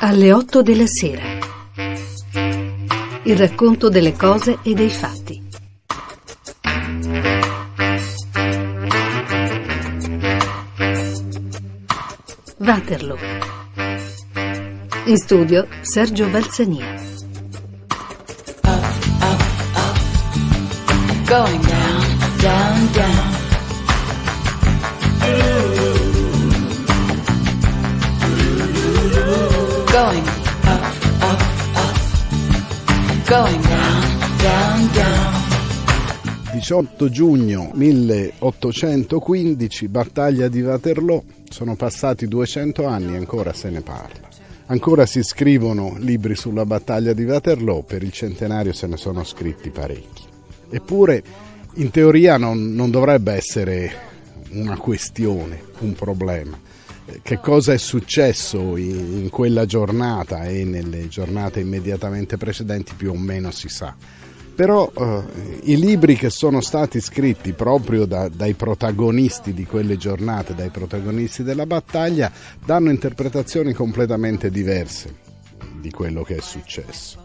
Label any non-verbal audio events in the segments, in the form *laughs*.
Alle 8 della sera. Il racconto delle cose e dei fatti. Waterloo. In studio Sergio Balzania. Going down, down, down. 18 giugno 1815, battaglia di Waterloo, sono passati 200 anni e ancora se ne parla. Ancora si scrivono libri sulla battaglia di Waterloo, per il centenario se ne sono scritti parecchi. Eppure in teoria non, non dovrebbe essere una questione, un problema. Eh, che cosa è successo in, in quella giornata e nelle giornate immediatamente precedenti più o meno si sa però eh, i libri che sono stati scritti proprio da, dai protagonisti di quelle giornate, dai protagonisti della battaglia, danno interpretazioni completamente diverse di quello che è successo.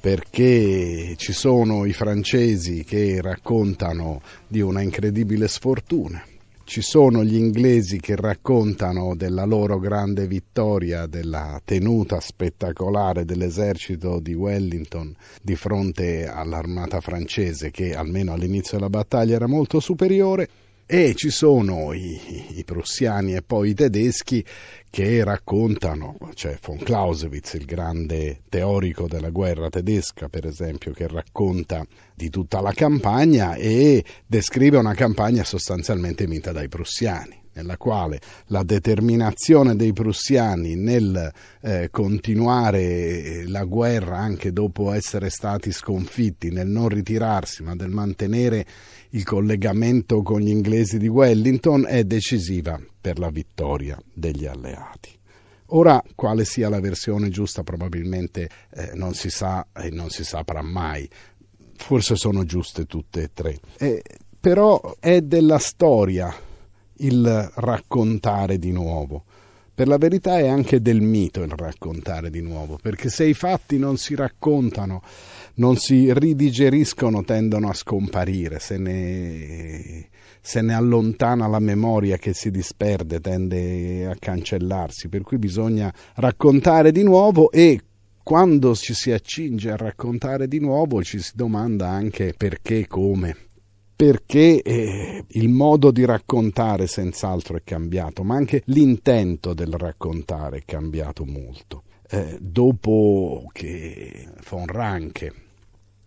Perché ci sono i francesi che raccontano di una incredibile sfortuna, ci sono gli inglesi che raccontano della loro grande vittoria, della tenuta spettacolare dell'esercito di Wellington di fronte all'armata francese che almeno all'inizio della battaglia era molto superiore e ci sono i, i prussiani e poi i tedeschi che raccontano, cioè von Clausewitz, il grande teorico della guerra tedesca, per esempio, che racconta di tutta la campagna e descrive una campagna sostanzialmente vinta dai prussiani nella quale la determinazione dei prussiani nel eh, continuare la guerra anche dopo essere stati sconfitti, nel non ritirarsi, ma nel mantenere il collegamento con gli inglesi di Wellington è decisiva per la vittoria degli alleati. Ora, quale sia la versione giusta probabilmente eh, non si sa e non si saprà mai. Forse sono giuste tutte e tre. Eh, però è della storia il raccontare di nuovo. Per la verità è anche del mito il raccontare di nuovo, perché se i fatti non si raccontano non si ridigeriscono tendono a scomparire, se ne, se ne allontana la memoria che si disperde, tende a cancellarsi, per cui bisogna raccontare di nuovo e quando ci si accinge a raccontare di nuovo ci si domanda anche perché, come perché eh, il modo di raccontare senz'altro è cambiato, ma anche l'intento del raccontare è cambiato molto. Eh, dopo che von Ranke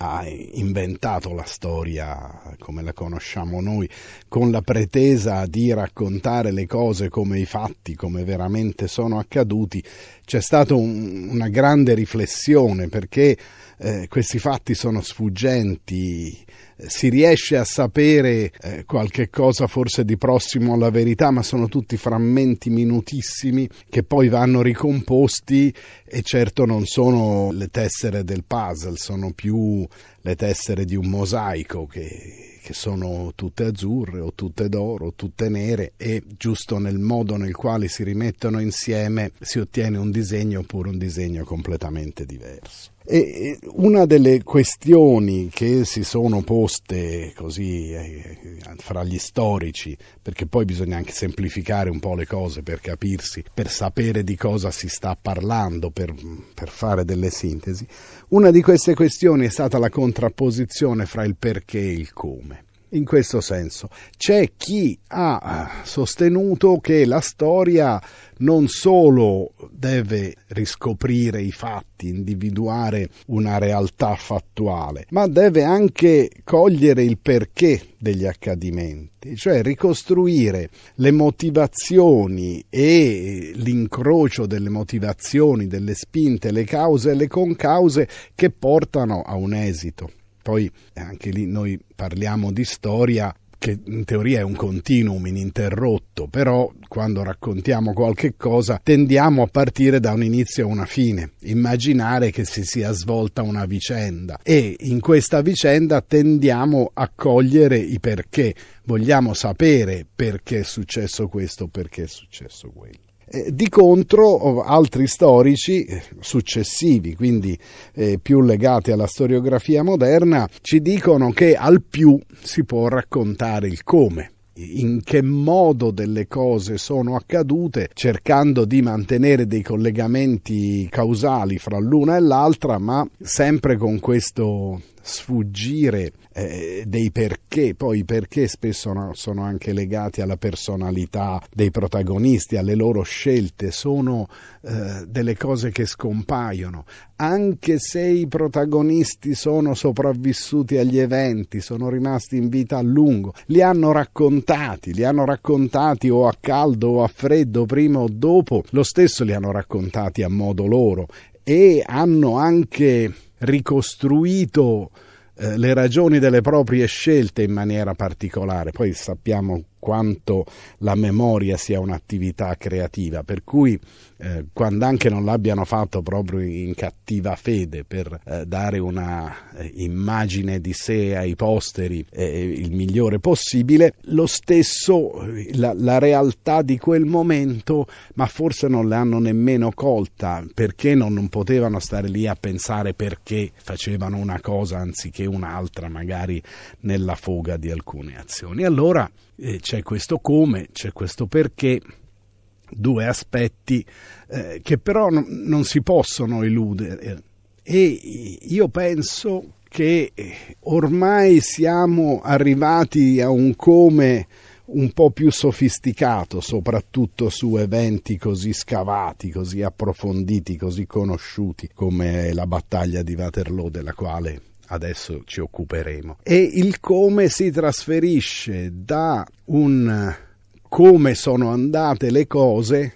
ha inventato la storia come la conosciamo noi, con la pretesa di raccontare le cose come i fatti, come veramente sono accaduti, c'è stata un, una grande riflessione perché eh, questi fatti sono sfuggenti si riesce a sapere eh, qualche cosa forse di prossimo alla verità, ma sono tutti frammenti minutissimi che poi vanno ricomposti e certo non sono le tessere del puzzle, sono più le tessere di un mosaico che, che sono tutte azzurre o tutte d'oro, o tutte nere e giusto nel modo nel quale si rimettono insieme si ottiene un disegno oppure un disegno completamente diverso. E una delle questioni che si sono poste così eh, fra gli storici, perché poi bisogna anche semplificare un po' le cose per capirsi, per sapere di cosa si sta parlando, per, per fare delle sintesi, una di queste questioni è stata la contrapposizione fra il perché e il come in questo senso. C'è chi ha eh, sostenuto che la storia non solo deve riscoprire i fatti, individuare una realtà fattuale, ma deve anche cogliere il perché degli accadimenti, cioè ricostruire le motivazioni e l'incrocio delle motivazioni, delle spinte, le cause e le concause che portano a un esito poi eh, anche lì noi parliamo di storia che in teoria è un continuum ininterrotto, però quando raccontiamo qualche cosa tendiamo a partire da un inizio e una fine, immaginare che si sia svolta una vicenda e in questa vicenda tendiamo a cogliere i perché, vogliamo sapere perché è successo questo, perché è successo quello. Eh, di contro oh, altri storici eh, successivi, quindi eh, più legati alla storiografia moderna, ci dicono che al più si può raccontare il come in che modo delle cose sono accadute, cercando di mantenere dei collegamenti causali fra l'una e l'altra, ma sempre con questo sfuggire eh, dei perché, poi i perché spesso no, sono anche legati alla personalità dei protagonisti, alle loro scelte, sono eh, delle cose che scompaiono, anche se i protagonisti sono sopravvissuti agli eventi, sono rimasti in vita a lungo, li hanno raccontati, li hanno raccontati o a caldo o a freddo, prima o dopo, lo stesso li hanno raccontati a modo loro e hanno anche ricostruito eh, le ragioni delle proprie scelte in maniera particolare. Poi sappiamo quanto la memoria sia un'attività creativa, per cui eh, quando anche non l'abbiano fatto proprio in cattiva fede per eh, dare una eh, immagine di sé ai posteri eh, eh, il migliore possibile, lo stesso eh, la, la, realtà di quel momento, ma forse non l'hanno nemmeno colta perché non, non potevano stare lì a pensare perché facevano una cosa anziché un'altra, magari nella foga di alcune azioni. Allora eh, c'è questo come, c'è questo perché, due aspetti eh, che però n- non si possono eludere. E io penso che ormai siamo arrivati a un come un po' più sofisticato, soprattutto su eventi così scavati, così approfonditi, così conosciuti come la battaglia di Waterloo, della quale adesso ci occuperemo, e il come si trasferisce da un eh, come sono andate le cose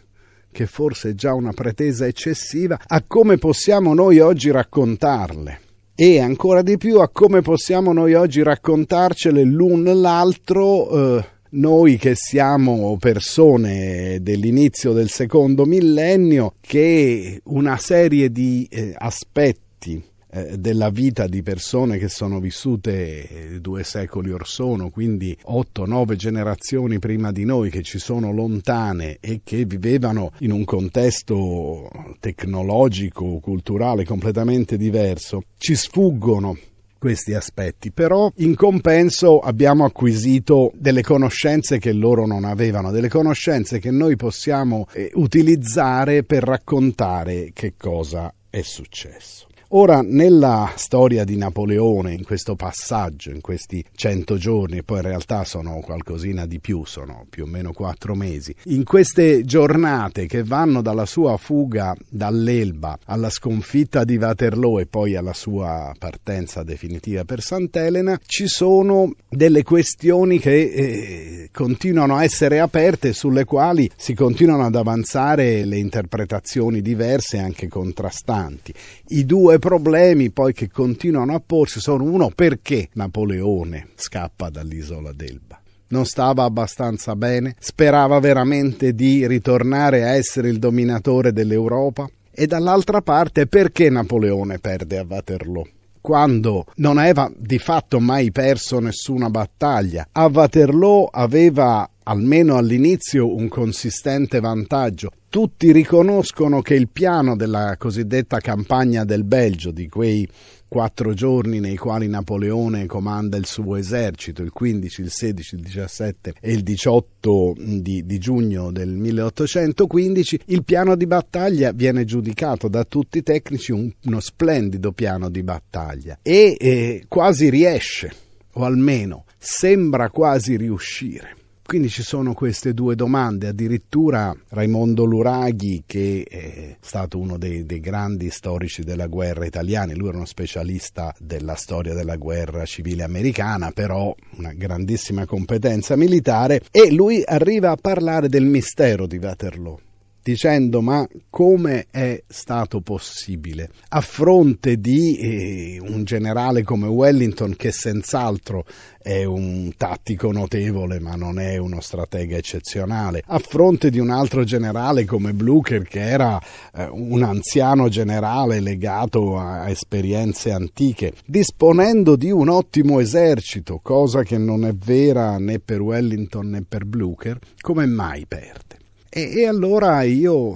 che forse è già una pretesa eccessiva, a come possiamo noi oggi raccontarle e ancora di più a come possiamo noi oggi raccontarcele l'un l'altro. Eh, noi che siamo persone dell'inizio del secondo millennio, che una serie di eh, aspetti eh, della vita di persone che sono vissute eh, due secoli or sono, quindi otto, nove generazioni prima di noi che ci sono lontane e che vivevano in un contesto tecnologico, culturale completamente diverso, ci sfuggono questi aspetti, però in compenso abbiamo acquisito delle conoscenze che loro non avevano, delle conoscenze che noi possiamo eh, utilizzare per raccontare che cosa è successo. Ora, nella storia di Napoleone, in questo passaggio, in questi 100 giorni, poi in realtà sono qualcosina di più, sono più o meno quattro mesi, in queste giornate che vanno dalla sua fuga dall'Elba alla sconfitta di Waterloo e poi alla sua partenza definitiva per Sant'Elena, ci sono delle questioni che eh, continuano a essere aperte, e sulle quali si continuano ad avanzare le interpretazioni diverse e anche contrastanti. I due problemi poi che continuano a porsi sono uno perché Napoleone scappa dall'isola d'Elba non stava abbastanza bene? Sperava veramente di ritornare a essere il dominatore dell'Europa? E dall'altra parte perché Napoleone perde a Waterloo? quando non aveva di fatto mai perso nessuna battaglia. A Waterloo aveva almeno all'inizio un consistente vantaggio. Tutti riconoscono che il piano della cosiddetta campagna del Belgio, di quei quattro giorni nei quali Napoleone comanda il suo esercito, il 15, il 16, il 17 e il 18 di, di giugno del 1815, il piano di battaglia viene giudicato da tutti i tecnici un, uno splendido piano di battaglia e eh, quasi riesce, o almeno sembra quasi riuscire quindi ci sono queste due domande, addirittura Raimondo Luraghi, che è stato uno dei, dei, grandi storici della guerra italiana, lui era uno specialista della storia della guerra civile americana, però una grandissima competenza militare, e lui arriva a parlare del mistero di Waterloo dicendo ma come è stato possibile a fronte di eh, un generale come Wellington che senz'altro è un tattico notevole ma non è uno stratega eccezionale a fronte di un altro generale come Blucher che era eh, un anziano generale legato a, esperienze antiche disponendo di un ottimo esercito cosa che non è vera né per Wellington né per Blucher come mai perde e, e allora io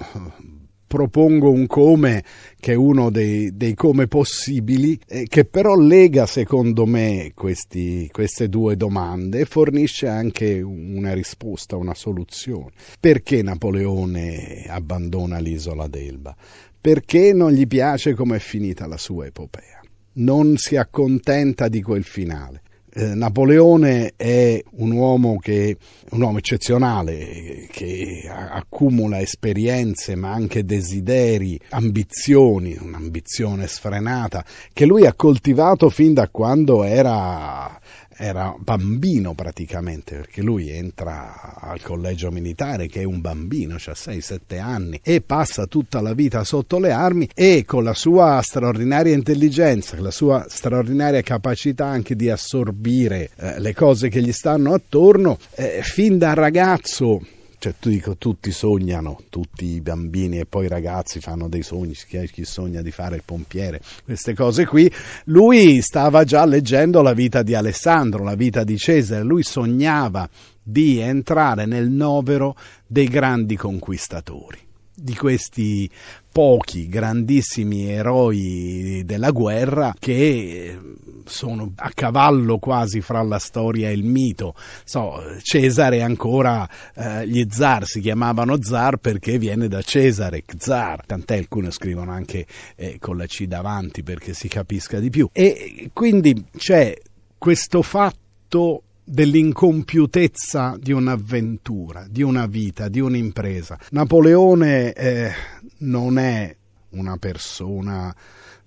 propongo un come che è uno dei, dei come possibili, eh, che però lega secondo me questi, queste due domande e fornisce anche una risposta, una soluzione. Perché Napoleone abbandona l'isola d'Elba? Perché non gli piace come è finita la sua epopea? Non si accontenta di quel finale. Eh, Napoleone è un uomo, che, un uomo eccezionale che accumula esperienze ma anche desideri, ambizioni, un'ambizione sfrenata che lui ha coltivato fin da quando era era bambino praticamente, perché lui entra al collegio militare che è un bambino, ha cioè 6-7 anni, e passa tutta la vita sotto le armi e con la sua straordinaria intelligenza, con la sua straordinaria capacità anche di assorbire eh, le cose che gli stanno attorno, eh, fin da ragazzo cioè tu dico tutti sognano, tutti i bambini e poi i ragazzi fanno dei sogni, chi, chi sogna di fare il pompiere, queste cose qui, lui stava già leggendo la vita di Alessandro, la vita di Cesare, lui sognava di entrare nel novero dei grandi conquistatori, di questi pochi grandissimi eroi della guerra che sono a cavallo quasi fra la storia e il mito. So, Cesare ancora eh, gli zar si chiamavano zar perché viene da Cesare, zar, tant'è alcuni scrivono anche eh, con la C davanti perché si capisca di più. E quindi c'è questo fatto dell'incompiutezza di un'avventura, di una vita, di un'impresa. Napoleone eh, non è una persona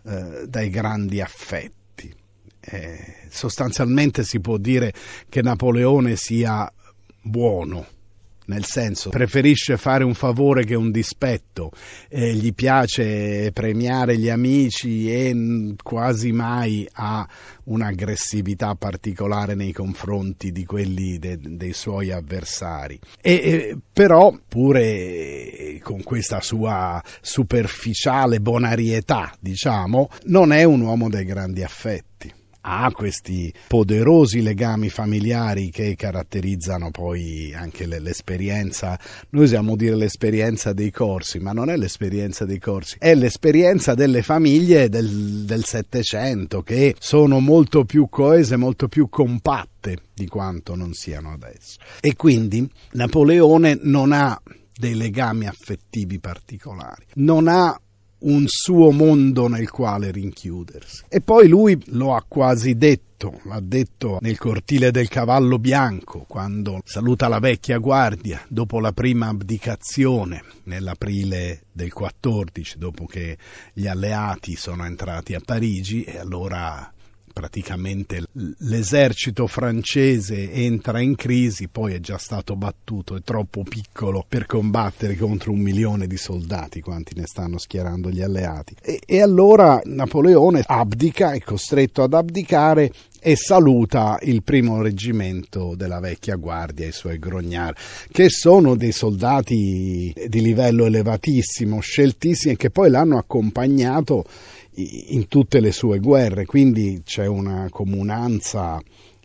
eh, dai grandi affetti. Eh, sostanzialmente si può dire che Napoleone sia buono, nel senso preferisce fare un favore che un dispetto, eh, gli piace premiare gli amici e quasi mai ha un'aggressività particolare nei confronti di quelli de- dei suoi avversari. E, eh, però pure eh, con questa sua superficiale bonarietà, diciamo, non è un uomo dei grandi affetti ha questi poderosi legami familiari che caratterizzano poi anche l'esperienza. Noi usiamo dire l'esperienza dei corsi, ma non è l'esperienza dei corsi, è l'esperienza delle famiglie del Settecento che sono molto più coese, molto più compatte di quanto non siano adesso. E quindi Napoleone non ha dei legami affettivi particolari, non ha un suo mondo nel quale rinchiudersi. E poi lui lo ha quasi detto, l'ha detto nel cortile del cavallo bianco, quando saluta la vecchia guardia dopo la prima abdicazione nell'aprile del 14, dopo che gli alleati sono entrati a Parigi e allora praticamente l'esercito francese entra in crisi, poi è già stato battuto, è troppo piccolo per combattere contro un milione di soldati, quanti ne stanno schierando gli alleati. E, e allora Napoleone abdica, è costretto ad abdicare e saluta il primo reggimento della vecchia guardia, i suoi grognari, che sono dei soldati di livello elevatissimo, sceltissimi, che poi l'hanno accompagnato in tutte le sue guerre, quindi c'è una comunanza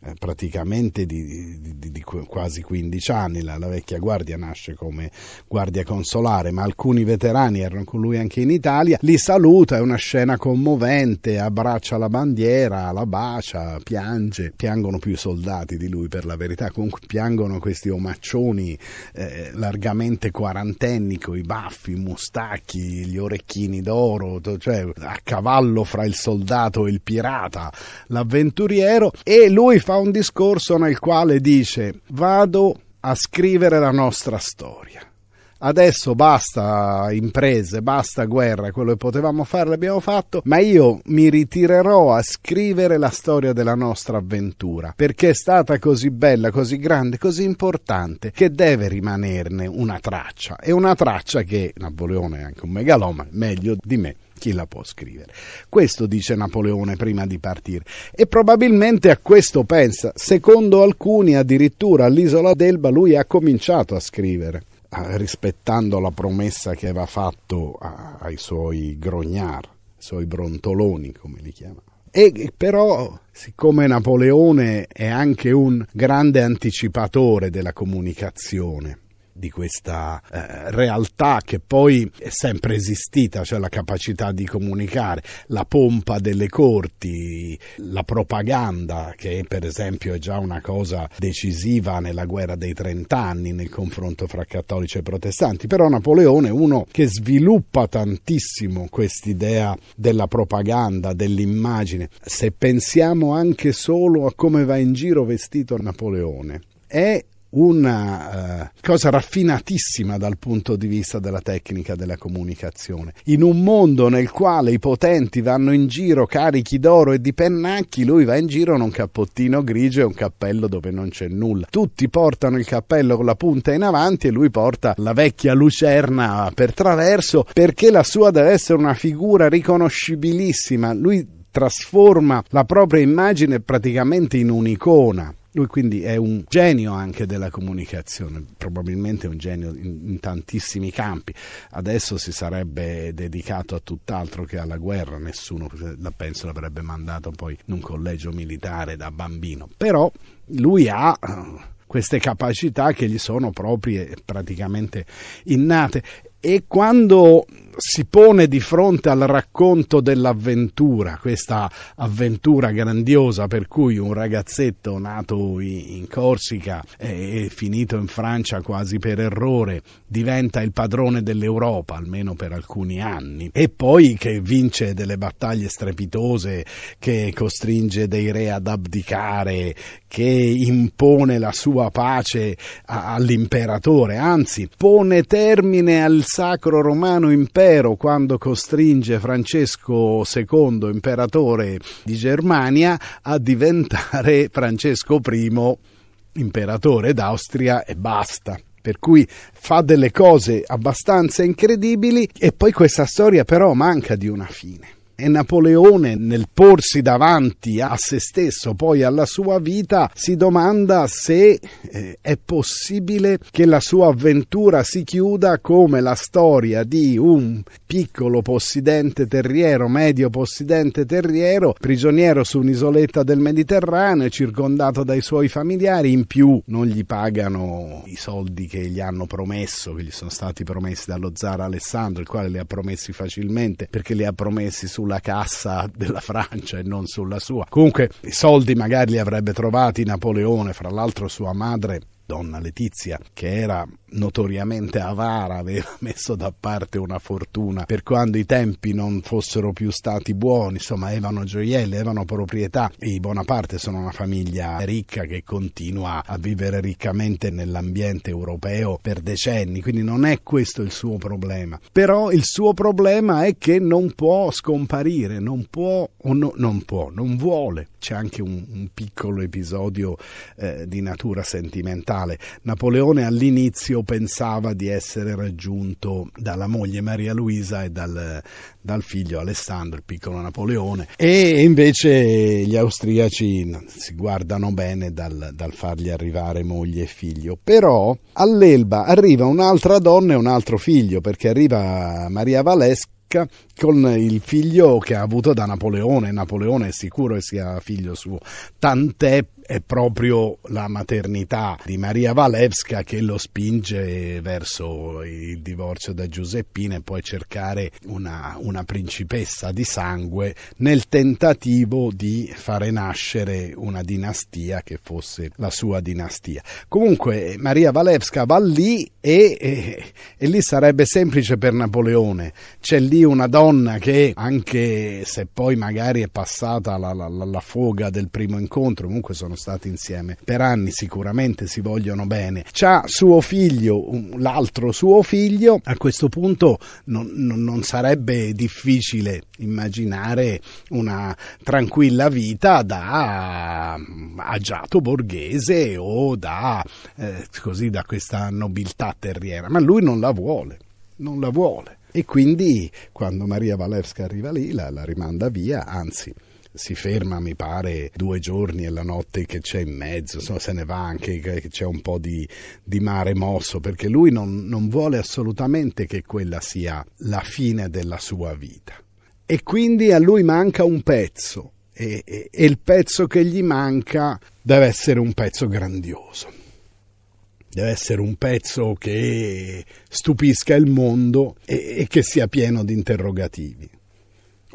eh, praticamente di, di, di, quasi 15 anni, la, la, vecchia guardia nasce come guardia consolare, ma alcuni veterani erano con lui anche in Italia, li saluta, è una scena commovente, abbraccia la bandiera, la bacia, piange, piangono più soldati di lui per la verità, comunque piangono questi omaccioni eh, largamente quarantenni con i baffi, i mustacchi, gli orecchini d'oro, cioè a cavallo fra il soldato e il pirata, l'avventuriero e lui fa un discorso nel quale dice vado a scrivere la nostra storia adesso basta imprese, basta guerra, quello che potevamo fare l'abbiamo fatto, ma io mi ritirerò a scrivere la storia della nostra avventura, perché è stata così bella, così grande, così importante, che deve rimanerne una traccia, e una traccia che Napoleone è anche un megaloma, meglio di me chi la può scrivere? Questo dice Napoleone prima di partire e probabilmente a questo pensa, secondo alcuni addirittura all'isola d'Elba lui ha cominciato a scrivere rispettando la promessa che aveva fatto a, ai suoi grognar, ai suoi brontoloni come li chiamava. E però, siccome Napoleone è anche un grande anticipatore della comunicazione, di questa eh, realtà che poi è sempre esistita, cioè la capacità di comunicare, la pompa delle corti, la propaganda, che per esempio è già una cosa decisiva nella guerra dei trent'anni nel confronto fra cattolici e protestanti, però Napoleone è uno che sviluppa tantissimo quest'idea della propaganda, dell'immagine. Se pensiamo anche solo a come va in giro vestito Napoleone, è una eh, cosa raffinatissima dal punto di vista della tecnica della comunicazione. In un mondo nel quale i potenti vanno in giro carichi d'oro e di pennacchi, lui va in giro con un cappottino grigio e un cappello dove non c'è nulla. Tutti portano il cappello con la punta in avanti e lui porta la vecchia lucerna per traverso perché la sua deve essere una figura riconoscibilissima. Lui trasforma la propria immagine praticamente in un'icona. Lui quindi è un genio anche della comunicazione, probabilmente un genio in, in tantissimi campi. Adesso si sarebbe dedicato a tutt'altro che alla guerra, nessuno eh, penso l'avrebbe mandato poi in un collegio militare da bambino. Però lui ha eh, queste capacità che gli sono proprie praticamente innate e quando si pone di fronte al racconto dell'avventura, questa avventura grandiosa per cui un ragazzetto nato in Corsica e finito in Francia quasi per errore diventa il padrone dell'Europa, almeno per alcuni anni, e poi che vince delle battaglie strepitose, che costringe dei re ad abdicare, che impone la sua pace a, all'imperatore, anzi pone termine al sacro romano impero quando costringe Francesco II, imperatore di Germania, a diventare Francesco I, imperatore d'Austria e basta per cui fa delle cose abbastanza incredibili e poi questa storia però manca di una fine e Napoleone nel porsi davanti a se stesso, poi alla sua vita, si domanda se eh, è possibile che la sua avventura si chiuda come la storia di un piccolo possidente terriero, medio possidente terriero, prigioniero su un'isoletta del Mediterraneo, circondato dai suoi familiari, in più non gli pagano i soldi che gli hanno promesso, che gli sono stati promessi dallo zar Alessandro, il quale li ha promessi facilmente perché li ha promessi sul sulla cassa della Francia e non sulla sua. Comunque i soldi magari li avrebbe trovati Napoleone, fra l'altro sua madre donna Letizia, che era notoriamente avara aveva *laughs* messo da parte una fortuna per quando i tempi non fossero più stati buoni insomma avevano gioielli avevano proprietà i Bonaparte sono una famiglia ricca che continua a vivere riccamente nell'ambiente europeo per decenni quindi non è questo il suo problema però il suo problema è che non può scomparire non può o no, non può non vuole c'è anche un, un piccolo episodio eh, di natura sentimentale Napoleone all'inizio pensava di essere raggiunto dalla moglie Maria Luisa e dal, dal figlio Alessandro, il piccolo Napoleone, e invece gli austriaci si guardano bene dal, dal fargli arrivare moglie e figlio. Però all'Elba arriva un'altra donna e un altro figlio, perché arriva Maria Valesca con il figlio che ha avuto da Napoleone. Napoleone è sicuro che sia figlio suo, tant'è è proprio la maternità di Maria Walewska che lo spinge verso il divorzio da Giuseppina e poi cercare una, una principessa di sangue nel tentativo di fare nascere una dinastia che fosse la sua dinastia. Comunque Maria Walewska va lì e, e, e lì sarebbe semplice per Napoleone. C'è lì una donna che anche se poi magari è passata la, la, la, la foga del primo incontro, comunque sono stati insieme per anni, sicuramente si vogliono bene. C'ha suo figlio, l'altro suo figlio, a questo punto non, non sarebbe difficile immaginare una tranquilla vita da mm, agiato borghese o da, eh, così, da questa nobiltà terriera, ma lui non la vuole, non la vuole. E quindi quando Maria Valevska arriva lì la, la rimanda via, anzi si ferma mi pare due giorni e la notte che c'è in mezzo, insomma se ne va anche che c'è un po' di, di mare mosso perché lui non, non vuole assolutamente che quella sia la fine della sua vita. E quindi a lui manca un pezzo e, e, e il pezzo che gli manca deve essere un pezzo grandioso. Deve essere un pezzo che stupisca il mondo e, e che sia pieno di interrogativi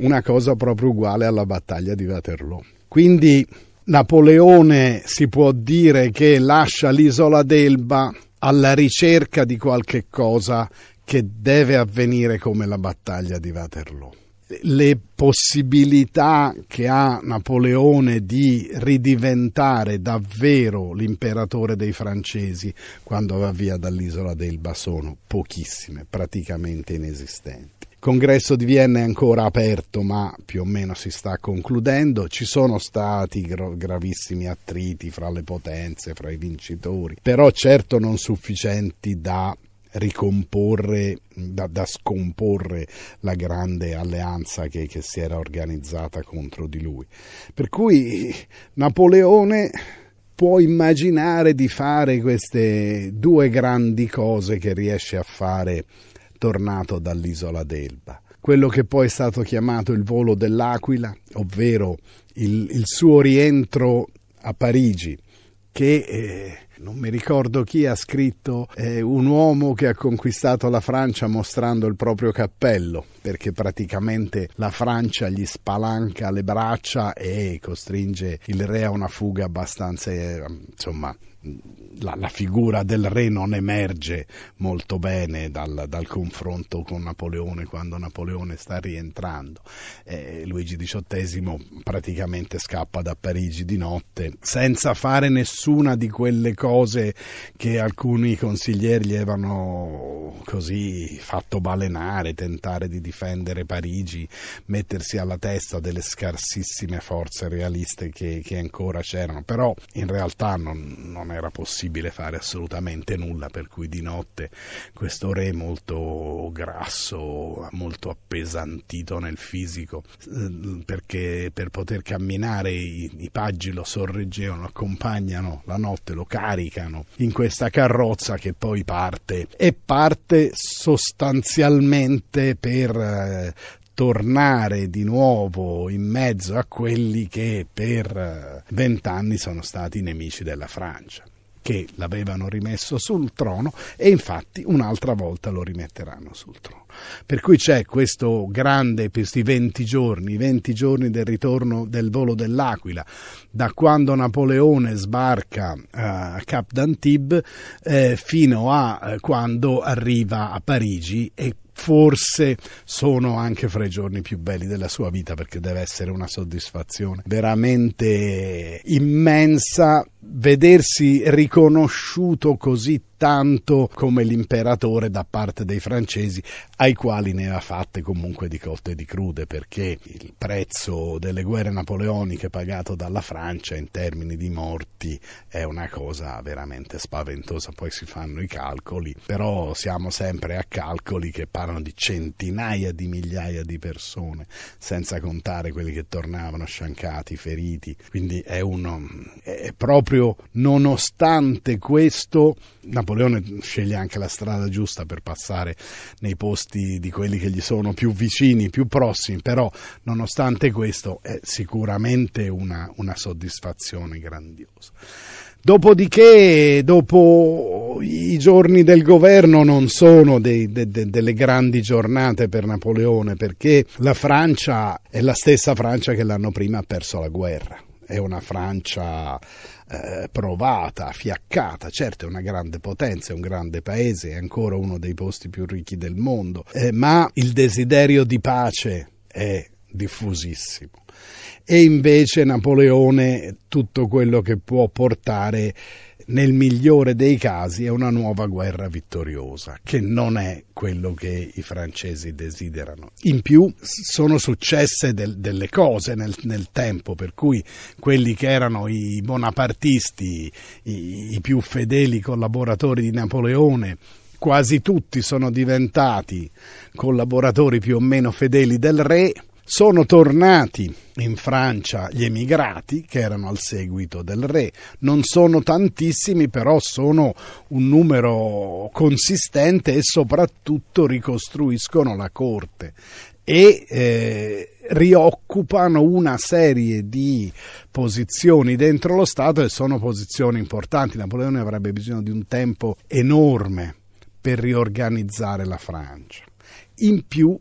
una cosa proprio uguale alla battaglia di Waterloo. Quindi Napoleone si può dire che lascia l'isola d'Elba alla ricerca di qualche cosa che deve avvenire come la battaglia di Waterloo. Le possibilità che ha Napoleone di ridiventare davvero l'imperatore dei francesi quando va via dall'isola d'Elba sono pochissime, praticamente inesistenti congresso di Vienna è ancora aperto, ma più o meno si sta concludendo. Ci sono stati gravissimi attriti fra le potenze, fra i vincitori, però certo non sufficienti da ricomporre, da, da, scomporre la grande alleanza che, che si era organizzata contro di lui. Per cui Napoleone può immaginare di fare queste due grandi cose che riesce a fare tornato dall'isola d'Elba. Quello che poi è stato chiamato il volo dell'Aquila, ovvero il, il suo rientro a Parigi, che eh, non mi ricordo chi ha scritto eh, un uomo che ha conquistato la Francia mostrando il proprio cappello, perché praticamente la Francia gli spalanca le braccia e costringe il re a una fuga abbastanza eh, insomma la, la, figura del re non emerge molto bene dal, dal confronto con Napoleone quando Napoleone sta rientrando. Eh, Luigi XVIII praticamente scappa da Parigi di notte senza fare nessuna di quelle cose che alcuni consiglieri gli avevano così fatto balenare, tentare di difendere Parigi, mettersi alla testa delle scarsissime forze realiste che, che ancora c'erano, però in realtà non, non era possibile fare assolutamente nulla, per cui di notte questo re molto grasso, molto appesantito nel fisico, eh, perché per poter camminare i, i paggi lo sorreggevano, accompagnano la notte, lo caricano in questa carrozza che poi parte e parte sostanzialmente per eh, tornare di nuovo in mezzo a quelli che per vent'anni sono stati nemici della Francia che l'avevano rimesso sul trono e infatti un'altra volta lo rimetteranno sul trono. Per cui c'è questo grande, questi 20 giorni, 20 giorni del ritorno del volo dell'Aquila, da quando Napoleone sbarca eh, a Cap d'Antibes eh, fino a eh, quando arriva a Parigi e forse sono anche fra i giorni più belli della sua vita perché deve essere una soddisfazione veramente immensa vedersi riconosciuto così tanto come l'imperatore da parte dei francesi, ai quali ne ha fatte comunque di cotte e di crude, perché il prezzo delle guerre napoleoniche pagato dalla Francia in termini di morti è una cosa veramente spaventosa. Poi si fanno i calcoli, però siamo sempre a calcoli che parlano di centinaia di migliaia di persone, senza contare quelli che tornavano sciancati, feriti. Quindi è uno. È proprio nonostante questo, Napoleone Napoleone sceglie anche la strada giusta per passare nei posti di quelli che gli sono più vicini, più prossimi, però nonostante questo è sicuramente una, una soddisfazione grandiosa. Dopodiché, dopo i giorni del governo non sono dei, de, de, delle grandi giornate per Napoleone, perché la Francia è la stessa Francia che l'anno prima ha perso la guerra. È una Francia eh, provata, fiaccata, certo è una grande potenza, è un grande paese, è ancora uno dei posti più ricchi del mondo, eh, ma il desiderio di pace è diffusissimo. E invece Napoleone tutto quello che può portare nel migliore dei casi è una nuova guerra vittoriosa, che non è quello che i francesi desiderano. In più sono successe del, delle cose nel, nel, tempo, per cui quelli che erano i bonapartisti, i, i più fedeli collaboratori di Napoleone, quasi tutti sono diventati collaboratori più o meno fedeli del re, sono tornati in Francia gli emigrati che erano al seguito del re. Non sono tantissimi, però sono un numero consistente e soprattutto ricostruiscono la corte e eh, rioccupano una serie di posizioni dentro lo Stato e sono posizioni importanti. Napoleone avrebbe bisogno di un tempo enorme per riorganizzare la Francia. In più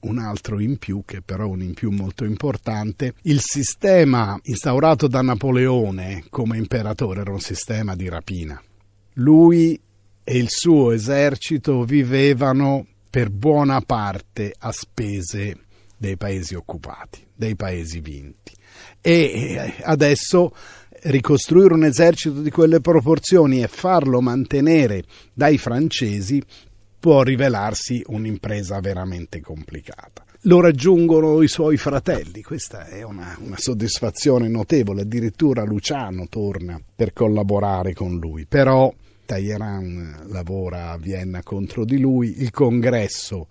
un altro in più, che però è un in più molto importante. Il sistema instaurato da Napoleone come imperatore era un sistema di rapina. Lui e il suo esercito vivevano per buona parte a spese dei paesi occupati, dei paesi vinti. E eh, adesso ricostruire un esercito di quelle proporzioni e farlo mantenere dai francesi può rivelarsi un'impresa veramente complicata. Lo raggiungono i suoi fratelli, questa è una, una, soddisfazione notevole, addirittura Luciano torna per collaborare con lui, però Talleyrand eh, lavora a Vienna contro di lui, il congresso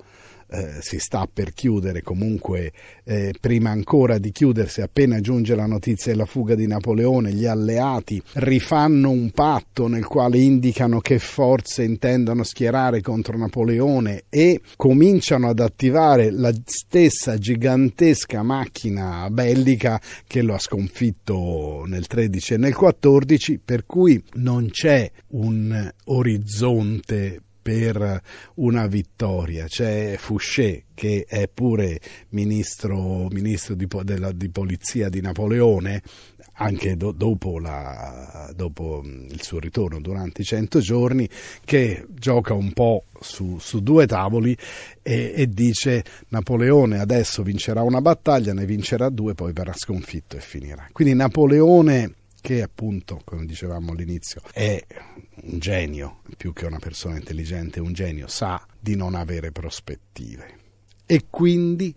eh, si sta per chiudere, comunque eh, prima ancora di chiudersi, appena giunge la notizia della fuga di Napoleone, gli alleati rifanno un patto nel quale indicano che forze intendono schierare contro Napoleone e cominciano ad attivare la stessa gigantesca macchina bellica che lo ha sconfitto nel 13 e nel 14, per cui non c'è un orizzonte per una vittoria. C'è Fouché che è pure ministro, ministro di, della, di, polizia di Napoleone, anche do, dopo, la, dopo, mm, il suo ritorno durante i 100 giorni, che gioca un po' su, su due tavoli e, e, dice Napoleone adesso vincerà una battaglia, ne vincerà due, poi verrà sconfitto e finirà. Quindi Napoleone perché appunto, come dicevamo all'inizio, è un genio, più che una persona intelligente, un genio sa di non avere prospettive e quindi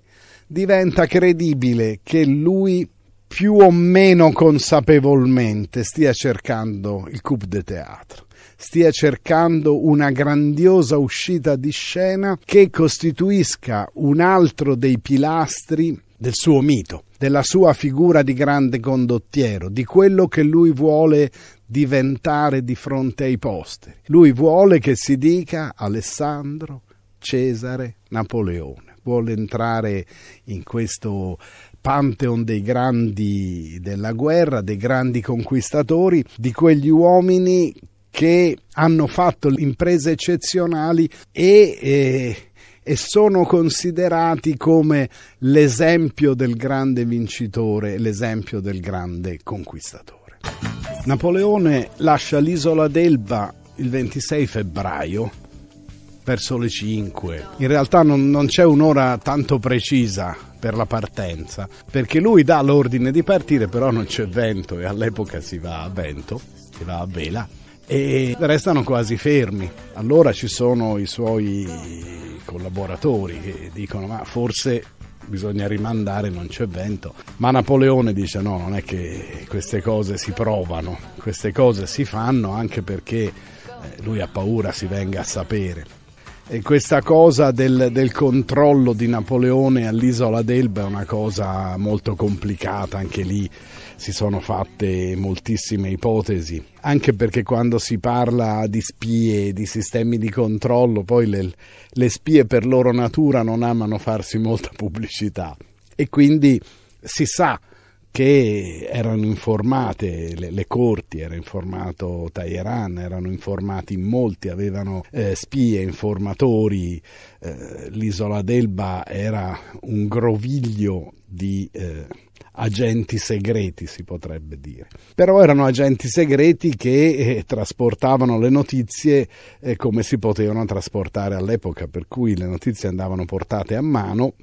diventa credibile che lui più o meno consapevolmente stia cercando il coup de teatro, stia cercando una grandiosa uscita di scena che costituisca un altro dei pilastri del suo mito, della sua figura di grande condottiero, di quello che lui vuole diventare di fronte ai posteri. Lui vuole che si dica Alessandro Cesare Napoleone, vuole entrare in questo pantheon dei grandi della guerra, dei grandi conquistatori, di quegli uomini che hanno fatto imprese eccezionali e... Eh, e sono considerati come l'esempio del grande vincitore, l'esempio del grande conquistatore. Napoleone lascia l'isola d'Elba il 26 febbraio verso le 5. In realtà non, non, c'è un'ora tanto precisa per la partenza, perché lui dà l'ordine di partire, però non c'è vento e all'epoca si va a vento, si va a vela e restano quasi fermi. Allora ci sono i suoi collaboratori che dicono ma forse bisogna rimandare, non c'è vento. Ma Napoleone dice no, non è che queste cose si provano, queste cose si fanno anche perché eh, lui ha paura si venga a sapere. E questa cosa del, del controllo di Napoleone all'isola d'Elba è una cosa molto complicata anche lì si sono fatte moltissime ipotesi, anche perché quando si parla di spie, di sistemi di controllo, poi le, le spie per loro natura non amano farsi molta pubblicità e quindi si sa che erano informate le, le, corti, era informato Teheran, erano informati molti, avevano eh, spie, informatori, eh, l'isola d'Elba era un groviglio di eh, agenti segreti, si potrebbe dire. Però erano agenti segreti che eh, trasportavano le notizie eh, come si potevano trasportare all'epoca, per cui le notizie andavano portate a mano.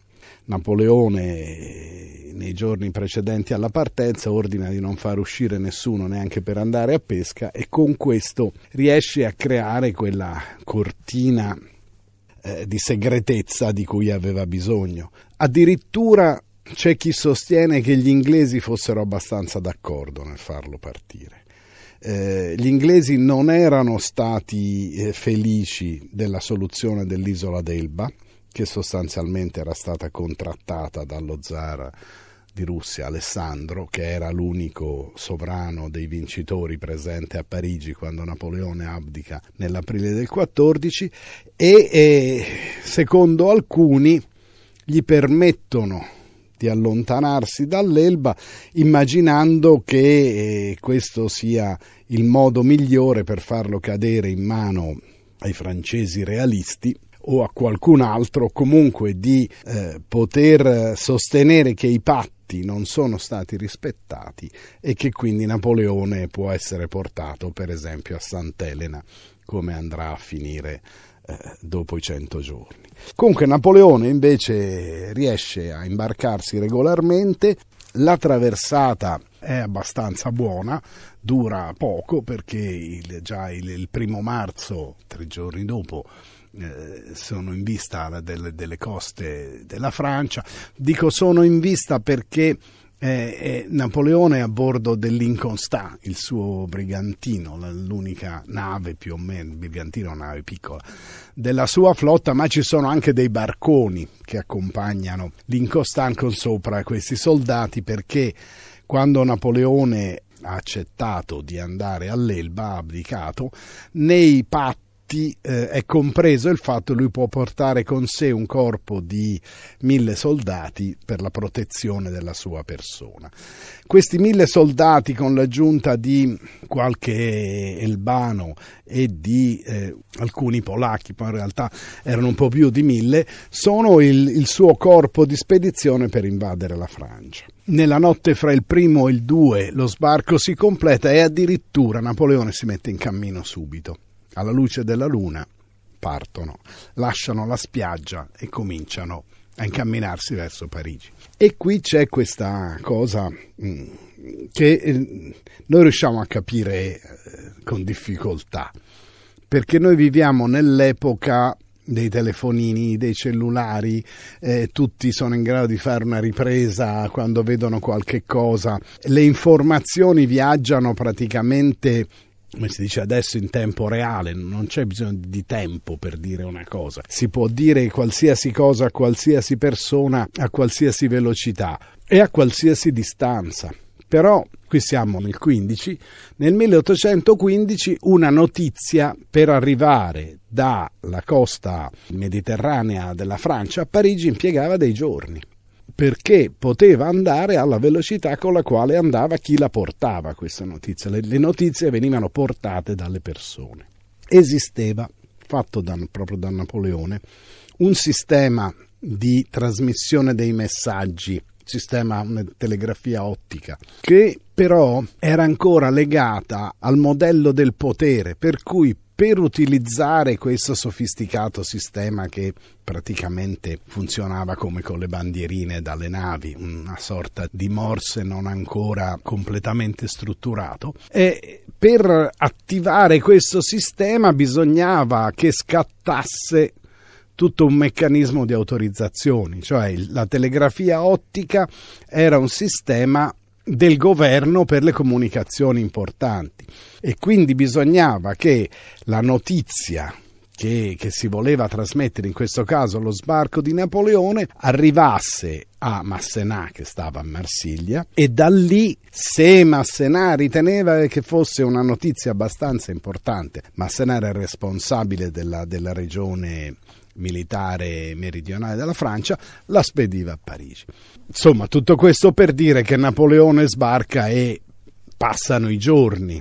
Napoleone eh, nei giorni precedenti alla partenza ordina di non far uscire nessuno neanche per andare a pesca e con questo riesce a creare quella cortina eh, di segretezza di cui aveva bisogno. Addirittura c'è chi sostiene che gli inglesi fossero abbastanza d'accordo nel farlo partire. Eh, gli inglesi non erano stati eh, felici della soluzione dell'isola d'Elba, che sostanzialmente era stata contrattata dallo zar di Russia, Alessandro, che era l'unico sovrano dei vincitori presente a Parigi quando Napoleone abdica nell'aprile del 14 e eh, secondo alcuni gli permettono di allontanarsi dall'Elba, immaginando che eh, questo sia il modo migliore per farlo cadere in mano ai francesi realisti o a qualcun altro, comunque di eh, poter sostenere che i patti non sono stati rispettati e che quindi Napoleone può essere portato per esempio a Sant'Elena come andrà a finire eh, dopo i 100 giorni. Comunque Napoleone invece riesce a imbarcarsi regolarmente, la traversata è abbastanza buona, dura poco perché il, già il, il primo marzo, tre giorni dopo, eh, sono in vista delle, delle, coste della Francia. Dico sono in vista perché eh, eh, Napoleone a bordo dell'Inconstà, il suo brigantino, l'unica nave più o meno, brigantino una nave piccola, della sua flotta, ma ci sono anche dei barconi che accompagnano l'Inconstà con sopra questi soldati perché quando Napoleone ha accettato di andare all'Elba, ha abdicato, nei patti tutti eh, è compreso il fatto che lui può portare con sé un corpo di mille soldati per la protezione della sua persona. Questi mille soldati con l'aggiunta di qualche elbano e di eh, alcuni polacchi, ma in realtà erano un po' più di mille, sono il, il suo corpo di spedizione per invadere la Francia. Nella notte fra il primo e il 2 lo sbarco si completa e addirittura Napoleone si mette in cammino subito alla luce della luna partono, lasciano la spiaggia e cominciano a incamminarsi verso Parigi. E qui c'è questa cosa mm, che eh, noi riusciamo a capire eh, con difficoltà, perché noi viviamo nell'epoca dei telefonini, dei cellulari, eh, tutti sono in grado di fare una ripresa quando vedono qualche cosa, le informazioni viaggiano praticamente come si dice adesso in tempo reale, non c'è bisogno di tempo per dire una cosa, si può dire qualsiasi cosa a qualsiasi persona, a qualsiasi velocità e a qualsiasi distanza. Però qui siamo nel 15, nel 1815 una notizia per arrivare dalla costa mediterranea della Francia a Parigi impiegava dei giorni perché poteva andare alla velocità con la quale andava chi la portava questa notizia. Le, le notizie venivano portate dalle persone. Esisteva, fatto da, proprio da Napoleone, un sistema di trasmissione dei messaggi sistema una telegrafia ottica, che però era ancora legata al modello del potere, per cui per utilizzare questo sofisticato sistema che praticamente funzionava come con le bandierine dalle navi, una sorta di morse non ancora completamente strutturato. E per attivare questo sistema bisognava che scattasse tutto un meccanismo di autorizzazioni, cioè la telegrafia ottica era un sistema del governo per le comunicazioni importanti e quindi bisognava che la notizia che, che, si voleva trasmettere in questo caso lo sbarco di Napoleone arrivasse a Massenà che stava a Marsiglia e da lì se Massenà riteneva che fosse una notizia abbastanza importante Massenà era responsabile della, della regione militare meridionale della Francia, la spediva a Parigi. Insomma, tutto questo per dire che Napoleone sbarca e passano i giorni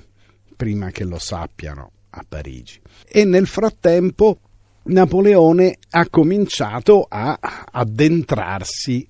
prima che lo sappiano a Parigi. E nel frattempo Napoleone ha cominciato a addentrarsi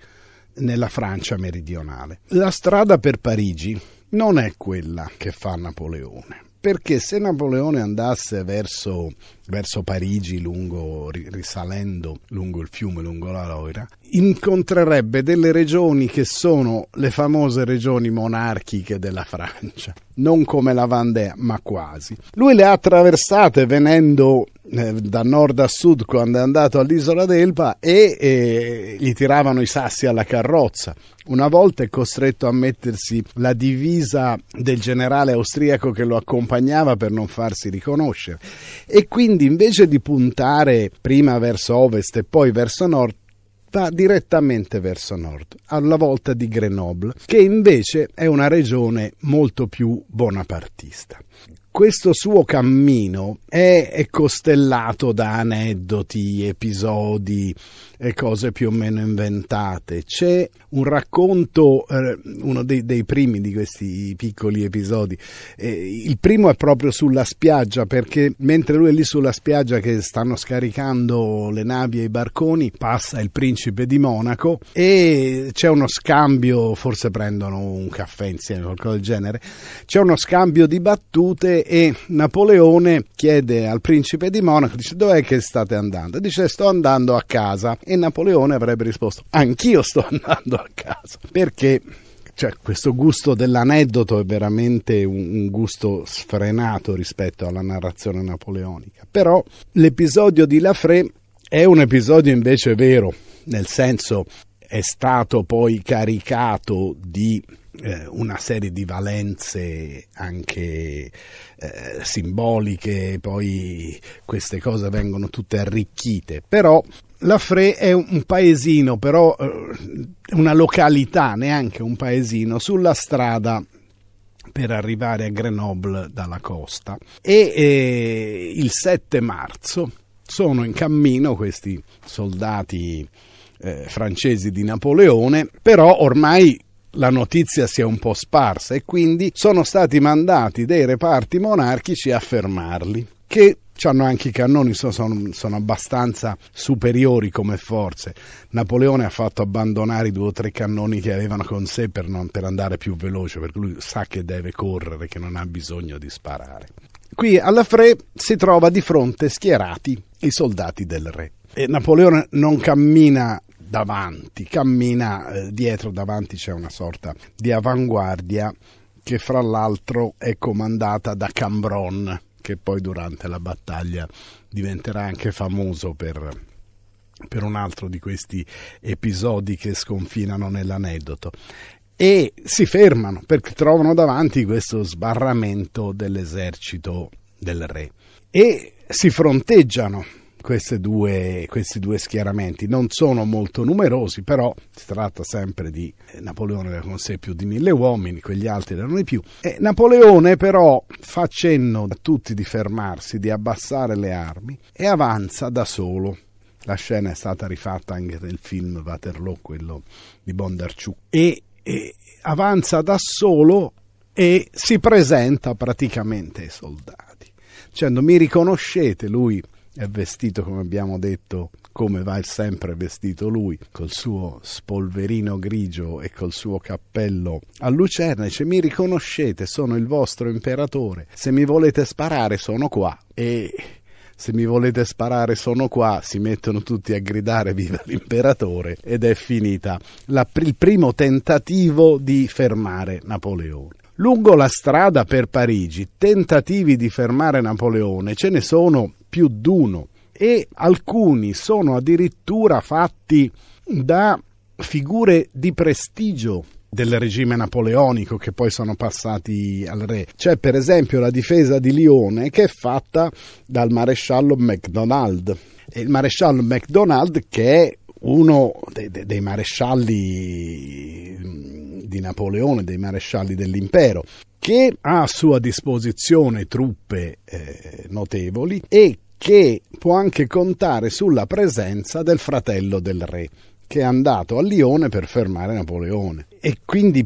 nella Francia meridionale. La strada per Parigi non è quella che fa Napoleone, perché se Napoleone andasse verso verso Parigi, lungo, risalendo lungo il fiume, lungo la Loira, incontrerebbe delle regioni che sono le famose regioni monarchiche della Francia, non come la Vendée, ma quasi. Lui le ha attraversate venendo eh, da nord a sud quando è andato all'isola d'Elba e eh, gli tiravano i sassi alla carrozza. Una volta è costretto a mettersi la divisa del generale austriaco che lo accompagnava per non farsi riconoscere e quindi quindi invece di puntare prima verso ovest e poi verso nord, va direttamente verso nord, alla volta di Grenoble, che invece è una regione molto più bonapartista. Questo suo cammino è, costellato da aneddoti, episodi, e cose più o meno inventate. C'è un racconto, eh, uno dei, dei, primi di questi piccoli episodi. Eh, il primo è proprio sulla spiaggia, perché mentre lui è lì sulla spiaggia che stanno scaricando le navi e i barconi, passa il principe di Monaco e c'è uno scambio, forse prendono un caffè insieme, qualcosa del genere. C'è uno scambio di battute e Napoleone chiede al principe di Monaco, dice dov'è che state andando? Dice sto andando a casa e Napoleone avrebbe risposto: Anch'io sto *laughs* andando a casa. Perché cioè, questo gusto dell'aneddoto è veramente un, gusto sfrenato rispetto alla narrazione napoleonica. Però l'episodio di Lafré è un episodio invece vero, nel senso è stato poi caricato di eh, una serie di valenze anche eh, simboliche, poi queste cose vengono tutte arricchite, però la Fre è un paesino, però eh, una località, neanche un paesino, sulla strada per arrivare a Grenoble dalla costa. E eh, il 7 marzo sono in cammino questi soldati eh, francesi di Napoleone, però ormai la notizia si è un po' sparsa e quindi sono stati mandati dei reparti monarchici a fermarli, che hanno anche i cannoni, sono, sono, abbastanza superiori come forze. Napoleone ha fatto abbandonare i due o tre cannoni che avevano con sé per, non, per andare più veloce, perché lui sa che deve correre, che non ha bisogno di sparare. Qui alla Fre si trova di fronte schierati i soldati del re. E Napoleone non cammina davanti, cammina eh, dietro, davanti c'è una sorta di avanguardia che fra l'altro è comandata da Cambron, che poi durante la battaglia diventerà anche famoso per, per un altro di questi episodi che sconfinano nell'aneddoto e si fermano perché trovano davanti questo sbarramento dell'esercito del re e si fronteggiano queste due, questi due schieramenti. Non sono molto numerosi, però si tratta sempre di eh, Napoleone aveva con sé più di mille uomini, quegli altri erano di più. E Napoleone però fa cenno a tutti di fermarsi, di abbassare le armi e avanza da solo. La scena è stata rifatta anche nel film Waterloo, quello di Bondarciù. E, e avanza da solo e si presenta praticamente ai soldati dicendo mi riconoscete, lui è vestito come abbiamo detto come va sempre vestito lui col suo spolverino grigio e col suo cappello a lucerna dice mi riconoscete sono il vostro imperatore se mi volete sparare sono qua e se mi volete sparare sono qua, si mettono tutti a gridare viva l'imperatore ed è finita la, il primo tentativo di fermare Napoleone. Lungo la strada per Parigi, tentativi di fermare Napoleone ce ne sono più d'uno e alcuni sono addirittura fatti da figure di prestigio del regime napoleonico che poi sono passati al re. C'è per esempio la difesa di Lione che è fatta dal maresciallo MacDonald. E il maresciallo MacDonald che è uno dei, dei, dei marescialli mm, di Napoleone, dei marescialli dell'impero, che ha a sua disposizione truppe eh, notevoli e che può anche contare sulla presenza del fratello del re che è andato a Lione per fermare Napoleone. E quindi,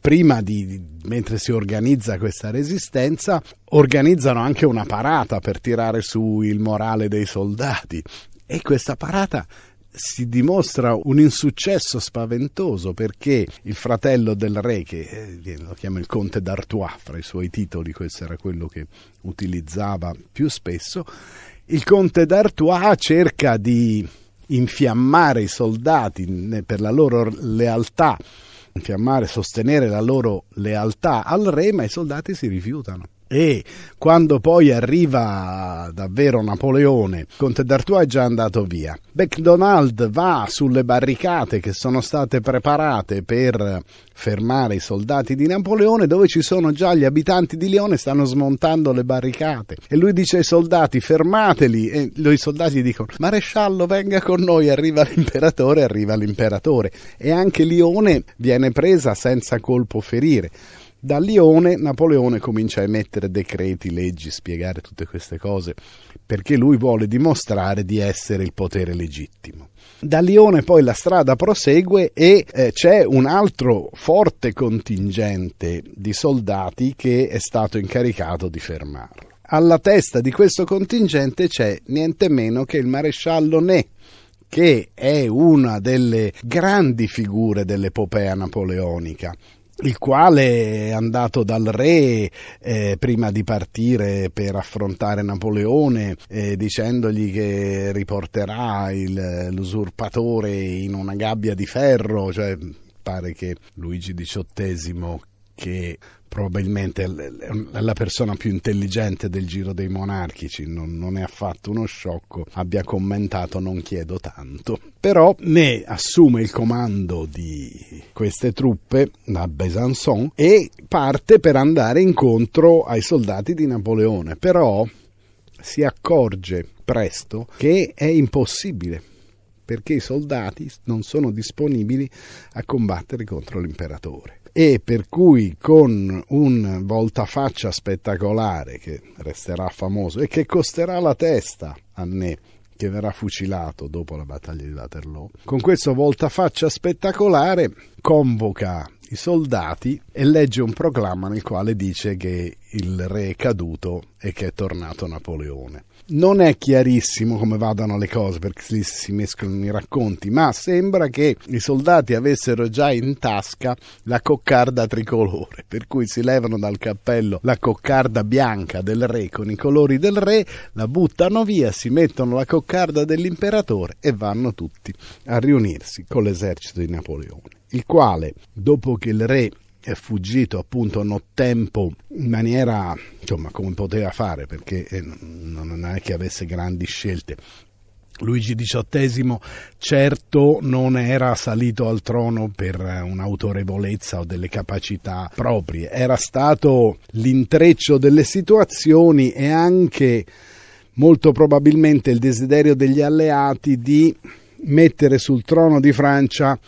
prima di, mentre si organizza questa resistenza, organizzano anche una parata per tirare su il morale dei soldati. E questa parata si dimostra un insuccesso spaventoso perché il fratello del re, che eh, lo chiama il conte d'Artois fra i suoi titoli, questo era quello che utilizzava più spesso, il conte d'Artois cerca di infiammare i soldati per la loro lealtà, infiammare, sostenere la loro lealtà al re, ma i soldati si rifiutano e quando poi arriva davvero Napoleone, Conte d'Artois è già andato via. MacDonald va sulle barricate che sono state preparate per fermare i soldati di Napoleone, dove ci sono già gli abitanti di Leone, stanno smontando le barricate. E lui dice ai soldati: fermateli! E i soldati dicono: Maresciallo, venga con noi, arriva l'imperatore, arriva l'imperatore. E anche Lione viene presa senza colpo ferire. Da Lione Napoleone comincia a emettere decreti, leggi, spiegare tutte queste cose, perché lui vuole dimostrare di essere il potere legittimo. Da Lione poi la strada prosegue e eh, c'è un altro forte contingente di soldati che è stato incaricato di fermarlo. Alla testa di questo contingente c'è niente meno che il maresciallo Ne, che è una delle grandi figure dell'epopea napoleonica il quale è andato dal re eh, prima di partire per affrontare Napoleone eh, dicendogli che riporterà il, eh, l'usurpatore in una gabbia di ferro, cioè pare che Luigi XVIII che probabilmente è la persona più intelligente del giro dei monarchici, non, non, è affatto uno sciocco, abbia commentato non chiedo tanto. Però ne assume il comando di queste truppe da Besançon e parte per andare incontro ai soldati di Napoleone, però si accorge presto che è impossibile perché i soldati non sono disponibili a combattere contro l'imperatore e per cui con un voltafaccia spettacolare che resterà famoso e che costerà la testa a Ne che verrà fucilato dopo la battaglia di Waterloo. Con questo voltafaccia spettacolare convoca i soldati e legge un proclama nel quale dice che il re è caduto e che è tornato Napoleone non è chiarissimo come vadano le cose perché lì si mescolano i racconti, ma sembra che i soldati avessero già in tasca la coccarda tricolore, per cui si levano dal cappello la coccarda bianca del re con i colori del re, la buttano via, si mettono la coccarda dell'imperatore e vanno tutti a riunirsi con l'esercito di Napoleone il quale, dopo che il re è fuggito appunto nottempo in maniera insomma come poteva fare perché eh, non è che avesse grandi scelte Luigi XVIII certo non era salito al trono per un'autorevolezza o delle capacità proprie, era stato l'intreccio delle situazioni e anche molto probabilmente il desiderio degli alleati di mettere sul trono di Francia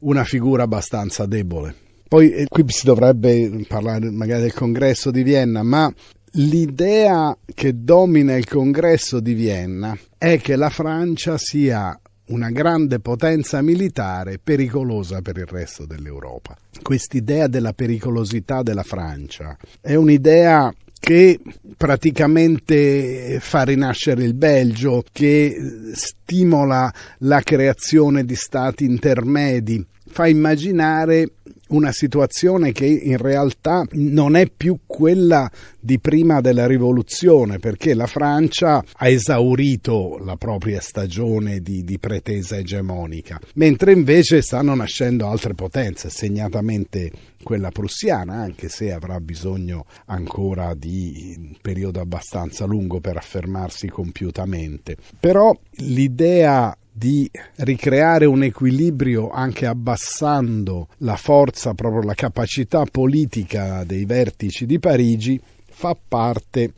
una figura abbastanza debole poi eh, qui si dovrebbe parlare magari del congresso di Vienna, ma l'idea che domina il congresso di Vienna è che la Francia sia una grande potenza militare pericolosa per il resto dell'Europa. Quest'idea della pericolosità della Francia è un'idea che praticamente fa rinascere il Belgio, che stimola la creazione di stati intermedi, fa immaginare una situazione che in realtà non è più quella di prima della rivoluzione, perché la Francia ha esaurito la propria stagione di, di pretesa egemonica, mentre invece stanno nascendo altre potenze, segnatamente quella prussiana, anche se avrà bisogno ancora di un periodo abbastanza lungo per affermarsi compiutamente. Però l'idea di ricreare un equilibrio anche abbassando la forza, proprio la capacità politica dei vertici di Parigi, fa parte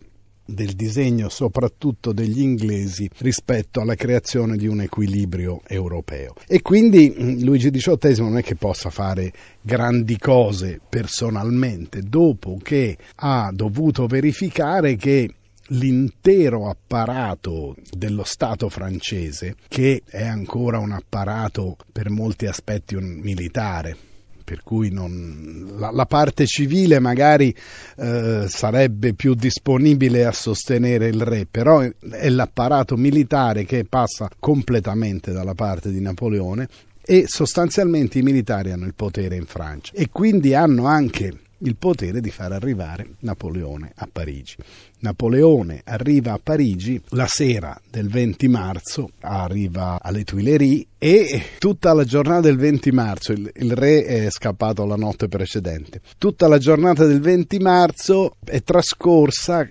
del disegno soprattutto degli inglesi rispetto alla creazione di un equilibrio europeo. E quindi mm, Luigi XVIII non è che possa fare grandi cose personalmente, dopo che ha dovuto verificare che l'intero apparato dello Stato francese, che è ancora un apparato per molti aspetti militare, per cui non, la, la, parte civile magari eh, sarebbe più disponibile a sostenere il re, però è l'apparato militare che passa completamente dalla parte di Napoleone e sostanzialmente i militari hanno il potere in Francia e quindi hanno anche il potere di far arrivare Napoleone a Parigi. Napoleone arriva a Parigi la sera del 20 marzo, arriva alle Tuileries e tutta la giornata del 20 marzo, il, il, re è scappato la notte precedente, tutta la giornata del 20 marzo è trascorsa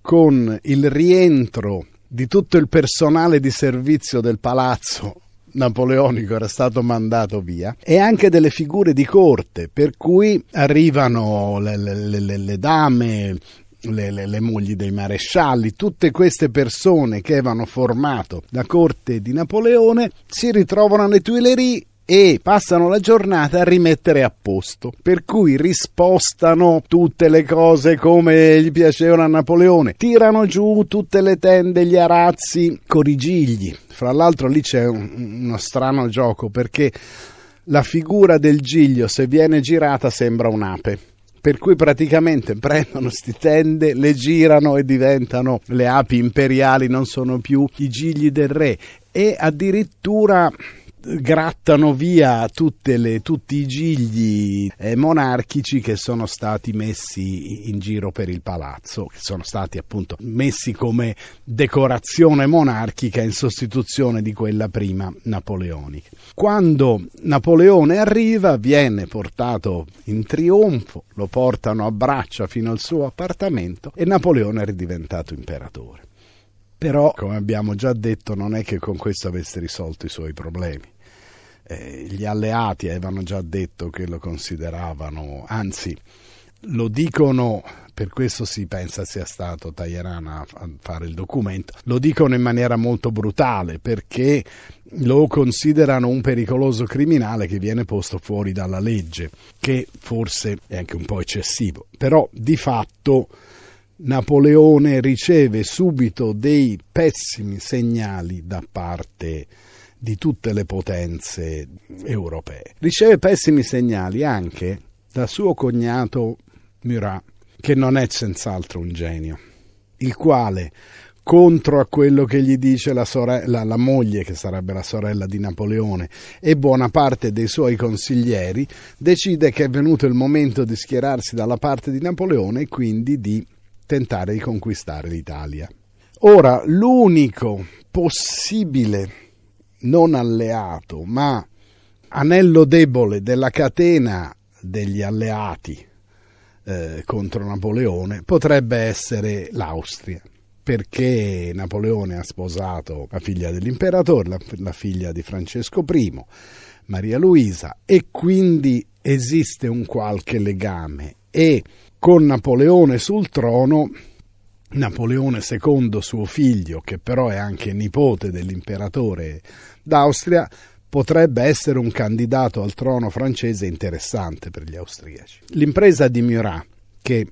con il rientro di tutto il personale di servizio del palazzo napoleonico era stato mandato via, e anche delle figure di corte, per cui arrivano le, le, le, le dame, le, le, le, mogli dei marescialli, tutte queste persone che avevano formato la corte di Napoleone si ritrovano alle Tuileries e passano la giornata a rimettere a posto, per cui rispostano tutte le cose come gli piacevano a Napoleone, tirano giù tutte le tende, gli arazzi, corigigli, fra l'altro lì c'è un, uno strano gioco perché la figura del giglio, se viene girata, sembra un'ape. Per cui praticamente prendono sti tende, le girano e diventano le api imperiali, non sono più i gigli del re. E addirittura grattano via le, tutti i gigli eh, monarchici che sono stati messi in giro per il palazzo, che sono stati appunto messi come decorazione monarchica in sostituzione di quella prima napoleonica. Quando Napoleone arriva viene portato in trionfo, lo portano a braccia fino al suo appartamento e Napoleone è ridiventato imperatore. Però, come abbiamo già detto, non è che con questo avesse risolto i suoi problemi eh, gli alleati avevano già detto che lo consideravano, anzi lo dicono, per questo si pensa sia stato Tajeran a fare il documento, lo dicono in maniera molto brutale perché lo considerano un pericoloso criminale che viene posto fuori dalla legge, che forse è anche un po' eccessivo, però di fatto Napoleone riceve subito dei pessimi segnali da parte di di tutte le potenze europee. Riceve pessimi segnali anche da suo cognato Murat, che non è senz'altro un genio, il quale contro a quello che gli dice la, sorella, la, moglie, che sarebbe la sorella di Napoleone, e buona parte dei suoi consiglieri, decide che è venuto il momento di schierarsi dalla parte di Napoleone e quindi di tentare di conquistare l'Italia. Ora, l'unico possibile non alleato, ma anello debole della catena degli alleati eh, contro Napoleone potrebbe essere l'Austria, perché Napoleone ha sposato la figlia dell'imperatore, la, la figlia di Francesco I, Maria Luisa, e quindi esiste un qualche legame e con Napoleone sul trono Napoleone II, suo figlio, che però è anche nipote dell'imperatore d'Austria potrebbe essere un candidato al trono francese interessante per gli austriaci. L'impresa di Murat, che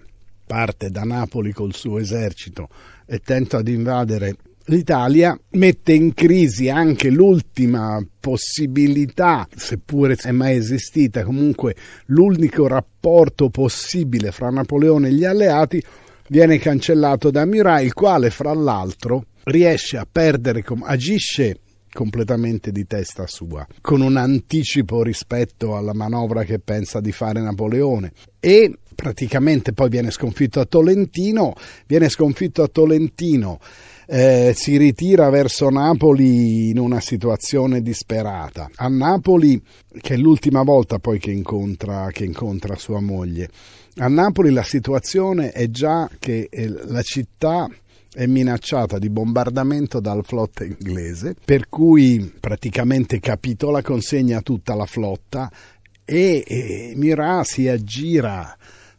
parte da Napoli col suo esercito e tenta di invadere l'Italia, mette in crisi anche l'ultima possibilità, seppure è mai esistita, comunque l'unico rapporto possibile fra Napoleone e gli alleati, viene cancellato da Murat, il quale fra l'altro riesce a perdere, agisce completamente di testa sua, con un anticipo rispetto alla manovra che pensa di fare Napoleone e praticamente poi viene sconfitto a Tolentino, viene sconfitto a Tolentino, eh, si ritira verso Napoli in una situazione disperata. A Napoli, che è l'ultima volta poi che incontra, che incontra sua moglie, a Napoli la situazione è già che eh, la città è minacciata di bombardamento dalla flotta inglese, per cui praticamente capitola consegna tutta la flotta e, e Murat si aggira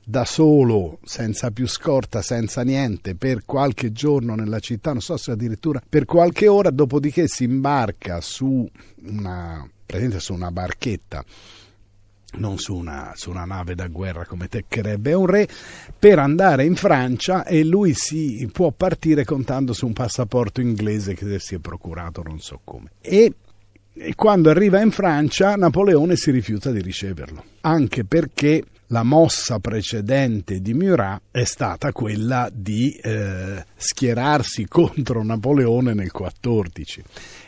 da solo, senza più scorta, senza niente, per qualche giorno nella città, non so se addirittura per qualche ora, dopodiché si imbarca su una, su una barchetta non su una, su una, nave da guerra come teccherebbe un re, per andare in Francia e lui si può partire contando su un passaporto inglese che si è procurato non so come. E, e quando arriva in Francia Napoleone si rifiuta di riceverlo, anche perché la mossa precedente di Murat è stata quella di eh, schierarsi contro Napoleone nel 14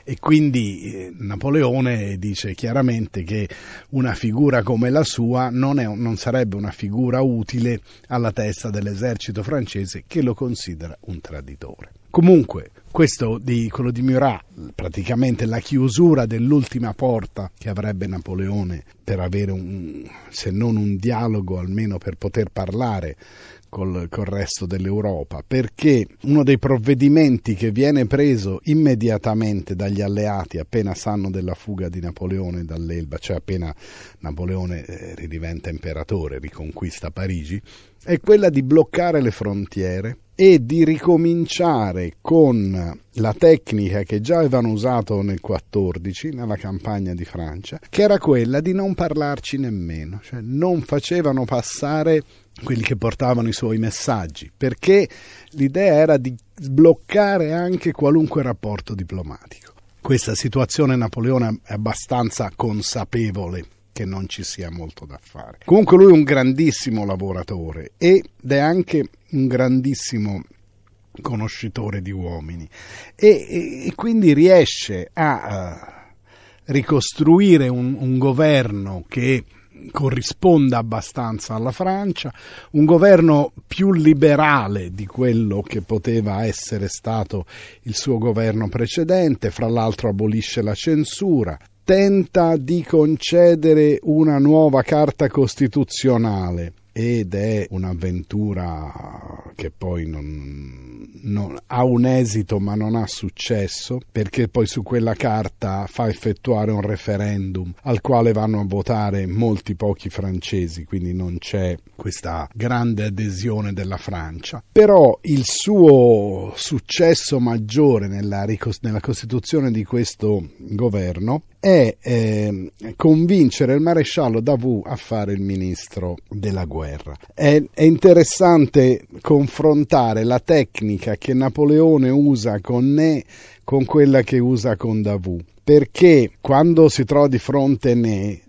e quindi eh, Napoleone dice chiaramente che una figura come la sua non, è, non sarebbe una figura utile alla testa dell'esercito francese che lo considera un traditore. Comunque, questo di quello di Murat, praticamente la chiusura dell'ultima porta che avrebbe Napoleone per avere un, se non un dialogo, almeno per poter parlare col, col resto dell'Europa, perché uno dei provvedimenti che viene preso immediatamente dagli alleati appena sanno della fuga di Napoleone dall'Elba, cioè appena Napoleone eh, ridiventa imperatore, riconquista Parigi, è quella di bloccare le frontiere e di ricominciare con la tecnica che già avevano usato nel 14 nella campagna di Francia, che era quella di non parlarci nemmeno, cioè non facevano passare quelli che portavano i suoi messaggi, perché l'idea era di sbloccare anche qualunque rapporto diplomatico. Questa situazione Napoleone è abbastanza consapevole che non ci sia molto da fare. Comunque lui è un grandissimo lavoratore ed è anche un grandissimo conoscitore di uomini e, e, e quindi riesce a uh, ricostruire un, un governo che corrisponda abbastanza alla Francia, un governo più liberale di quello che poteva essere stato il suo governo precedente, fra l'altro abolisce la censura, tenta di concedere una nuova carta costituzionale ed è un'avventura che poi non, non, ha un esito ma non ha successo perché poi su quella carta fa effettuare un referendum al quale vanno a votare molti pochi francesi quindi non c'è questa grande adesione della Francia però il suo successo maggiore nella, nella costituzione di questo governo è eh, convincere il maresciallo Davout a fare il ministro della guerra. È, è, interessante confrontare la tecnica che Napoleone usa con Ne con quella che usa con Davout, perché quando si trova di fronte Ne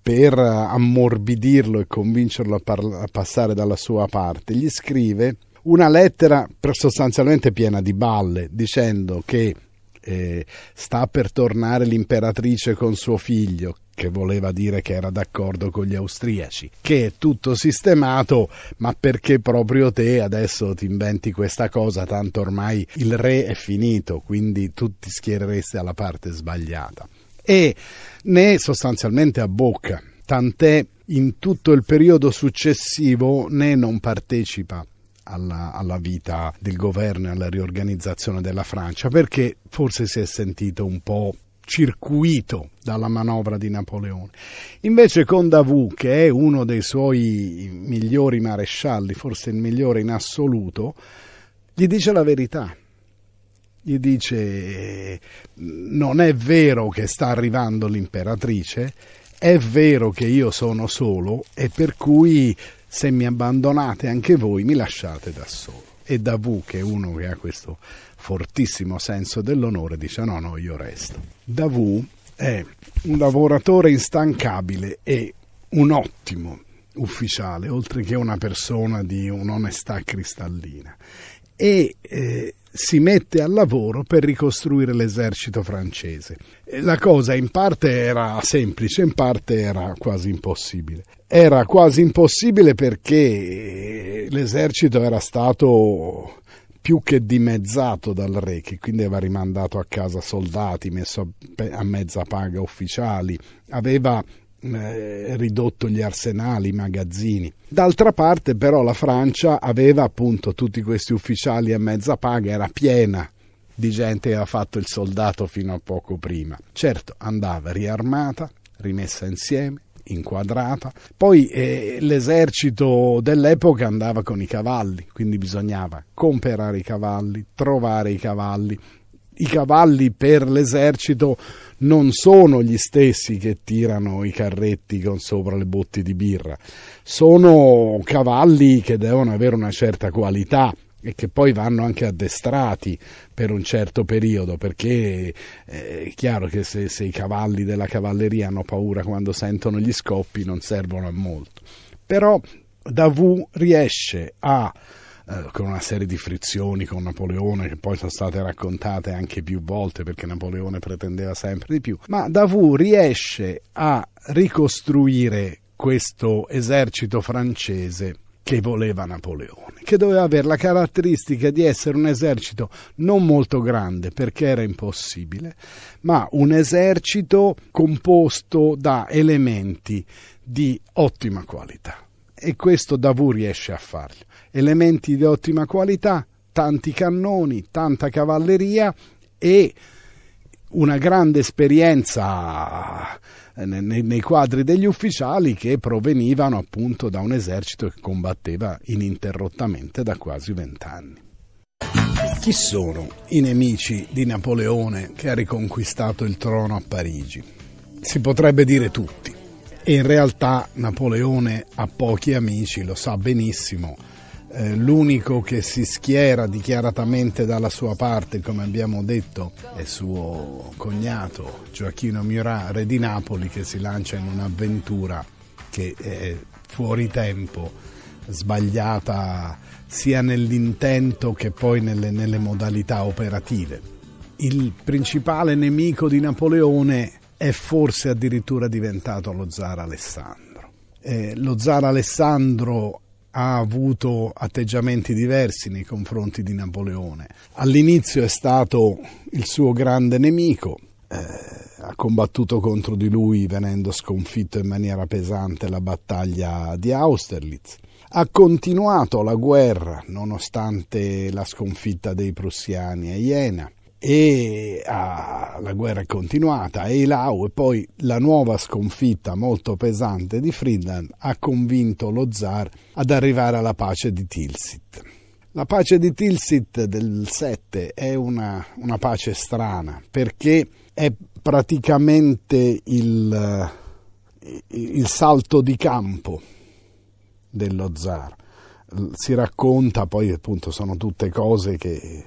per ammorbidirlo e convincerlo a, par- a passare dalla sua parte, gli scrive una lettera sostanzialmente piena di balle, dicendo che eh, sta per tornare l'imperatrice con suo figlio, che voleva dire che era d'accordo con gli austriaci, che è tutto sistemato, ma perché proprio te adesso ti inventi questa cosa, tanto ormai il re è finito, quindi tu ti schiereresti alla parte sbagliata. E ne sostanzialmente a bocca, tant'è in tutto il periodo successivo ne non partecipa alla, alla vita del governo e alla riorganizzazione della Francia, perché forse si è sentito un po' circuito dalla manovra di Napoleone. Invece con Davout, che è uno dei suoi migliori marescialli, forse il migliore in assoluto, gli dice la verità. Gli dice non è vero che sta arrivando l'imperatrice, è vero che io sono solo e per cui se mi abbandonate anche voi mi lasciate da solo. E da che è uno che ha questo fortissimo senso dell'onore, dice no, no, io resto. Da è un lavoratore instancabile e un ottimo ufficiale, oltre che una persona di un'onestà cristallina. E eh, si mette al lavoro per ricostruire l'esercito francese. Eh, la cosa in parte era semplice, in parte era quasi impossibile. Era quasi impossibile perché eh, l'esercito era stato più che dimezzato dal re, che quindi aveva rimandato a casa soldati, messo a mezza paga ufficiali, aveva eh, ridotto gli arsenali, i magazzini. D'altra parte però la Francia aveva appunto tutti questi ufficiali a mezza paga, era piena di gente che aveva fatto il soldato fino a poco prima. Certo, andava riarmata, rimessa insieme, inquadrata. Poi eh, l'esercito dell'epoca andava con i cavalli, quindi bisognava comprare i cavalli, trovare i cavalli. I cavalli per l'esercito non sono gli stessi che tirano i carretti con sopra le botti di birra, sono cavalli che devono avere una certa qualità e che poi vanno anche addestrati per un certo periodo, perché eh, è chiaro che se, se i cavalli della cavalleria hanno paura quando sentono gli scoppi non servono a molto. Però Davù riesce a eh, con una serie di frizioni con Napoleone che poi sono state raccontate anche più volte perché Napoleone pretendeva sempre di più, ma Davout riesce a ricostruire questo esercito francese che voleva Napoleone, che doveva avere la caratteristica di essere un esercito non molto grande perché era impossibile, ma un esercito composto da elementi di ottima qualità. E questo Davout riesce a farlo elementi di ottima qualità, tanti cannoni, tanta cavalleria e una grande esperienza eh, nei, quadri degli ufficiali che provenivano appunto da un esercito che combatteva ininterrottamente da quasi vent'anni. Chi sono i nemici di Napoleone che ha riconquistato il trono a Parigi? Si potrebbe dire tutti. E in realtà Napoleone ha pochi amici, lo sa benissimo eh, l'unico che si schiera dichiaratamente dalla sua parte, come abbiamo detto, è suo cognato Gioacchino Murat, re di Napoli, che si lancia in un'avventura che è fuori tempo, sbagliata sia nell'intento che poi nelle, nelle modalità operative. Il principale nemico di Napoleone è forse addirittura diventato lo zar Alessandro. Eh, lo zar Alessandro ha avuto atteggiamenti diversi nei confronti di Napoleone. All'inizio è stato il suo grande nemico, eh, ha combattuto contro di lui venendo sconfitto in maniera pesante la battaglia di Austerlitz. Ha continuato la guerra nonostante la sconfitta dei prussiani a Jena e ah, la guerra è continuata e Ilau e poi la nuova sconfitta molto pesante di Friedland ha convinto lo zar ad arrivare alla pace di Tilsit. La pace di Tilsit del 7 è una, una pace strana perché è praticamente il, il salto di campo dello zar. Si racconta, poi appunto sono tutte cose che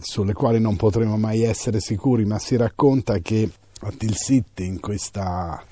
sulle quali non potremo mai essere sicuri, ma si racconta che a Tilsit, in,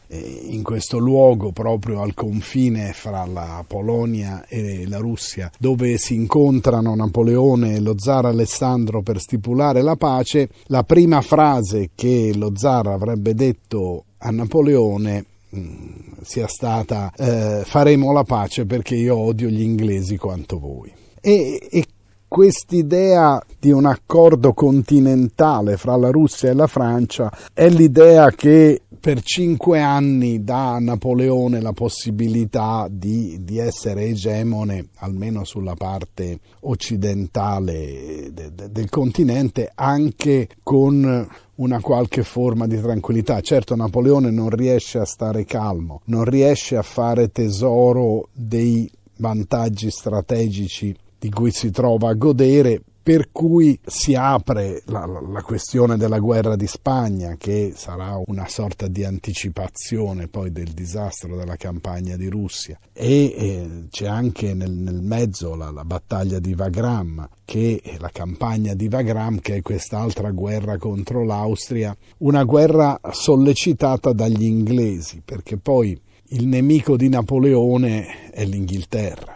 eh, in, questo luogo proprio al confine fra la Polonia e la Russia, dove si incontrano Napoleone e lo zar Alessandro per stipulare la pace, la prima frase che lo zar avrebbe detto a Napoleone mm, sia stata eh, faremo la pace perché io odio gli inglesi quanto voi. E, e, quest'idea di un accordo continentale fra la Russia e la Francia è l'idea che per cinque anni dà a Napoleone la possibilità di, di essere egemone, almeno sulla parte occidentale de, de, del continente, anche con una qualche forma di tranquillità. Certo Napoleone non riesce a stare calmo, non riesce a fare tesoro dei vantaggi strategici di cui si trova a godere, per cui si apre la, la, questione della guerra di Spagna, che sarà una sorta di anticipazione poi del disastro della campagna di Russia, e eh, c'è anche nel, nel mezzo la, la, battaglia di Wagram, che è eh, la campagna di Wagram, che è quest'altra guerra contro l'Austria, una guerra sollecitata dagli inglesi, perché poi il nemico di Napoleone è l'Inghilterra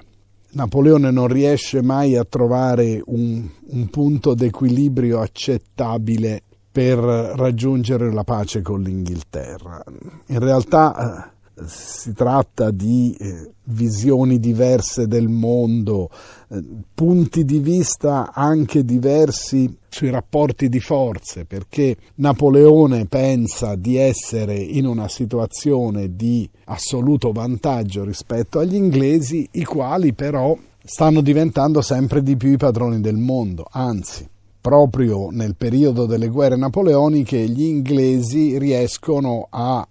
Napoleone non riesce mai a trovare un, un punto d'equilibrio accettabile per raggiungere la pace con l'Inghilterra. In realtà eh, si tratta di eh, visioni diverse del mondo, eh, punti di vista anche diversi sui rapporti di forze, perché Napoleone pensa di essere in una situazione di assoluto vantaggio rispetto agli inglesi, i quali però stanno diventando sempre di più i padroni del mondo, anzi proprio nel periodo delle guerre napoleoniche gli inglesi riescono a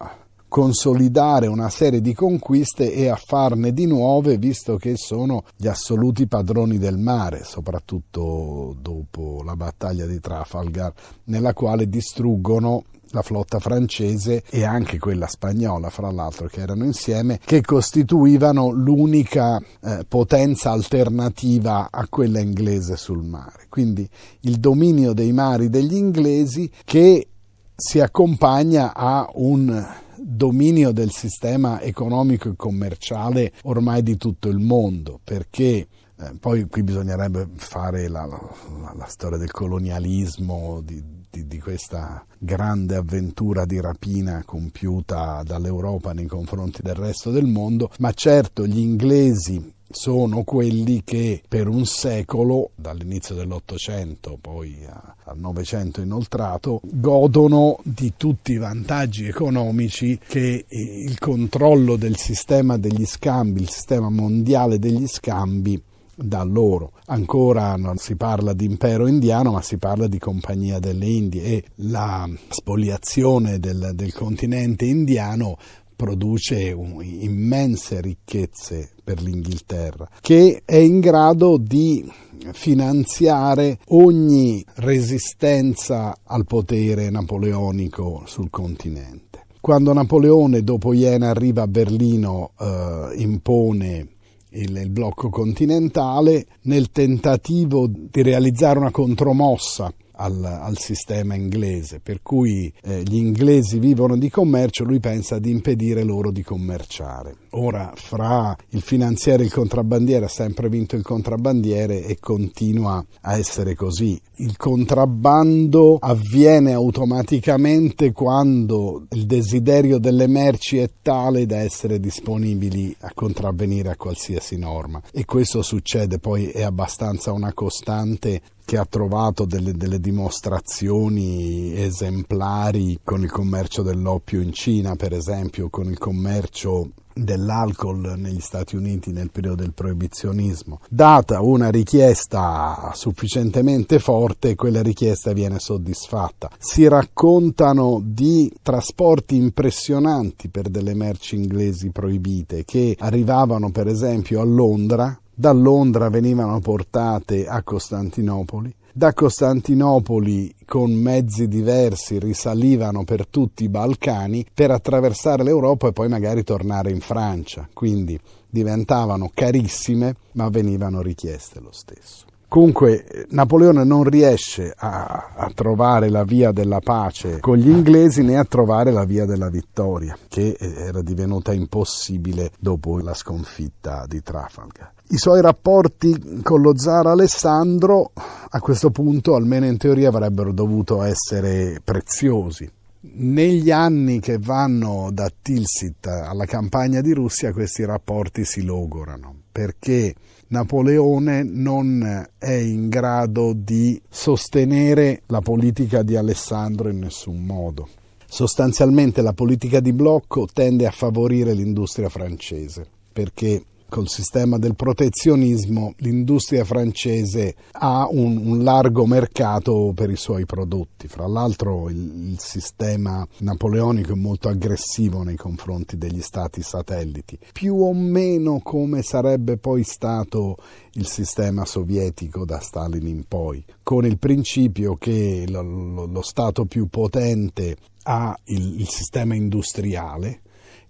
consolidare una serie di conquiste e a farne di nuove, visto che sono gli assoluti padroni del mare, soprattutto dopo la battaglia di Trafalgar, nella quale distruggono la flotta francese e anche quella spagnola, fra l'altro, che erano insieme, che costituivano l'unica eh, potenza alternativa a quella inglese sul mare. Quindi il dominio dei mari degli inglesi che si accompagna a un dominio del sistema economico e commerciale ormai di tutto il mondo, perché eh, poi qui bisognerebbe fare la, la, la storia del colonialismo, di, effetti di questa grande avventura di rapina compiuta dall'Europa nei confronti del resto del mondo, ma certo gli inglesi sono quelli che per un secolo, dall'inizio dell'Ottocento poi al Novecento inoltrato, godono di tutti i vantaggi economici che eh, il controllo del sistema degli scambi, il sistema mondiale degli scambi, da loro. Ancora non si parla di impero indiano, ma si parla di compagnia delle Indie e la spoliazione del, del continente indiano produce immense ricchezze per l'Inghilterra, che è in grado di finanziare ogni resistenza al potere napoleonico sul continente. Quando Napoleone dopo Iena arriva a Berlino eh, impone il, il blocco continentale nel tentativo di realizzare una contromossa al, al sistema inglese, per cui eh, gli inglesi vivono di commercio, lui pensa di impedire loro di commerciare. Ora, fra il finanziere e il contrabbandiere, ha sempre vinto il contrabbandiere e continua a essere così. Il contrabbando avviene automaticamente quando il desiderio delle merci è tale da essere disponibili a contravvenire a qualsiasi norma. E questo succede, poi è abbastanza una costante che ha trovato delle, delle, dimostrazioni esemplari con il commercio dell'oppio in Cina, per esempio, con il commercio dell'alcol negli Stati Uniti nel periodo del proibizionismo. Data una richiesta sufficientemente forte, quella richiesta viene soddisfatta. Si raccontano di trasporti impressionanti per delle merci inglesi proibite che arrivavano per esempio a Londra da Londra venivano portate a Costantinopoli, da Costantinopoli con mezzi diversi risalivano per tutti i Balcani per attraversare l'Europa e poi magari tornare in Francia, quindi diventavano carissime ma venivano richieste lo stesso. Comunque Napoleone non riesce a, a, trovare la via della pace con gli inglesi né a trovare la via della vittoria, che eh, era divenuta impossibile dopo la sconfitta di Trafalgar. I suoi rapporti con lo zar Alessandro a questo punto, almeno in teoria, avrebbero dovuto essere preziosi. Negli anni che vanno da Tilsit alla campagna di Russia questi rapporti si logorano perché Napoleone non è in grado di sostenere la politica di Alessandro in nessun modo. Sostanzialmente la politica di blocco tende a favorire l'industria francese perché col sistema del protezionismo l'industria francese ha un, un largo mercato per i suoi prodotti. Fra l'altro il, il, sistema napoleonico è molto aggressivo nei confronti degli stati satelliti, più o meno come sarebbe poi stato il sistema sovietico da Stalin in poi, con il principio che lo, lo, lo stato più potente ha il, il sistema industriale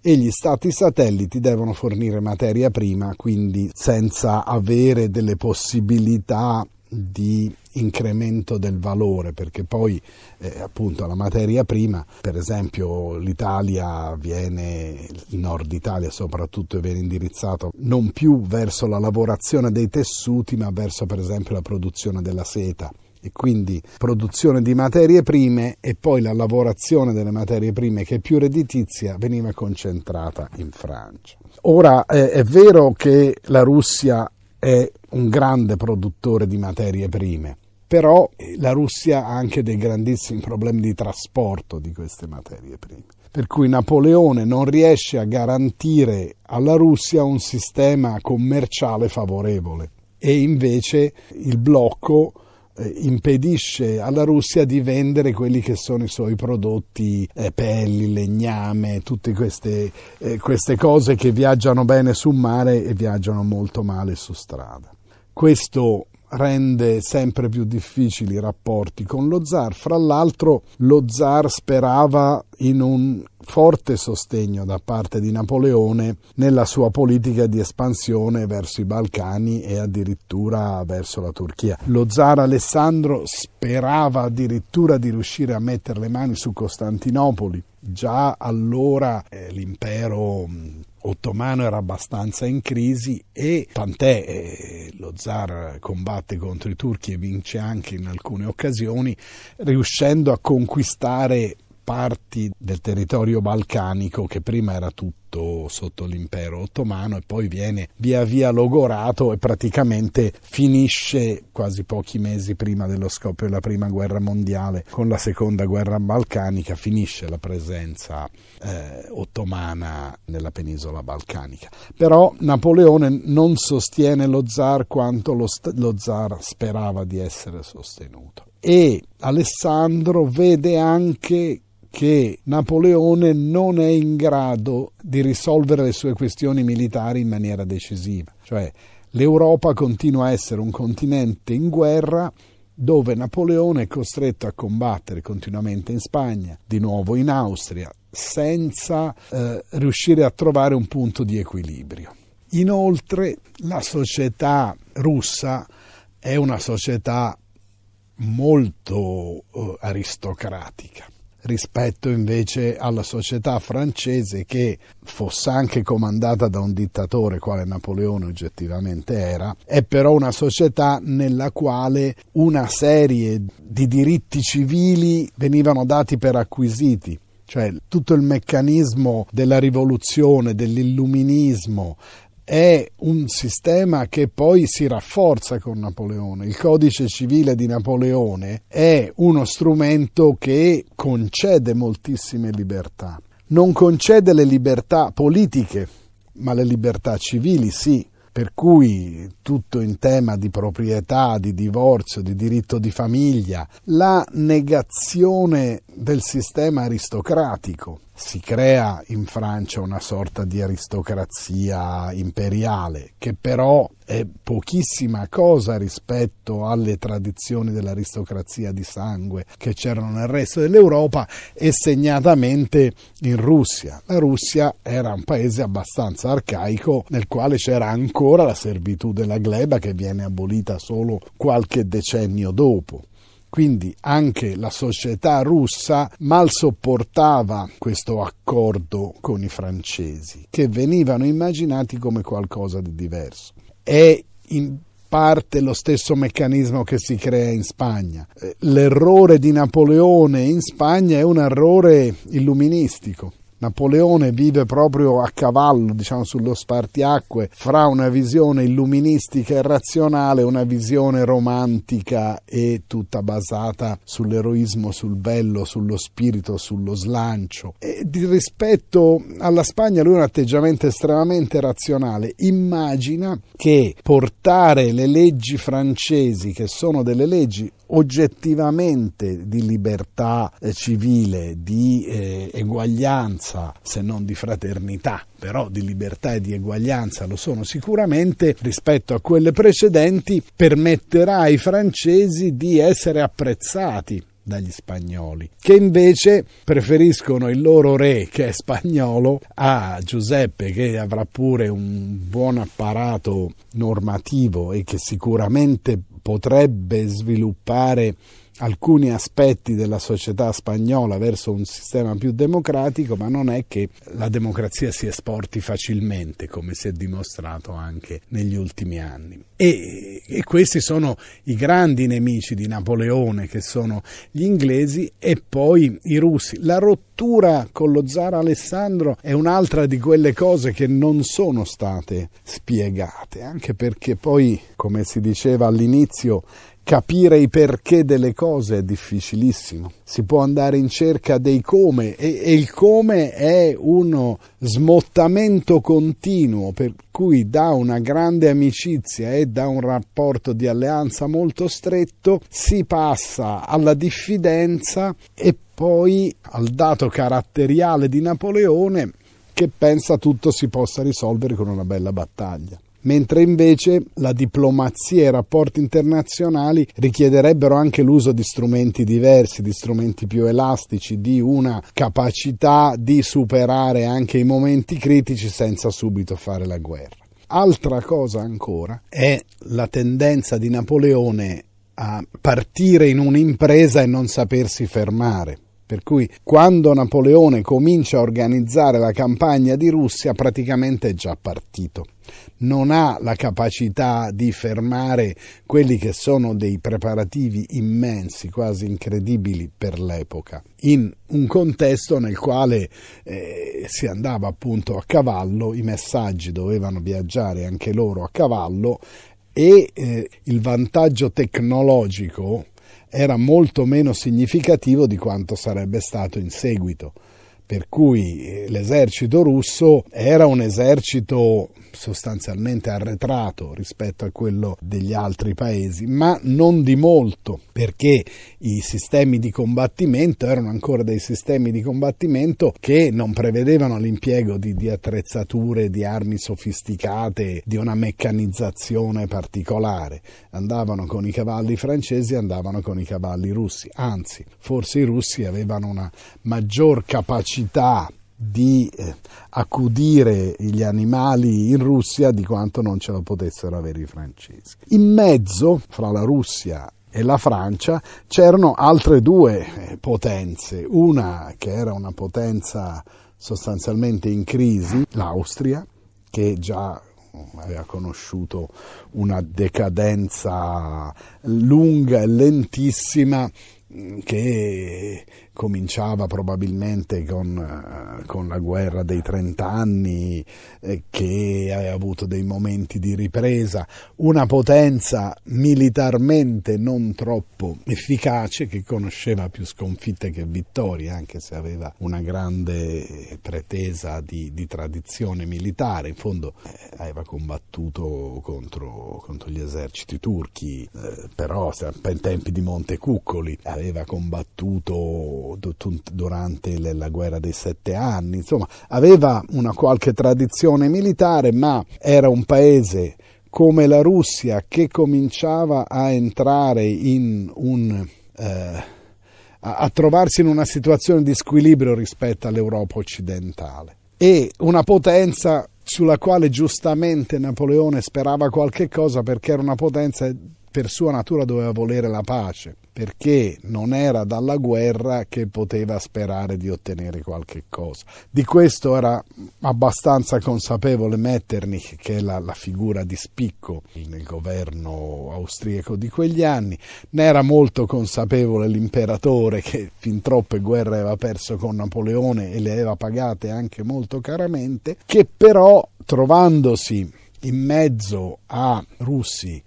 e gli stati satelliti devono fornire materia prima, quindi senza avere delle possibilità di incremento del valore perché poi eh, appunto la materia prima per esempio l'Italia viene il nord Italia soprattutto viene indirizzato non più verso la lavorazione dei tessuti ma verso per esempio la produzione della seta e quindi produzione di materie prime e poi la lavorazione delle materie prime che è più redditizia veniva concentrata in Francia. Ora eh, è vero che la Russia è un grande produttore di materie prime, però la Russia ha anche dei grandissimi problemi di trasporto di queste materie prime. Per cui Napoleone non riesce a garantire alla Russia un sistema commerciale favorevole e invece il blocco eh, impedisce alla Russia di vendere quelli che sono i suoi prodotti, eh, pelli, legname, tutte queste, eh, queste cose che viaggiano bene su mare e viaggiano molto male su strada. Questo rende sempre più difficili i rapporti con lo zar. Fra l'altro lo zar sperava in un forte sostegno da parte di Napoleone nella sua politica di espansione verso i Balcani e addirittura verso la Turchia. Lo zar Alessandro sperava addirittura di riuscire a mettere le mani su Costantinopoli. Già allora eh, l'impero ottomano era abbastanza in crisi e tant'è eh, lo zar combatte contro i turchi e vince anche in alcune occasioni riuscendo a conquistare parti del territorio balcanico che prima era tutto sotto l'impero ottomano e poi viene via via logorato e praticamente finisce quasi pochi mesi prima dello scoppio della prima guerra mondiale con la seconda guerra balcanica finisce la presenza eh, ottomana nella penisola balcanica però Napoleone non sostiene lo zar quanto lo, st- lo zar sperava di essere sostenuto e Alessandro vede anche che Napoleone non è in grado di risolvere le sue questioni militari in maniera decisiva. Cioè l'Europa continua a essere un continente in guerra dove Napoleone è costretto a combattere continuamente in Spagna, di nuovo in Austria, senza eh, riuscire a trovare un punto di equilibrio. Inoltre la società russa è una società molto eh, aristocratica rispetto invece alla società francese che, fosse anche comandata da un dittatore quale Napoleone oggettivamente era, è però una società nella quale una serie di diritti civili venivano dati per acquisiti cioè tutto il meccanismo della rivoluzione, dell'illuminismo, è un sistema che poi si rafforza con Napoleone. Il codice civile di Napoleone è uno strumento che concede moltissime libertà. Non concede le libertà politiche, ma le libertà civili sì. Per cui tutto in tema di proprietà, di divorzio, di diritto di famiglia, la negazione del sistema aristocratico si crea in Francia una sorta di aristocrazia imperiale, che però è pochissima cosa rispetto alle tradizioni dell'aristocrazia di sangue che c'erano nel resto dell'Europa e segnatamente in Russia. La Russia era un paese abbastanza arcaico nel quale c'era ancora la servitù della gleba che viene abolita solo qualche decennio dopo. Quindi anche la società russa mal sopportava questo accordo con i francesi, che venivano immaginati come qualcosa di diverso. È in parte lo stesso meccanismo che si crea in Spagna. Eh, l'errore di Napoleone in Spagna è un errore illuministico Napoleone vive proprio a cavallo, diciamo, sullo spartiacque fra una visione illuministica e razionale e una visione romantica e tutta basata sull'eroismo, sul bello, sullo spirito, sullo slancio. E rispetto alla Spagna lui ha un atteggiamento estremamente razionale. Immagina che portare le leggi francesi, che sono delle leggi oggettivamente di libertà eh, civile, di eh, eguaglianza, se non di fraternità, però di libertà e di eguaglianza lo sono sicuramente rispetto a quelle precedenti, permetterà ai francesi di essere apprezzati dagli spagnoli, che invece preferiscono il loro re che è spagnolo a Giuseppe che avrà pure un buon apparato normativo e che sicuramente potrebbe sviluppare alcuni aspetti della società spagnola verso un sistema più democratico, ma non è che la democrazia si esporti facilmente, come si è dimostrato anche negli ultimi anni. E, e questi sono i grandi nemici di Napoleone, che sono gli inglesi e poi i russi. La rottura con lo zar Alessandro è un'altra di quelle cose che non sono state spiegate, anche perché poi, come si diceva all'inizio, Capire i perché delle cose è difficilissimo, si può andare in cerca dei come e, e, il come è uno smottamento continuo per cui da una grande amicizia e da un rapporto di alleanza molto stretto si passa alla diffidenza e poi al dato caratteriale di Napoleone che pensa tutto si possa risolvere con una bella battaglia mentre invece la diplomazia e i rapporti internazionali richiederebbero anche l'uso di strumenti diversi, di strumenti più elastici, di una capacità di superare anche i momenti critici senza subito fare la guerra. Altra cosa ancora è la tendenza di Napoleone a partire in un'impresa e non sapersi fermare. Per cui quando Napoleone comincia a organizzare la campagna di Russia praticamente è già partito non ha la capacità di fermare quelli che sono dei preparativi immensi, quasi incredibili per l'epoca, in un contesto nel quale eh, si andava appunto a cavallo, i messaggi dovevano viaggiare anche loro a cavallo e eh, il vantaggio tecnologico era molto meno significativo di quanto sarebbe stato in seguito per cui eh, l'esercito russo era un esercito sostanzialmente arretrato rispetto a quello degli altri paesi, ma non di molto, perché i sistemi di combattimento erano ancora dei sistemi di combattimento che non prevedevano l'impiego di, di attrezzature, di armi sofisticate, di una meccanizzazione particolare. Andavano con i cavalli francesi, andavano con i cavalli russi, anzi, forse i russi avevano una maggior capacità di eh, accudire gli animali in Russia di quanto non ce la potessero avere i francesi. In mezzo, fra la Russia e la Francia c'erano altre due eh, potenze, una che era una potenza sostanzialmente in crisi, l'Austria, che già mm, aveva conosciuto una decadenza lunga e lentissima mm, che cominciava probabilmente con, eh, con la guerra dei trent'anni eh, che ha avuto dei momenti di ripresa, una potenza militarmente non troppo efficace che conosceva più sconfitte che vittorie, anche se aveva una grande pretesa di, di tradizione militare, in fondo eh, aveva combattuto contro, contro, gli eserciti turchi, eh, però in tempi di Montecuccoli aveva combattuto durante la guerra dei sette anni, insomma aveva una qualche tradizione militare ma era un paese come la Russia che cominciava a entrare in un... Eh, a trovarsi in una situazione di squilibrio rispetto all'Europa occidentale e una potenza sulla quale giustamente Napoleone sperava qualche cosa perché era una potenza per sua natura doveva volere la pace perché non era dalla guerra che poteva sperare di ottenere qualche cosa. Di questo era abbastanza consapevole Metternich, che è la, la figura di spicco nel governo austriaco di quegli anni, ne era molto consapevole l'imperatore che fin troppe guerre aveva perso con Napoleone e le aveva pagate anche molto caramente, che però trovandosi in mezzo a russi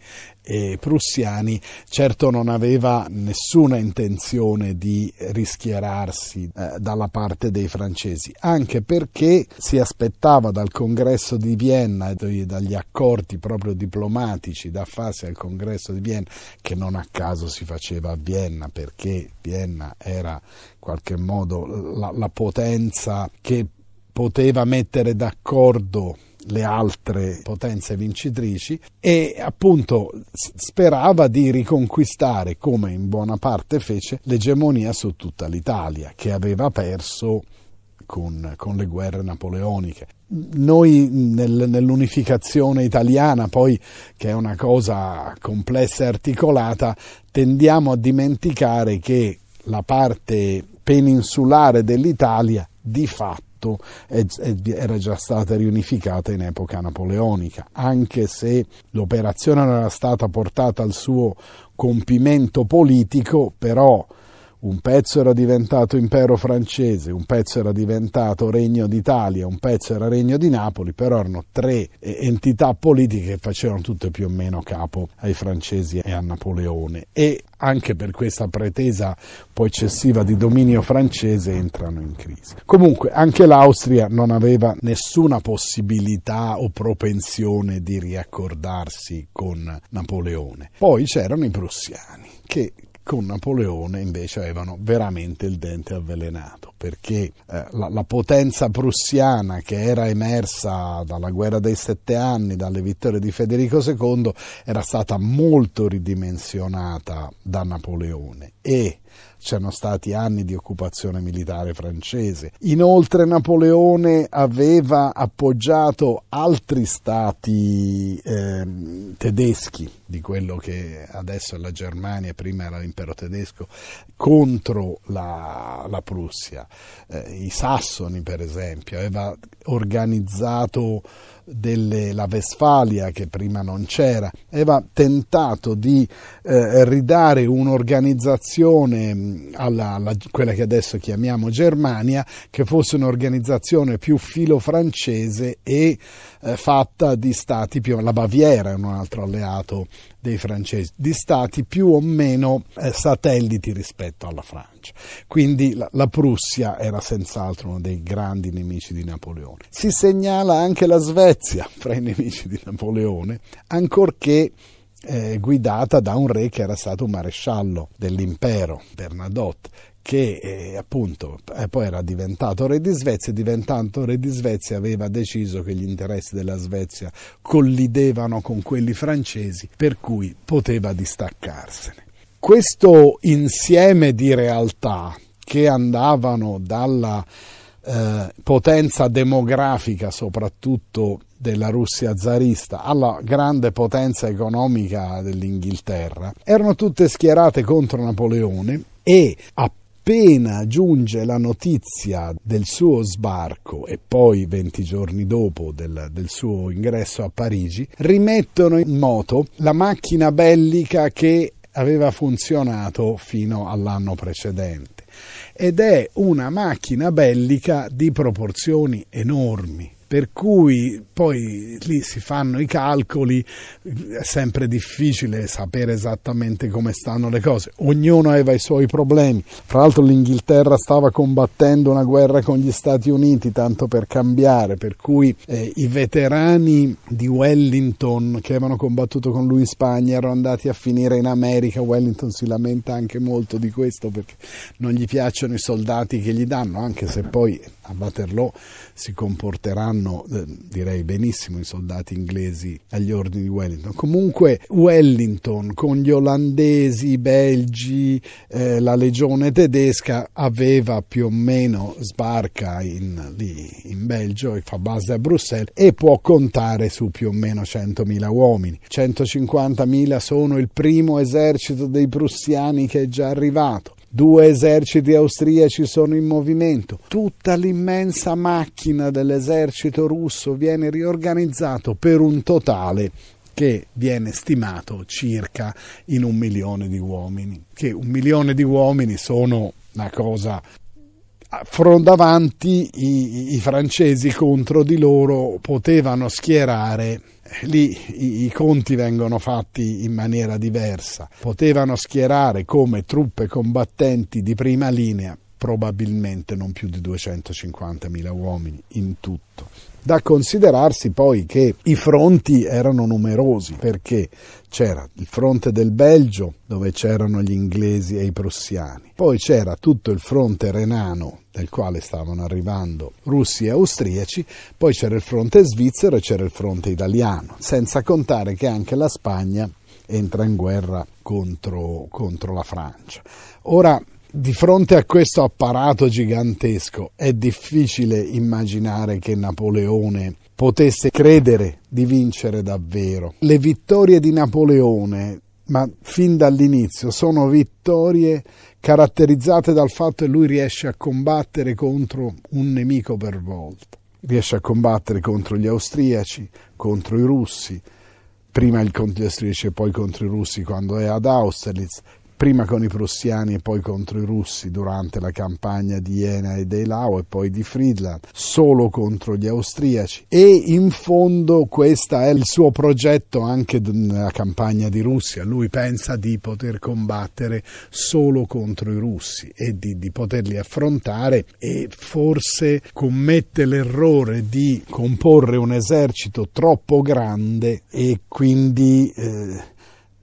e prussiani, certo non aveva nessuna intenzione di rischierarsi eh, dalla parte dei francesi, anche perché si aspettava dal congresso di Vienna e dagli accordi proprio diplomatici da farsi al congresso di Vienna, che non a caso si faceva a Vienna perché Vienna era in qualche modo la, la potenza che poteva mettere d'accordo le altre potenze vincitrici e appunto sperava di riconquistare, come in buona parte fece, l'egemonia su tutta l'Italia, che aveva perso con, con, le guerre napoleoniche. Noi nel, nell'unificazione italiana, poi che è una cosa complessa e articolata, tendiamo a dimenticare che la parte peninsulare dell'Italia di fatto fatto era già stata riunificata in epoca napoleonica, anche se l'operazione non era stata portata al suo compimento politico, però un pezzo era diventato impero francese, un pezzo era diventato regno d'Italia, un pezzo era regno di Napoli, però erano tre entità politiche che facevano tutte più o meno capo ai francesi e a Napoleone e anche per questa pretesa poi eccessiva di dominio francese entrano in crisi. Comunque anche l'Austria non aveva nessuna possibilità o propensione di riaccordarsi con Napoleone. Poi c'erano i prussiani che con Napoleone invece avevano veramente il dente avvelenato, perché eh, la, la, potenza prussiana che era emersa dalla guerra dei sette anni, dalle vittorie di Federico II, era stata molto ridimensionata da Napoleone e c'erano stati anni di occupazione militare francese. Inoltre Napoleone aveva appoggiato altri stati eh, tedeschi di quello che adesso è la Germania, prima era l'impero tedesco, contro la, la Prussia. Eh, I Sassoni, per esempio, aveva organizzato delle, la Vesfalia, che prima non c'era, aveva tentato di eh, ridare un'organizzazione mm, alla, alla, quella che adesso chiamiamo Germania, che fosse un'organizzazione più filo francese e eh, fatta di stati più, la Baviera è un altro alleato dei francesi, di stati più o meno eh, satelliti rispetto alla Francia. Quindi la, la Prussia era senz'altro uno dei grandi nemici di Napoleone. Si segnala anche la Svezia *laughs* fra i nemici di Napoleone, ancorché eh, guidata da un re che era stato un maresciallo dell'impero, Bernadotte, che eh, appunto eh, poi era diventato re di Svezia e diventando re di Svezia aveva deciso che gli interessi della Svezia collidevano con quelli francesi per cui poteva distaccarsene. Questo insieme di realtà che andavano dalla eh, potenza demografica soprattutto della Russia zarista alla grande potenza economica dell'Inghilterra erano tutte schierate contro Napoleone e appunto appena giunge la notizia del suo sbarco e poi 20 giorni dopo del, del, suo ingresso a Parigi, rimettono in moto la macchina bellica che aveva funzionato fino all'anno precedente ed è una macchina bellica di proporzioni enormi per cui poi lì si fanno i calcoli, è sempre difficile sapere esattamente come stanno le cose, ognuno aveva i suoi problemi, fra l'altro l'Inghilterra stava combattendo una guerra con gli Stati Uniti, tanto per cambiare, per cui eh, i veterani di Wellington che avevano combattuto con lui in Spagna erano andati a finire in America, Wellington si lamenta anche molto di questo perché non gli piacciono i soldati che gli danno, anche se poi a Waterloo si comporteranno eh, direi benissimo i soldati inglesi agli ordini di Wellington. Comunque Wellington con gli olandesi, i belgi, eh, la legione tedesca aveva più o meno sbarca in, lì in Belgio e fa base a Bruxelles e può contare su più o meno 100.000 uomini. 150.000 sono il primo esercito dei prussiani che è già arrivato due eserciti austriaci sono in movimento, tutta l'immensa macchina dell'esercito russo viene riorganizzata per un totale che viene stimato circa in un milione di uomini, che un milione di uomini sono una cosa frondavanti i, i francesi contro di loro potevano schierare lì i, conti vengono fatti in maniera diversa. Potevano schierare come truppe combattenti di prima linea probabilmente non più di 250.000 uomini in tutto. Da considerarsi poi che i fronti erano numerosi perché c'era il fronte del Belgio dove c'erano gli inglesi e i prussiani, poi c'era tutto il fronte renano nel quale stavano arrivando russi e austriaci, poi c'era il fronte svizzero e c'era il fronte italiano, senza contare che anche la Spagna entra in guerra contro, contro la Francia. Ora, di fronte a questo apparato gigantesco è difficile immaginare che Napoleone potesse credere di vincere davvero. Le vittorie di Napoleone, ma fin dall'inizio, sono vittorie caratterizzate dal fatto che lui riesce a combattere contro un nemico per volta. Riesce a combattere contro gli austriaci, contro i russi, prima contro gli austriaci e poi contro i russi quando è ad Austerlitz, prima con i prussiani e poi contro i russi durante la campagna di Jena e dei Lao e poi di Friedland, solo contro gli austriaci e in fondo questo è il suo progetto anche nella campagna di Russia, lui pensa di poter combattere solo contro i russi e di, di poterli affrontare e forse commette l'errore di comporre un esercito troppo grande e quindi eh,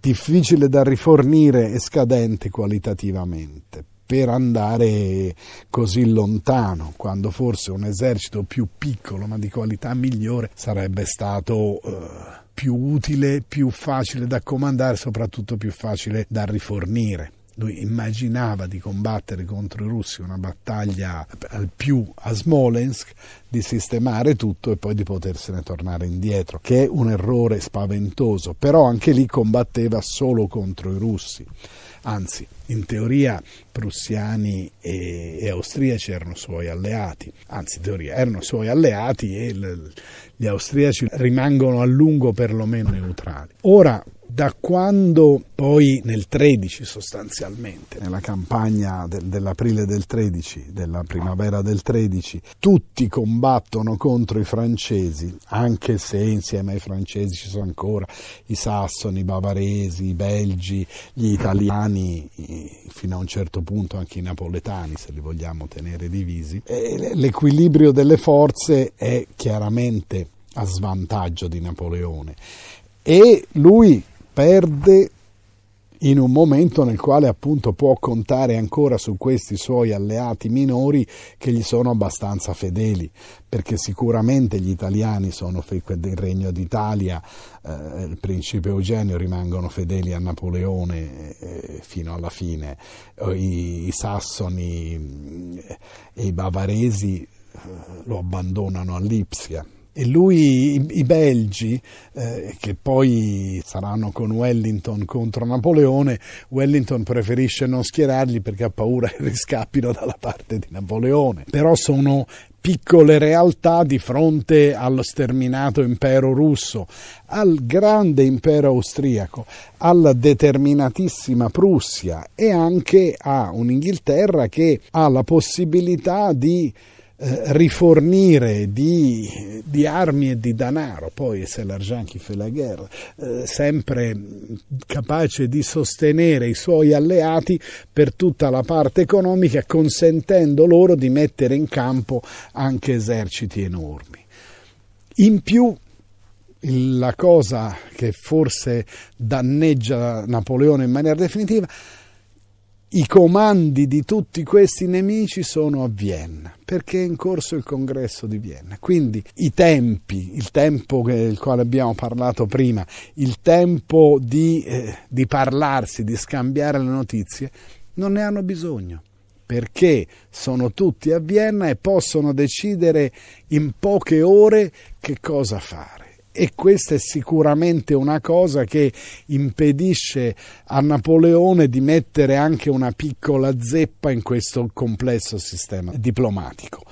difficile da rifornire e scadente qualitativamente per andare così lontano, quando forse un esercito più piccolo ma di qualità migliore sarebbe stato eh, più utile, più facile da comandare, soprattutto più facile da rifornire. Lui immaginava di combattere contro i russi una battaglia al più a Smolensk, di sistemare tutto e poi di potersene tornare indietro, che è un errore spaventoso, però anche lì combatteva solo contro i russi. Anzi, in teoria prussiani e, e, austriaci erano suoi alleati, anzi in teoria erano suoi alleati e le, gli austriaci rimangono a lungo perlomeno neutrali. Ora da quando poi nel 13 sostanzialmente, nella campagna del, dell'aprile del 13, della primavera del 13, tutti combattono contro i francesi, anche se insieme ai francesi ci sono ancora i sassoni, i bavaresi, i belgi, gli italiani, fino a un certo punto anche i napoletani, se li vogliamo tenere divisi. E l'equilibrio delle forze è chiaramente a svantaggio di Napoleone e lui perde in un momento nel quale appunto può contare ancora su questi suoi alleati minori che gli sono abbastanza fedeli, perché sicuramente gli italiani sono fedeli del Regno d'Italia, eh, il principe Eugenio rimangono fedeli a Napoleone eh, fino alla fine, eh, i, i sassoni eh, e i bavaresi eh, lo abbandonano all'Ipsia e lui, i, i belgi, eh, che poi saranno con Wellington contro Napoleone, Wellington preferisce non schierarli perché ha paura che riscappino *laughs* dalla parte di Napoleone. Però sono piccole realtà di fronte allo sterminato impero russo, al grande impero austriaco, alla determinatissima Prussia e anche a un'Inghilterra che ha la possibilità di eh, rifornire di, di, armi e di danaro, poi se l'Arjanchi fa la guerra, eh, sempre capace di sostenere i suoi alleati per tutta la parte economica, consentendo loro di mettere in campo anche eserciti enormi. In più, la cosa che forse danneggia Napoleone in maniera definitiva i comandi di tutti questi nemici sono a Vienna, perché è in corso il congresso di Vienna. Quindi i tempi, il tempo del quale abbiamo parlato prima, il tempo di, eh, di parlarsi, di scambiare le notizie, non ne hanno bisogno, perché sono tutti a Vienna e possono decidere in poche ore che cosa fare e questa è sicuramente una cosa che impedisce a Napoleone di mettere anche una piccola zeppa in questo complesso sistema diplomatico.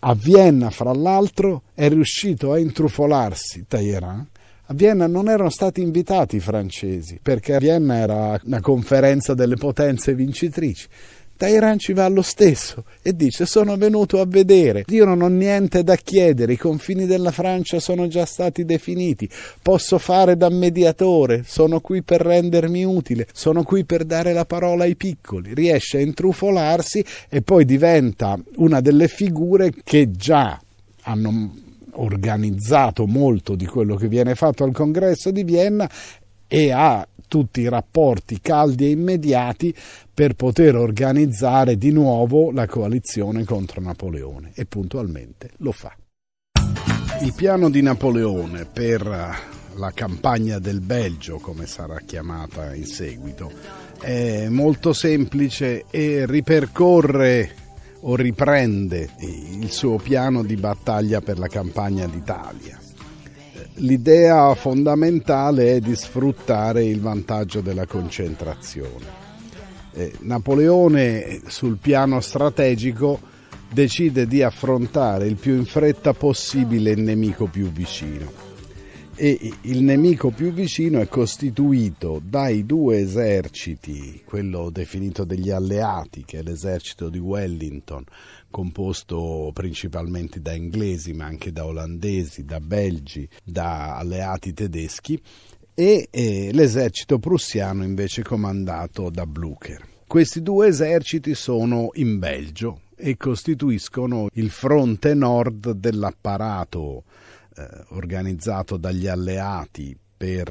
A Vienna, fra l'altro, è riuscito a intrufolarsi Talleyrand. A Vienna non erano stati invitati i francesi perché a Vienna era una conferenza delle potenze vincitrici Teheran ci va lo stesso e dice sono venuto a vedere, io non ho niente da chiedere, i confini della Francia sono già stati definiti, posso fare da mediatore, sono qui per rendermi utile, sono qui per dare la parola ai piccoli, riesce a intrufolarsi e poi diventa una delle figure che già hanno organizzato molto di quello che viene fatto al congresso di Vienna e ha tutti i rapporti caldi e immediati per poter organizzare di nuovo la coalizione contro Napoleone e puntualmente lo fa. Il piano di Napoleone per la campagna del Belgio, come sarà chiamata in seguito, è molto semplice e ripercorre o riprende il suo piano di battaglia per la campagna d'Italia l'idea fondamentale è di sfruttare il vantaggio della concentrazione. Eh, Napoleone sul piano strategico decide di affrontare il più in fretta possibile il nemico più vicino e il nemico più vicino è costituito dai due eserciti, quello definito degli alleati, che è l'esercito di Wellington, composto principalmente da inglesi ma anche da olandesi, da belgi, da alleati tedeschi e, e l'esercito prussiano invece comandato da Blücher. Questi due eserciti sono in Belgio e costituiscono il fronte nord dell'apparato eh, organizzato dagli alleati per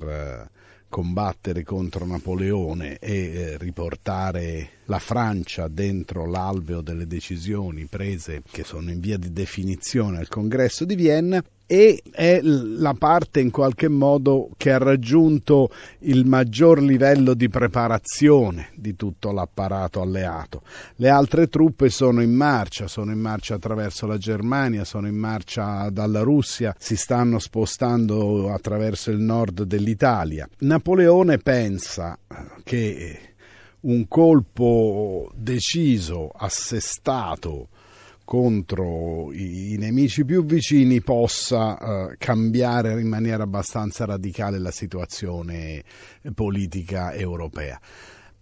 eh, combattere contro Napoleone e eh, riportare la Francia dentro l'alveo delle decisioni prese che sono in via di definizione al congresso di Vienna, e è la parte in qualche modo che ha raggiunto il maggior livello di preparazione di tutto l'apparato alleato. Le altre truppe sono in marcia, sono in marcia attraverso la Germania, sono in marcia dalla Russia, si stanno spostando attraverso il nord dell'Italia. Napoleone pensa eh, che un colpo deciso, assestato, contro i, i nemici più vicini possa eh, cambiare in maniera abbastanza radicale la situazione politica europea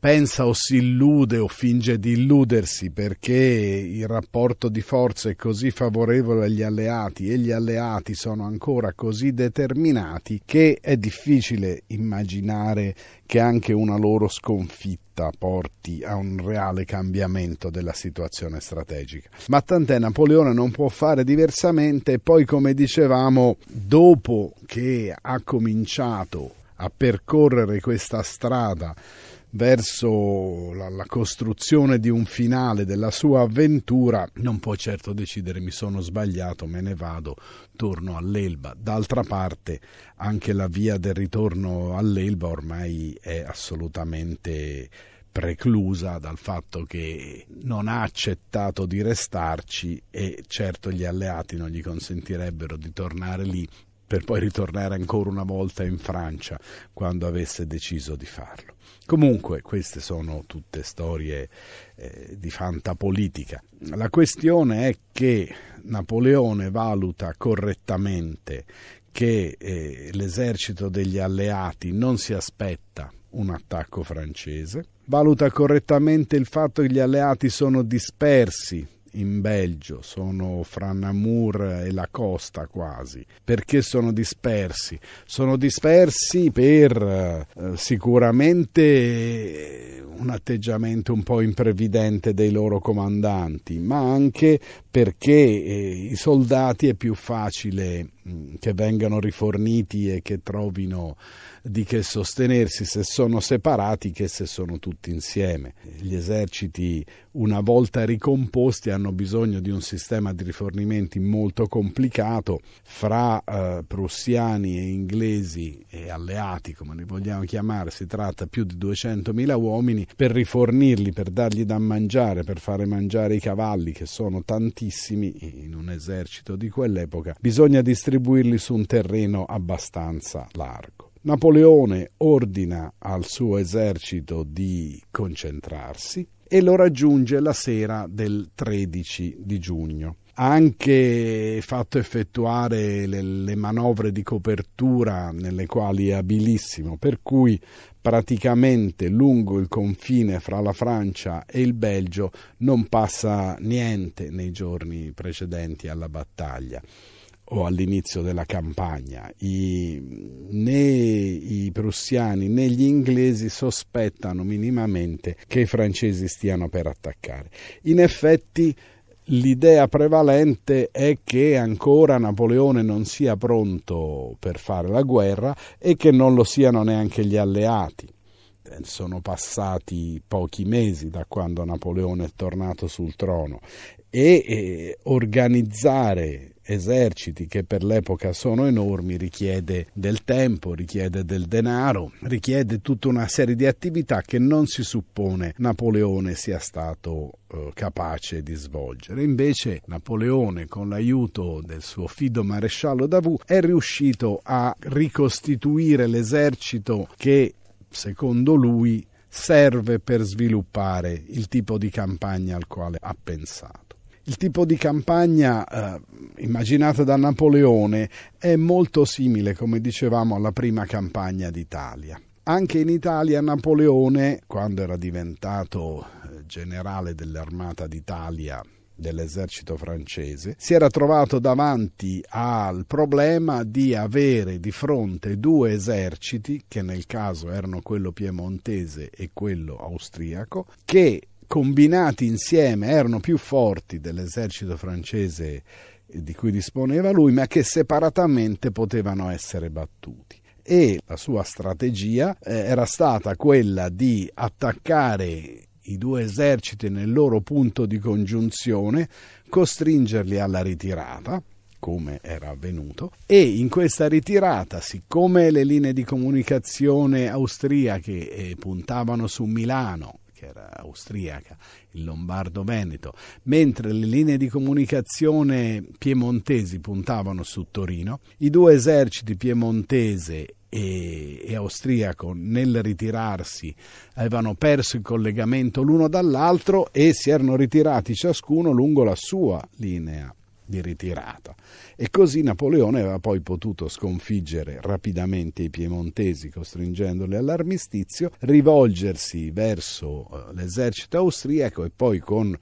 pensa o si illude o finge di illudersi perché il rapporto di forza è così favorevole agli alleati e gli alleati sono ancora così determinati che è difficile immaginare che anche una loro sconfitta porti a un reale cambiamento della situazione strategica. Ma tant'è, Napoleone non può fare diversamente e poi, come dicevamo, dopo che ha cominciato a percorrere questa strada verso la, la, costruzione di un finale della sua avventura, non può certo decidere mi sono sbagliato, me ne vado, torno all'Elba. D'altra parte anche la via del ritorno all'Elba ormai è assolutamente preclusa dal fatto che non ha accettato di restarci e certo gli alleati non gli consentirebbero di tornare lì per poi ritornare ancora una volta in Francia quando avesse deciso di farlo. Comunque queste sono tutte storie eh, di fantapolitica. La questione è che Napoleone valuta correttamente che eh, l'esercito degli alleati non si aspetta un attacco francese, valuta correttamente il fatto che gli alleati sono dispersi in Belgio, sono fra Namur e la costa quasi. Perché sono dispersi? Sono dispersi per eh, sicuramente un atteggiamento un po' imprevidente dei loro comandanti, ma anche perché eh, i soldati è più facile mh, mm, che vengano riforniti e che trovino di che sostenersi se sono separati che se sono tutti insieme. Gli eserciti, una volta ricomposti, hanno bisogno di un sistema di rifornimenti molto complicato fra eh, prussiani e inglesi e alleati, come li vogliamo chiamare, si tratta più di 200.000 uomini per rifornirli, per dargli da mangiare, per fare mangiare i cavalli che sono tantissimi in un esercito di quell'epoca. Bisogna distribuirli su un terreno abbastanza largo. Napoleone ordina al suo esercito di concentrarsi e lo raggiunge la sera del 13 di giugno. Ha anche fatto effettuare le, le manovre di copertura nelle quali è abilissimo, per cui praticamente lungo il confine fra la Francia e il Belgio non passa niente nei giorni precedenti alla battaglia o all'inizio della campagna. I, né i prussiani né gli inglesi sospettano minimamente che i francesi stiano per attaccare. In effetti l'idea prevalente è che ancora Napoleone non sia pronto per fare la guerra e che non lo siano neanche gli alleati eh, sono passati pochi mesi da quando Napoleone è tornato sul trono e eh, organizzare eserciti che per l'epoca sono enormi richiede del tempo, richiede del denaro, richiede tutta una serie di attività che non si suppone Napoleone sia stato eh, capace di svolgere. Invece Napoleone con l'aiuto del suo fido maresciallo Davout è riuscito a ricostituire l'esercito che secondo lui serve per sviluppare il tipo di campagna al quale ha pensato il tipo di campagna eh, immaginata da Napoleone è molto simile, come dicevamo, alla prima campagna d'Italia. Anche in Italia Napoleone, quando era diventato eh, generale dell'Armata d'Italia dell'esercito francese, si era trovato davanti al problema di avere di fronte due eserciti, che nel caso erano quello piemontese e quello austriaco, che combinati insieme erano più forti dell'esercito francese di cui disponeva lui, ma che separatamente potevano essere battuti. E la sua strategia eh, era stata quella di attaccare i due eserciti nel loro punto di congiunzione, costringerli alla ritirata, come era avvenuto, e in questa ritirata, siccome le linee di comunicazione austriache eh, puntavano su Milano era austriaca, il Lombardo-Veneto, mentre le linee di comunicazione piemontesi puntavano su Torino, i due eserciti piemontese e, e, austriaco nel ritirarsi avevano perso il collegamento l'uno dall'altro e si erano ritirati ciascuno lungo la sua linea di ritirata. E così Napoleone aveva poi potuto sconfiggere rapidamente i piemontesi costringendoli all'armistizio, rivolgersi verso eh, l'esercito austriaco e poi con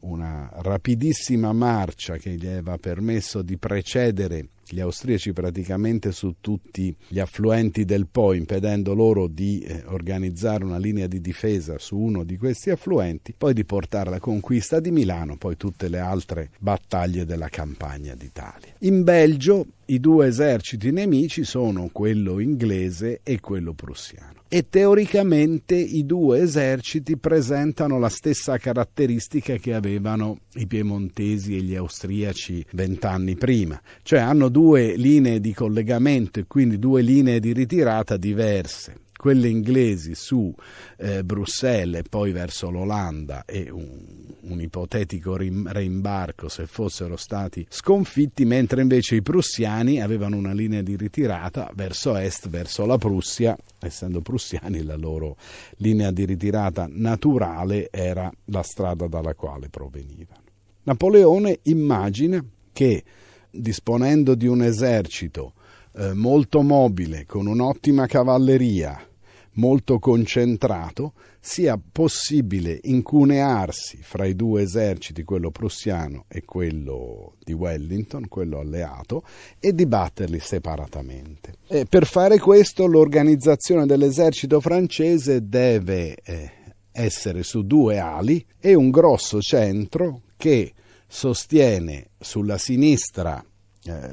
una rapidissima marcia che gli aveva permesso di precedere gli austriaci praticamente su tutti gli affluenti del Po, impedendo loro di eh, organizzare una linea di difesa su uno di questi affluenti, poi di portare la conquista di Milano, poi tutte le altre battaglie della campagna d'Italia. In Belgio i due eserciti nemici sono quello inglese e quello prussiano e teoricamente i due eserciti presentano la stessa caratteristica che avevano i piemontesi e gli austriaci vent'anni prima, cioè hanno due linee di collegamento e quindi due linee di ritirata diverse quelle inglesi su eh, Bruxelles e poi verso l'Olanda e un, un ipotetico reimbarco se fossero stati sconfitti, mentre invece i prussiani avevano una linea di ritirata verso est, verso la Prussia, essendo prussiani la loro linea di ritirata naturale era la strada dalla quale provenivano. Napoleone immagina che disponendo di un esercito eh, molto mobile, con un'ottima cavalleria, molto concentrato, sia possibile incunearsi fra i due eserciti, quello prussiano e quello di Wellington, quello alleato, e dibatterli separatamente. E per fare questo l'organizzazione dell'esercito francese deve eh, essere su due ali e un grosso centro che sostiene sulla sinistra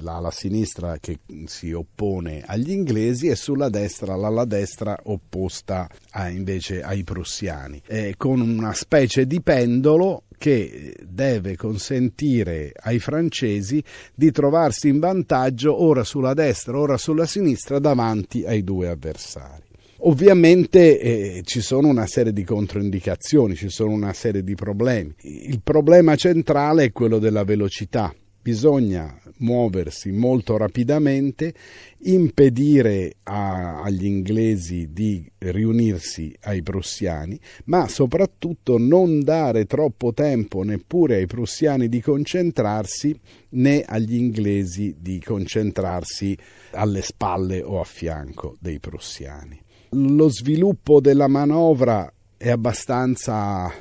l'ala eh, sinistra che si oppone agli inglesi e sulla destra l'ala destra opposta a, invece ai prussiani, eh, con una specie di pendolo che deve consentire ai francesi di trovarsi in vantaggio ora sulla destra, ora sulla sinistra davanti ai due avversari. Ovviamente eh, ci sono una serie di controindicazioni, ci sono una serie di problemi. Il problema centrale è quello della velocità bisogna muoversi molto rapidamente, impedire a, agli inglesi di riunirsi ai prussiani, ma soprattutto non dare troppo tempo neppure ai prussiani di concentrarsi né agli inglesi di concentrarsi alle spalle o a fianco dei prussiani. Lo sviluppo della manovra è abbastanza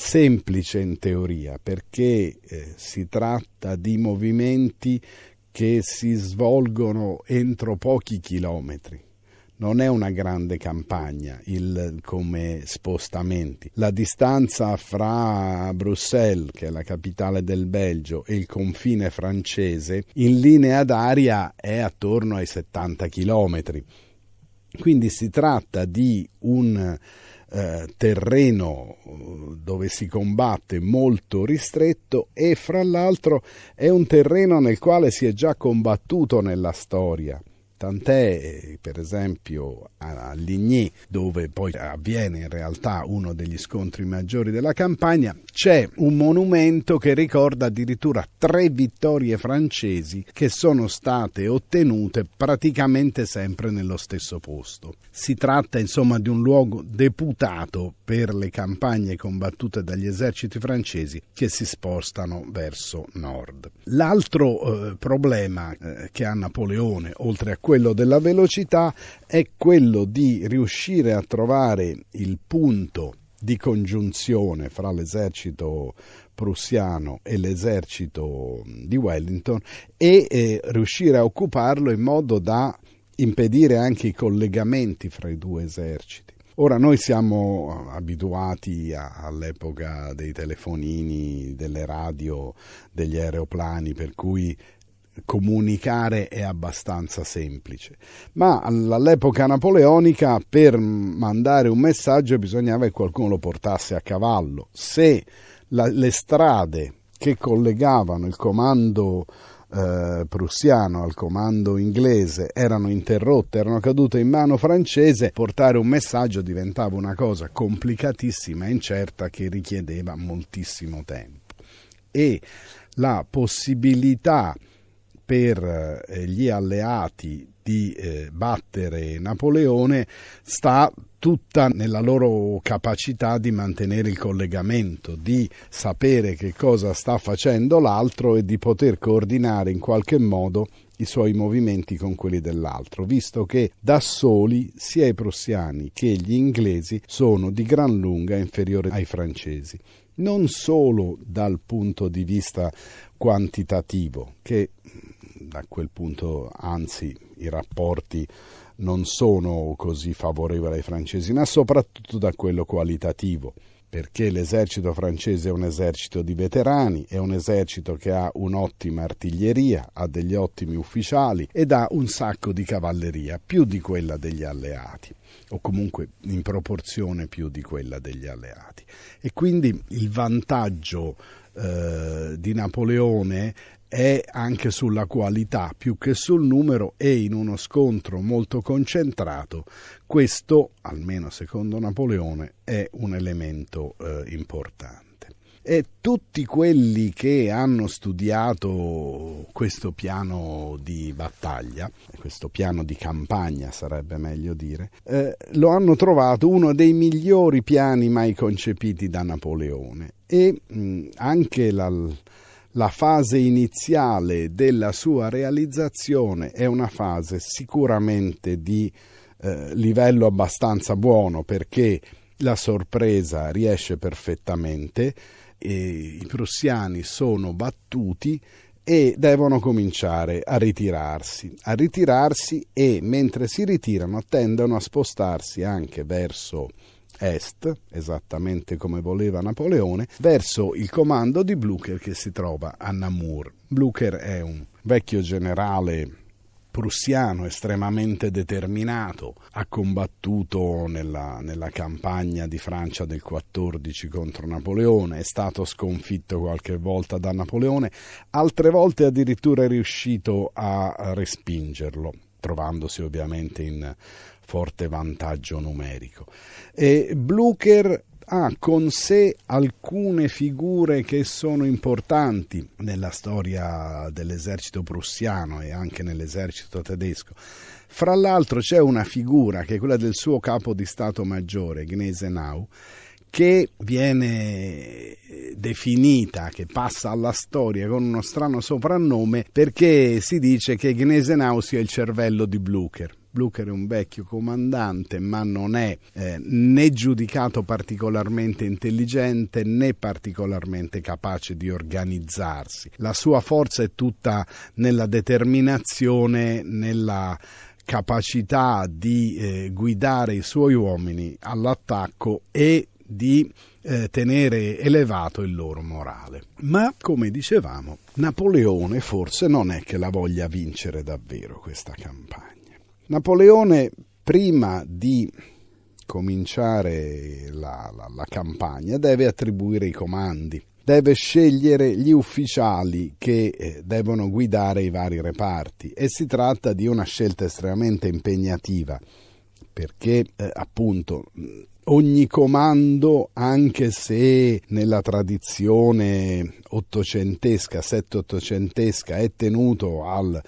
semplice in teoria perché eh, si tratta di movimenti che si svolgono entro pochi chilometri. Non è una grande campagna il, come spostamenti. La distanza fra Bruxelles, che è la capitale del Belgio, e il confine francese in linea d'aria è attorno ai 70 chilometri. Quindi si tratta di un eh, terreno eh, dove si combatte molto ristretto e fra l'altro è un terreno nel quale si è già combattuto nella storia Tant'è, per esempio, a Ligny, dove poi avviene in realtà uno degli scontri maggiori della campagna, c'è un monumento che ricorda addirittura tre vittorie francesi che sono state ottenute praticamente sempre nello stesso posto. Si tratta insomma di un luogo deputato per le campagne combattute dagli eserciti francesi che si spostano verso nord. L'altro eh, problema eh, che ha Napoleone, oltre a questo, quello della velocità è quello di riuscire a trovare il punto di congiunzione fra l'esercito prussiano e l'esercito di Wellington e eh, riuscire a occuparlo in modo da impedire anche i collegamenti fra i due eserciti. Ora noi siamo eh, abituati a, all'epoca dei telefonini, delle radio, degli aeroplani, per cui comunicare è abbastanza semplice, ma all'epoca napoleonica per mandare un messaggio bisognava che qualcuno lo portasse a cavallo. Se la, le strade che collegavano il comando eh, prussiano al comando inglese erano interrotte, erano cadute in mano francese, portare un messaggio diventava una cosa complicatissima e incerta che richiedeva moltissimo tempo. E la possibilità per eh, gli alleati di eh, battere Napoleone sta tutta nella loro capacità di mantenere il collegamento, di sapere che cosa sta facendo l'altro e di poter coordinare in qualche modo i suoi movimenti con quelli dell'altro, visto che da soli sia i prussiani che gli inglesi sono di gran lunga inferiori ai francesi, non solo dal punto di vista quantitativo, che da quel punto anzi i rapporti non sono così favorevoli ai francesi, ma soprattutto da quello qualitativo perché l'esercito francese è un esercito di veterani, è un esercito che ha un'ottima artiglieria, ha degli ottimi ufficiali ed ha un sacco di cavalleria, più di quella degli alleati, o comunque in proporzione più di quella degli alleati. E quindi il vantaggio eh, di Napoleone è anche sulla qualità più che sul numero e in uno scontro molto concentrato. Questo, almeno secondo Napoleone, è un elemento eh, importante. E tutti quelli che hanno studiato questo piano di battaglia, questo piano di campagna sarebbe meglio dire, eh, lo hanno trovato uno dei migliori piani mai concepiti da Napoleone e mh, anche la, la fase iniziale della sua realizzazione è una fase sicuramente di eh, livello abbastanza buono perché la sorpresa riesce perfettamente, i prussiani sono battuti e devono cominciare a ritirarsi, a ritirarsi e mentre si ritirano tendono a spostarsi anche verso eh, est, esattamente come voleva Napoleone, verso il comando di Blücher che si trova a Namur. Blücher è un vecchio generale prussiano estremamente determinato, ha combattuto nella, nella, campagna di Francia del 14 contro Napoleone, è stato sconfitto qualche volta da Napoleone, altre volte addirittura è riuscito a respingerlo, trovandosi ovviamente in forte vantaggio numerico. E Blucher ha con sé alcune figure che sono importanti nella storia dell'esercito prussiano e anche nell'esercito tedesco. Fra l'altro c'è una figura che è quella del suo capo di Stato Maggiore, Gnesenau, che viene definita, che passa alla storia con uno strano soprannome perché si dice che Gnesenau sia il cervello di Blücher. Blucher è un vecchio comandante, ma non è eh, né giudicato particolarmente intelligente né particolarmente capace di organizzarsi. La sua forza è tutta nella determinazione, nella capacità di eh, guidare i suoi uomini all'attacco e di eh, tenere elevato il loro morale. Ma come dicevamo, Napoleone forse non è che la voglia vincere davvero questa campagna. Napoleone, prima di cominciare la, la, la campagna, deve attribuire i comandi deve scegliere gli ufficiali che eh, devono guidare i vari reparti e si tratta di una scelta estremamente impegnativa perché eh, appunto ogni comando, anche se nella tradizione ottocentesca, sette ottocentesca, è tenuto al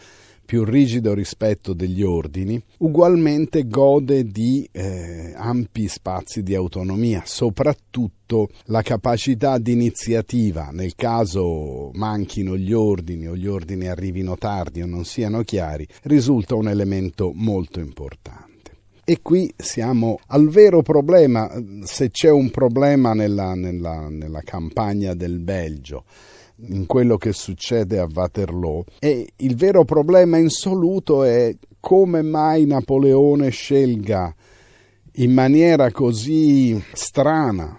più rigido rispetto degli ordini, ugualmente gode di eh, ampi spazi di autonomia, soprattutto la capacità di iniziativa nel caso manchino gli ordini o gli ordini arrivino tardi o non siano chiari risulta un elemento molto importante. E qui siamo al vero problema, se c'è un problema nella, nella, nella campagna del Belgio in quello che succede a Waterloo e il vero problema insoluto è come mai Napoleone scelga in maniera così strana,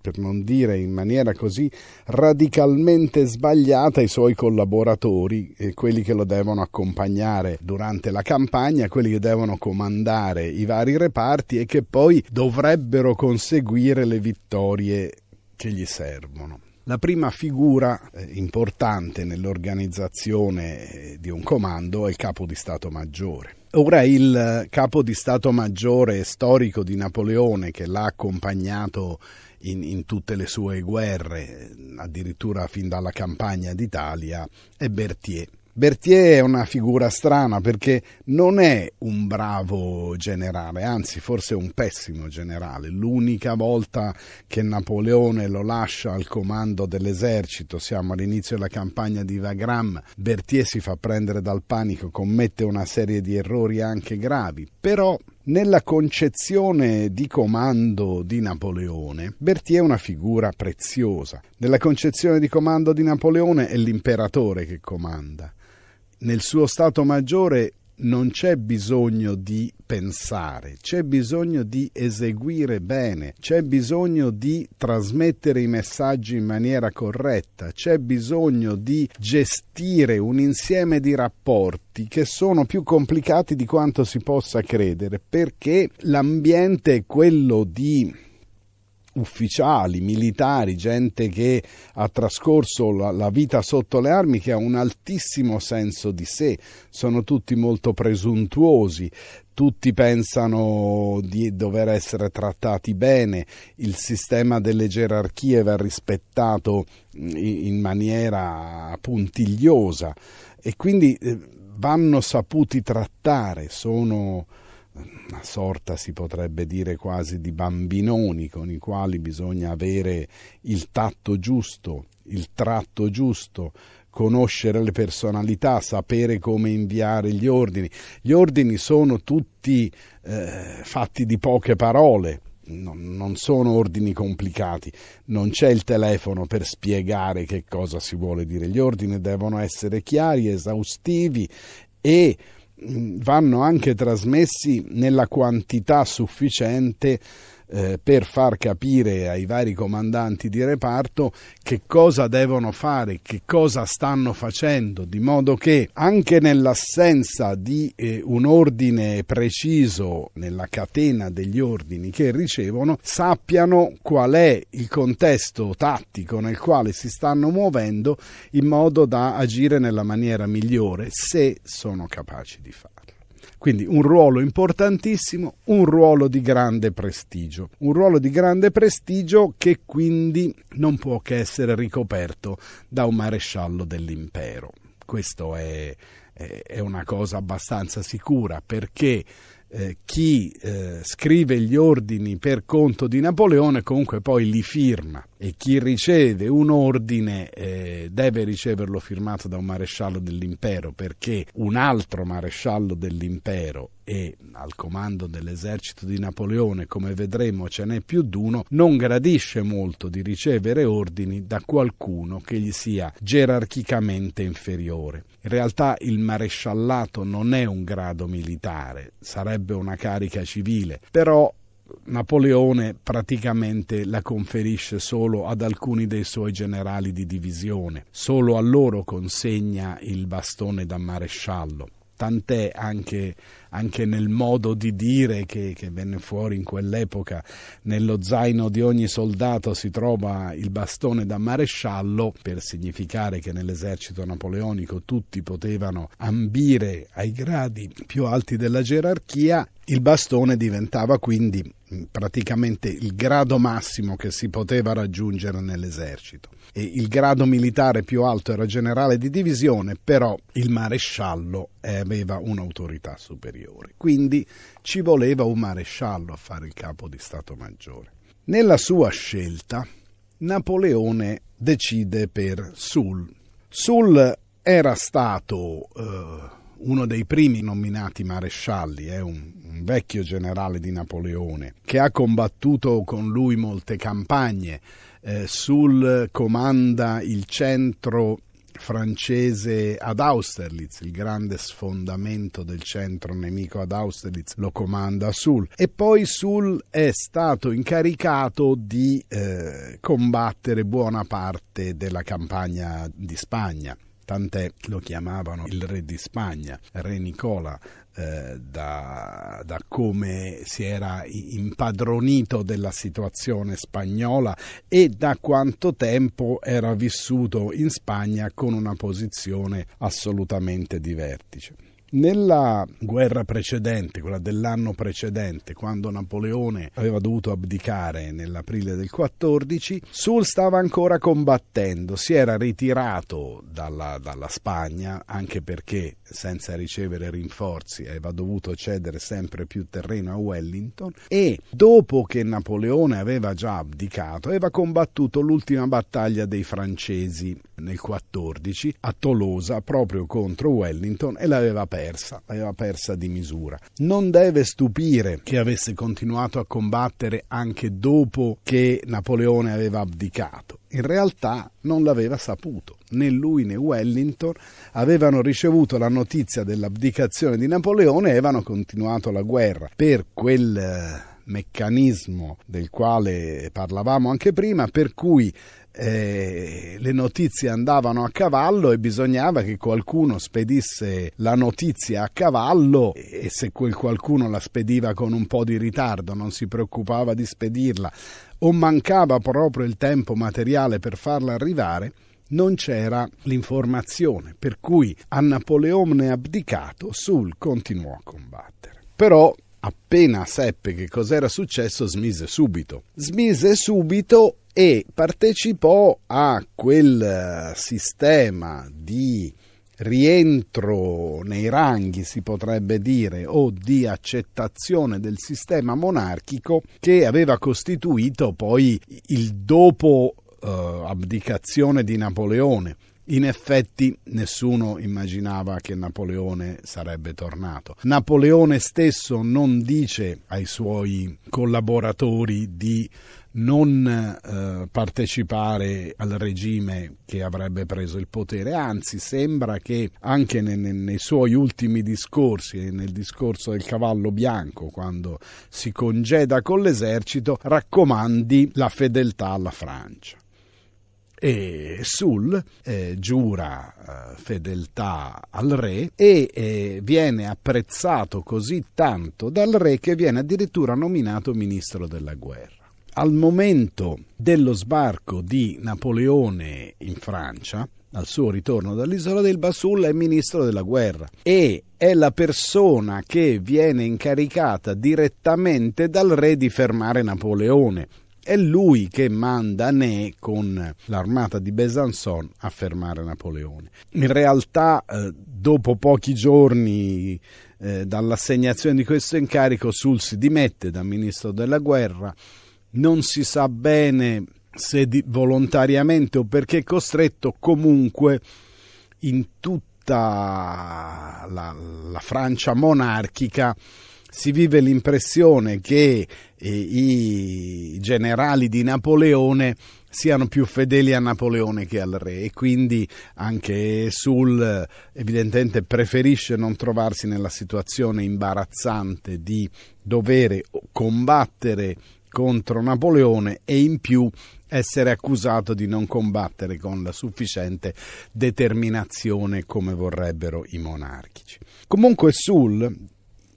per non dire in maniera così radicalmente sbagliata, i suoi collaboratori, quelli che lo devono accompagnare durante la campagna, quelli che devono comandare i vari reparti e che poi dovrebbero conseguire le vittorie che gli servono. La prima figura eh, importante nell'organizzazione eh, di un comando è il capo di Stato Maggiore. Ora il eh, capo di Stato Maggiore storico di Napoleone che l'ha accompagnato in, in, tutte le sue guerre, addirittura fin dalla campagna d'Italia, è Berthier. Berthier è una figura strana perché non è un bravo generale, anzi forse un pessimo generale. L'unica volta che Napoleone lo lascia al comando dell'esercito, siamo all'inizio della campagna di Wagram, Berthier si fa prendere dal panico, commette una serie di errori anche gravi, però nella concezione di comando di Napoleone, Berthier è una figura preziosa. Nella concezione di comando di Napoleone è l'imperatore che comanda nel suo stato maggiore non c'è bisogno di pensare, c'è bisogno di eseguire bene, c'è bisogno di trasmettere i messaggi in maniera corretta, c'è bisogno di gestire un insieme di rapporti che sono più complicati di quanto si possa credere, perché l'ambiente è quello di ufficiali, militari, gente che ha trascorso la, la, vita sotto le armi che ha un altissimo senso di sé, sono tutti molto presuntuosi. Tutti pensano di dover essere trattati bene, il sistema delle gerarchie va rispettato mm, in, in maniera puntigliosa e quindi eh, vanno saputi trattare, sono una sorta si potrebbe dire quasi di bambinoni con i quali bisogna avere il tatto giusto, il tratto giusto, conoscere le personalità, sapere come inviare gli ordini. Gli ordini sono tutti eh, fatti di poche parole, non sono ordini complicati, non c'è il telefono per spiegare che cosa si vuole dire. Gli ordini devono essere chiari, esaustivi e vanno anche trasmessi nella quantità sufficiente eh, per far capire ai vari comandanti di reparto che cosa devono fare, che cosa stanno facendo, di modo che anche nell'assenza di eh, un ordine preciso nella catena degli ordini che ricevono, sappiano qual è il contesto tattico nel quale si stanno muovendo in modo da agire nella maniera migliore se sono capaci di farlo. Quindi un ruolo importantissimo, un ruolo di grande prestigio, un ruolo di grande prestigio che quindi non può che essere ricoperto da un maresciallo dell'impero. Questo è, è una cosa abbastanza sicura perché eh, chi eh, scrive gli ordini per conto di Napoleone comunque poi li firma e chi riceve un ordine eh, deve riceverlo firmato da un maresciallo dell'impero perché un altro maresciallo dell'impero e al comando dell'esercito di Napoleone, come vedremo ce n'è più di uno non gradisce molto di ricevere ordini da qualcuno che gli sia gerarchicamente inferiore. In realtà il maresciallato non è un grado militare, sarebbe una carica civile, però Napoleone praticamente la conferisce solo ad alcuni dei suoi generali di divisione, solo a loro consegna il bastone da maresciallo tant'è anche, anche, nel modo di dire che, che, venne fuori in quell'epoca, nello zaino di ogni soldato si trova il bastone da maresciallo, per significare che nell'esercito napoleonico tutti potevano ambire ai gradi più alti della gerarchia, il bastone diventava quindi praticamente il grado massimo che si poteva raggiungere nell'esercito il grado militare più alto era generale di divisione, però il maresciallo aveva un'autorità superiore. Quindi ci voleva un maresciallo a fare il capo di Stato Maggiore. Nella sua scelta, Napoleone decide per Sul. Sul era stato eh, uno dei primi nominati marescialli, è eh, un, un vecchio generale di Napoleone, che ha combattuto con lui molte campagne eh, sul comanda il centro francese ad Austerlitz, il grande sfondamento del centro nemico ad Austerlitz lo comanda Sul e poi Sul è stato incaricato di eh, combattere buona parte della campagna di Spagna tant'è lo chiamavano il re di Spagna, re Nicola eh, da, da, come si era impadronito della situazione spagnola e da quanto tempo era vissuto in Spagna con una posizione assolutamente di vertice. Nella guerra precedente, quella dell'anno precedente, quando Napoleone aveva dovuto abdicare nell'aprile del 14, Sul stava ancora combattendo, si era ritirato dalla, dalla Spagna anche perché senza ricevere rinforzi aveva dovuto cedere sempre più terreno a Wellington e dopo che Napoleone aveva già abdicato aveva combattuto l'ultima battaglia dei francesi nel 14 a Tolosa proprio contro Wellington e l'aveva persa persa, l'aveva persa di misura. Non deve stupire che avesse continuato a combattere anche dopo che Napoleone aveva abdicato. In realtà non l'aveva saputo. Né lui né Wellington avevano ricevuto la notizia dell'abdicazione di Napoleone e avevano continuato la guerra. Per quel eh, meccanismo del quale parlavamo anche prima, per cui eh, le notizie andavano a cavallo e bisognava che qualcuno spedisse la notizia a cavallo e se quel qualcuno la spediva con un po' di ritardo, non si preoccupava di spedirla o mancava proprio il tempo materiale per farla arrivare, non c'era l'informazione, per cui a Napoleone abdicato Sul continuò a combattere. Però appena seppe che cos'era successo smise subito. Smise subito e partecipò a quel eh, sistema di rientro nei ranghi, si potrebbe dire, o di accettazione del sistema monarchico che aveva costituito poi il dopo eh, abdicazione di Napoleone. In effetti nessuno immaginava che Napoleone sarebbe tornato. Napoleone stesso non dice ai suoi collaboratori di non eh, partecipare al regime che avrebbe preso il potere, anzi sembra che anche nei, nei suoi ultimi discorsi e nel discorso del cavallo bianco, quando si congeda con l'esercito, raccomandi la fedeltà alla Francia e Sul eh, giura eh, fedeltà al re e eh, viene apprezzato così tanto dal re che viene addirittura nominato ministro della guerra al momento dello sbarco di Napoleone in Francia, al suo ritorno dall'isola del Basul, è ministro della guerra e è la persona che viene incaricata direttamente dal re di fermare Napoleone. È lui che manda Ne con l'armata di Besançon a fermare Napoleone. In realtà, eh, dopo pochi giorni eh, dall'assegnazione di questo incarico, Sul si dimette da ministro della guerra non si sa bene se volontariamente o perché costretto, comunque in tutta la, la Francia monarchica si vive l'impressione che eh, i generali di Napoleone siano più fedeli a Napoleone che al re e quindi anche Sul evidentemente preferisce non trovarsi nella situazione imbarazzante di dovere combattere contro Napoleone e in più essere accusato di non combattere con la sufficiente determinazione come vorrebbero i monarchici. Comunque Sul,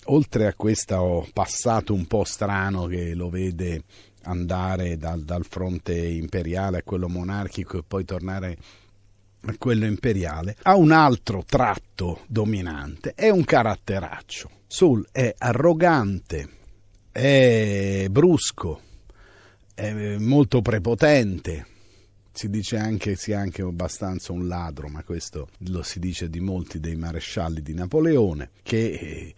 oltre a questo passato un po' strano che lo vede andare dal, dal fronte imperiale a quello monarchico e poi tornare a quello imperiale, ha un altro tratto dominante, è un caratteraccio. Sul è arrogante, è brusco, è molto prepotente. Si dice anche sia anche abbastanza un ladro, ma questo lo si dice di molti dei marescialli di Napoleone, che eh,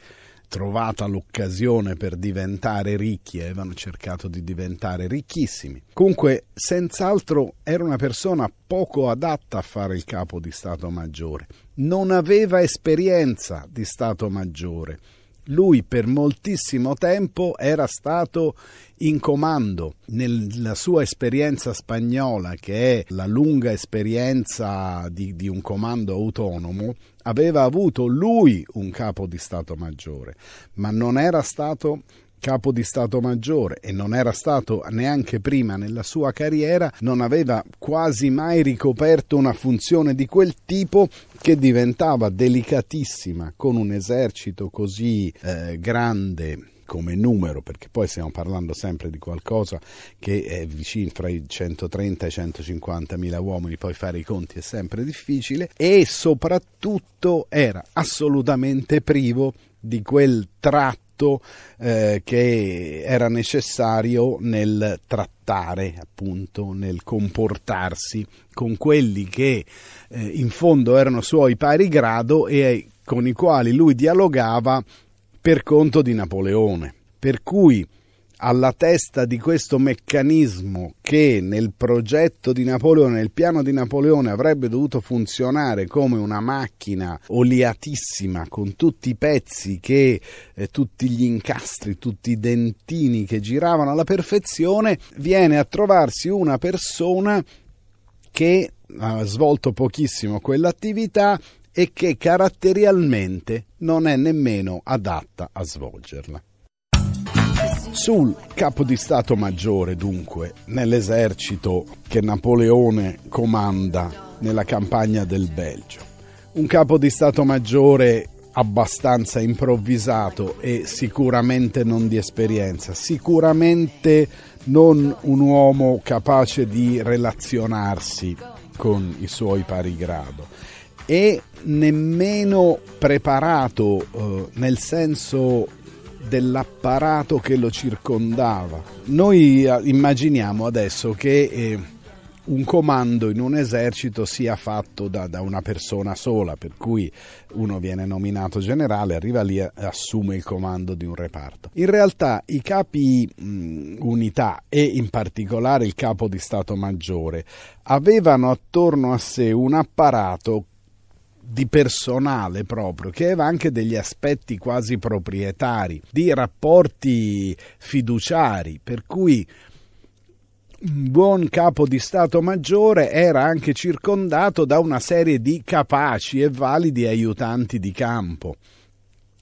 trovata l'occasione per diventare ricchi, avevano cercato di diventare ricchissimi. Comunque, senz'altro era una persona poco adatta a fare il capo di Stato Maggiore, non aveva esperienza di Stato Maggiore lui per moltissimo tempo era stato in comando nella sua esperienza spagnola, che è la lunga esperienza di, di, un comando autonomo, aveva avuto lui un capo di Stato Maggiore, ma non era stato capo di Stato Maggiore e non era stato neanche prima nella sua carriera, non aveva quasi mai ricoperto una funzione di quel tipo che diventava delicatissima con un esercito così eh, grande come numero, perché poi stiamo parlando sempre di qualcosa che è vicino fra i 130 e i 150 mila uomini, poi fare i conti è sempre difficile e soprattutto era assolutamente privo di quel tratto punto eh, che era necessario nel trattare, appunto, nel comportarsi con quelli che eh, in fondo erano suoi pari grado e con i quali lui dialogava per conto di Napoleone. Per cui alla testa di questo meccanismo che nel progetto di Napoleone, nel piano di Napoleone avrebbe dovuto funzionare come una macchina oliatissima con tutti i pezzi che eh, tutti gli incastri, tutti i dentini che giravano alla perfezione, viene a trovarsi una persona che ha svolto pochissimo quell'attività e che caratterialmente non è nemmeno adatta a svolgerla. Sul capo di Stato Maggiore, dunque, nell'esercito che Napoleone comanda nella campagna del Belgio. Un capo di Stato Maggiore abbastanza improvvisato e sicuramente non di esperienza, sicuramente non un uomo capace di relazionarsi con i suoi pari grado e nemmeno preparato eh, nel senso dell'apparato che lo circondava. Noi eh, immaginiamo adesso che eh, un comando in un esercito sia fatto da, da, una persona sola, per cui uno viene nominato generale, arriva lì e assume il comando di un reparto. In realtà i capi mh, unità e in particolare il capo di Stato Maggiore avevano attorno a sé un apparato di personale proprio, che aveva anche degli aspetti quasi proprietari, di rapporti fiduciari, per cui un buon capo di Stato Maggiore era anche circondato da una serie di capaci e validi aiutanti di campo.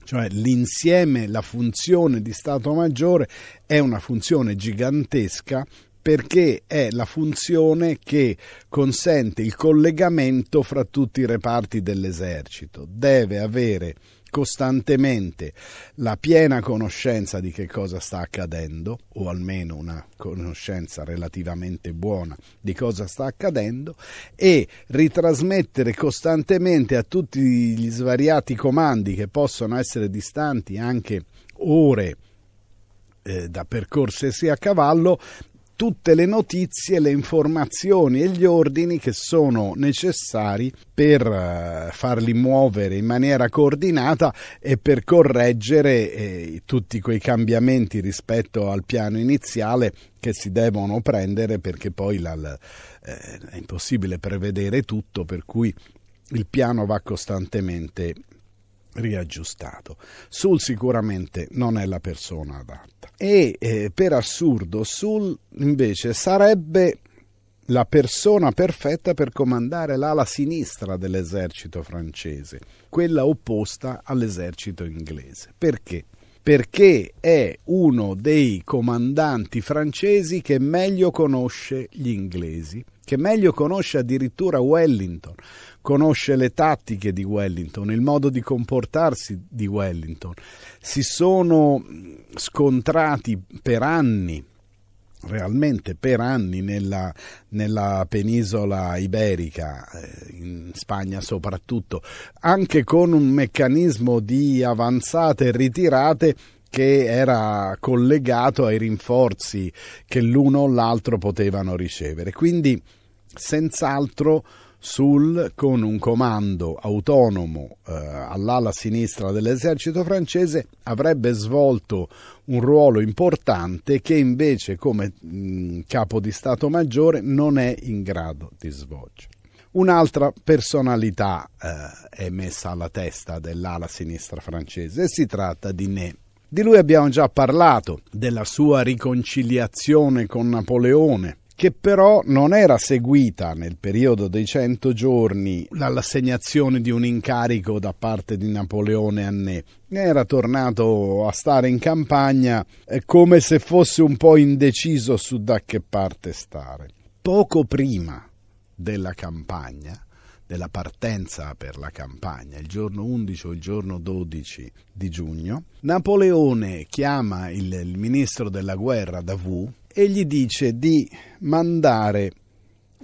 Cioè l'insieme, la funzione di Stato Maggiore è una funzione gigantesca perché è la funzione che consente il collegamento fra tutti i reparti dell'esercito. Deve avere costantemente la piena conoscenza di che cosa sta accadendo, o almeno una conoscenza relativamente buona di cosa sta accadendo, e ritrasmettere costantemente a tutti gli svariati comandi che possono essere distanti anche ore eh, da percorsersi a cavallo tutte le notizie, le informazioni e gli ordini che sono necessari per eh, farli muovere in maniera coordinata e per correggere eh, tutti quei cambiamenti rispetto al piano iniziale che si devono prendere perché poi la, eh, è impossibile prevedere tutto, per cui il piano va costantemente riaggiustato. Sul sicuramente non è la persona adatta e eh, per assurdo Sul invece sarebbe la persona perfetta per comandare l'ala sinistra dell'esercito francese, quella opposta all'esercito inglese. Perché? Perché è uno dei comandanti francesi che meglio conosce gli inglesi, che meglio conosce addirittura Wellington, conosce le tattiche di Wellington, il modo di comportarsi di Wellington si sono scontrati per anni realmente per anni nella, nella, penisola iberica, eh, in Spagna soprattutto, anche con un meccanismo di avanzate e ritirate che era collegato ai rinforzi che l'uno o l'altro potevano ricevere. Quindi, senz'altro, sul con un comando autonomo eh, all'ala sinistra dell'esercito francese avrebbe svolto un ruolo importante che invece come mh, mm, capo di Stato Maggiore non è in grado di svolgere. Un'altra personalità eh, è messa alla testa dell'ala sinistra francese e si tratta di Ney. Di lui abbiamo già parlato, della sua riconciliazione con Napoleone, che però non era seguita nel periodo dei 100 giorni dall'assegnazione di un incarico da parte di Napoleone a Ne. Era tornato a stare in campagna eh, come se fosse un po' indeciso su da che parte stare. Poco prima della campagna, della partenza per la campagna, il giorno 11 o il giorno 12 di giugno, Napoleone chiama il, il ministro della guerra Davout e gli dice di mandare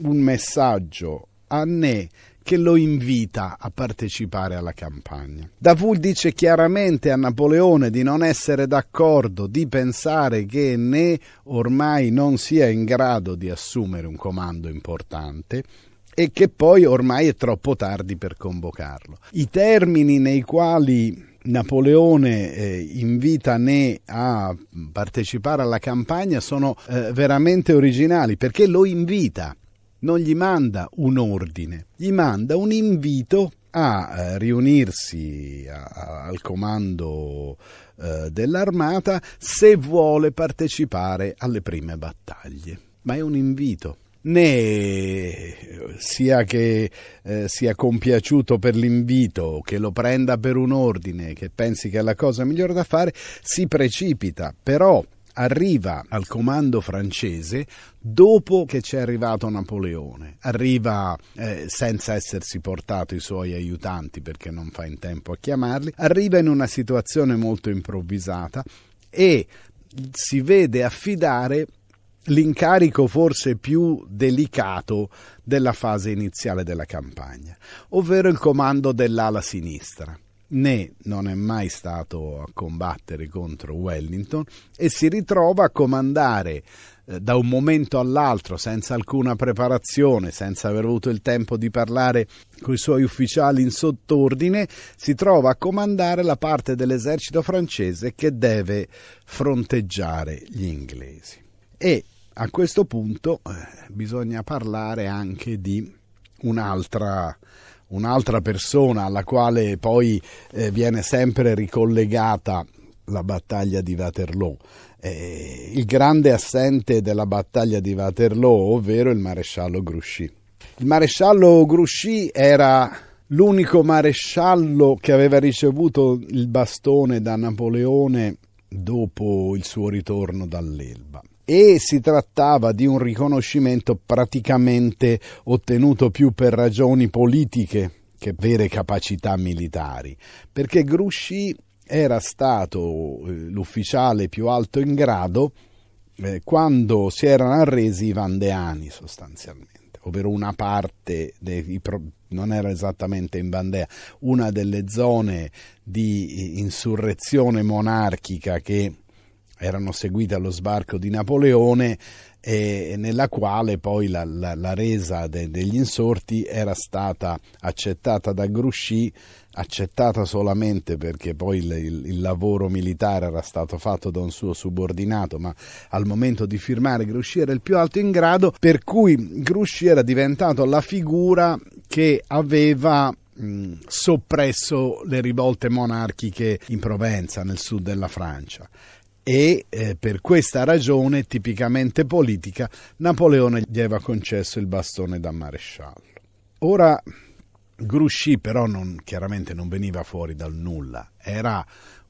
un messaggio a Ne che lo invita a partecipare alla campagna. Davout dice chiaramente a Napoleone di non essere d'accordo, di pensare che Ne ormai non sia in grado di assumere un comando importante e che poi ormai è troppo tardi per convocarlo. I termini nei quali Napoleone eh, invita Ne a partecipare alla campagna sono eh, veramente originali perché lo invita, non gli manda un ordine, gli manda un invito a eh, riunirsi a, a, al comando eh, dell'armata se vuole partecipare alle prime battaglie. Ma è un invito né sia che eh, sia compiaciuto per l'invito, che lo prenda per un ordine, che pensi che è la cosa migliore da fare, si precipita, però arriva al comando francese dopo che c'è arrivato Napoleone. Arriva eh, senza essersi portato i suoi aiutanti perché non fa in tempo a chiamarli, arriva in una situazione molto improvvisata e si vede affidare l'incarico forse più delicato della fase iniziale della campagna, ovvero il comando dell'ala sinistra. Né non è mai stato a combattere contro Wellington e si ritrova a comandare eh, da un momento all'altro, senza alcuna preparazione, senza aver avuto il tempo di parlare con i suoi ufficiali in sottordine, si trova a comandare la parte dell'esercito francese che deve fronteggiare gli inglesi. E a questo punto eh, bisogna parlare anche di un'altra, un'altra persona alla quale poi eh, viene sempre ricollegata la battaglia di Waterloo. Eh, il grande assente della battaglia di Waterloo, ovvero il maresciallo Grouchy. Il maresciallo Grouchy era l'unico maresciallo che aveva ricevuto il bastone da Napoleone dopo il suo ritorno dall'Elba e si trattava di un riconoscimento praticamente ottenuto più per ragioni politiche che vere capacità militari, perché Grusci era stato eh, l'ufficiale più alto in grado eh, quando si erano arresi i vandeani sostanzialmente, ovvero una parte dei non era esattamente in Vandea, una delle zone di eh, insurrezione monarchica che erano seguite allo sbarco di Napoleone e nella quale poi la, la, la resa de, degli insorti era stata accettata da Grouchy, accettata solamente perché poi il, il, il, lavoro militare era stato fatto da un suo subordinato, ma al momento di firmare Grouchy era il più alto in grado, per cui Grouchy era diventato la figura che aveva mh, soppresso le rivolte monarchiche in Provenza, nel sud della Francia e eh, per questa ragione tipicamente politica Napoleone gli aveva concesso il bastone da maresciallo. Ora Grouchy però non, chiaramente non veniva fuori dal nulla, era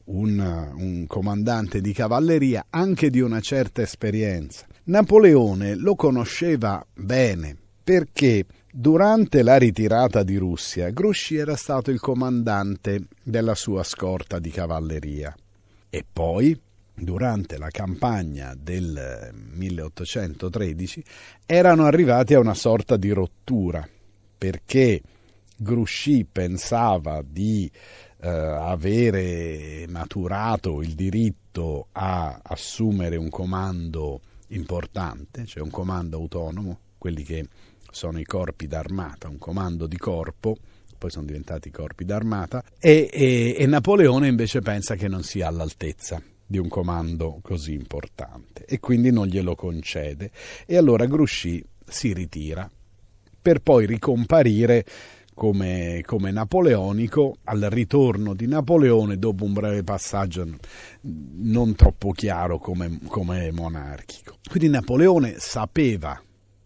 un, un, comandante di cavalleria anche di una certa esperienza. Napoleone lo conosceva bene perché durante la ritirata di Russia Grouchy era stato il comandante della sua scorta di cavalleria e poi durante la campagna del 1813 eh, erano arrivati a una sorta di rottura perché Grouchy pensava di eh, avere maturato il diritto a assumere un comando importante, cioè un comando autonomo, quelli che sono i corpi d'armata, un comando di corpo, poi sono diventati corpi d'armata, e, e, e Napoleone invece pensa che non sia all'altezza di un comando così importante e quindi non glielo concede. E allora Grouchy si ritira per poi ricomparire come, come, napoleonico al ritorno di Napoleone dopo un breve passaggio non troppo chiaro come, come monarchico. Quindi Napoleone sapeva,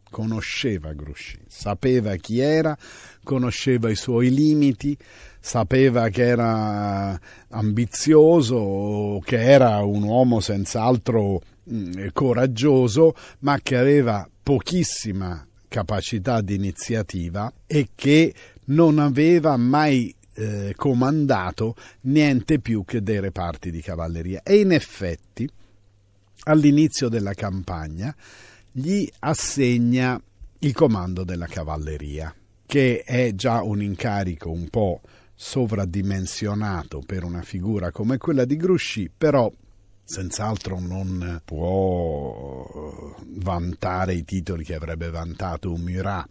conosceva Grouchy, sapeva chi era, conosceva i suoi limiti, sapeva che era ambizioso, che era un uomo senz'altro mm, coraggioso, ma che aveva pochissima capacità di iniziativa e che non aveva mai eh, comandato niente più che dei reparti di cavalleria. E in effetti, all'inizio della campagna, gli assegna il comando della cavalleria, che è già un incarico un po' sovradimensionato per una figura come quella di Grouchy, però senz'altro non può eh, vantare i titoli che avrebbe vantato un Murat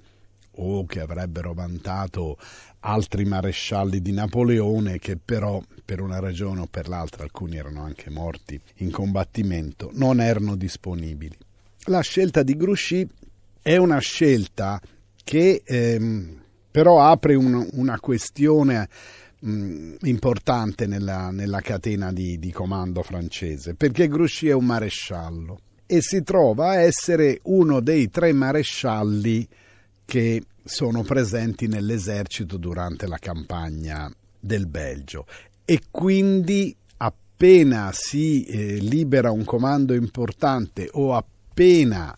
o che avrebbero vantato altri marescialli di Napoleone che però per una ragione o per l'altra, alcuni erano anche morti in combattimento, non erano disponibili. La scelta di Grouchy è una scelta che ehm, però apre un, una questione mh, importante nella, nella catena di, di, comando francese, perché Grouchy è un maresciallo e si trova a essere uno dei tre marescialli che sono presenti nell'esercito durante la campagna del Belgio e quindi appena si eh, libera un comando importante o appena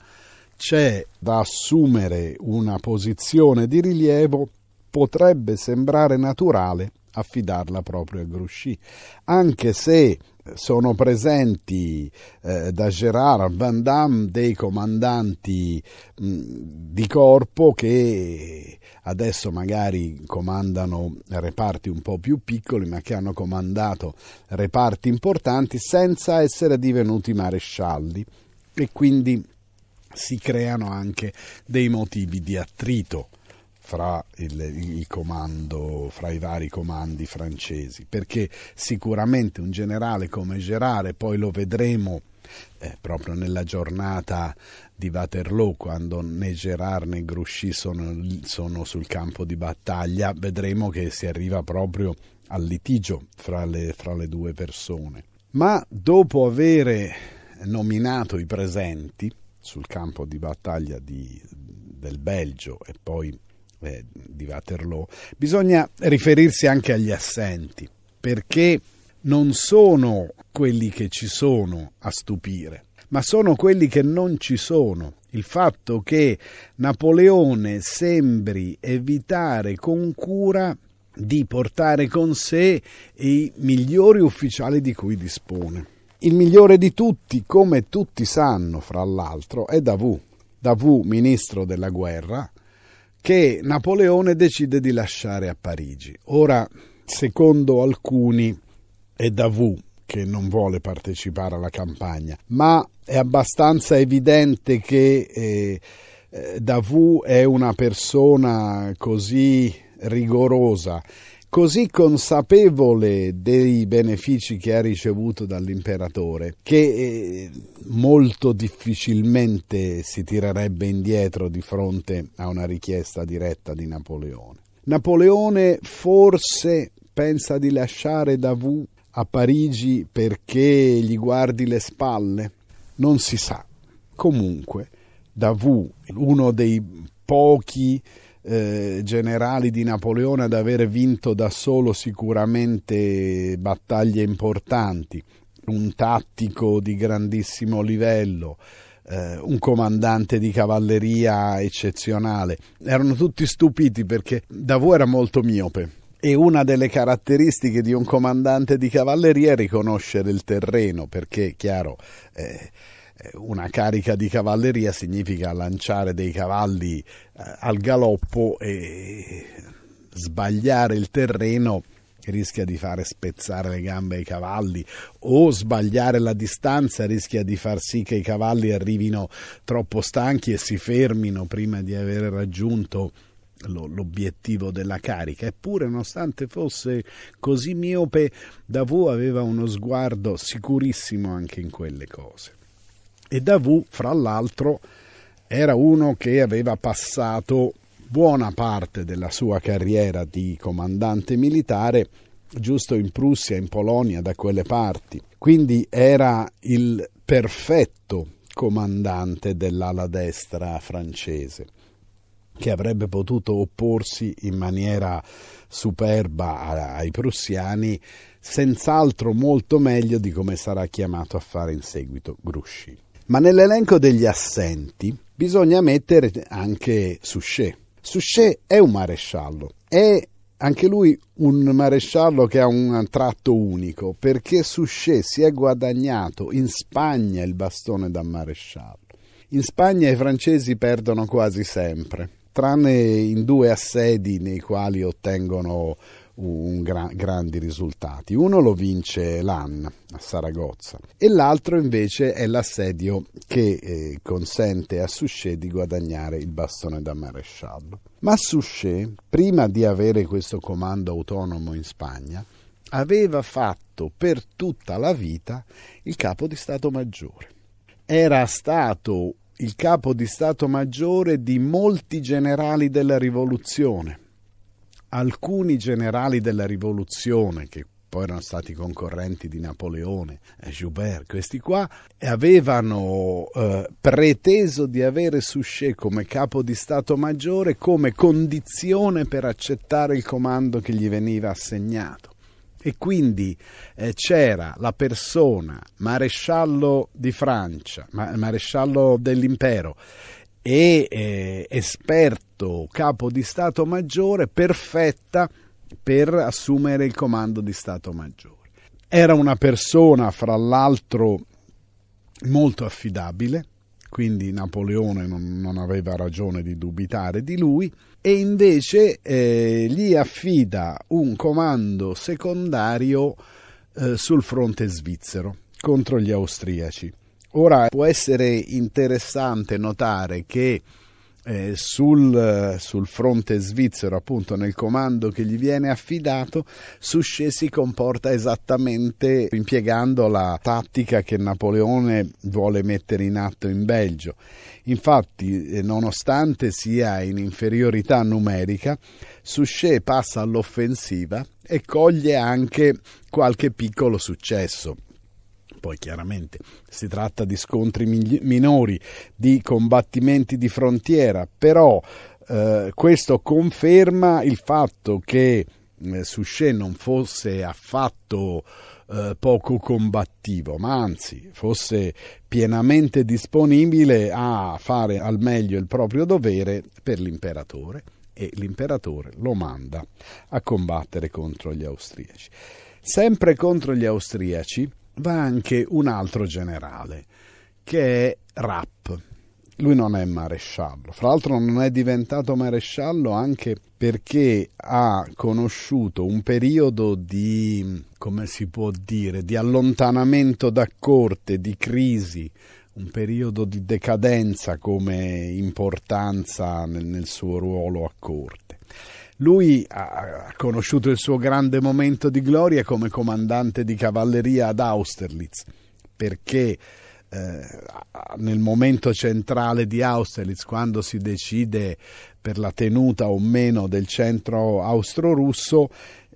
c'è da assumere una posizione di rilievo, potrebbe sembrare naturale affidarla proprio a Grouchy, anche se eh, sono presenti eh, da Gerard Van Damme dei comandanti mh, di corpo che adesso magari comandano reparti un po' più piccoli ma che hanno comandato reparti importanti senza essere divenuti marescialli e quindi si creano anche dei motivi di attrito fra il, il, comando, fra i vari comandi francesi, perché sicuramente un generale come Gerare, poi lo vedremo eh, proprio nella giornata di Waterloo, quando né Gerard né Grouchy sono, sono sul campo di battaglia, vedremo che si arriva proprio al litigio fra le, fra le due persone. Ma dopo avere nominato i presenti, sul campo di battaglia di, del Belgio e poi eh, di Waterloo, bisogna riferirsi anche agli assenti, perché non sono quelli che ci sono a stupire, ma sono quelli che non ci sono. Il fatto che Napoleone sembri evitare con cura di portare con sé i migliori ufficiali di cui dispone. Il migliore di tutti, come tutti sanno, fra l'altro, è Davù, Davù ministro della guerra, che Napoleone decide di lasciare a Parigi. Ora, secondo alcuni, è Davù che non vuole partecipare alla campagna, ma è abbastanza evidente che eh, eh Davù è una persona così rigorosa così consapevole dei benefici che ha ricevuto dall'imperatore che eh, molto difficilmente si tirerebbe indietro di fronte a una richiesta diretta di Napoleone. Napoleone forse pensa di lasciare Davout a Parigi perché gli guardi le spalle? Non si sa. Comunque, Davout, uno dei pochi eh, generali di Napoleone ad aver vinto da solo sicuramente battaglie importanti, un tattico di grandissimo livello, eh, un comandante di cavalleria eccezionale. Erano tutti stupiti perché Davo era molto miope. E una delle caratteristiche di un comandante di cavalleria è riconoscere il terreno, perché chiaro, eh, eh, una carica di cavalleria significa lanciare dei cavalli eh, al galoppo e sbagliare il terreno rischia di fare spezzare le gambe ai cavalli o sbagliare la distanza rischia di far sì che i cavalli arrivino troppo stanchi e si fermino prima di aver raggiunto l'obiettivo della carica, eppure nonostante fosse così miope, Davo aveva uno sguardo sicurissimo anche in quelle cose e Davout, fra l'altro, era uno che aveva passato buona parte della sua carriera di comandante militare giusto in Prussia, in Polonia, da quelle parti. Quindi era il perfetto comandante dell'ala destra francese, che avrebbe potuto opporsi in maniera superba ai prussiani, senz'altro molto meglio di come sarà chiamato a fare in seguito Grusci. Ma nell'elenco degli assenti bisogna mettere anche Suchet. Suchet è un maresciallo, è anche lui un maresciallo che ha un tratto unico, perché Suchet si è guadagnato in Spagna il bastone da maresciallo. In Spagna i francesi perdono quasi sempre, tranne in due assedi nei quali ottengono Gra- grandi risultati. Uno lo vince l'AN a Saragozza e l'altro invece è l'assedio che eh, consente a Suchet di guadagnare il bastone da maresciallo. Ma Suchet, prima di avere questo comando autonomo in Spagna, aveva fatto per tutta la vita il capo di Stato Maggiore. Era stato il capo di Stato Maggiore di molti generali della rivoluzione alcuni generali della rivoluzione che poi erano stati concorrenti di Napoleone, Joubert, questi qua, avevano eh, preteso di avere Suchet come capo di Stato Maggiore come condizione per accettare il comando che gli veniva assegnato. E quindi eh, c'era la persona maresciallo di Francia, ma, maresciallo dell'impero e eh, esperto questo capo di Stato Maggiore perfetta per assumere il comando di Stato Maggiore. Era una persona, fra l'altro, molto affidabile, quindi Napoleone non, non aveva ragione di dubitare di lui, e invece eh, gli affida un comando secondario eh, sul fronte svizzero contro gli austriaci. Ora può essere interessante notare che eh, sul, eh, sul, fronte svizzero, appunto nel comando che gli viene affidato, Suchet si comporta esattamente impiegando la tattica che Napoleone vuole mettere in atto in Belgio. Infatti, eh, nonostante sia in inferiorità numerica, Suchet passa all'offensiva e coglie anche qualche piccolo successo. Poi chiaramente si tratta di scontri minori, di combattimenti di frontiera, però eh, questo conferma il fatto che eh, Suchet non fosse affatto eh, poco combattivo, ma anzi fosse pienamente disponibile a fare al meglio il proprio dovere per l'imperatore e l'imperatore lo manda a combattere contro gli austriaci. Sempre contro gli austriaci va anche un altro generale, che è Rapp. Lui non è maresciallo, fra l'altro non è diventato maresciallo anche perché ha conosciuto un periodo di, come si può dire, di allontanamento da corte, di crisi, un periodo di decadenza come importanza nel, nel suo ruolo a corte. Lui ha conosciuto il suo grande momento di gloria come comandante di cavalleria ad Austerlitz, perché eh, nel momento centrale di Austerlitz, quando si decide per la tenuta o meno del centro austro-russo,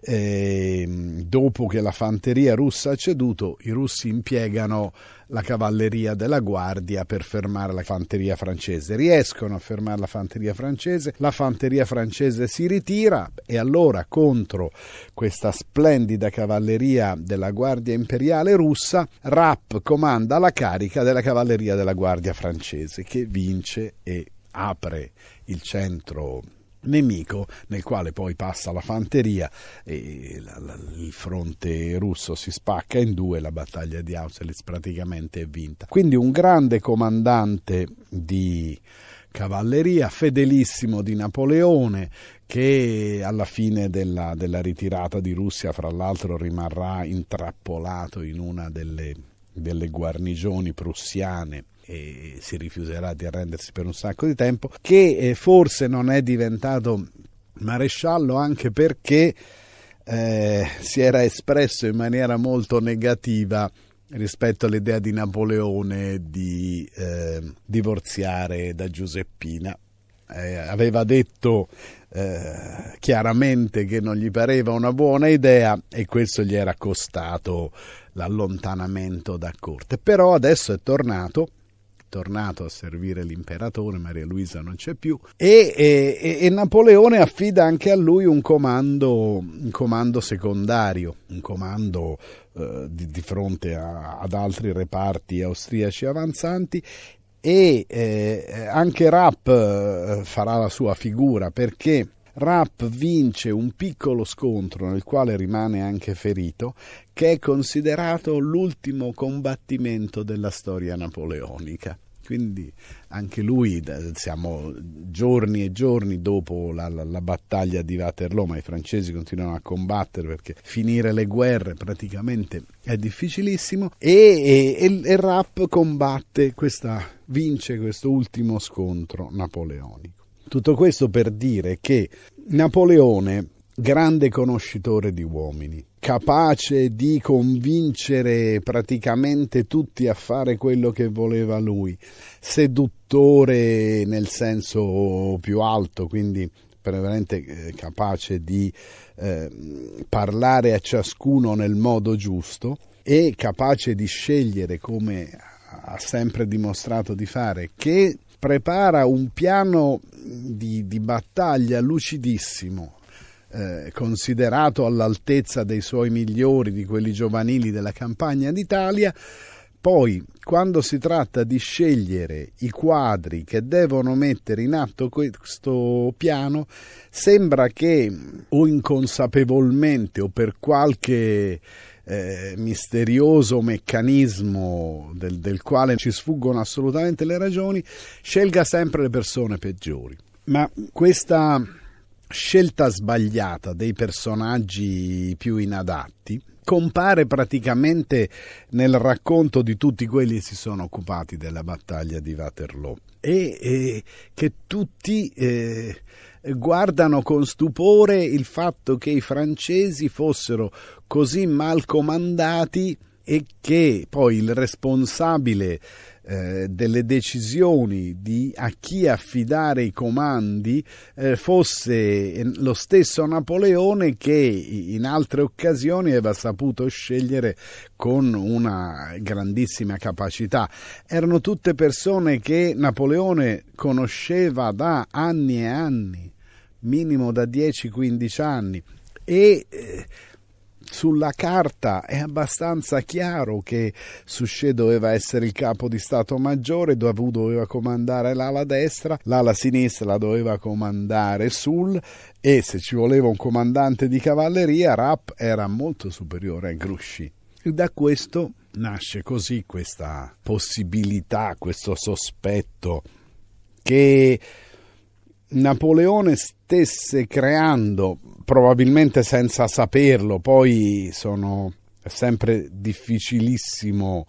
eh, dopo che la fanteria russa ha ceduto, i russi impiegano la cavalleria della guardia per fermare la fanteria francese. Riescono a fermare la fanteria francese, la fanteria francese si ritira e allora contro questa splendida cavalleria della guardia imperiale russa, Rapp comanda la carica della cavalleria della guardia francese che vince e apre il centro nemico nel quale poi passa la fanteria e la, la, il fronte russo si spacca in due la battaglia di Austerlitz praticamente è vinta quindi un grande comandante di cavalleria fedelissimo di Napoleone che alla fine della, della ritirata di Russia fra l'altro rimarrà intrappolato in una delle, delle guarnigioni prussiane e si rifiuterà di arrendersi per un sacco di tempo, che eh, forse non è diventato maresciallo anche perché eh, si era espresso in maniera molto negativa rispetto all'idea di Napoleone di eh, divorziare da Giuseppina. Eh, aveva detto eh, chiaramente che non gli pareva una buona idea e questo gli era costato l'allontanamento da corte. Però adesso è tornato tornato a servire l'imperatore, Maria Luisa non c'è più, e, e, e Napoleone affida anche a lui un comando, un comando secondario, un comando eh, di, di, fronte a, ad altri reparti austriaci avanzanti e eh, anche Rapp eh, farà la sua figura perché Rapp vince un piccolo scontro nel quale rimane anche ferito, che è considerato l'ultimo combattimento della storia napoleonica. Quindi anche lui, siamo giorni e giorni dopo la, la, la battaglia di Waterloo, ma i francesi continuano a combattere perché finire le guerre praticamente è difficilissimo e, il e Rapp combatte questa, vince questo ultimo scontro napoleonico. Tutto questo per dire che Napoleone grande conoscitore di uomini, capace di convincere praticamente tutti a fare quello che voleva lui, seduttore nel senso più alto, quindi prevalente eh, capace di eh, parlare a ciascuno nel modo giusto e capace di scegliere come ha sempre dimostrato di fare, che prepara un piano di, di battaglia lucidissimo, eh, considerato all'altezza dei suoi migliori, di quelli giovanili della campagna d'Italia. Poi, quando si tratta di scegliere i quadri che devono mettere in atto questo piano, sembra che o inconsapevolmente o per qualche eh, misterioso meccanismo del, del quale ci sfuggono assolutamente le ragioni, scelga sempre le persone peggiori. Ma questa scelta sbagliata dei personaggi più inadatti compare praticamente nel racconto di tutti quelli che si sono occupati della battaglia di Waterloo e, e che tutti eh, guardano con stupore il fatto che i francesi fossero così mal comandati e che poi il responsabile eh, delle decisioni di a chi affidare i comandi eh, fosse lo stesso Napoleone che in altre occasioni aveva saputo scegliere con una grandissima capacità. Erano tutte persone che Napoleone conosceva da anni e anni, minimo da 10-15 anni e eh, sulla carta è abbastanza chiaro che Suchet doveva essere il capo di Stato Maggiore, Davu doveva comandare l'ala destra, l'ala sinistra la doveva comandare Sul e se ci voleva un comandante di cavalleria, Rapp era molto superiore a Grouchy. Da questo nasce così questa possibilità, questo sospetto che Napoleone stesse creando, probabilmente senza saperlo, poi sono, è sempre difficilissimo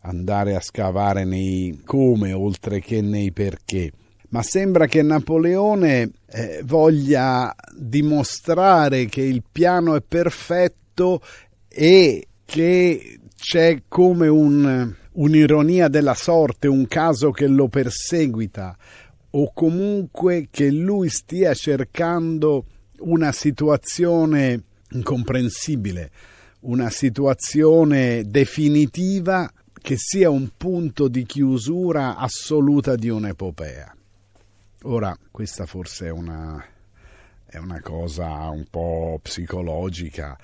andare a scavare nei come oltre che nei perché. Ma sembra che Napoleone eh, voglia dimostrare che il piano è perfetto e che c'è come un, un'ironia della sorte, un caso che lo perseguita, o comunque che lui stia cercando una situazione incomprensibile, una situazione definitiva che sia un punto di chiusura assoluta di un'epopea. Ora, questa forse è una, è una cosa un po' psicologica,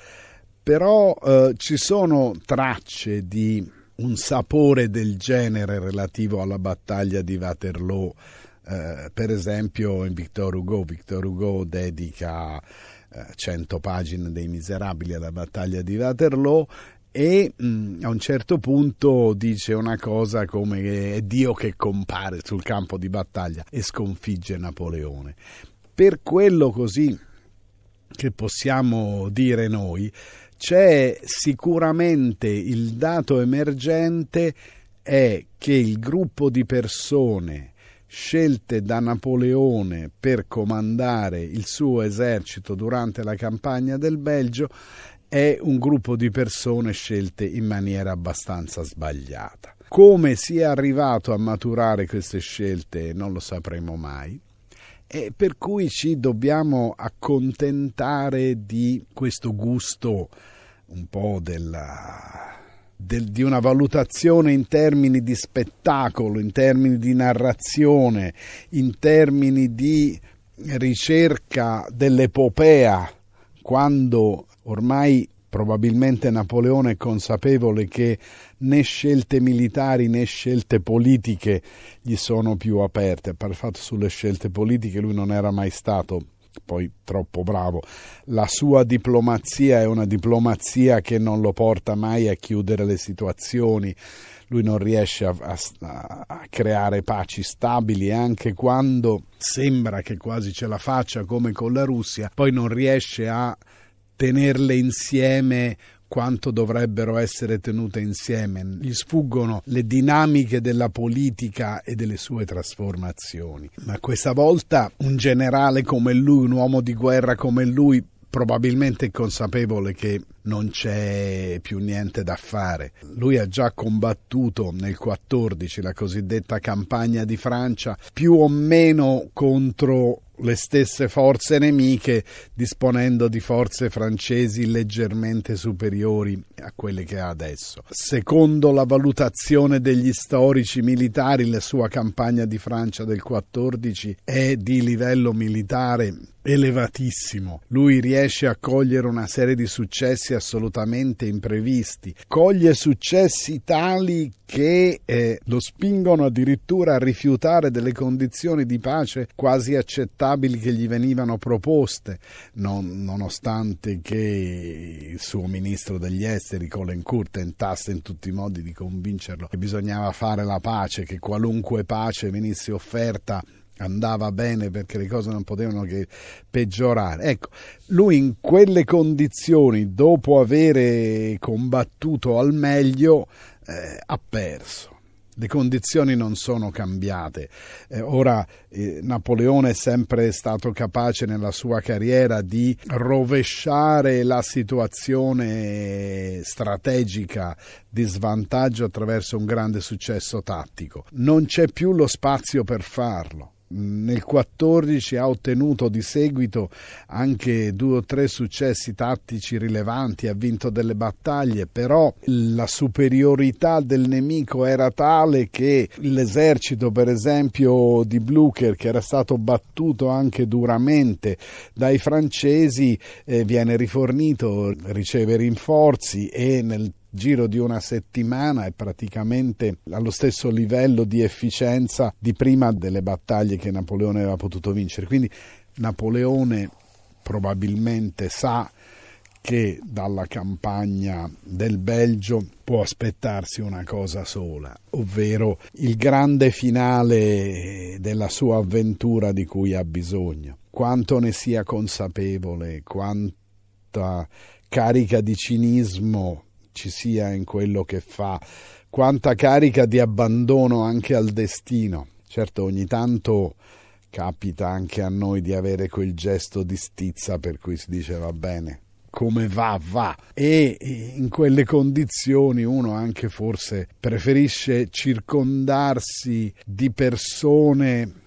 però eh, ci sono tracce di un sapore del genere relativo alla battaglia di Waterloo eh, per esempio in Victor Hugo, Victor Hugo dedica eh, 100 pagine dei Miserabili alla battaglia di Waterloo e mh, mm, a un certo punto dice una cosa come è Dio che compare sul campo di battaglia e sconfigge Napoleone. Per quello così che possiamo dire noi, c'è sicuramente il dato emergente è che il gruppo di persone scelte da Napoleone per comandare il suo esercito durante la campagna del Belgio è un gruppo di persone scelte in maniera abbastanza sbagliata. Come sia arrivato a maturare queste scelte non lo sapremo mai. E per cui ci dobbiamo accontentare di questo gusto un po' della del, di una valutazione in termini di spettacolo, in termini di narrazione, in termini di ricerca dell'epopea, quando ormai probabilmente Napoleone è consapevole che né scelte militari né scelte politiche gli sono più aperte, per fatto sulle scelte politiche lui non era mai stato poi troppo bravo. La sua diplomazia è una diplomazia che non lo porta mai a chiudere le situazioni. Lui non riesce a, a, a creare paci stabili anche quando sembra che quasi ce la faccia come con la Russia, poi non riesce a tenerle insieme quanto dovrebbero essere tenute insieme, gli sfuggono le dinamiche della politica e delle sue trasformazioni. Ma questa volta un generale come lui, un uomo di guerra come lui, probabilmente è consapevole che non c'è più niente da fare. Lui ha già combattuto nel 14 la cosiddetta campagna di Francia, più o meno contro le stesse forze nemiche, disponendo di forze francesi leggermente superiori a quelle che ha adesso. Secondo la valutazione degli storici militari, la sua campagna di Francia del 14 è di livello militare elevatissimo. Lui riesce a cogliere una serie di successi successi assolutamente imprevisti, coglie successi tali che eh, lo spingono addirittura a rifiutare delle condizioni di pace quasi accettabili che gli venivano proposte, non, nonostante che il suo ministro degli esteri, Colin Court, tentasse in tutti i modi di convincerlo che bisognava fare la pace, che qualunque pace venisse offerta andava bene perché le cose non potevano che peggiorare. Ecco, lui in quelle condizioni, dopo avere combattuto al meglio, eh, ha perso. Le condizioni non sono cambiate. Eh, ora eh, Napoleone è sempre stato capace nella sua carriera di rovesciare la situazione strategica di svantaggio attraverso un grande successo tattico. Non c'è più lo spazio per farlo nel 14 ha ottenuto di seguito anche due o tre successi tattici rilevanti, ha vinto delle battaglie, però la superiorità del nemico era tale che l'esercito per esempio di Blücher che era stato battuto anche duramente dai francesi eh, viene rifornito, riceve rinforzi e nel giro di una settimana è praticamente allo stesso livello di efficienza di prima delle battaglie che Napoleone aveva potuto vincere. Quindi Napoleone probabilmente sa che dalla campagna del Belgio può aspettarsi una cosa sola, ovvero il grande finale della sua avventura di cui ha bisogno. Quanto ne sia consapevole, quanta carica di cinismo ci sia in quello che fa, quanta carica di abbandono anche al destino. Certo, ogni tanto capita anche a noi di avere quel gesto di stizza per cui si dice va bene, come va, va. E in quelle condizioni uno anche forse preferisce circondarsi di persone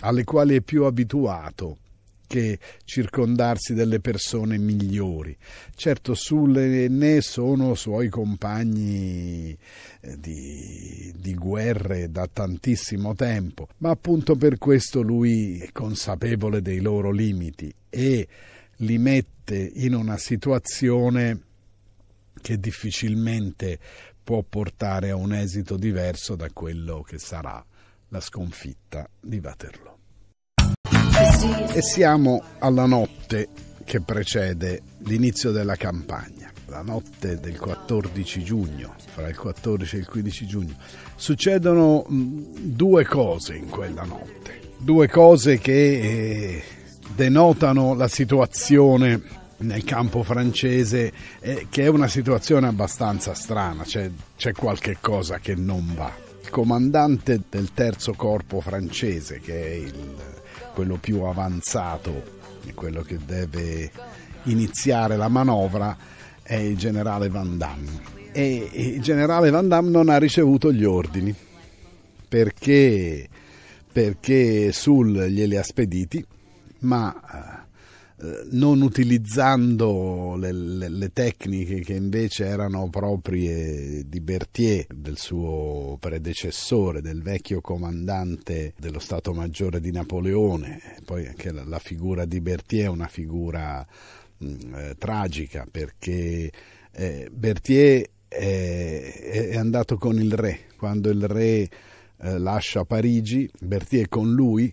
alle quali è più abituato perché circondarsi delle persone migliori. Certo, Sulle ne sono suoi compagni eh, di, di guerre da tantissimo tempo, ma appunto per questo lui è consapevole dei loro limiti e li mette in una situazione che difficilmente può portare a un esito diverso da quello che sarà la sconfitta di Waterloo. E siamo alla notte che precede l'inizio della campagna, la notte del 14 giugno, fra il 14 e il 15 giugno. Succedono mm, due cose in quella notte, due cose che eh, denotano la situazione nel campo francese eh, che è una situazione abbastanza strana, c'è, c'è qualche cosa che non va. Il comandante del terzo corpo francese, che è il quello più avanzato, quello che deve iniziare la manovra, è il generale Van Damme. E il generale Van Damme non ha ricevuto gli ordini perché, perché Sul glieli ha spediti, ma eh, eh, non utilizzando le, le, le, tecniche che invece erano proprie di Berthier, del suo predecessore, del vecchio comandante dello Stato Maggiore di Napoleone. Poi anche la, la figura di Berthier è una figura mh, eh, tragica perché eh, Berthier è, è, andato con il re. Quando il re eh, lascia Parigi, Berthier con lui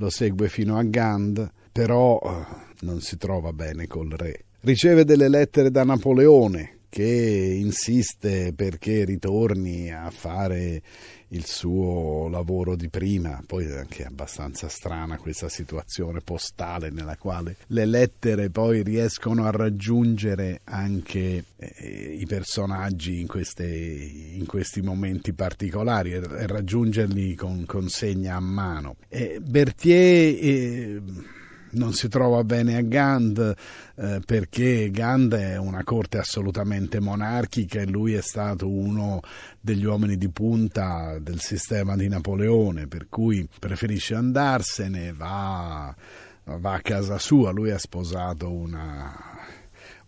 lo segue fino a Gand, però eh, non si trova bene col re. Riceve delle lettere da Napoleone che insiste perché ritorni a fare il suo lavoro di prima, poi è anche abbastanza strana questa situazione postale nella quale le lettere poi riescono a raggiungere anche eh, i personaggi in, queste, in, questi momenti particolari e, raggiungerli con consegna a mano. Eh, Berthier eh, non si trova bene a Gand eh, perché Gand è una corte assolutamente monarchica e lui è stato uno degli uomini di punta del sistema di Napoleone, per cui preferisce andarsene, va, va a casa sua, lui ha sposato una,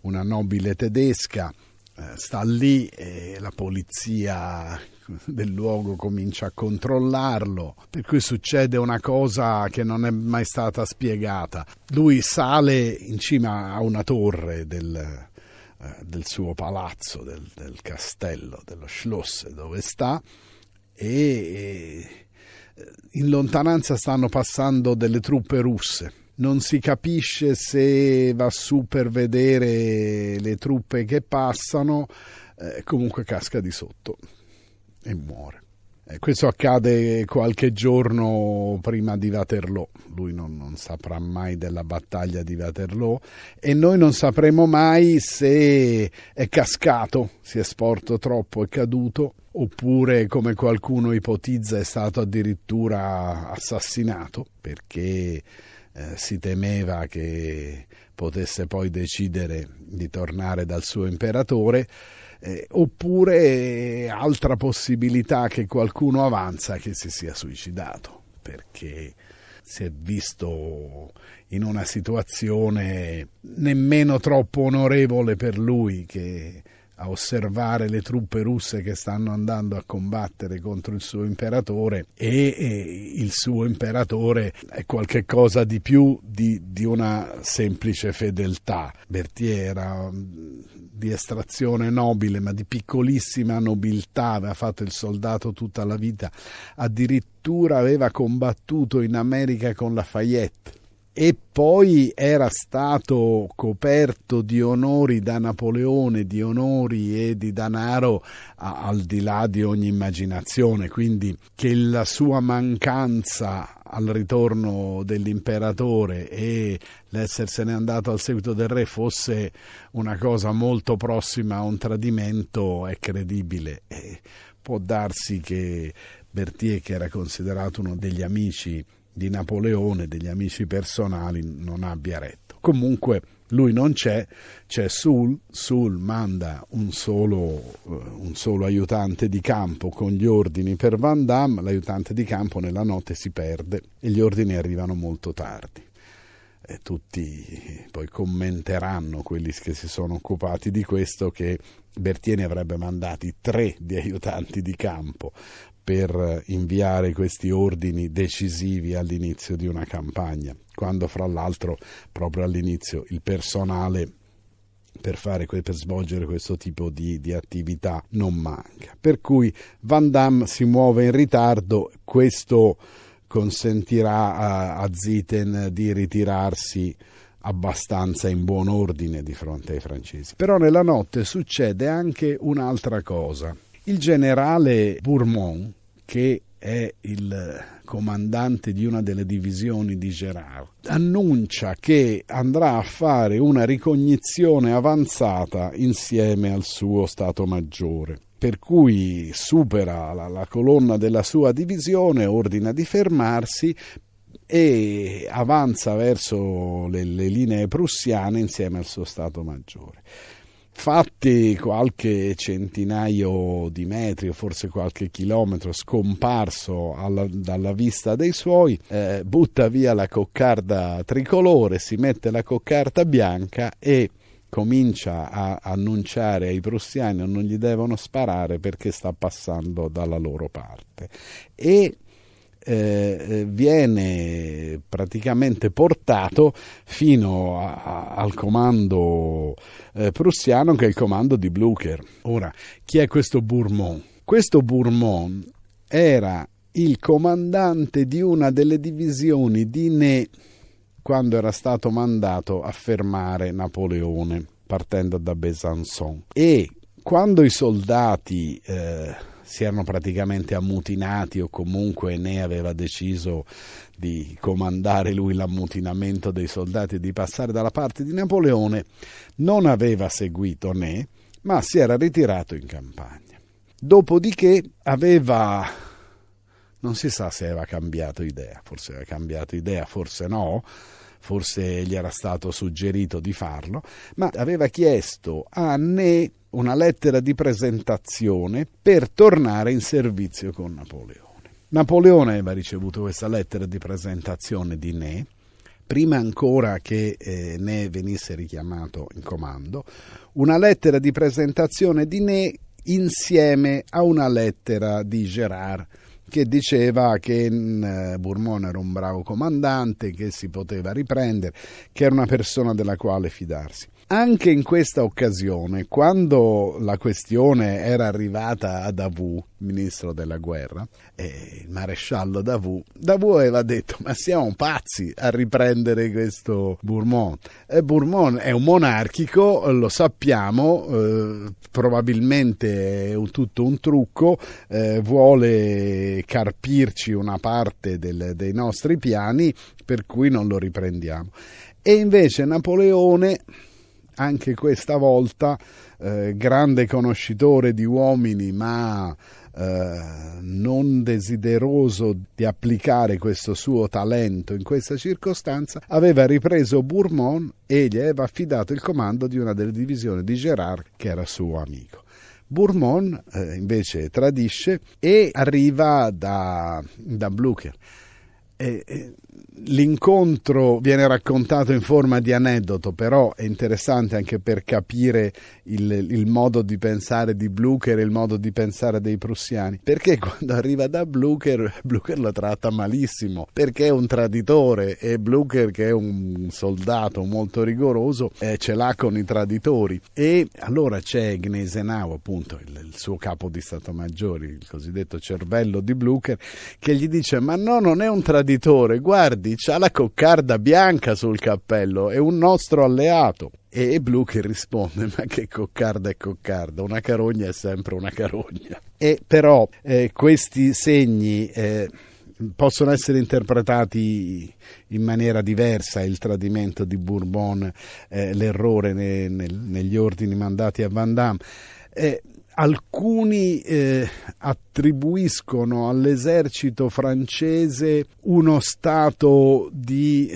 una nobile tedesca eh, sta lì e la polizia del luogo comincia a controllarlo, per cui succede una cosa che non è mai stata spiegata. Lui sale in cima a una torre del, eh, del suo palazzo, del, del, castello, dello Schloss dove sta e eh, in lontananza stanno passando delle truppe russe non si capisce se va su per vedere le truppe che passano, eh, comunque casca di sotto e muore. E eh, questo accade qualche giorno prima di Waterloo, lui non, non, saprà mai della battaglia di Waterloo e noi non sapremo mai se è cascato, si è sporto troppo, è caduto, oppure come qualcuno ipotizza è stato addirittura assassinato perché eh, si temeva che potesse poi decidere di tornare dal suo imperatore eh, oppure altra possibilità che qualcuno avanza che si sia suicidato perché si è visto in una situazione nemmeno troppo onorevole per lui che a osservare le truppe russe che stanno andando a combattere contro il suo imperatore e, e il suo imperatore è qualcosa di più di, di, una semplice fedeltà. Berthier era mm, di estrazione nobile ma di piccolissima nobiltà, aveva fatto il soldato tutta la vita, addirittura aveva combattuto in America con Lafayette e poi era stato coperto di onori da Napoleone, di onori e di danaro a, al di là di ogni immaginazione, quindi che la sua mancanza al ritorno dell'imperatore e l'essersene andato al seguito del re fosse una cosa molto prossima a un tradimento è credibile. E può darsi che Berthier, che era considerato uno degli amici di Napoleone, degli amici personali, non abbia retto. Comunque lui non c'è, c'è Sul, Sul manda un solo, eh, un solo, aiutante di campo con gli ordini per Van Damme, l'aiutante di campo nella notte si perde e gli ordini arrivano molto tardi. E tutti poi commenteranno quelli che si sono occupati di questo che Bertieni avrebbe mandati tre di aiutanti di campo per inviare questi ordini decisivi all'inizio di una campagna, quando fra l'altro proprio all'inizio il personale per, fare, per, svolgere questo tipo di, di, attività non manca. Per cui Van Damme si muove in ritardo, questo consentirà a, a Ziten di ritirarsi abbastanza in buon ordine di fronte ai francesi. Però nella notte succede anche un'altra cosa. Il generale Bourmont che è il comandante di una delle divisioni di Gerard, annuncia che andrà a fare una ricognizione avanzata insieme al suo Stato Maggiore. Per cui supera la, la colonna della sua divisione, ordina di fermarsi e avanza verso le, le linee prussiane insieme al suo Stato Maggiore fatti qualche centinaio di metri o forse qualche chilometro scomparso alla, dalla vista dei suoi, eh, butta via la coccarda tricolore, si mette la coccarda bianca e comincia a annunciare ai prussiani non gli devono sparare perché sta passando dalla loro parte. E eh, eh, viene praticamente portato fino a, a, al comando eh, prussiano che è il comando di Blücher. Ora, chi è questo Bourmont? Questo Bourmont era il comandante di una delle divisioni di Ney quando era stato mandato a fermare Napoleone partendo da Besançon e quando i soldati eh, si erano praticamente ammutinati o comunque Ne aveva deciso di comandare lui l'ammutinamento dei soldati e di passare dalla parte di Napoleone, non aveva seguito Ne, ma si era ritirato in campagna. Dopodiché aveva non si sa se aveva cambiato idea, forse aveva cambiato idea, forse no, forse gli era stato suggerito di farlo, ma aveva chiesto a Ne una lettera di presentazione per tornare in servizio con Napoleone. Napoleone aveva ricevuto questa lettera di presentazione di Ne prima ancora che eh, Ne venisse richiamato in comando, una lettera di presentazione di Ne insieme a una lettera di Gerard che diceva che eh, era un bravo comandante, che si poteva riprendere, che era una persona della quale fidarsi anche in questa occasione, quando la questione era arrivata a Davù, ministro della guerra, e il maresciallo Davù, Davù aveva detto ma siamo pazzi a riprendere questo Bourmont. E Bourmont è un monarchico, lo sappiamo, eh, probabilmente è un, tutto un trucco, eh, vuole carpirci una parte del, dei nostri piani per cui non lo riprendiamo. E invece Napoleone anche questa volta eh, grande conoscitore di uomini ma eh, non desideroso di applicare questo suo talento in questa circostanza, aveva ripreso Bourmont e gli aveva affidato il comando di una delle divisioni di Gerard che era suo amico. Bourmont eh, invece tradisce e arriva da, da Blücher. E, e, L'incontro viene raccontato in forma di aneddoto, però è interessante anche per capire il, il, modo di pensare di Blucher e il modo di pensare dei prussiani. Perché quando arriva da Blucher, Blucher lo tratta malissimo, perché è un traditore e Blucher, che è un soldato molto rigoroso, eh, ce l'ha con i traditori. E allora c'è Gneisenau, appunto, il, il suo capo di Stato Maggiore, il cosiddetto cervello di Blucher, che gli dice: Ma no, non è un traditore, guardi Tadic ha la coccarda bianca sul cappello, è un nostro alleato. E Blu che risponde: Ma che coccarda è coccarda, una carogna è sempre una carogna. E però eh, questi segni. Eh, possono essere interpretati in maniera diversa il tradimento di Bourbon, eh, l'errore ne, ne, negli ordini mandati a Van Damme. Eh, alcuni eh, attribuiscono all'esercito francese uno stato di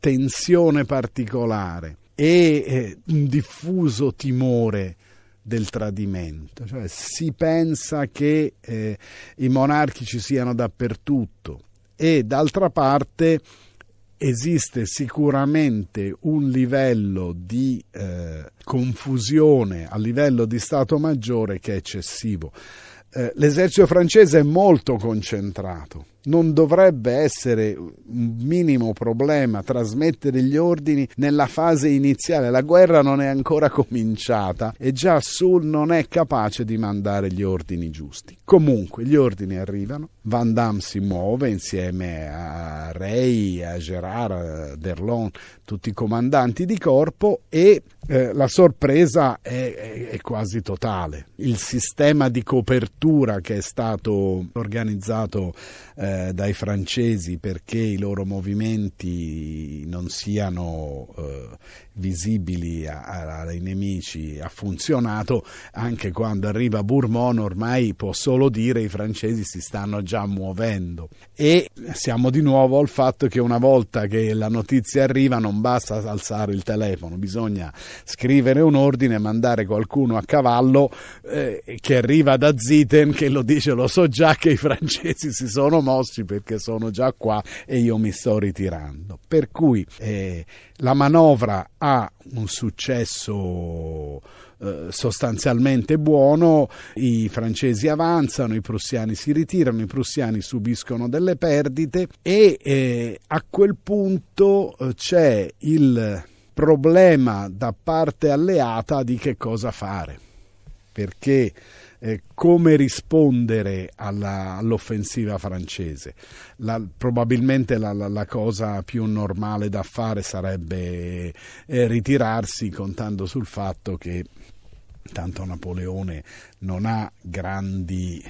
tensione particolare e eh, un diffuso timore del tradimento, cioè si pensa che eh, i monarchici siano dappertutto e d'altra parte esiste sicuramente un livello di eh, confusione a livello di Stato maggiore che è eccessivo. Eh, l'esercito francese è molto concentrato non dovrebbe essere un minimo problema trasmettere gli ordini nella fase iniziale. La guerra non è ancora cominciata e già Sul non è capace di mandare gli ordini giusti. Comunque gli ordini arrivano, Van Damme si muove insieme a Rey, a Gerard, a Derlon, tutti i comandanti di corpo e eh, la sorpresa è, è, è, quasi totale. Il sistema di copertura che è stato organizzato eh, dai francesi perché i loro movimenti non siano eh, visibili a, a, ai nemici ha funzionato, anche quando arriva Bourmont ormai può solo dire i francesi si stanno già muovendo. E siamo di nuovo al fatto che una volta che la notizia arriva non basta alzare il telefono, bisogna scrivere un ordine, mandare qualcuno a cavallo eh, che arriva da Ziten che lo dice lo so già che i francesi si sono mossi perché sono già qua e io mi sto ritirando. Per cui eh, la manovra ha un successo eh, sostanzialmente buono, i francesi avanzano, i prussiani si ritirano, i prussiani subiscono delle perdite e eh, a quel punto eh, c'è il problema da parte alleata di che cosa fare, perché eh, come rispondere alla, all'offensiva francese. La, probabilmente la, la, la, cosa più normale da fare sarebbe eh, ritirarsi contando sul fatto che tanto Napoleone non ha grandi,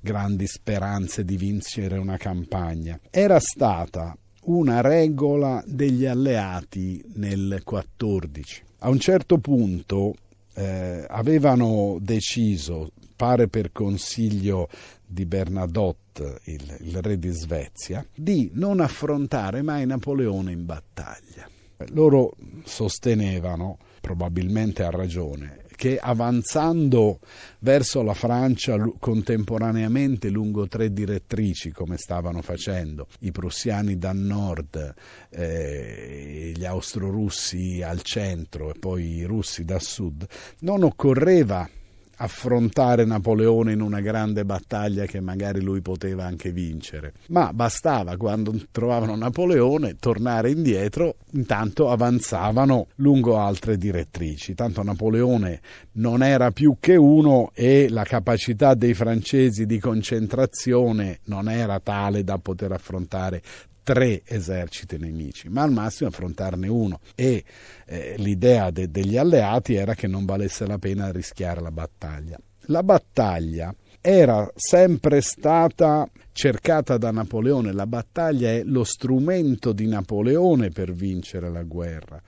grandi speranze di vincere una campagna. Era stata una regola degli alleati nel 14. A un certo punto eh, avevano deciso, pare per consiglio di Bernadotte, il, il re di Svezia, di non affrontare mai Napoleone in battaglia. Loro sostenevano, probabilmente a ragione, che avanzando verso la Francia contemporaneamente lungo tre direttrici come stavano facendo i prussiani dal nord, eh, gli austrorussi al centro e poi i russi da sud, non occorreva affrontare Napoleone in una grande battaglia che magari lui poteva anche vincere, ma bastava quando trovavano Napoleone tornare indietro, intanto avanzavano lungo altre direttrici, tanto Napoleone non era più che uno e la capacità dei francesi di concentrazione non era tale da poter affrontare tre eserciti nemici, ma al massimo affrontarne uno. E eh, l'idea de- degli alleati era che non valesse la pena rischiare la battaglia. La battaglia era sempre stata cercata da Napoleone, la battaglia è lo strumento di Napoleone per vincere la guerra.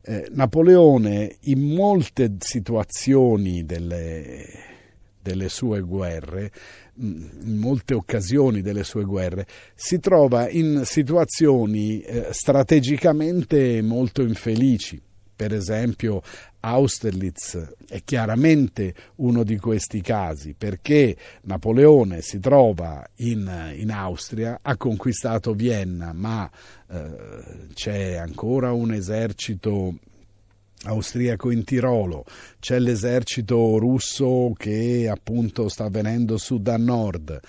Eh, Napoleone in molte situazioni delle, delle sue guerre in molte occasioni delle sue guerre, si trova in situazioni eh, strategicamente molto infelici. Per esempio Austerlitz è chiaramente uno di questi casi perché Napoleone si trova in, in Austria, ha conquistato Vienna, ma eh, c'è ancora un esercito austriaco in Tirolo, c'è l'esercito russo che appunto sta venendo su da nord.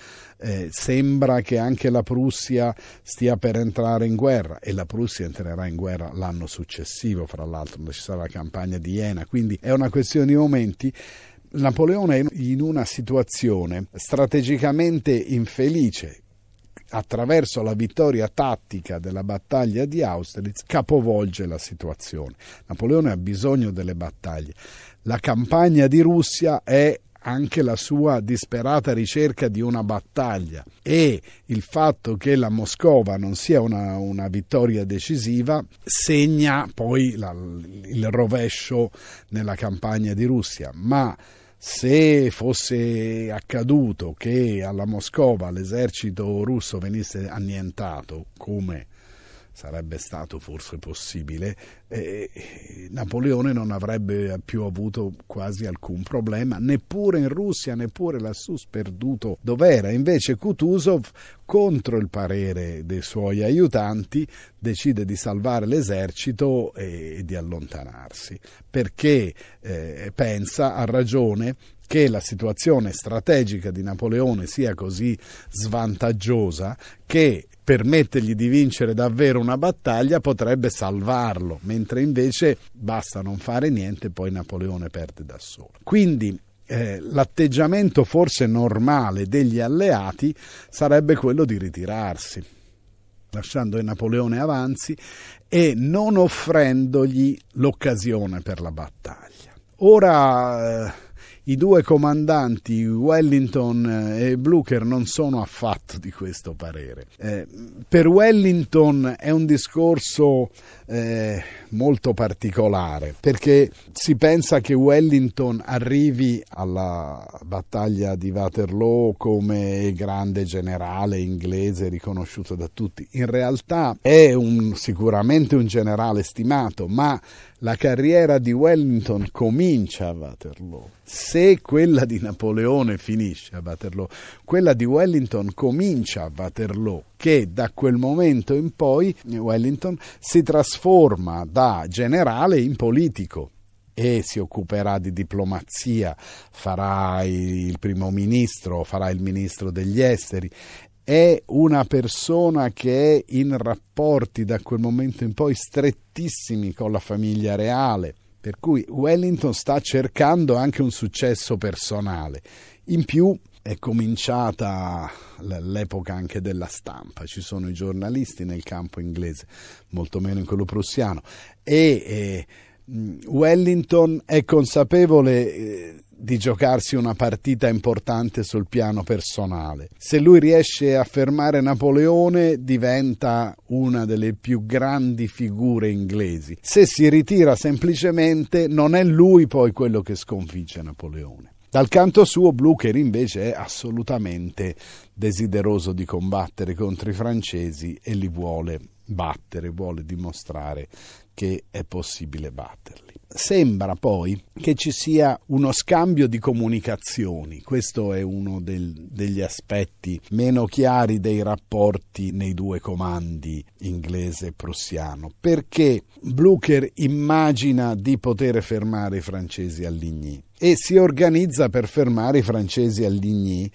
Eh, sembra che anche la Prussia stia per entrare in guerra e la Prussia entrerà in guerra l'anno successivo, fra l'altro, ci sarà la campagna di Iena, quindi è una questione di momenti. Napoleone è in una situazione strategicamente infelice, attraverso la vittoria tattica della battaglia di Austerlitz, capovolge la situazione. Napoleone ha bisogno delle battaglie. La campagna di Russia è anche la sua disperata ricerca di una battaglia e il fatto che la Moscova non sia una, una vittoria decisiva segna poi la, il rovescio nella campagna di Russia, ma se fosse accaduto che alla Moscova l'esercito russo venisse annientato, come sarebbe stato forse possibile, eh, Napoleone non avrebbe più avuto quasi alcun problema, neppure in Russia, neppure lassù sperduto dov'era. Invece Kutuzov, contro il parere dei suoi aiutanti, decide di salvare l'esercito e, di allontanarsi, perché eh, pensa, ha ragione, che la situazione strategica di Napoleone sia così svantaggiosa che permettergli di vincere davvero una battaglia potrebbe salvarlo, mentre invece basta non fare niente, e poi Napoleone perde da solo. Quindi eh, l'atteggiamento forse normale degli alleati sarebbe quello di ritirarsi, lasciando che Napoleone avanzi e non offrendogli l'occasione per la battaglia. Ora. Eh, i due comandanti Wellington eh, e Blucher non sono affatto di questo parere. Eh, per Wellington è un discorso eh, molto particolare perché si pensa che Wellington arrivi alla battaglia di Waterloo come grande generale inglese riconosciuto da tutti. In realtà è un, sicuramente un generale stimato, ma la carriera di Wellington comincia a Waterloo. Se quella di Napoleone finisce a Waterloo, quella di Wellington comincia a Waterloo che da quel momento in poi Wellington si trasforma da generale in politico e si occuperà di diplomazia, farà il primo ministro, farà il ministro degli esteri. È una persona che è in rapporti da quel momento in poi strettissimi con la famiglia reale, per cui Wellington sta cercando anche un successo personale. In più è cominciata l'epoca anche della stampa, ci sono i giornalisti nel campo inglese, molto meno in quello prussiano, e eh, Wellington è consapevole eh, di giocarsi una partita importante sul piano personale. Se lui riesce a fermare Napoleone diventa una delle più grandi figure inglesi. Se si ritira semplicemente non è lui poi quello che sconfigge Napoleone. Dal canto suo Blücher invece è assolutamente desideroso di combattere contro i francesi e li vuole battere, vuole dimostrare che è possibile batterli. Sembra poi che ci sia uno scambio di comunicazioni, questo è uno del, degli aspetti meno chiari dei rapporti nei due comandi inglese e prussiano, perché Blücher immagina di poter fermare i francesi a Ligny e si organizza per fermare i francesi a Ligny,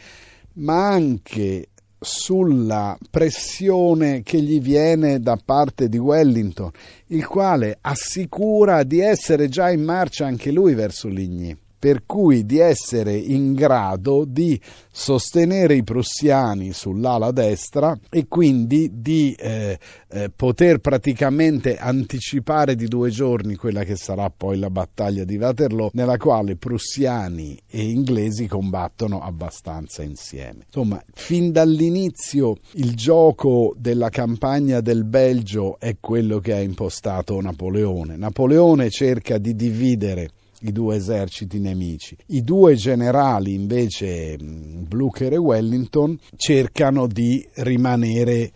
ma anche sulla pressione che gli viene da parte di Wellington, il quale assicura di essere già in marcia anche lui verso Ligny per cui di essere in grado di sostenere i prussiani sull'ala destra e quindi di eh, eh, poter praticamente anticipare di due giorni quella che sarà poi la battaglia di Waterloo, nella quale prussiani e inglesi combattono abbastanza insieme. Insomma, fin dall'inizio il gioco della campagna del Belgio è quello che ha impostato Napoleone. Napoleone cerca di dividere i due eserciti nemici. I due generali invece, mm, Blucher e Wellington, cercano di rimanere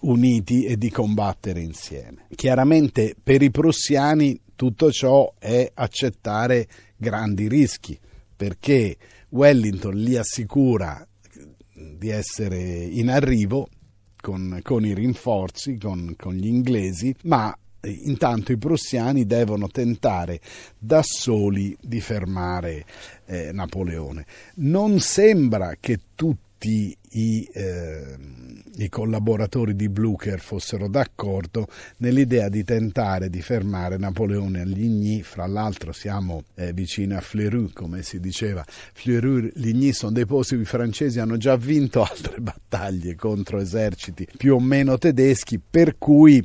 uniti e di combattere insieme. Chiaramente per i prussiani tutto ciò è accettare grandi rischi, perché Wellington li assicura mm, di essere in arrivo con, con i rinforzi, con, con, gli inglesi, ma intanto i prussiani devono tentare da soli di fermare eh, Napoleone. Non sembra che tutti i, eh, i, collaboratori di Blücher fossero d'accordo nell'idea di tentare di fermare Napoleone a Ligny. Fra l'altro siamo eh, vicini a Fleurus, come si diceva. Fleurus, e Ligny sono dei posti i francesi hanno già vinto *laughs* altre battaglie contro eserciti più o meno tedeschi, per cui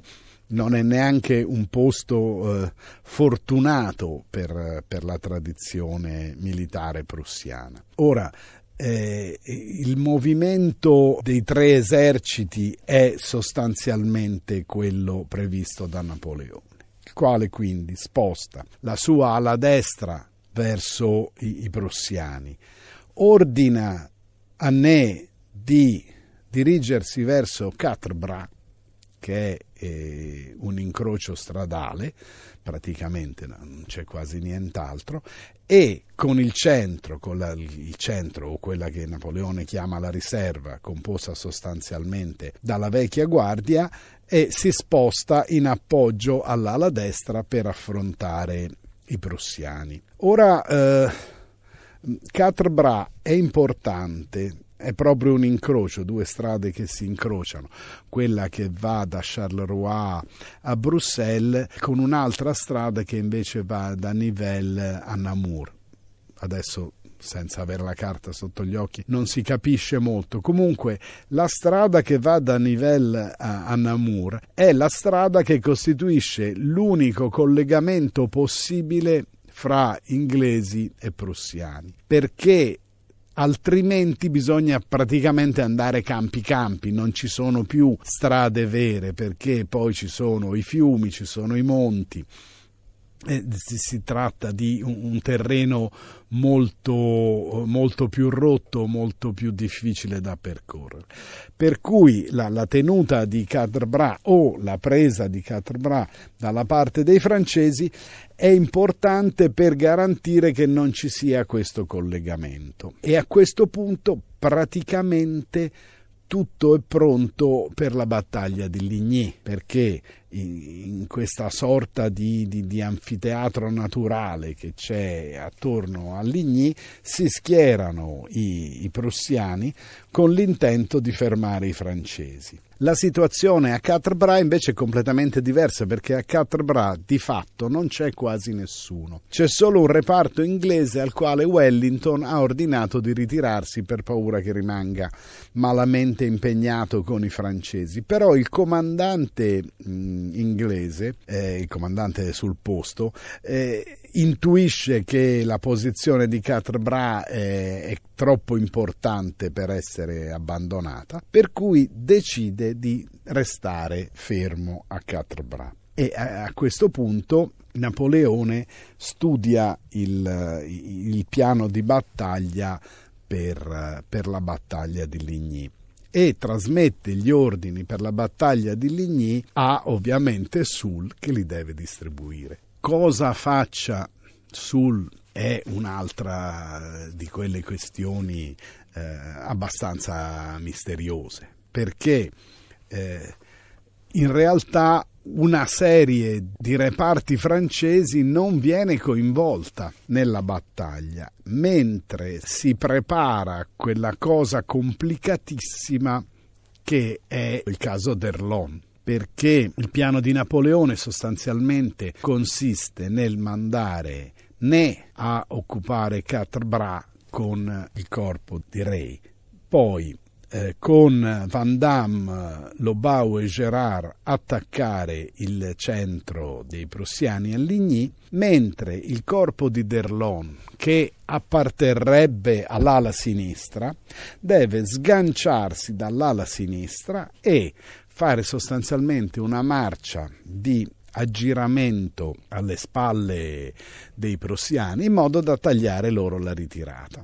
non è neanche un posto eh, fortunato per, per, la tradizione militare prussiana. Ora, eh, il movimento dei tre eserciti è sostanzialmente quello previsto da Napoleone, il quale quindi sposta la sua ala destra verso i, i prussiani, ordina a Ney di dirigersi verso Katrbra, che è e un incrocio stradale, praticamente non c'è quasi nient'altro, e con il centro, con la, il centro o quella che Napoleone chiama la riserva, composta sostanzialmente dalla vecchia guardia, e si sposta in appoggio all'ala destra per affrontare i prussiani. Ora, eh, Catrbra è importante è proprio un incrocio, due strade che si incrociano, quella che va da Charleroi a Bruxelles con un'altra strada che invece va da Nivelles a Namur. Adesso senza avere la carta sotto gli occhi, non si capisce molto. Comunque, la strada che va da Nivelles a, Namur è la strada che costituisce l'unico collegamento possibile fra inglesi e prussiani, perché altrimenti bisogna praticamente andare campi campi, non ci sono più strade vere perché poi ci sono i fiumi, ci sono i monti. Eh, si tratta di un, terreno molto, molto, più rotto, molto più difficile da percorrere. Per cui la, la tenuta di Cadrbra o la presa di Cadrbra dalla parte dei francesi è importante per garantire che non ci sia questo collegamento. E a questo punto praticamente tutto è pronto per la battaglia di Ligny, perché in, in questa sorta di, di, di, anfiteatro naturale che c'è attorno a Ligny, si schierano i, i prussiani con l'intento di fermare i francesi. La situazione a Catrebra invece è completamente diversa perché a Catrebra di fatto non c'è quasi nessuno. C'è solo un reparto inglese al quale Wellington ha ordinato di ritirarsi per paura che rimanga malamente impegnato con i francesi. Però il comandante mh, Mm, inglese, eh, il comandante sul posto, eh, intuisce che la posizione di Catrebra è, è troppo importante per essere abbandonata, per cui decide di restare fermo a Catrebra. E a, a questo punto Napoleone studia il, il piano di battaglia per, per la battaglia di Ligny e trasmette gli ordini per la battaglia di Ligny a ovviamente Sul che li deve distribuire. Cosa faccia Sul è un'altra di quelle questioni eh, abbastanza misteriose perché eh, in realtà una serie di reparti francesi non viene coinvolta nella battaglia, mentre si prepara quella cosa complicatissima che è il caso d'Erlon perché il piano di Napoleone sostanzialmente consiste nel mandare né a occupare Quatre Bras con il corpo di Re, poi eh, con Van Damme, Lobau e Gerard attaccare il centro dei prussiani a Ligny, mentre il corpo di Derlon, che apparterrebbe all'ala sinistra, deve sganciarsi dall'ala sinistra e fare sostanzialmente una marcia di aggiramento alle spalle dei prussiani in modo da tagliare loro la ritirata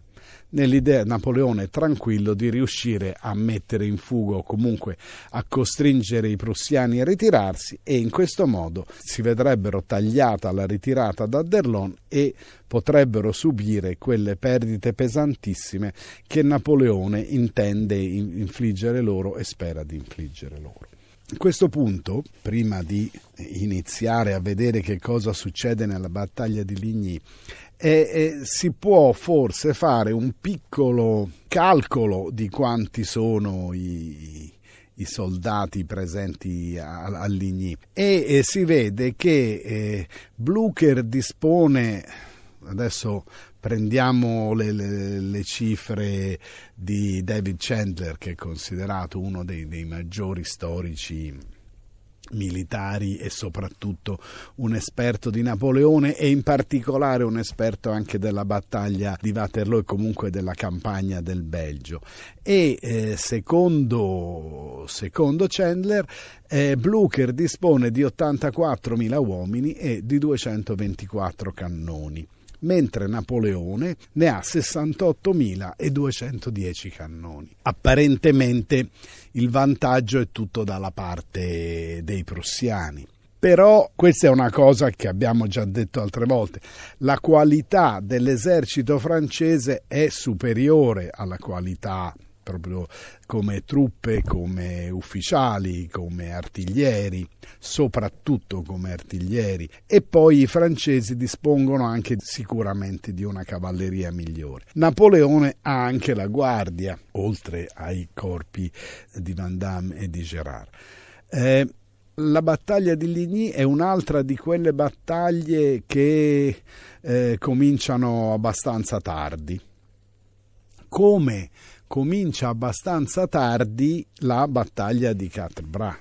nell'idea Napoleone tranquillo di riuscire a mettere in fuga o comunque a costringere i prussiani a ritirarsi e in questo modo si vedrebbero tagliata la ritirata da Derlon e potrebbero subire quelle perdite pesantissime che Napoleone intende infliggere loro e spera di infliggere loro. A questo punto, prima di iniziare a vedere che cosa succede nella battaglia di Ligny e, e si può forse fare un piccolo calcolo di quanti sono i, i soldati presenti all'Igni e, e, si vede che eh, Blucher dispone adesso prendiamo le, le, le, cifre di David Chandler che è considerato uno dei, dei maggiori storici militari e soprattutto un esperto di Napoleone e in particolare un esperto anche della battaglia di Waterloo e comunque della campagna del Belgio. E eh, secondo, secondo, Chandler, eh, Blucher dispone di 84.000 uomini e di 224 cannoni mentre Napoleone ne ha 68.210 cannoni. Apparentemente il vantaggio è tutto dalla parte dei prussiani. Però questa è una cosa che abbiamo già detto altre volte, la qualità dell'esercito francese è superiore alla qualità proprio come truppe, come ufficiali, come artiglieri, soprattutto come artiglieri e poi i francesi dispongono anche sicuramente di una cavalleria migliore. Napoleone ha anche la guardia, oltre ai corpi di Vandamme e di Gerard. Eh, la battaglia di Ligny è un'altra di quelle battaglie che eh, cominciano abbastanza tardi. Come comincia abbastanza tardi la battaglia di Catrbra,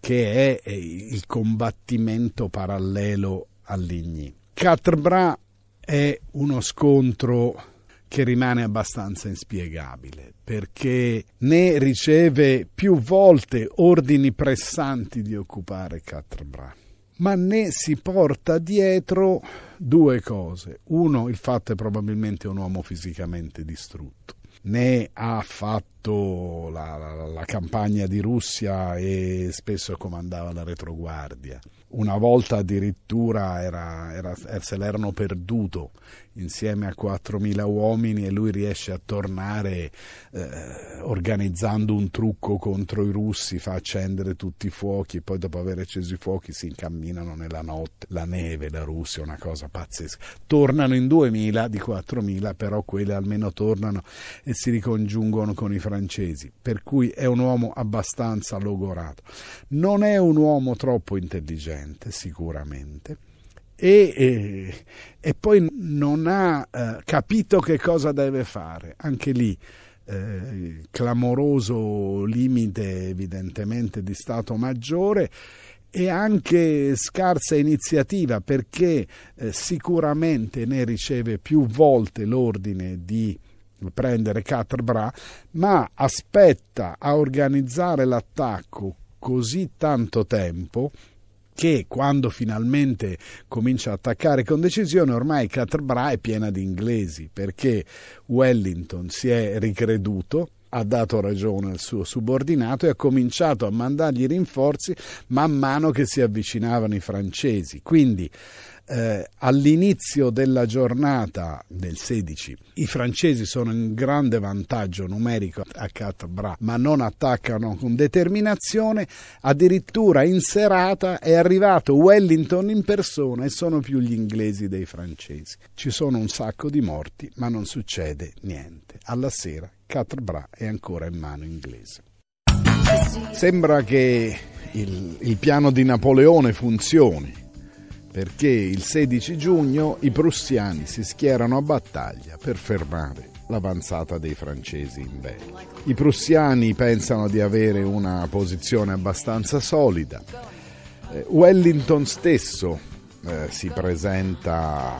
che è il combattimento parallelo all'Igni. Ligny. Catrbra è uno scontro che rimane abbastanza inspiegabile, perché ne riceve più volte ordini pressanti di occupare Catrbra ma ne si porta dietro due cose. Uno, il fatto è probabilmente un uomo fisicamente distrutto ne ha fatto la, la, la, campagna di Russia e spesso comandava la retroguardia. Una volta addirittura era, era, se l'erano perduto insieme a 4.000 uomini e lui riesce a tornare eh, organizzando un trucco contro i russi, fa accendere tutti i fuochi, poi dopo aver acceso i fuochi si incamminano nella notte, la neve, la Russia, una cosa pazzesca. Tornano in 2.000 di 4.000, però quelli almeno tornano e si ricongiungono con i francesi, per cui è un uomo abbastanza logorato. Non è un uomo troppo intelligente, sicuramente e, e poi non ha eh, capito che cosa deve fare. Anche lì eh, clamoroso limite evidentemente di Stato maggiore e anche scarsa iniziativa perché eh, sicuramente ne riceve più volte l'ordine di prendere Caterbra, ma aspetta a organizzare l'attacco così tanto tempo che quando finalmente comincia a attaccare con decisione ormai Caterbra è piena di inglesi perché Wellington si è ricreduto ha dato ragione al suo subordinato e ha cominciato a mandargli rinforzi man mano che si avvicinavano i francesi. Quindi eh, all'inizio della giornata del 16 i francesi sono in grande vantaggio numerico a Catbra ma non attaccano con determinazione addirittura in serata è arrivato Wellington in persona e sono più gli inglesi dei francesi ci sono un sacco di morti ma non succede niente alla sera Catbra è ancora in mano inglese sembra che il, il piano di Napoleone funzioni perché il 16 giugno i prussiani si schierano a battaglia per fermare l'avanzata dei francesi in Belgio. I prussiani pensano di avere una posizione abbastanza solida. Eh, Wellington stesso eh, si presenta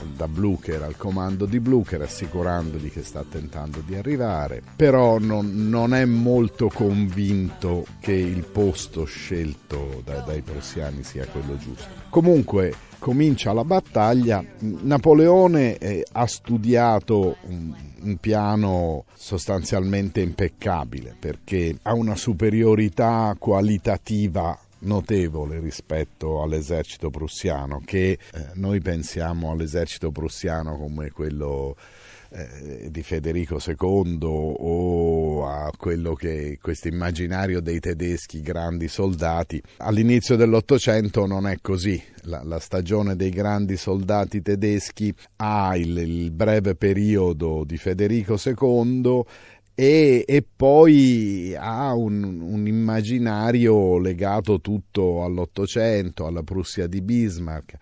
eh, da Blucher al comando di Blucher assicurandogli che sta tentando di arrivare, però non, non è molto convinto che il posto scelto da, dai prussiani sia quello giusto. Comunque comincia la battaglia, Napoleone eh, ha studiato un, un piano sostanzialmente impeccabile perché ha una superiorità qualitativa notevole rispetto all'esercito prussiano, che eh, noi pensiamo all'esercito prussiano come quello eh, di Federico II o a quello che questo immaginario dei tedeschi grandi soldati. All'inizio dell'Ottocento non è così, la, la, stagione dei grandi soldati tedeschi ha il, il breve periodo di Federico II e, e poi ha un, un, immaginario legato tutto all'Ottocento, alla Prussia di Bismarck,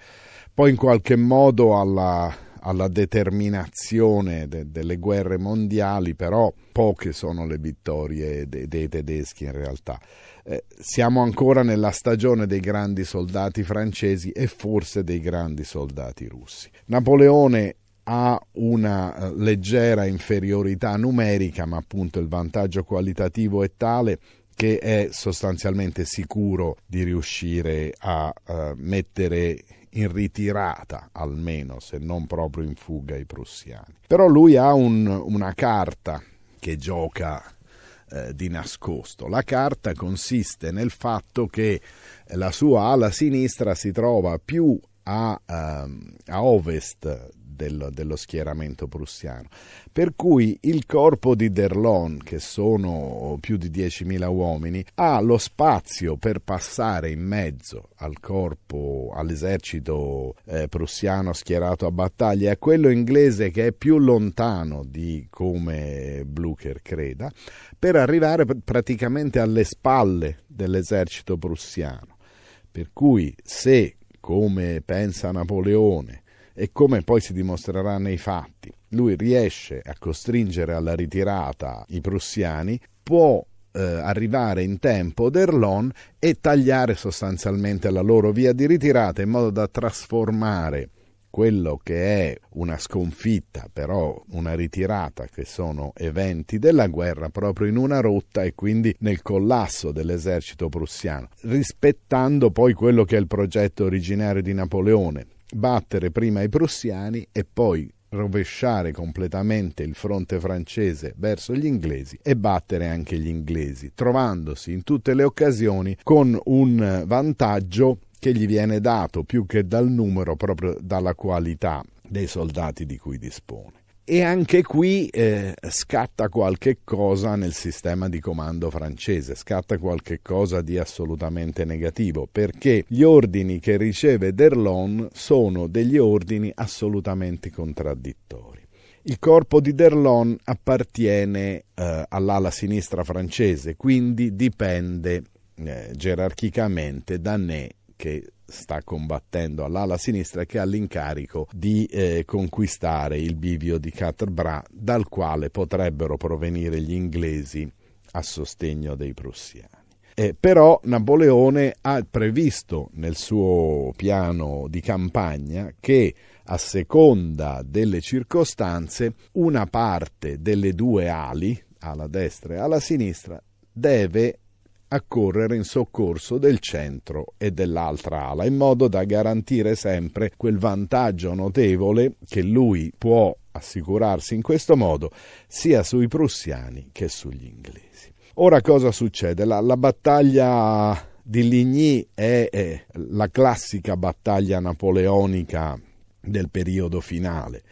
poi in qualche modo alla, alla determinazione de, delle guerre mondiali, però poche sono le vittorie de, dei tedeschi in realtà. Eh, siamo ancora nella stagione dei grandi soldati francesi e forse dei grandi soldati russi. Napoleone ha una eh, leggera inferiorità numerica, ma appunto il vantaggio qualitativo è tale che è sostanzialmente sicuro di riuscire a eh, mettere in ritirata, almeno se non proprio in fuga, i prussiani. Però lui ha un, una carta che gioca eh, di nascosto. La carta consiste nel fatto che la sua ala sinistra si trova più a, ehm, a ovest del, dello schieramento prussiano. Per cui il corpo di Derlon, che sono più di 10.000 uomini, ha lo spazio per passare in mezzo al corpo, all'esercito eh, prussiano schierato a battaglia e a quello inglese che è più lontano di come Blücher creda, per arrivare praticamente alle spalle dell'esercito prussiano. Per cui se, come pensa Napoleone, e come poi si dimostrerà nei fatti, lui riesce a costringere alla ritirata i prussiani, può eh, arrivare in tempo d'Erlon e tagliare sostanzialmente la loro via di ritirata in modo da trasformare quello che è una sconfitta, però una ritirata, che sono eventi della guerra, proprio in una rotta e quindi nel collasso dell'esercito prussiano, rispettando poi quello che è il progetto originario di Napoleone, battere prima i prussiani e poi rovesciare completamente il fronte francese verso gli inglesi e battere anche gli inglesi, trovandosi in tutte le occasioni con un vantaggio che gli viene dato più che dal numero, proprio dalla qualità dei soldati di cui dispone e anche qui eh, scatta qualche cosa nel sistema di comando francese, scatta qualche cosa di assolutamente negativo, perché gli ordini che riceve Derlon sono degli ordini assolutamente contraddittori. Il corpo di Derlon appartiene eh, all'ala sinistra francese, quindi dipende eh, gerarchicamente da Ne che sta combattendo all'ala sinistra che ha l'incarico di eh, conquistare il bivio di Caterbra dal quale potrebbero provenire gli inglesi a sostegno dei prussiani. Eh, però Napoleone ha previsto nel suo piano di campagna che a seconda delle circostanze una parte delle due ali, alla destra e alla sinistra, deve a correre in soccorso del centro e dell'altra ala, in modo da garantire sempre quel vantaggio notevole che lui può assicurarsi in questo modo sia sui prussiani che sugli inglesi. Ora cosa succede? La, la battaglia di Ligny è, è la classica battaglia napoleonica del periodo finale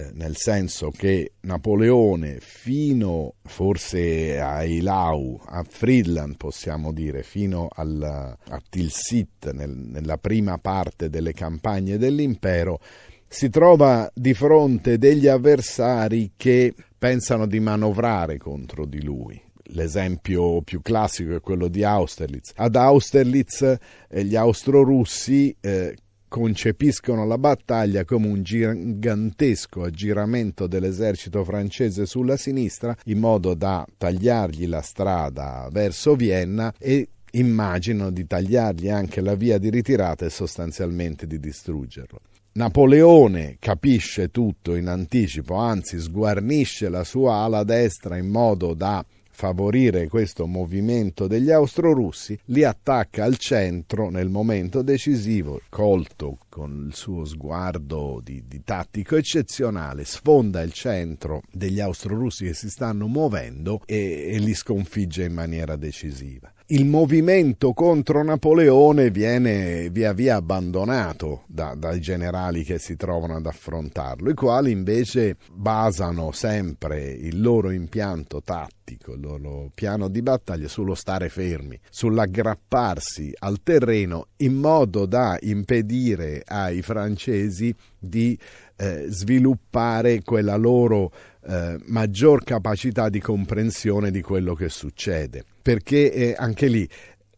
eh, nel senso che Napoleone fino forse a Ilau, a Friedland possiamo dire, fino al, a Tilsit, nel, nella prima parte delle campagne dell'impero, si trova di fronte degli avversari che pensano di manovrare contro di lui. L'esempio più classico è quello di Austerlitz. Ad Austerlitz eh, gli austrorussi eh, concepiscono la battaglia come un gigantesco aggiramento dell'esercito francese sulla sinistra in modo da tagliargli la strada verso Vienna e immagino di tagliargli anche la via di ritirata e sostanzialmente di distruggerlo. Napoleone capisce tutto in anticipo, anzi sguarnisce la sua ala destra in modo da favorire questo movimento degli austro-russi, li attacca al centro nel momento decisivo, colto con il suo sguardo di, di tattico eccezionale, sfonda il centro degli austro-russi che si stanno muovendo e, e li sconfigge in maniera decisiva il movimento contro Napoleone viene via via abbandonato da, dai generali che si trovano ad affrontarlo, i quali invece basano sempre il loro impianto tattico, il loro piano di battaglia sullo stare fermi, sull'aggrapparsi al terreno in modo da impedire ai francesi di eh, sviluppare quella loro eh, maggior capacità di comprensione di quello che succede. Perché eh, anche lì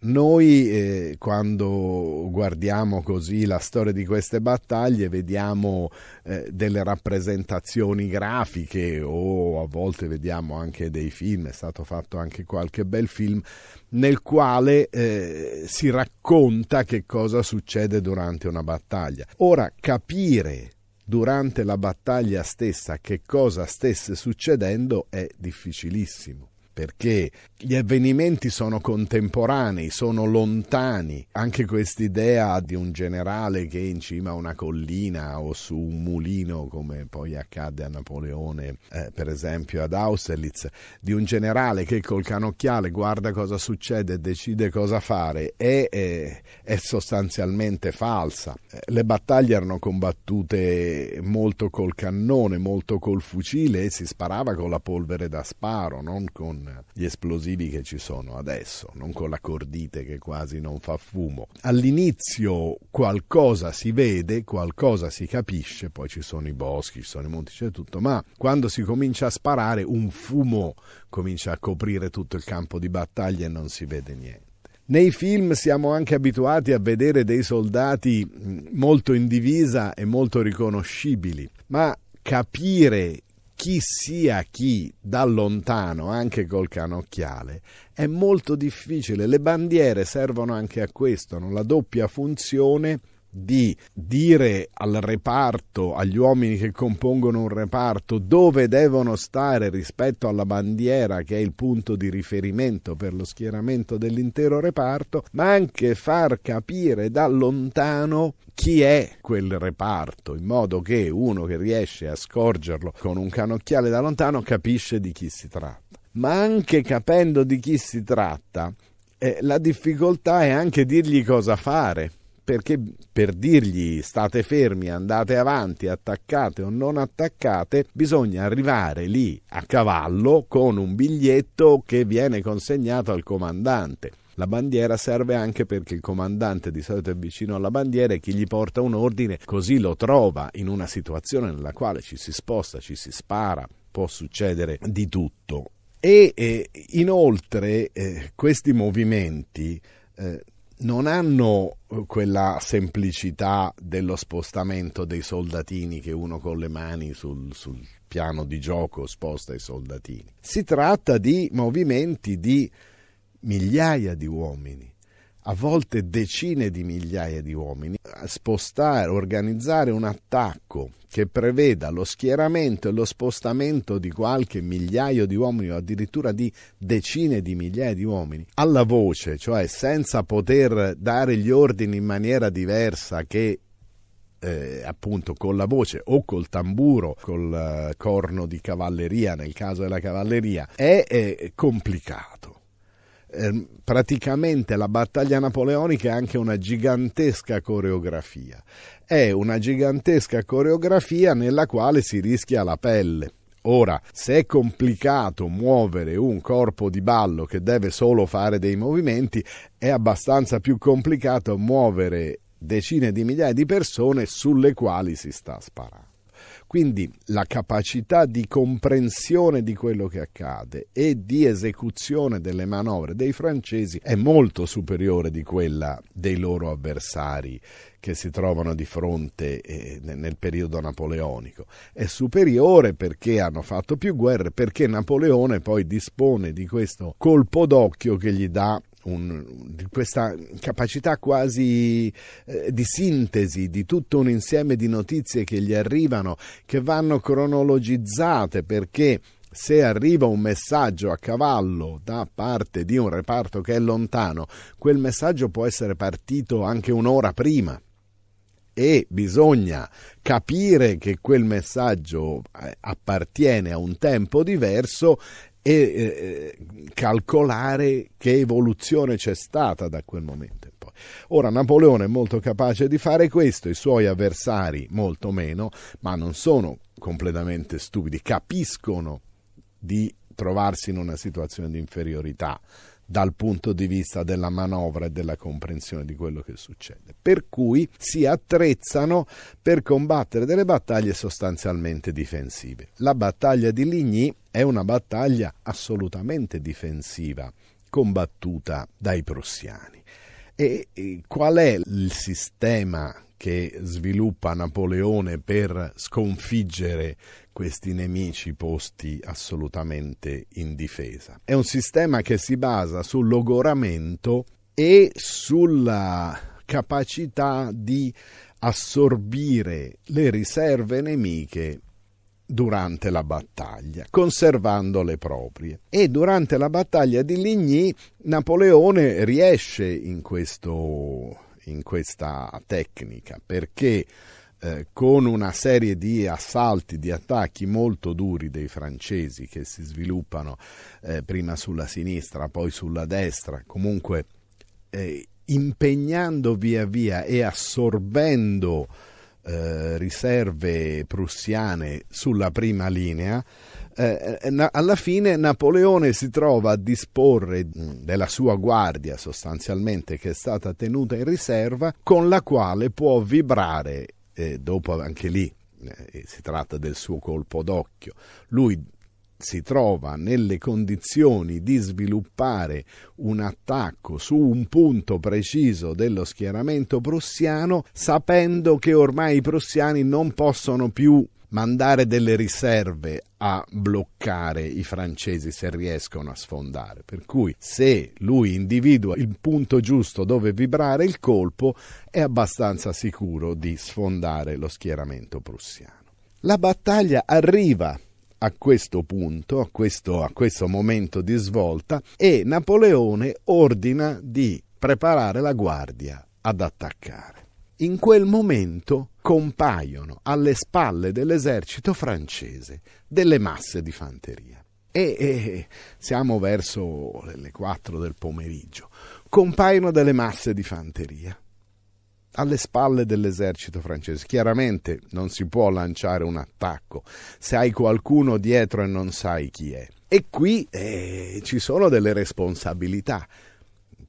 noi eh, quando guardiamo così la storia di queste battaglie vediamo eh, delle rappresentazioni grafiche o a volte vediamo anche dei film, è stato fatto anche qualche bel film nel quale eh, si racconta che cosa succede durante una battaglia. Ora capire durante la battaglia stessa che cosa stesse succedendo è difficilissimo perché gli avvenimenti sono contemporanei, sono lontani. Anche quest'idea di un generale che in cima a una collina o su un mulino, come poi accadde a Napoleone, eh, per esempio ad Austerlitz, di un generale che col canocchiale guarda cosa succede e decide cosa fare, è, è, è sostanzialmente falsa. Eh, le battaglie erano combattute molto col cannone, molto col fucile e si sparava con la polvere da sparo, non con gli esplosivi che ci sono adesso, non con la cordite che quasi non fa fumo. All'inizio qualcosa si vede, qualcosa si capisce, poi ci sono i boschi, ci sono i monti, c'è tutto, ma quando si comincia a sparare un fumo comincia a coprire tutto il campo di battaglia e non si vede niente. Nei film siamo anche abituati a vedere dei soldati mm, molto in divisa e molto riconoscibili, ma capire chi sia chi da lontano, anche col canocchiale, è molto difficile. Le bandiere servono anche a questo, hanno la doppia funzione di dire al reparto, agli uomini che compongono un reparto, dove devono stare rispetto alla bandiera che è il punto di riferimento per lo schieramento dell'intero reparto, ma anche far capire da lontano chi è quel reparto, in modo che uno che riesce a scorgerlo con un canocchiale da lontano capisce di chi si tratta. Ma anche capendo di chi si tratta, eh, la difficoltà è anche dirgli cosa fare perché per dirgli state fermi, andate avanti, attaccate o non attaccate, bisogna arrivare lì a cavallo con un biglietto che viene consegnato al comandante. La bandiera serve anche perché il comandante di solito è vicino alla bandiera e chi gli porta un ordine così lo trova in una situazione nella quale ci si sposta, ci si spara, può succedere di tutto. E eh, inoltre eh, questi movimenti eh, non hanno eh, quella semplicità dello spostamento dei soldatini che uno con le mani sul, sul piano di gioco sposta i soldatini. Si tratta di movimenti di migliaia di uomini a volte decine di migliaia di uomini, spostare, organizzare un attacco che preveda lo schieramento e lo spostamento di qualche migliaio di uomini o addirittura di decine di migliaia di uomini alla voce, cioè senza poter dare gli ordini in maniera diversa che eh, appunto con la voce o col tamburo, col eh, corno di cavalleria nel caso della cavalleria, è, è complicato Ehm, praticamente la battaglia napoleonica è anche una gigantesca coreografia. È una gigantesca coreografia nella quale si rischia la pelle. Ora, se è complicato muovere un corpo di ballo che deve solo fare dei movimenti, è abbastanza più complicato muovere decine di migliaia di persone sulle quali si sta sparando. Quindi la capacità di comprensione di quello che accade e di esecuzione delle manovre dei francesi è molto superiore di quella dei loro avversari che si trovano di fronte eh, nel periodo napoleonico. È superiore perché hanno fatto più guerre, perché Napoleone poi dispone di questo colpo d'occhio che gli dà un, di questa capacità quasi eh, di sintesi di tutto un insieme di notizie che gli arrivano, che vanno cronologizzate perché se arriva un messaggio a cavallo da parte di un reparto che è lontano, quel messaggio può essere partito anche un'ora prima e bisogna capire che quel messaggio eh, appartiene a un tempo diverso e eh, calcolare che evoluzione c'è stata da quel momento in poi. Ora Napoleone è molto capace di fare questo, i suoi avversari molto meno, ma non sono completamente stupidi, capiscono di trovarsi in una situazione di inferiorità dal punto di vista della manovra e della comprensione di quello che succede. Per cui si attrezzano per combattere delle battaglie sostanzialmente difensive. La battaglia di Ligny è una battaglia assolutamente difensiva combattuta dai prussiani. E qual è il sistema che sviluppa Napoleone per sconfiggere questi nemici posti assolutamente in difesa? È un sistema che si basa sul logoramento e sulla capacità di assorbire le riserve nemiche durante la battaglia, conservando le proprie. E durante la battaglia di Ligny Napoleone riesce in, questo, in questa tecnica perché eh, con una serie di assalti, di attacchi molto duri dei francesi che si sviluppano eh, prima sulla sinistra, poi sulla destra, comunque eh, impegnando via via e assorbendo eh, riserve prussiane sulla prima linea, eh, eh alla fine Napoleone si trova a disporre mm, della sua guardia sostanzialmente che è stata tenuta in riserva con la quale può vibrare, eh, dopo anche lì eh, si tratta del suo colpo d'occhio, lui si trova nelle condizioni di sviluppare un attacco su un punto preciso dello schieramento prussiano, sapendo che ormai i prussiani non possono più mandare delle riserve a bloccare i francesi se riescono a sfondare. Per cui se lui individua il punto giusto dove vibrare il colpo, è abbastanza sicuro di sfondare lo schieramento prussiano. La battaglia arriva a questo punto, a questo, a questo momento di svolta, e Napoleone ordina di preparare la guardia ad attaccare. In quel momento compaiono alle spalle dell'esercito francese delle masse di fanteria. E, e siamo verso le 4 del pomeriggio. Compaiono delle masse di fanteria alle spalle dell'esercito francese. Chiaramente non si può lanciare un attacco se hai qualcuno dietro e non sai chi è. E qui eh, ci sono delle responsabilità,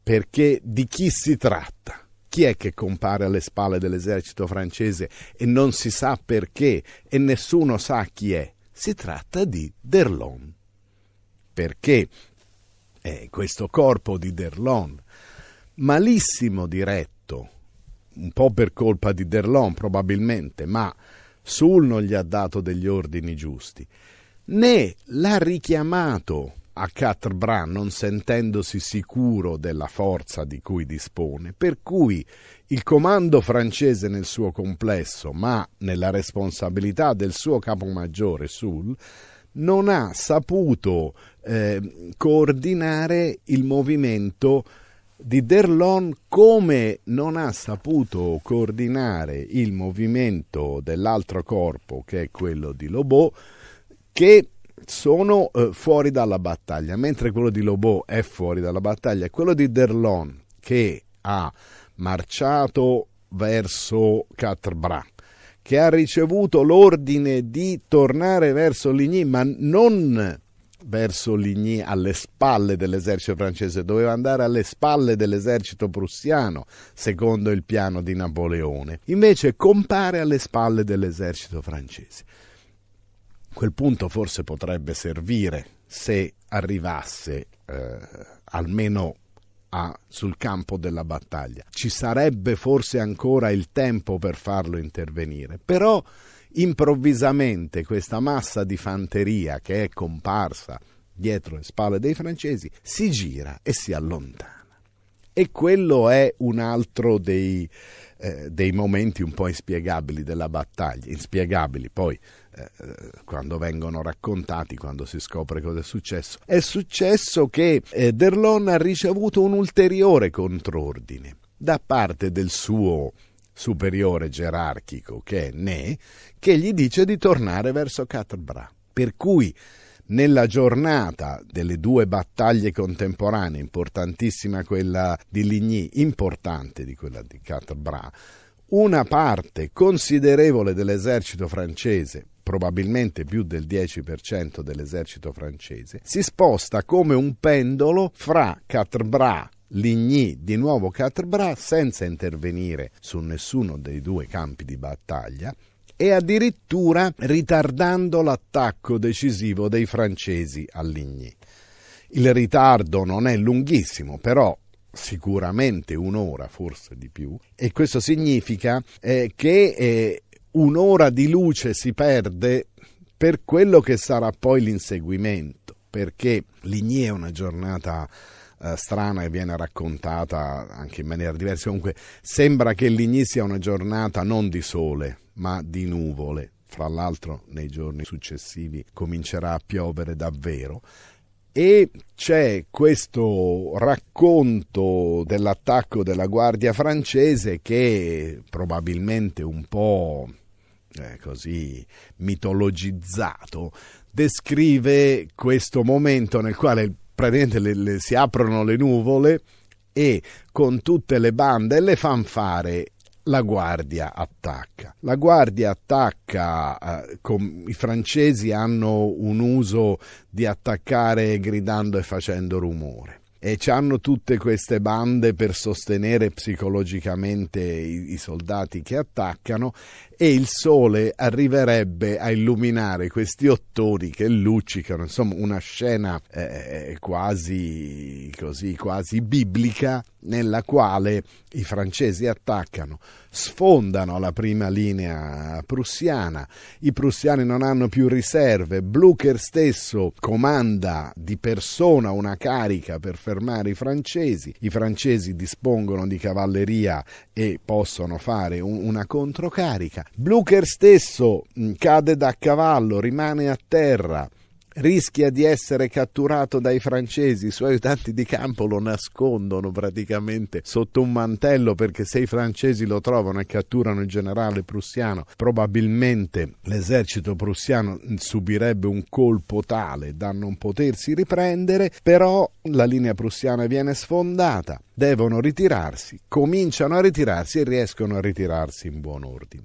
perché di chi si tratta? Chi è che compare alle spalle dell'esercito francese e non si sa perché e nessuno sa chi è? Si tratta di Derlon. Perché eh, questo corpo di Derlon, malissimo diretto, un po' per colpa di Derlon probabilmente, ma Sul non gli ha dato degli ordini giusti, né l'ha richiamato a Catrbran non sentendosi sicuro della forza di cui dispone, per cui il comando francese nel suo complesso, ma nella responsabilità del suo capomaggiore Sul, non ha saputo eh, coordinare il movimento di Derlon come non ha saputo coordinare il movimento dell'altro corpo che è quello di Lobo che sono eh, fuori dalla battaglia mentre quello di Lobo è fuori dalla battaglia quello di Derlon che ha marciato verso Catrbra che ha ricevuto l'ordine di tornare verso Ligny ma non verso Ligny alle spalle dell'esercito francese, doveva andare alle spalle dell'esercito prussiano, secondo il piano di Napoleone. Invece compare alle spalle dell'esercito francese. Quel punto forse potrebbe servire se arrivasse eh, almeno a, sul campo della battaglia. Ci sarebbe forse ancora il tempo per farlo intervenire, però improvvisamente questa massa di fanteria che è comparsa dietro le spalle dei francesi si gira e si allontana. E quello è un altro dei, eh, dei momenti un po' inspiegabili della battaglia, inspiegabili poi eh, quando vengono raccontati, quando si scopre cosa è successo. È successo che eh, Derlon ha ricevuto un ulteriore contrordine da parte del suo superiore gerarchico che è Ne, che gli dice di tornare verso Katbra. Per cui nella giornata delle due battaglie contemporanee, importantissima quella di Ligny, importante di quella di Katbra, una parte considerevole dell'esercito francese, probabilmente più del 10% dell'esercito francese, si sposta come un pendolo fra Katrbra Ligny di nuovo Catrbra senza intervenire su nessuno dei due campi di battaglia e addirittura ritardando l'attacco decisivo dei francesi a Ligny. Il ritardo non è lunghissimo, però sicuramente un'ora, forse di più, e questo significa eh, che eh, un'ora di luce si perde per quello che sarà poi l'inseguimento, perché Ligny è una giornata eh, strana e viene raccontata anche in maniera diversa. Comunque sembra che l'Igni sia una giornata non di sole, ma di nuvole. Fra l'altro nei giorni successivi comincerà a piovere davvero e c'è questo racconto dell'attacco della guardia francese che probabilmente un po' eh, così mitologizzato descrive questo momento nel quale il praticamente le, le, si aprono le nuvole e con tutte le bande e le fanfare la guardia attacca. La guardia attacca, eh, com- i francesi hanno un uso di attaccare gridando e facendo rumore e hanno tutte queste bande per sostenere psicologicamente i, i soldati che attaccano e il sole arriverebbe a illuminare questi ottoni che luccicano, insomma una scena eh, eh, quasi, così, quasi biblica nella quale i francesi attaccano, sfondano la prima linea prussiana, i prussiani non hanno più riserve, Blücher stesso comanda di persona una carica per fermare i francesi, i francesi dispongono di cavalleria e possono fare un, una controcarica, Blucher stesso mm, cade da cavallo, rimane a terra rischia di essere catturato dai francesi, i suoi aiutanti di campo lo nascondono praticamente sotto un mantello perché se i francesi lo trovano e catturano il generale prussiano, probabilmente l'esercito prussiano subirebbe un colpo tale da non potersi riprendere, però la linea prussiana viene sfondata devono ritirarsi, cominciano a ritirarsi e riescono a ritirarsi in buon ordine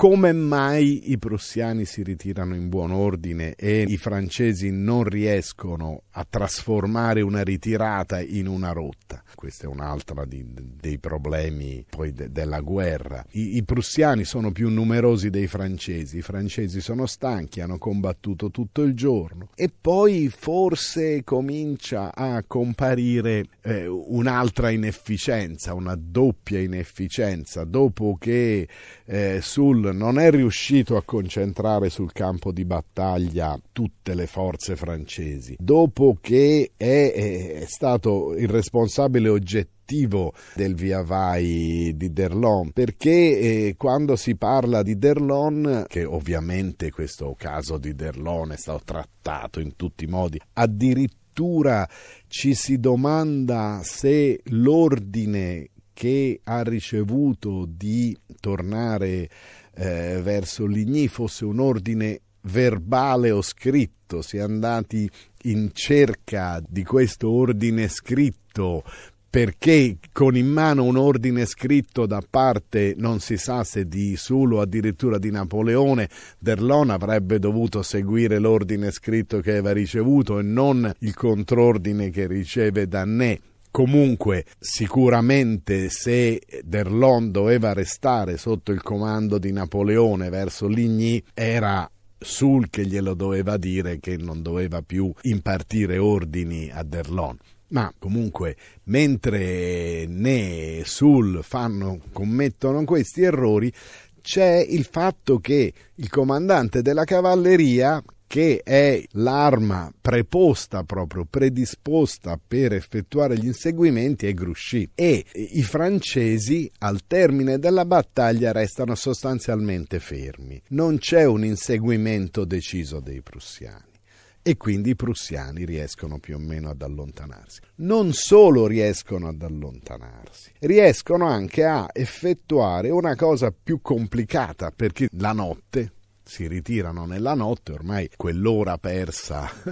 come mai i prussiani si ritirano in buon ordine e i francesi non riescono a trasformare una ritirata in una rotta. Questo è un altro di, dei problemi poi de, della guerra. I, I prussiani sono più numerosi dei francesi, i francesi sono stanchi, hanno combattuto tutto il giorno e poi forse comincia a comparire eh, un'altra inefficienza, una doppia inefficienza, dopo che eh, sul non è riuscito a concentrare sul campo di battaglia tutte le forze francesi. Dopo che è, è stato il responsabile oggettivo del via vai di Derlon perché eh, quando si parla di Derlon che ovviamente questo caso di Derlon è stato trattato in tutti i modi addirittura ci si domanda se l'ordine che ha ricevuto di tornare eh, verso Ligny fosse un ordine verbale o scritto, si è andati in cerca di questo ordine scritto perché con in mano un ordine scritto da parte non si sa se di Sulu o addirittura di Napoleone, Derlon avrebbe dovuto seguire l'ordine scritto che aveva ricevuto e non il contrordine che riceve da Ne. Comunque, sicuramente se Derlon doveva restare sotto il comando di Napoleone verso Ligny, era Sul che glielo doveva dire che non doveva più impartire ordini a Derlon. Ma comunque, mentre Né Sul fanno, commettono questi errori, c'è il fatto che il comandante della cavalleria che è l'arma preposta proprio, predisposta per effettuare gli inseguimenti, è Grouchy. E i francesi al termine della battaglia restano sostanzialmente fermi. Non c'è un inseguimento deciso dei prussiani e quindi i prussiani riescono più o meno ad allontanarsi. Non solo riescono ad allontanarsi, riescono anche a effettuare una cosa più complicata perché la notte si ritirano nella notte, ormai quell'ora persa *laughs*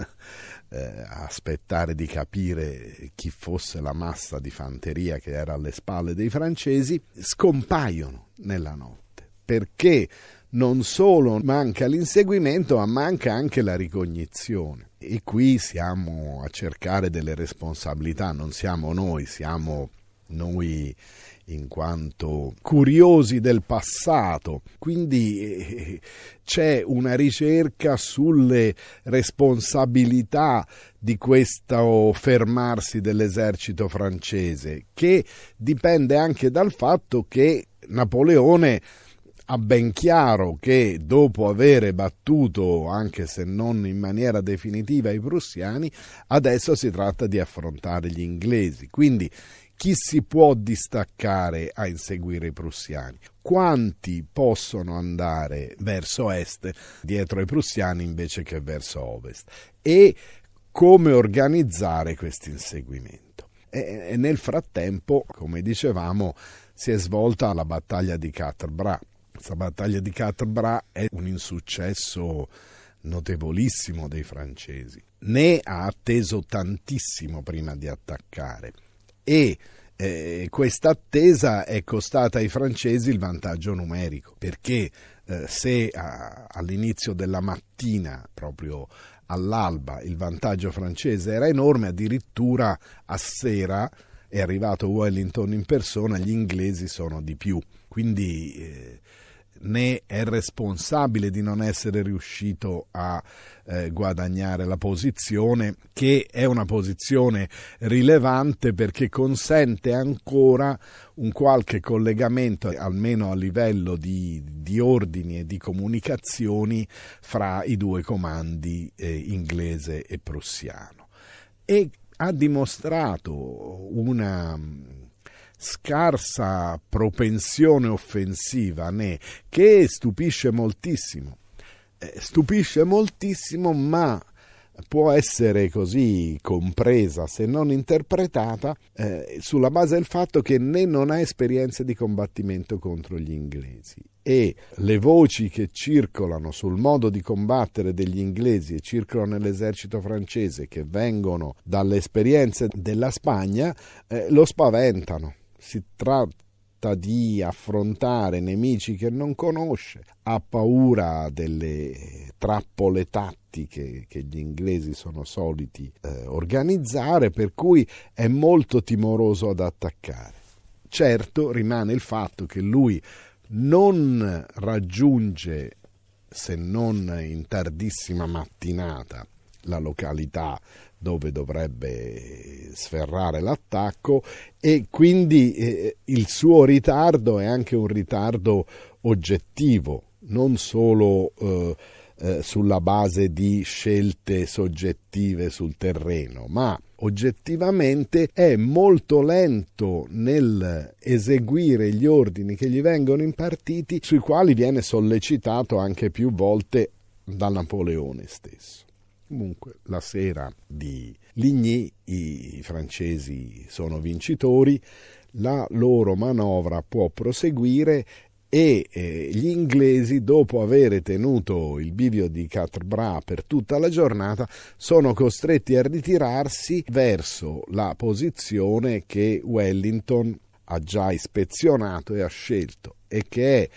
eh, aspettare di capire chi fosse la massa di fanteria che era alle spalle dei francesi, scompaiono nella notte. Perché non solo manca l'inseguimento, ma manca anche la ricognizione. E qui siamo a cercare delle responsabilità, non siamo noi, siamo noi in quanto curiosi del passato. Quindi eh, c'è una ricerca sulle responsabilità di questo fermarsi dell'esercito francese, che dipende anche dal fatto che Napoleone ha ben chiaro che dopo aver battuto, anche se non in maniera definitiva, i prussiani, adesso si tratta di affrontare gli inglesi. Quindi chi si può distaccare a inseguire i prussiani, quanti possono andare verso est dietro ai prussiani invece che verso ovest e come organizzare questo inseguimento. E nel frattempo, come dicevamo, si è svolta la battaglia di Caterbra. Questa battaglia di Caterbra è un insuccesso notevolissimo dei francesi. Ne ha atteso tantissimo prima di attaccare e eh, questa attesa è costata ai francesi il vantaggio numerico, perché eh, se a, all'inizio della mattina, proprio all'alba, il vantaggio francese era enorme, addirittura a sera è arrivato Wellington in persona, gli inglesi sono di più. Quindi eh, né è responsabile di non essere riuscito a eh, guadagnare la posizione, che è una posizione rilevante perché consente ancora un qualche collegamento, almeno a livello di, di ordini e di comunicazioni, fra i due comandi eh, inglese e prussiano. E ha dimostrato una scarsa propensione offensiva, né, che stupisce moltissimo. Eh, stupisce moltissimo, ma può essere così compresa, se non interpretata, eh, sulla base del fatto che né non ha esperienze di combattimento contro gli inglesi e le voci che circolano sul modo di combattere degli inglesi e circolano nell'esercito francese che vengono dalle esperienze della Spagna eh, lo spaventano si tratta di affrontare nemici che non conosce, ha paura delle trappole tattiche che gli inglesi sono soliti eh, organizzare, per cui è molto timoroso ad attaccare. Certo rimane il fatto che lui non raggiunge, se non in tardissima mattinata, la località dove dovrebbe sferrare l'attacco e quindi eh, il suo ritardo è anche un ritardo oggettivo, non solo eh, eh, sulla base di scelte soggettive sul terreno, ma oggettivamente è molto lento nel eseguire gli ordini che gli vengono impartiti, sui quali viene sollecitato anche più volte da Napoleone stesso. Comunque, la sera di Ligny i francesi sono vincitori, la loro manovra può proseguire e eh, gli inglesi, dopo aver tenuto il bivio di Bras per tutta la giornata, sono costretti a ritirarsi verso la posizione che Wellington ha già ispezionato e ha scelto e che è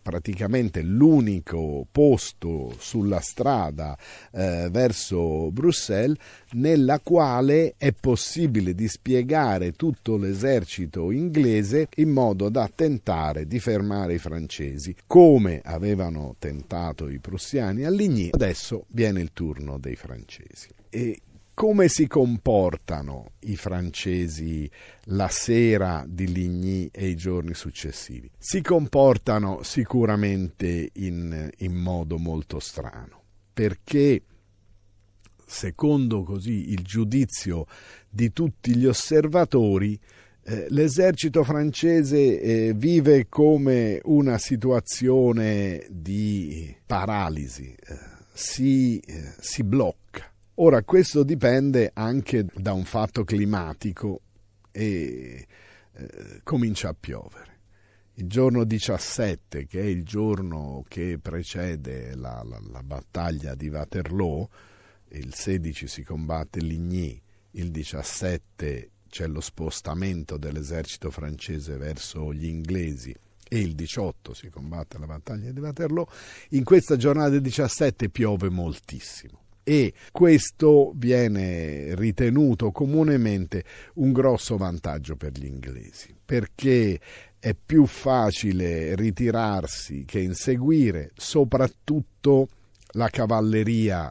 praticamente l'unico posto sulla strada eh, verso Bruxelles nella quale è possibile dispiegare tutto l'esercito inglese in modo da tentare di fermare i francesi, come avevano tentato i prussiani a adesso viene il turno dei francesi. E come si comportano i francesi la sera di Ligny e i giorni successivi? Si comportano sicuramente in, in modo molto strano, perché secondo così il giudizio di tutti gli osservatori, eh, L'esercito francese eh, vive come una situazione di paralisi, eh, si, si blocca, Ora, questo dipende anche da un fatto climatico e eh, comincia a piovere. Il giorno 17, che è il giorno che precede la, la, la battaglia di Waterloo, il 16 si combatte Ligny, il 17 c'è lo spostamento dell'esercito francese verso gli inglesi e il 18 si combatte la battaglia di Waterloo, in questa giornata del 17 piove moltissimo e questo viene ritenuto comunemente un grosso vantaggio per gli inglesi perché è più facile ritirarsi che inseguire, soprattutto la cavalleria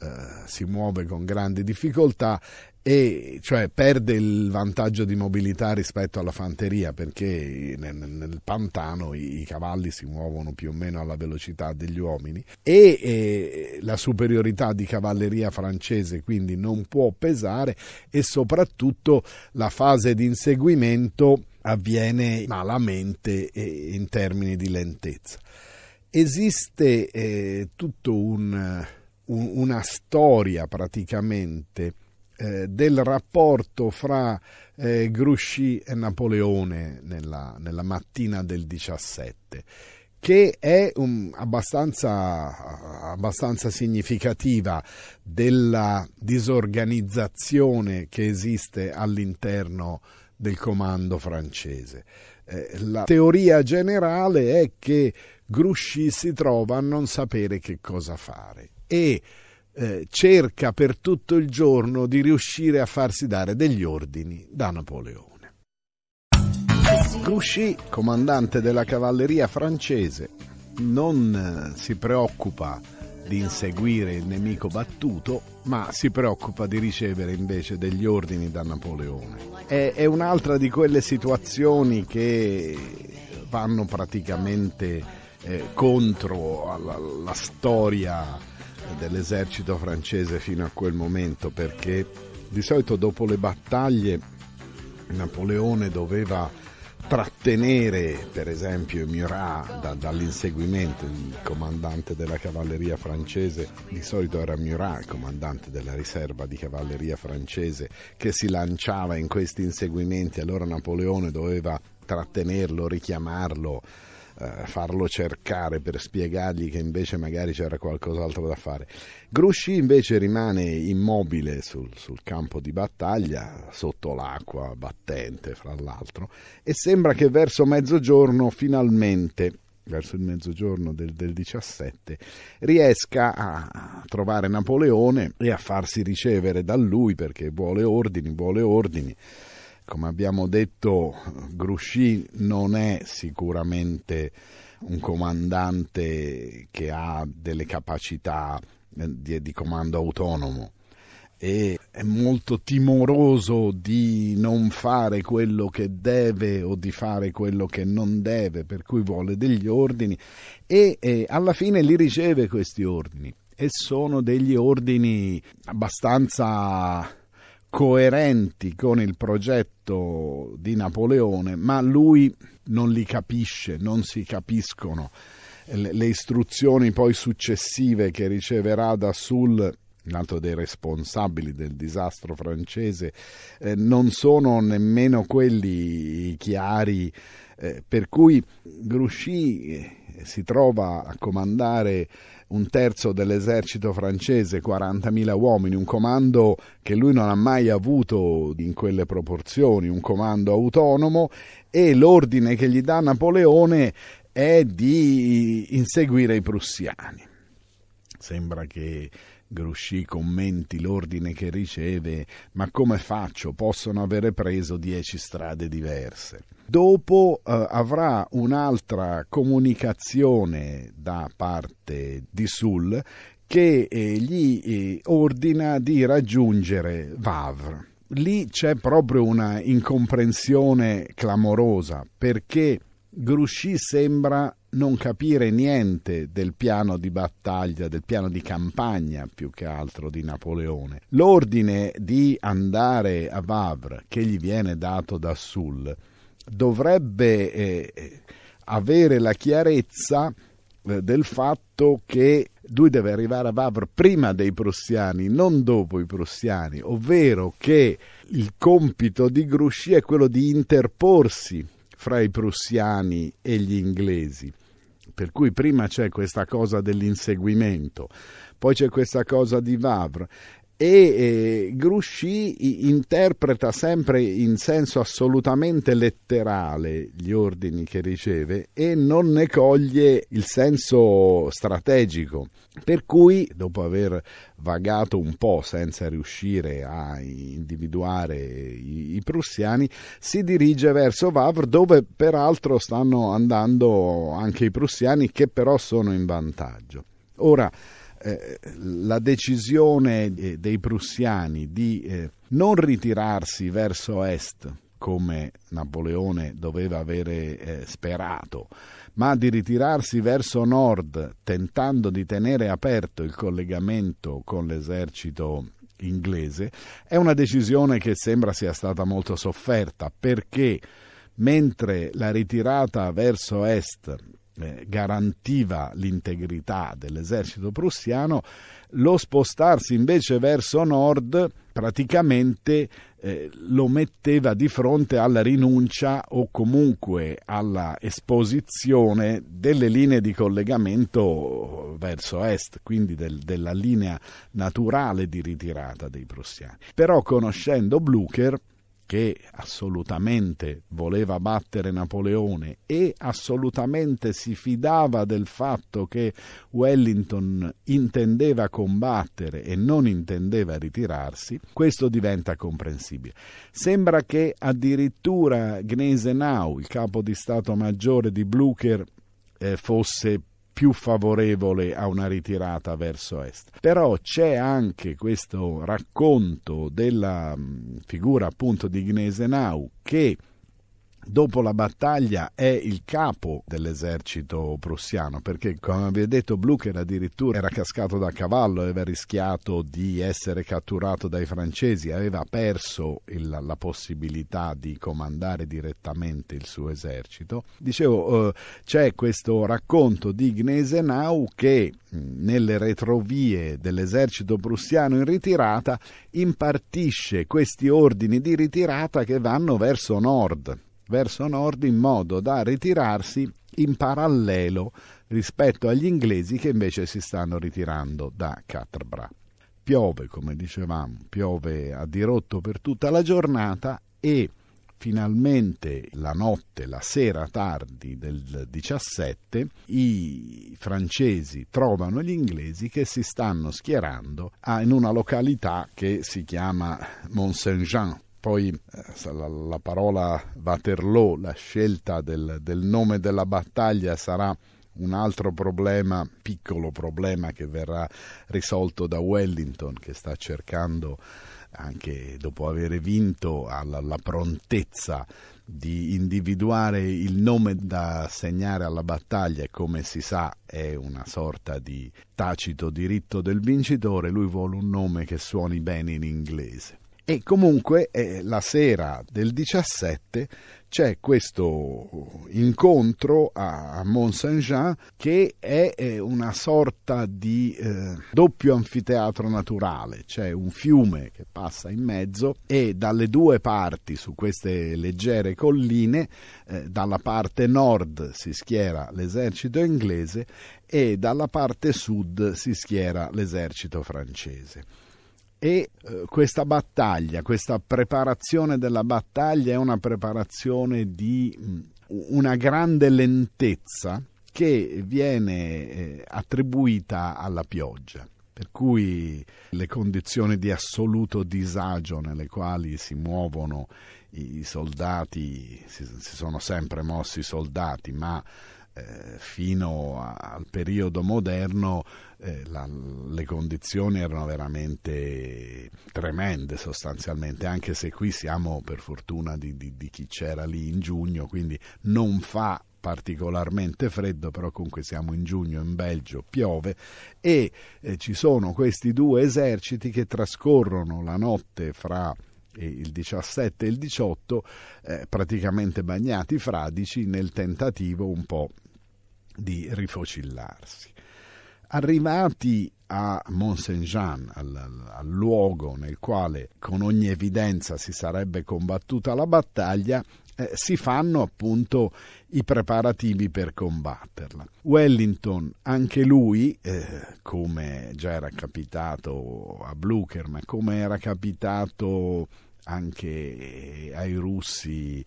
eh, si muove con grande difficoltà e cioè perde il vantaggio di mobilità rispetto alla fanteria perché nel, nel pantano i, i, cavalli si muovono più o meno alla velocità degli uomini e, e la superiorità di cavalleria francese quindi non può pesare e soprattutto la fase di inseguimento avviene malamente in termini di lentezza. Esiste eh, tutta un, un, una storia praticamente eh, del rapporto fra eh, Grouchy e Napoleone nella, nella, mattina del 17 che è um, abbastanza, abbastanza, significativa della disorganizzazione che esiste all'interno del comando francese. Eh, la teoria generale è che Grouchy si trova a non sapere che cosa fare e eh, cerca per tutto il giorno di riuscire a farsi dare degli ordini da Napoleone. Grouchy, comandante della cavalleria francese, non eh, si preoccupa di inseguire il nemico battuto, ma si preoccupa di ricevere invece degli ordini da Napoleone. È, è un'altra di quelle situazioni che vanno praticamente eh, contro la, la storia dell'esercito francese fino a quel momento perché di solito dopo le battaglie Napoleone doveva trattenere per esempio Murat da, dall'inseguimento, il comandante della cavalleria francese, di solito era Murat, il comandante della riserva di cavalleria francese, che si lanciava in questi inseguimenti, allora Napoleone doveva trattenerlo, richiamarlo eh, farlo cercare per spiegargli che invece magari c'era qualcos'altro da fare. Grouchy invece rimane immobile sul, sul campo di battaglia, sotto l'acqua battente fra l'altro, e sembra che verso mezzogiorno finalmente verso il mezzogiorno del, del, 17, riesca a trovare Napoleone e a farsi ricevere da lui perché vuole ordini, vuole ordini. Come abbiamo detto, Grouchy non è sicuramente un comandante che ha delle capacità eh, di, di comando autonomo e è molto timoroso di non fare quello che deve o di fare quello che non deve, per cui vuole degli ordini e, e alla fine li riceve questi ordini e sono degli ordini abbastanza coerenti con il progetto di Napoleone, ma lui non li capisce, non si capiscono. Le istruzioni poi successive che riceverà da Sul un altro dei responsabili del disastro francese, eh, non sono nemmeno quelli chiari, eh, per cui Grouchy eh, si trova a comandare un terzo dell'esercito francese, 40.000 uomini, un comando che lui non ha mai avuto in quelle proporzioni, un comando autonomo, e l'ordine che gli dà Napoleone è di inseguire i prussiani. Sembra che Grouchy commenti l'ordine che riceve, ma come faccio? Possono avere preso dieci strade diverse. Dopo eh, avrà un'altra comunicazione da parte di Sul che eh, gli eh, ordina di raggiungere Vavre. Lì c'è proprio una incomprensione clamorosa perché Grouchy sembra non capire niente del piano di battaglia, del piano di campagna più che altro di Napoleone. L'ordine di andare a Vavre che gli viene dato da Sul dovrebbe eh, eh, avere la chiarezza eh, del fatto che lui deve arrivare a Wavre prima dei prussiani, non dopo i prussiani, ovvero che il compito di Grouchy è quello di interporsi fra i prussiani e gli inglesi. Per cui prima c'è questa cosa dell'inseguimento, poi c'è questa cosa di Wavre e eh, Grouchy interpreta sempre in senso assolutamente letterale gli ordini che riceve e non ne coglie il senso strategico. Per cui, dopo aver vagato un po' senza riuscire a individuare i, prussiani, si dirige verso Vavre dove peraltro stanno andando anche i prussiani che però sono in vantaggio. Ora, eh, la decisione eh, dei prussiani di eh, non ritirarsi verso est come Napoleone doveva avere sperato, ma di ritirarsi verso nord tentando di tenere aperto il collegamento con l'esercito inglese, è una decisione che sembra sia stata molto sofferta perché mentre la ritirata verso est eh, garantiva l'integrità dell'esercito prussiano, lo spostarsi invece verso nord praticamente eh, lo metteva di fronte alla rinuncia o comunque alla esposizione delle linee di collegamento verso est, quindi del, della linea naturale di ritirata dei prussiani. Però conoscendo Blücher che assolutamente voleva battere Napoleone e assolutamente si fidava del fatto che Wellington intendeva combattere e non intendeva ritirarsi, questo diventa comprensibile. Sembra che addirittura Gneisenau, il capo di Stato Maggiore di Blücher, eh, fosse più favorevole a una ritirata verso est. Però c'è anche questo racconto della mm, figura appunto di Gnesenau che dopo la battaglia è il capo dell'esercito prussiano perché come vi ho detto Blücher addirittura era cascato da cavallo aveva rischiato di essere catturato dai francesi aveva perso il, la possibilità di comandare direttamente il suo esercito dicevo eh, c'è questo racconto di Gnesenau che nelle retrovie dell'esercito prussiano in ritirata impartisce questi ordini di ritirata che vanno verso nord verso nord in modo da ritirarsi in parallelo rispetto agli inglesi che invece si stanno ritirando da Catabra. Piove, come dicevamo, piove a dirotto per tutta la giornata e finalmente la notte, la sera tardi del 17, i francesi trovano gli inglesi che si stanno schierando in una località che si chiama Mont-Saint-Jean, poi eh, la, la, parola Waterloo, la scelta del, del nome della battaglia sarà un altro problema, piccolo problema che verrà risolto da Wellington che sta cercando anche dopo aver vinto alla, alla, prontezza di individuare il nome da assegnare alla battaglia e come si sa è una sorta di tacito diritto del vincitore, lui vuole un nome che suoni bene in inglese. E comunque eh, la sera del 17 c'è questo incontro a Mont Saint-Jean che è eh, una sorta di eh, doppio anfiteatro naturale, c'è un fiume che passa in mezzo e dalle due parti su queste leggere colline, eh, dalla parte nord si schiera l'esercito inglese e dalla parte sud si schiera l'esercito francese e eh, questa battaglia, questa preparazione della battaglia è una preparazione di mm, una grande lentezza che viene eh, attribuita alla pioggia. Per cui le condizioni di assoluto disagio nelle quali si muovono i soldati, si, sono sempre mossi i soldati, ma eh, fino al periodo moderno eh, la, le condizioni erano veramente tremende sostanzialmente, anche se qui siamo per fortuna di, di, di chi c'era lì in giugno, quindi non fa particolarmente freddo, però comunque siamo in giugno in Belgio, piove e eh, ci sono questi due eserciti che trascorrono la notte fra eh, il 17 e il 18 eh, praticamente bagnati fradici nel tentativo un po' di rifocillarsi. Arrivati a Mont Saint-Jean, al, al luogo nel quale con ogni evidenza si sarebbe combattuta la battaglia, eh, si fanno appunto i preparativi per combatterla. Wellington, anche lui, eh, come già era capitato a Blücher, ma come era capitato anche ai russi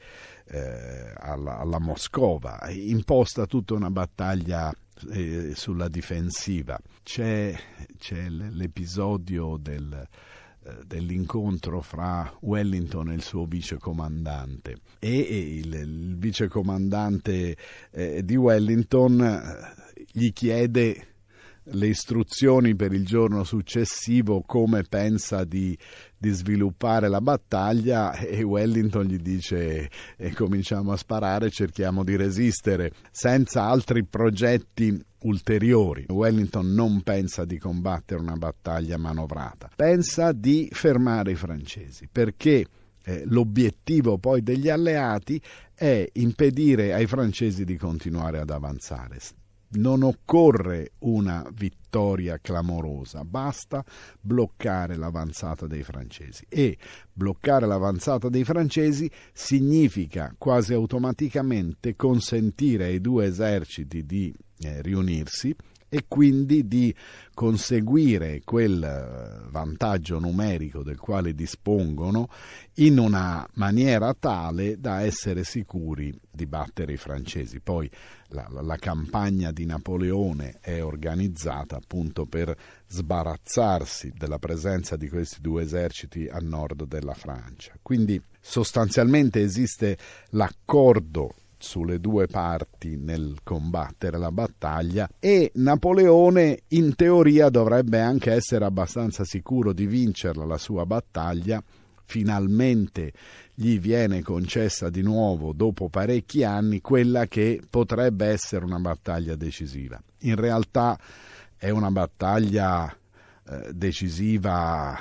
eh, alla, alla, Moscova, imposta tutta una battaglia eh, sulla difensiva. C'è, c'è l'episodio del, eh, dell'incontro fra Wellington e il suo vicecomandante e il, il vicecomandante eh, di Wellington eh, gli chiede le istruzioni per il giorno successivo come pensa di di sviluppare la battaglia e Wellington gli dice e cominciamo a sparare, cerchiamo di resistere senza altri progetti ulteriori. Wellington non pensa di combattere una battaglia manovrata, pensa di fermare i francesi perché eh, l'obiettivo poi degli alleati è impedire ai francesi di continuare ad avanzare non occorre una vittoria clamorosa, basta bloccare l'avanzata dei francesi e bloccare l'avanzata dei francesi significa quasi automaticamente consentire ai due eserciti di eh, riunirsi e quindi di conseguire quel eh, vantaggio numerico del quale dispongono in una maniera tale da essere sicuri di battere i francesi. Poi la, la, campagna di Napoleone è organizzata appunto per sbarazzarsi della presenza di questi due eserciti a nord della Francia. Quindi sostanzialmente esiste l'accordo sulle due parti nel combattere la battaglia e Napoleone in teoria dovrebbe anche essere abbastanza sicuro di vincerla la sua battaglia finalmente gli viene concessa di nuovo dopo parecchi anni quella che potrebbe essere una battaglia decisiva. In realtà è una battaglia eh, decisiva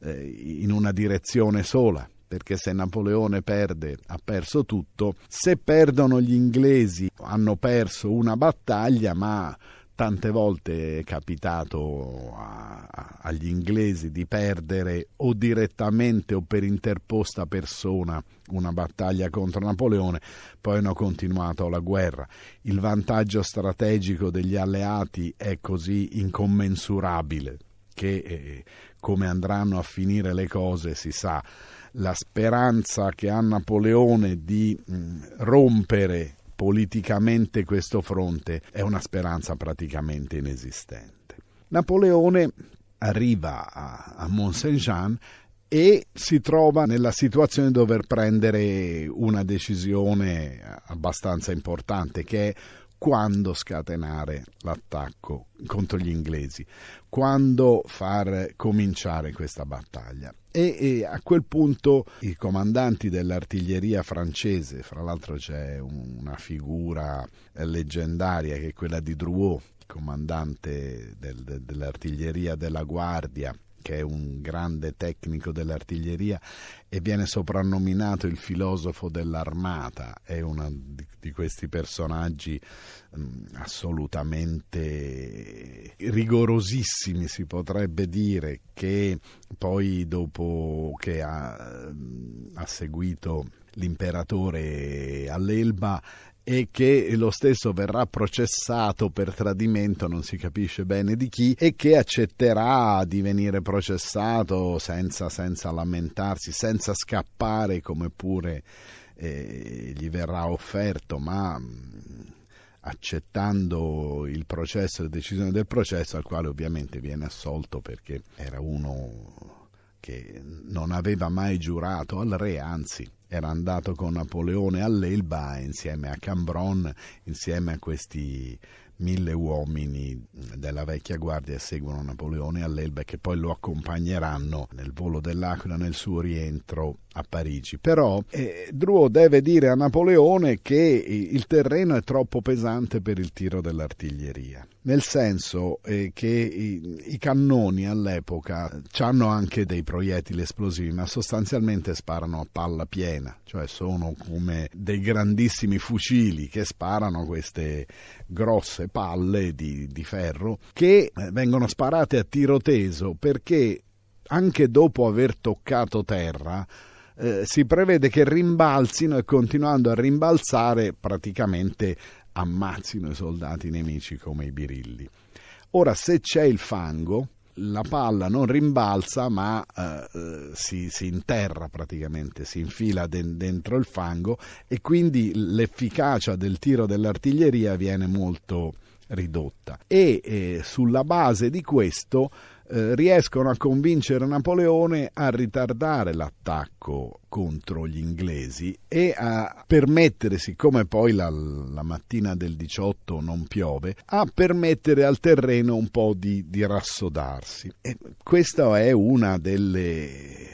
eh, in una direzione sola, perché se Napoleone perde ha perso tutto, se perdono gli inglesi hanno perso una battaglia, ma tante volte è capitato a, a, agli inglesi di perdere o direttamente o per interposta persona una battaglia contro Napoleone, poi hanno continuato la guerra. Il vantaggio strategico degli alleati è così incommensurabile che eh, come andranno a finire le cose si sa. La speranza che ha Napoleone di mh, mm, rompere politicamente questo fronte è una speranza praticamente inesistente. Napoleone arriva a, a Mont Saint-Jean e si trova nella situazione di dover prendere una decisione abbastanza importante che è quando scatenare l'attacco contro gli inglesi quando far cominciare questa battaglia. E, e, a quel punto i comandanti dell'artiglieria francese, fra l'altro c'è una figura leggendaria che è quella di Drouot, comandante del, dell'artiglieria della Guardia, che è un grande tecnico dell'artiglieria e viene soprannominato il filosofo dell'armata, è uno di, questi personaggi mm, assolutamente rigorosissimi, si potrebbe dire, che poi dopo che ha, mm, ha seguito l'imperatore all'Elba e che lo stesso verrà processato per tradimento, non si capisce bene di chi, e che accetterà di venire processato senza, senza lamentarsi, senza scappare come pure eh, gli verrà offerto, ma mm, accettando il processo, le decisioni del processo, al quale ovviamente viene assolto perché era uno che non aveva mai giurato al re, anzi era andato con Napoleone all'Elba insieme a Cambron, insieme a questi mille uomini della vecchia guardia seguono Napoleone all'Elba e che poi lo accompagneranno nel volo dell'Aquila nel suo rientro a Parigi. Però eh, Drouot deve dire a Napoleone che il terreno è troppo pesante per il tiro dell'artiglieria, nel senso eh, che i, i, cannoni all'epoca eh, hanno anche dei proiettili esplosivi, ma sostanzialmente sparano a palla piena, cioè sono come dei grandissimi fucili che sparano queste grosse palle di, di ferro che eh, vengono sparate a tiro teso perché anche dopo aver toccato terra, eh, si prevede che rimbalzino e continuando a rimbalzare praticamente ammazzino i soldati nemici come i birilli. Ora se c'è il fango la palla non rimbalza ma eh, eh si, si, interra praticamente, si infila de- dentro il fango e quindi l'efficacia del tiro dell'artiglieria viene molto ridotta e eh, sulla base di questo eh, riescono a convincere Napoleone a ritardare l'attacco contro gli inglesi e a permettere, siccome poi la, la mattina del 18 non piove, a permettere al terreno un po' di, di rassodarsi. E questa è una delle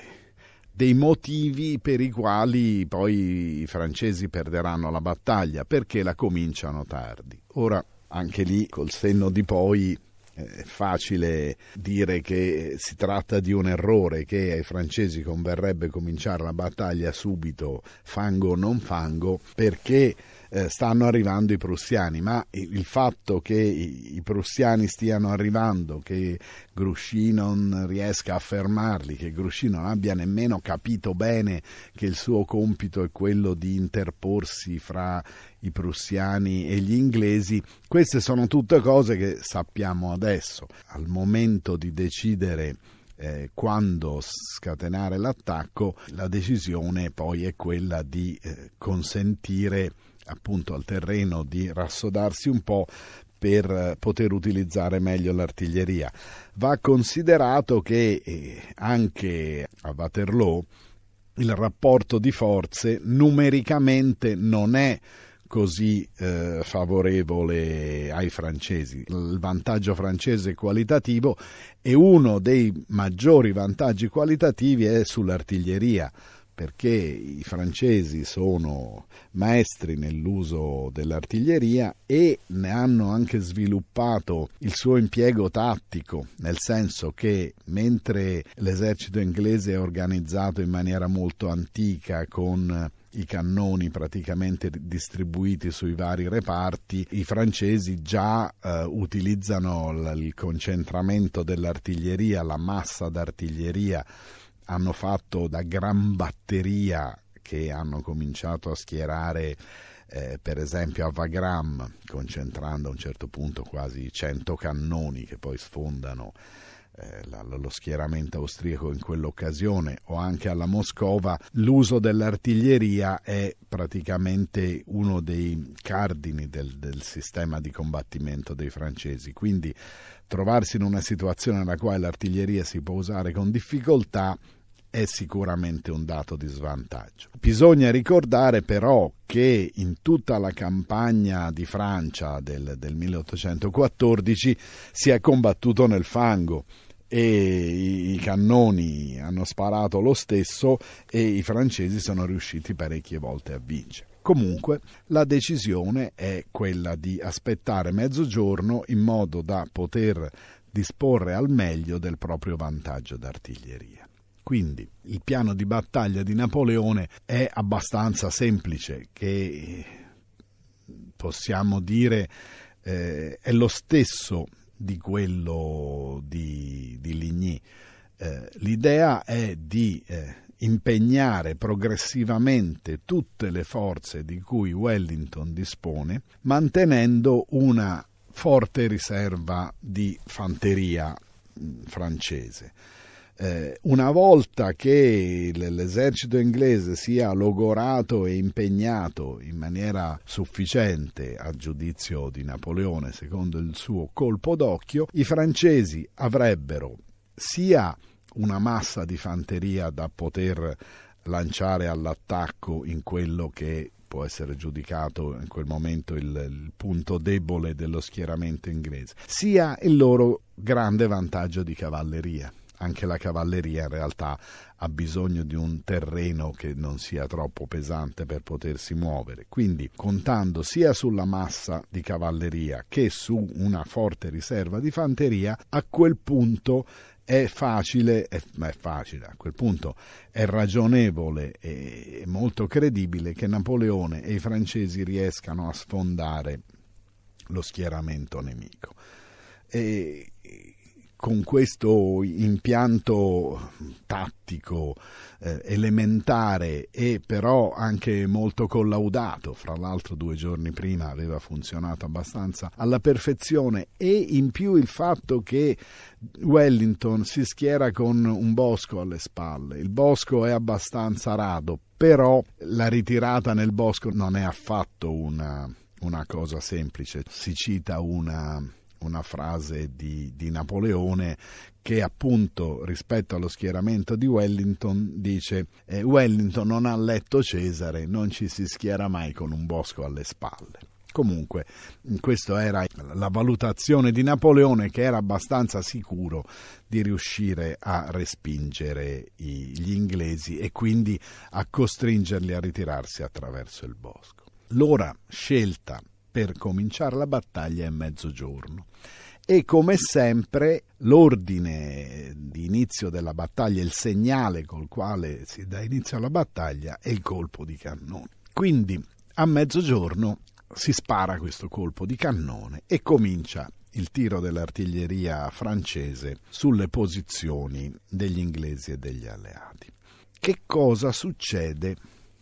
dei motivi per i quali poi i francesi perderanno la battaglia, perché la cominciano tardi. Ora, anche lì, col senno di poi, eh, è facile dire che si tratta di un errore, che ai francesi converrebbe cominciare la battaglia subito, fango o non fango, perché eh, stanno arrivando i prussiani, ma il fatto che i, prussiani stiano arrivando, che Grusci non riesca a fermarli, che Grusci non abbia nemmeno capito bene che il suo compito è quello di interporsi fra i prussiani e gli inglesi, queste sono tutte cose che sappiamo adesso. Al momento di decidere eh, quando scatenare l'attacco, la decisione poi è quella di eh, consentire appunto al terreno di rassodarsi un po' per eh, poter utilizzare meglio l'artiglieria. Va considerato che eh, anche a Waterloo il rapporto di forze numericamente non è così eh, favorevole ai francesi. Il vantaggio francese qualitativo e uno dei maggiori vantaggi qualitativi è sull'artiglieria perché i francesi sono maestri nell'uso dell'artiglieria e ne hanno anche sviluppato il suo impiego tattico, nel senso che mentre l'esercito inglese è organizzato in maniera molto antica con i cannoni praticamente distribuiti sui vari reparti, i francesi già eh, utilizzano l- il concentramento dell'artiglieria, la massa d'artiglieria hanno fatto da gran batteria che hanno cominciato a schierare eh, per esempio a Vagram, concentrando a un certo punto quasi 100 cannoni che poi sfondano eh, lo schieramento austriaco in quell'occasione, o anche alla Moscova, l'uso dell'artiglieria è praticamente uno dei cardini del, del sistema di combattimento dei francesi. Quindi trovarsi in una situazione nella quale l'artiglieria si può usare con difficoltà è sicuramente un dato di svantaggio. Bisogna ricordare però che in tutta la campagna di Francia del, del 1814 si è combattuto nel fango e i cannoni hanno sparato lo stesso e i francesi sono riusciti parecchie volte a vincere. Comunque la decisione è quella di aspettare mezzogiorno in modo da poter disporre al meglio del proprio vantaggio d'artiglieria. Quindi il piano di battaglia di Napoleone è abbastanza semplice, che possiamo dire eh, è lo stesso di quello di, di Ligny. Eh, l'idea è di eh, impegnare progressivamente tutte le forze di cui Wellington dispone, mantenendo una forte riserva di fanteria mm, francese eh, una volta che l'esercito inglese sia logorato e impegnato in maniera sufficiente a giudizio di Napoleone secondo il suo colpo d'occhio, i francesi avrebbero sia una massa di fanteria da poter lanciare all'attacco in quello che può essere giudicato in quel momento il, il, punto debole dello schieramento inglese, sia il loro grande vantaggio di cavalleria anche la cavalleria in realtà ha bisogno di un terreno che non sia troppo pesante per potersi muovere. Quindi contando sia sulla massa di cavalleria che su una forte riserva di fanteria, a quel punto è facile, è, ma è facile a quel punto, è ragionevole e molto credibile che Napoleone e i francesi riescano a sfondare lo schieramento nemico. E con questo impianto tattico eh, elementare e però anche molto collaudato, fra l'altro due giorni prima aveva funzionato abbastanza alla perfezione e in più il fatto che Wellington si schiera con un bosco alle spalle. Il bosco è abbastanza rado, però la ritirata nel bosco non è affatto una, una cosa semplice. Si cita una una frase di, di Napoleone che appunto rispetto allo schieramento di Wellington dice eh, Wellington non ha letto Cesare, non ci si schiera mai con un bosco alle spalle. Comunque, questa era la valutazione di Napoleone che era abbastanza sicuro di riuscire a respingere gli inglesi e quindi a costringerli a ritirarsi attraverso il bosco. L'ora scelta per cominciare la battaglia è mezzogiorno. E come sempre l'ordine di inizio della battaglia, il segnale col quale si dà inizio alla battaglia è il colpo di cannone. Quindi a mezzogiorno si spara questo colpo di cannone e comincia il tiro dell'artiglieria francese sulle posizioni degli inglesi e degli alleati. Che cosa succede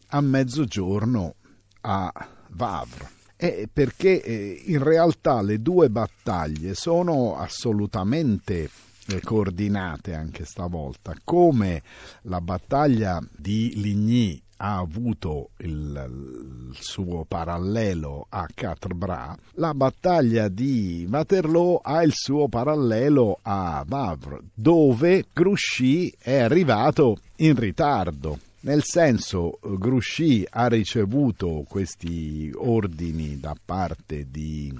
a mezzogiorno a Vavre? è eh, perché eh, in realtà le due battaglie sono assolutamente eh, coordinate anche stavolta, come la battaglia di Ligny ha avuto il, il suo parallelo a Quatre Bras, la battaglia di Waterloo ha il suo parallelo a Wavre, dove Grouchy è arrivato in ritardo nel senso, Grouchy ha ricevuto questi ordini da parte di,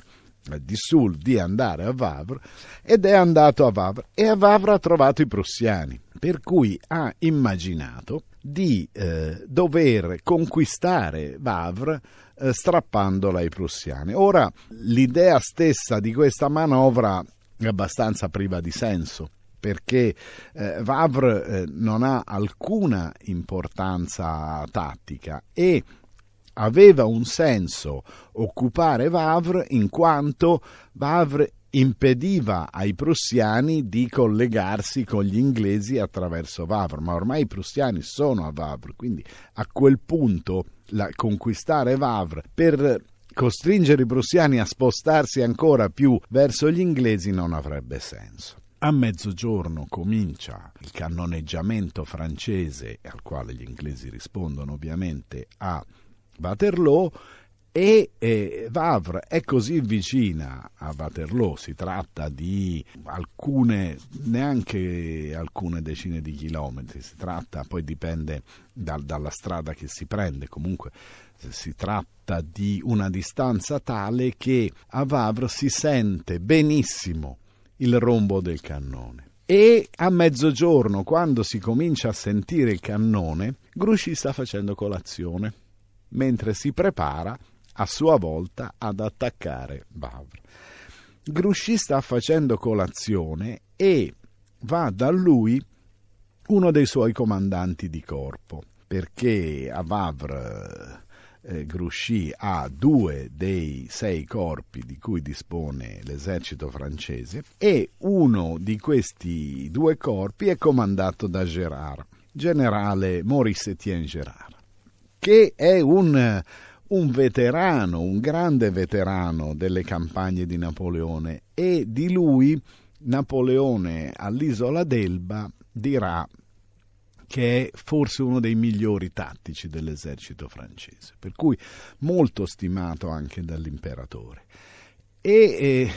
eh, di Sul di andare a Vavre ed è andato a Vavre e a Vavre ha trovato i prussiani, per cui ha immaginato di eh, dover conquistare Vavre eh, strappandola ai prussiani. Ora, l'idea stessa di questa manovra è abbastanza priva di senso perché eh, Vavre eh, non ha alcuna importanza tattica e aveva un senso occupare Vavre in quanto Vavre impediva ai prussiani di collegarsi con gli inglesi attraverso Vavre, ma ormai i prussiani sono a Vavre, quindi a quel punto la, conquistare Vavre per costringere i prussiani a spostarsi ancora più verso gli inglesi non avrebbe senso. A mezzogiorno comincia il cannoneggiamento francese, al quale gli inglesi rispondono ovviamente a Waterloo, e eh, Vavre è così vicina a Waterloo, si tratta di alcune, neanche alcune decine di chilometri, si tratta, poi dipende dal, dalla strada che si prende, comunque si tratta di una distanza tale che a Vavre si sente benissimo il rombo del cannone. E a mezzogiorno, quando si comincia a sentire il cannone, Grusci sta facendo colazione, mentre si prepara a sua volta ad attaccare Bavr. Grusci sta facendo colazione e va da lui uno dei suoi comandanti di corpo, perché a Vavre eh, Grouchy ha due dei sei corpi di cui dispone l'esercito francese e uno di questi due corpi è comandato da Gérard, generale Maurice Etienne Gérard, che è un, un veterano, un grande veterano delle campagne di Napoleone e di lui Napoleone all'isola d'Elba dirà che è forse uno dei migliori tattici dell'esercito francese, per cui molto stimato anche dall'imperatore. E, eh,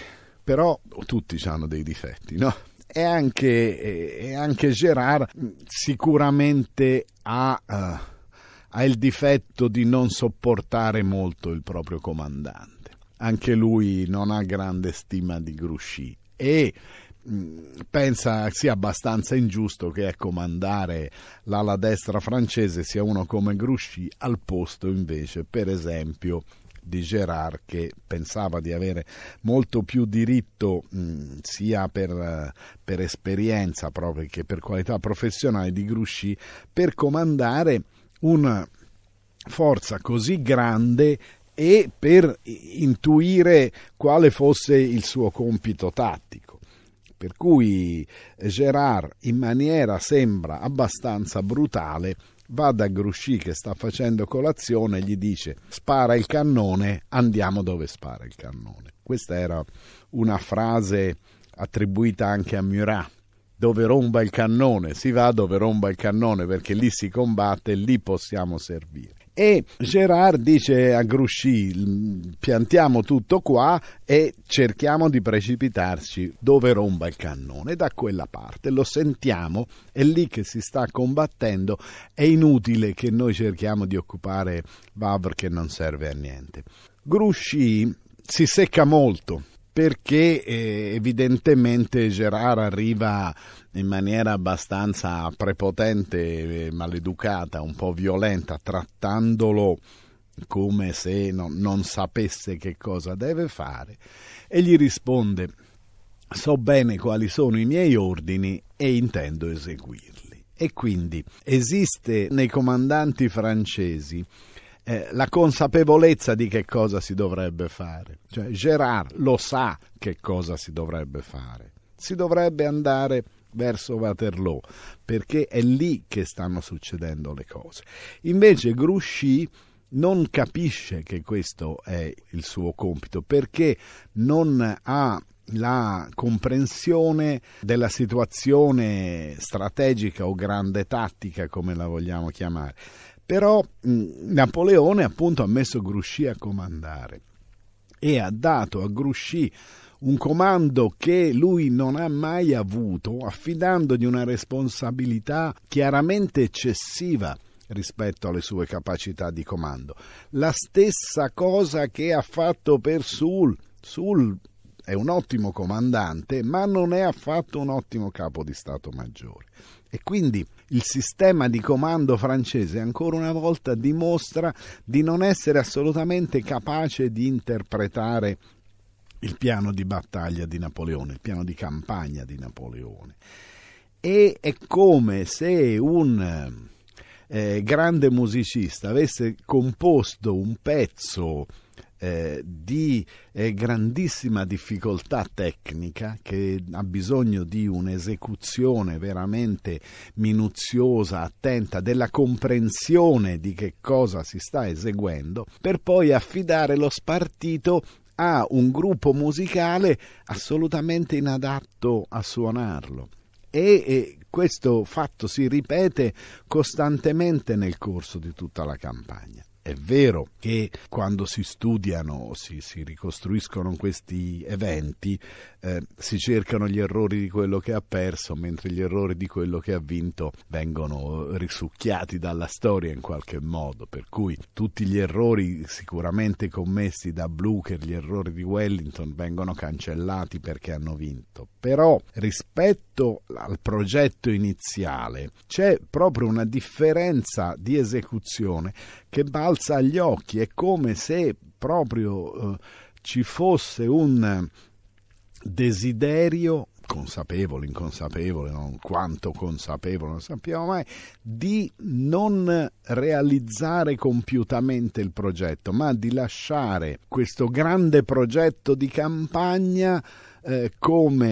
però tutti hanno dei difetti, no? E anche, eh, e anche Gerard mm, sicuramente ha, uh, ha il difetto di non sopportare molto il proprio comandante. Anche lui non ha grande stima di Grouchy e Mm, pensa sia abbastanza ingiusto che a comandare ecco, l'ala destra francese sia uno come Grouchy al posto invece per esempio di Gerard che pensava di avere molto più diritto mh, mm, sia per, eh, per, esperienza proprio che per qualità professionale di Grouchy per comandare una forza così grande e per intuire quale fosse il suo compito tattico per cui Gerard in maniera sembra abbastanza brutale va da Grouchy che sta facendo colazione e gli dice spara il cannone, andiamo dove spara il cannone. Questa era una frase attribuita anche a Murat. Dove romba il cannone, si va dove romba il cannone perché lì si combatte, e lì possiamo servire. E Gerard dice a Grouchy: piantiamo tutto qua e cerchiamo di precipitarci dove romba il cannone, da quella parte. Lo sentiamo, è lì che si sta combattendo. È inutile che noi cerchiamo di occupare Vavre che non serve a niente. Grouchy si secca molto perché eh, evidentemente Gerard arriva in maniera abbastanza prepotente, eh, maleducata, un po' violenta, trattandolo come se no, non sapesse che cosa deve fare e gli risponde so bene quali sono i miei ordini e intendo eseguirli. E quindi esiste nei comandanti francesi eh, la consapevolezza di che cosa si dovrebbe fare. Cioè, Gerard lo sa che cosa si dovrebbe fare. Si dovrebbe andare verso Waterloo, perché è lì che stanno succedendo le cose. Invece Grouchy non capisce che questo è il suo compito, perché non ha la comprensione della situazione strategica o grande tattica, come la vogliamo chiamare. Però mh, mm, Napoleone appunto ha messo Grouchy a comandare e ha dato a Grouchy un comando che lui non ha mai avuto, affidandogli una responsabilità chiaramente eccessiva rispetto alle sue capacità di comando. La stessa cosa che ha fatto per Sul. Sul è un ottimo comandante, ma non è affatto un ottimo capo di Stato Maggiore. E quindi il sistema di comando francese ancora una volta dimostra di non essere assolutamente capace di interpretare il piano di battaglia di Napoleone, il piano di campagna di Napoleone. E è come se un eh, grande musicista avesse composto un pezzo eh, di eh, grandissima difficoltà tecnica che ha bisogno di un'esecuzione veramente minuziosa, attenta, della comprensione di che cosa si sta eseguendo, per poi affidare lo spartito a un gruppo musicale assolutamente inadatto a suonarlo. E, e questo fatto si ripete costantemente nel corso di tutta la campagna. È vero che quando si studiano, si, si ricostruiscono questi eventi, eh, si cercano gli errori di quello che ha perso, mentre gli errori di quello che ha vinto vengono risucchiati dalla storia in qualche modo. Per cui tutti gli errori sicuramente commessi da Blucher, gli errori di Wellington, vengono cancellati perché hanno vinto. Però rispetto al progetto iniziale c'è proprio una differenza di esecuzione che balza agli occhi, è come se proprio eh, ci fosse un desiderio consapevole, inconsapevole, non quanto consapevole, non sappiamo mai, di non realizzare compiutamente il progetto, ma di lasciare questo grande progetto di campagna eh, come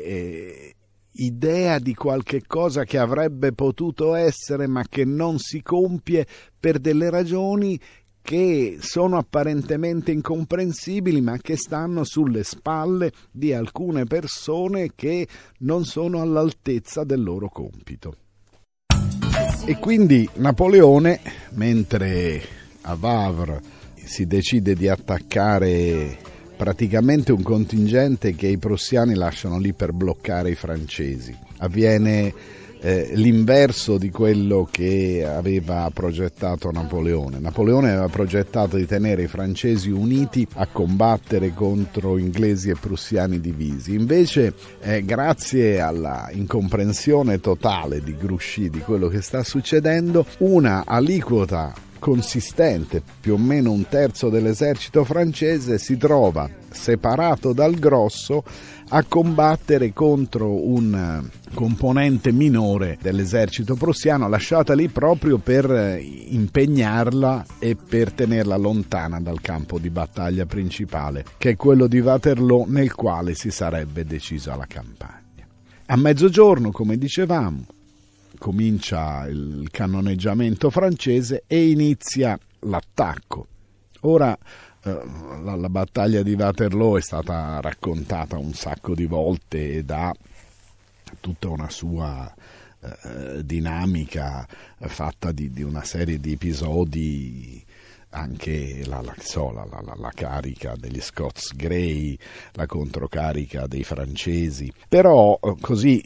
eh, idea di qualche cosa che avrebbe potuto essere ma che non si compie per delle ragioni che sono apparentemente incomprensibili ma che stanno sulle spalle di alcune persone che non sono all'altezza del loro compito. E quindi Napoleone, mentre a Vavre si decide di attaccare praticamente un contingente che i prussiani lasciano lì per bloccare i francesi. Avviene eh, l'inverso di quello che aveva progettato Napoleone. Napoleone aveva progettato di tenere i francesi uniti a combattere contro inglesi e prussiani divisi. Invece, eh, grazie alla incomprensione totale di Grouchy di quello che sta succedendo, una aliquota consistente, più o meno un terzo dell'esercito francese, si trova separato dal grosso a combattere contro un eh, componente minore dell'esercito prussiano lasciata lì proprio per eh, impegnarla e per tenerla lontana dal campo di battaglia principale, che è quello di Waterloo nel quale si sarebbe decisa la campagna. A mezzogiorno, come dicevamo, comincia il cannoneggiamento francese e inizia l'attacco. Ora eh, la, la battaglia di Waterloo è stata raccontata un sacco di volte ed ha tutta una sua eh, dinamica eh, fatta di, di, una serie di episodi anche la, la, so, la, la, carica degli Scots Grey, la controcarica dei francesi, però eh, così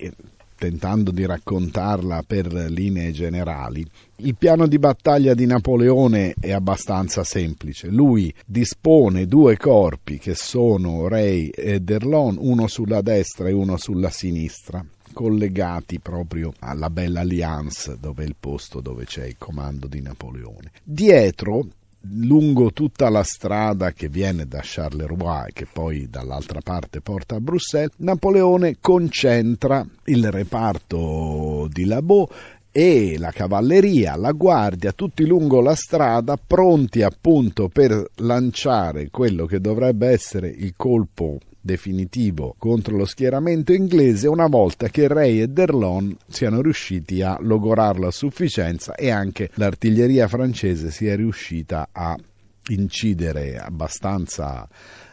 tentando di raccontarla per linee generali, il piano di battaglia di Napoleone è abbastanza semplice. Lui dispone due corpi che sono Rey e Derlon, uno sulla destra e uno sulla sinistra collegati proprio alla Belle Alliance, dove è il posto dove c'è il comando di Napoleone. Dietro lungo tutta la strada che viene da Charleroi, che poi dall'altra parte porta a Bruxelles, Napoleone concentra il reparto di Labò e la cavalleria, la guardia, tutti lungo la strada, pronti appunto per lanciare quello che dovrebbe essere il colpo definitivo contro lo schieramento inglese una volta che Ray e Derlon siano riusciti a logorarlo a sufficienza e anche l'artiglieria francese sia riuscita a incidere abbastanza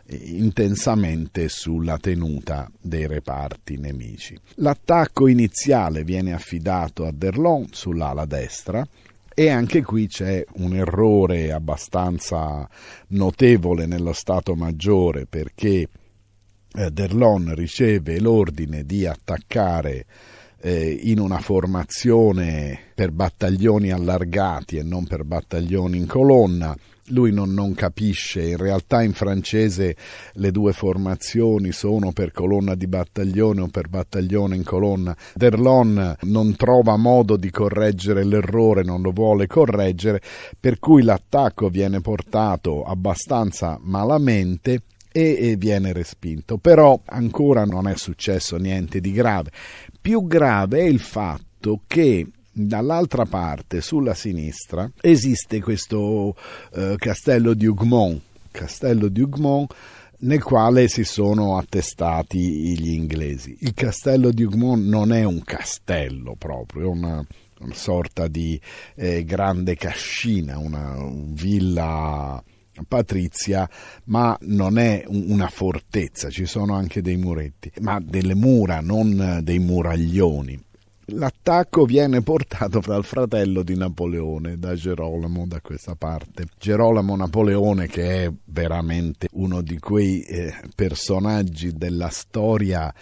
eh, intensamente sulla tenuta dei reparti nemici. L'attacco iniziale viene affidato a Derlon sull'ala destra e anche qui c'è un errore abbastanza notevole nello Stato Maggiore perché eh, Derlon riceve l'ordine di attaccare eh, in una formazione per battaglioni allargati e non per battaglioni in colonna. Lui non, non, capisce, in realtà in francese le due formazioni sono per colonna di battaglione o per battaglione in colonna. Derlon non trova modo di correggere l'errore, non lo vuole correggere, per cui l'attacco viene portato abbastanza malamente e viene respinto, però ancora non è successo niente di grave. Più grave è il fatto che dall'altra parte, sulla sinistra, esiste questo eh, castello di Ugmont, castello di Ugmont nel quale si sono attestati gli inglesi. Il castello di Ugmont non è un castello proprio, è una, una sorta di eh, grande cascina, una villa patrizia, ma non è una fortezza, ci sono anche dei muretti, ma delle mura, non dei muraglioni. L'attacco viene portato dal fratello di Napoleone, da Gerolamo, da questa parte. Gerolamo Napoleone, che è veramente uno di quei eh, personaggi della storia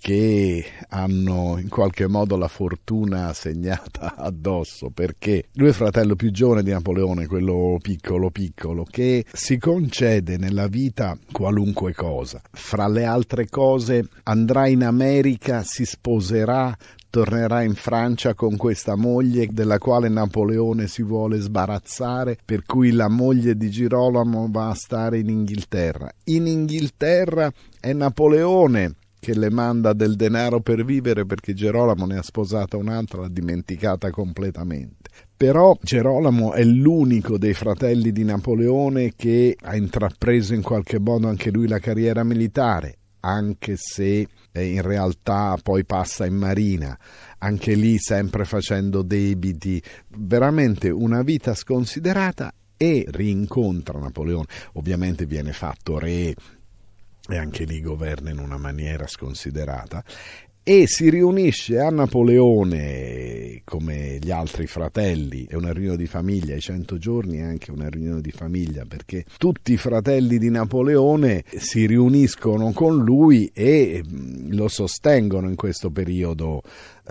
che hanno in qualche modo la fortuna segnata *laughs* addosso, perché lui è il fratello più giovane di Napoleone, quello piccolo piccolo, che si concede nella vita qualunque cosa. Fra le altre cose andrà in America, si sposerà, tornerà in Francia con questa moglie della quale Napoleone si vuole sbarazzare, per cui la moglie di Girolamo va a stare in Inghilterra. In Inghilterra è Napoleone che le manda del denaro per vivere perché Gerolamo ne ha sposata un'altra, l'ha dimenticata completamente. Però Gerolamo è l'unico dei fratelli di Napoleone che ha intrapreso in qualche modo anche lui la carriera militare, anche se eh, in realtà poi passa in marina, anche lì sempre facendo debiti, veramente una vita sconsiderata e rincontra Napoleone. Ovviamente viene fatto re e anche lì governa in una maniera sconsiderata, e si riunisce a Napoleone come gli altri fratelli, è una riunione di famiglia, i 100 giorni è anche una riunione di famiglia perché tutti i fratelli di Napoleone si riuniscono con lui e mm, lo sostengono in questo periodo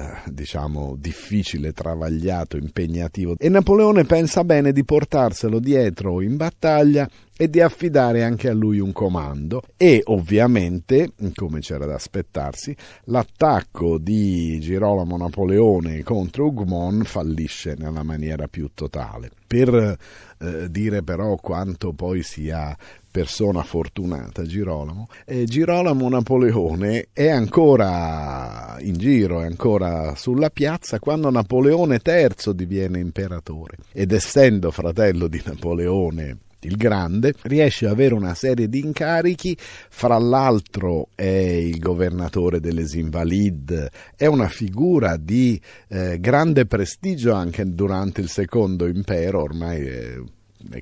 eh, diciamo difficile, travagliato, impegnativo e Napoleone pensa bene di portarselo dietro in battaglia e di affidare anche a lui un comando e ovviamente, come c'era da aspettarsi, l'attacco di Girolamo Napoleone contro Ugmon fallisce nella maniera più totale. Per eh, dire però quanto poi sia persona fortunata, Girolamo. E Girolamo Napoleone è ancora in giro, è ancora sulla piazza quando Napoleone III diviene imperatore ed essendo fratello di Napoleone il Grande, riesce ad avere una serie di incarichi, fra l'altro è il governatore delle Invalid, è una figura di eh, grande prestigio anche durante il secondo impero, ormai eh,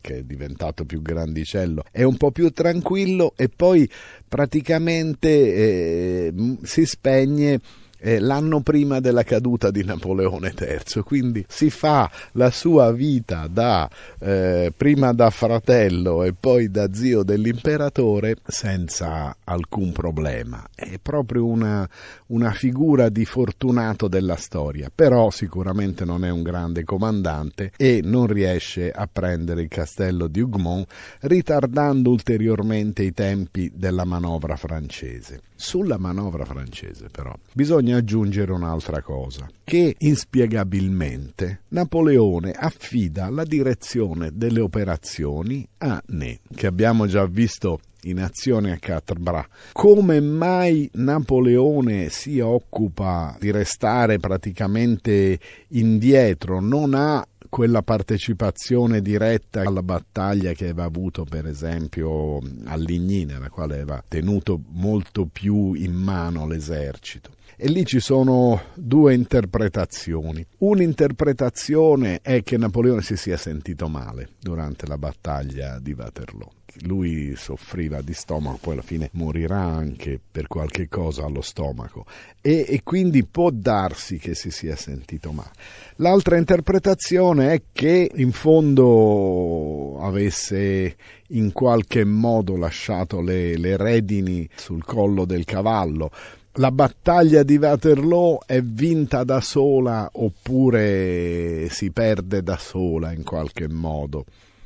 che è diventato più grandicello, è un po' più tranquillo e poi praticamente eh, si spegne eh, l'anno prima della caduta di Napoleone III, quindi si fa la sua vita da, eh, prima da fratello e poi da zio dell'imperatore senza alcun problema. È proprio una, una figura di fortunato della storia, però sicuramente non è un grande comandante e non riesce a prendere il castello di Hougoumont, ritardando ulteriormente i tempi della manovra francese. Sulla manovra francese, però, bisogna aggiungere un'altra cosa, che inspiegabilmente Napoleone affida la direzione delle operazioni a Ne, che abbiamo già visto in azione a Catrbra. Come mai Napoleone si occupa di restare praticamente indietro, non ha quella partecipazione diretta alla battaglia che aveva avuto per esempio a Lignina, la quale aveva tenuto molto più in mano l'esercito e lì ci sono due interpretazioni. Un'interpretazione è che Napoleone si sia sentito male durante la battaglia di Waterloo. Lui soffriva di stomaco, poi alla fine morirà anche per qualche cosa allo stomaco e, e quindi può darsi che si sia sentito male. L'altra interpretazione è che in fondo avesse in qualche modo lasciato le, le redini sul collo del cavallo, la battaglia di Waterloo è vinta da sola oppure si perde da sola in qualche modo.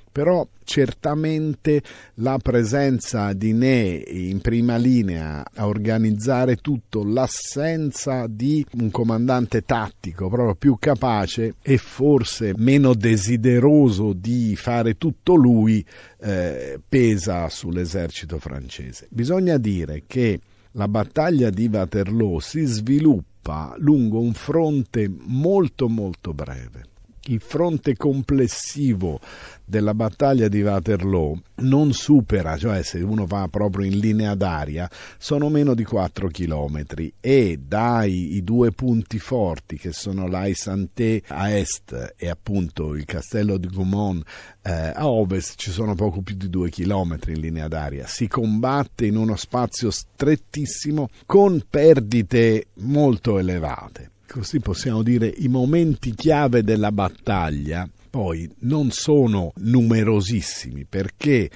Però certamente la presenza di Ne in prima linea a organizzare tutto, l'assenza di un comandante tattico proprio più capace e forse meno desideroso di fare tutto lui, eh, pesa sull'esercito francese. Bisogna dire che la battaglia di Waterloo si sviluppa lungo un fronte molto molto breve il fronte complessivo della battaglia di Waterloo non supera, cioè se uno va proprio in linea d'aria, sono meno di 4 km e dai due punti forti che sono l'Ai Santé a est e appunto il castello di Goumont eh, a ovest ci sono poco più di 2 km in linea d'aria. Si combatte in uno spazio strettissimo con perdite molto elevate così ecco, possiamo dire, i momenti chiave della battaglia poi non sono numerosissimi perché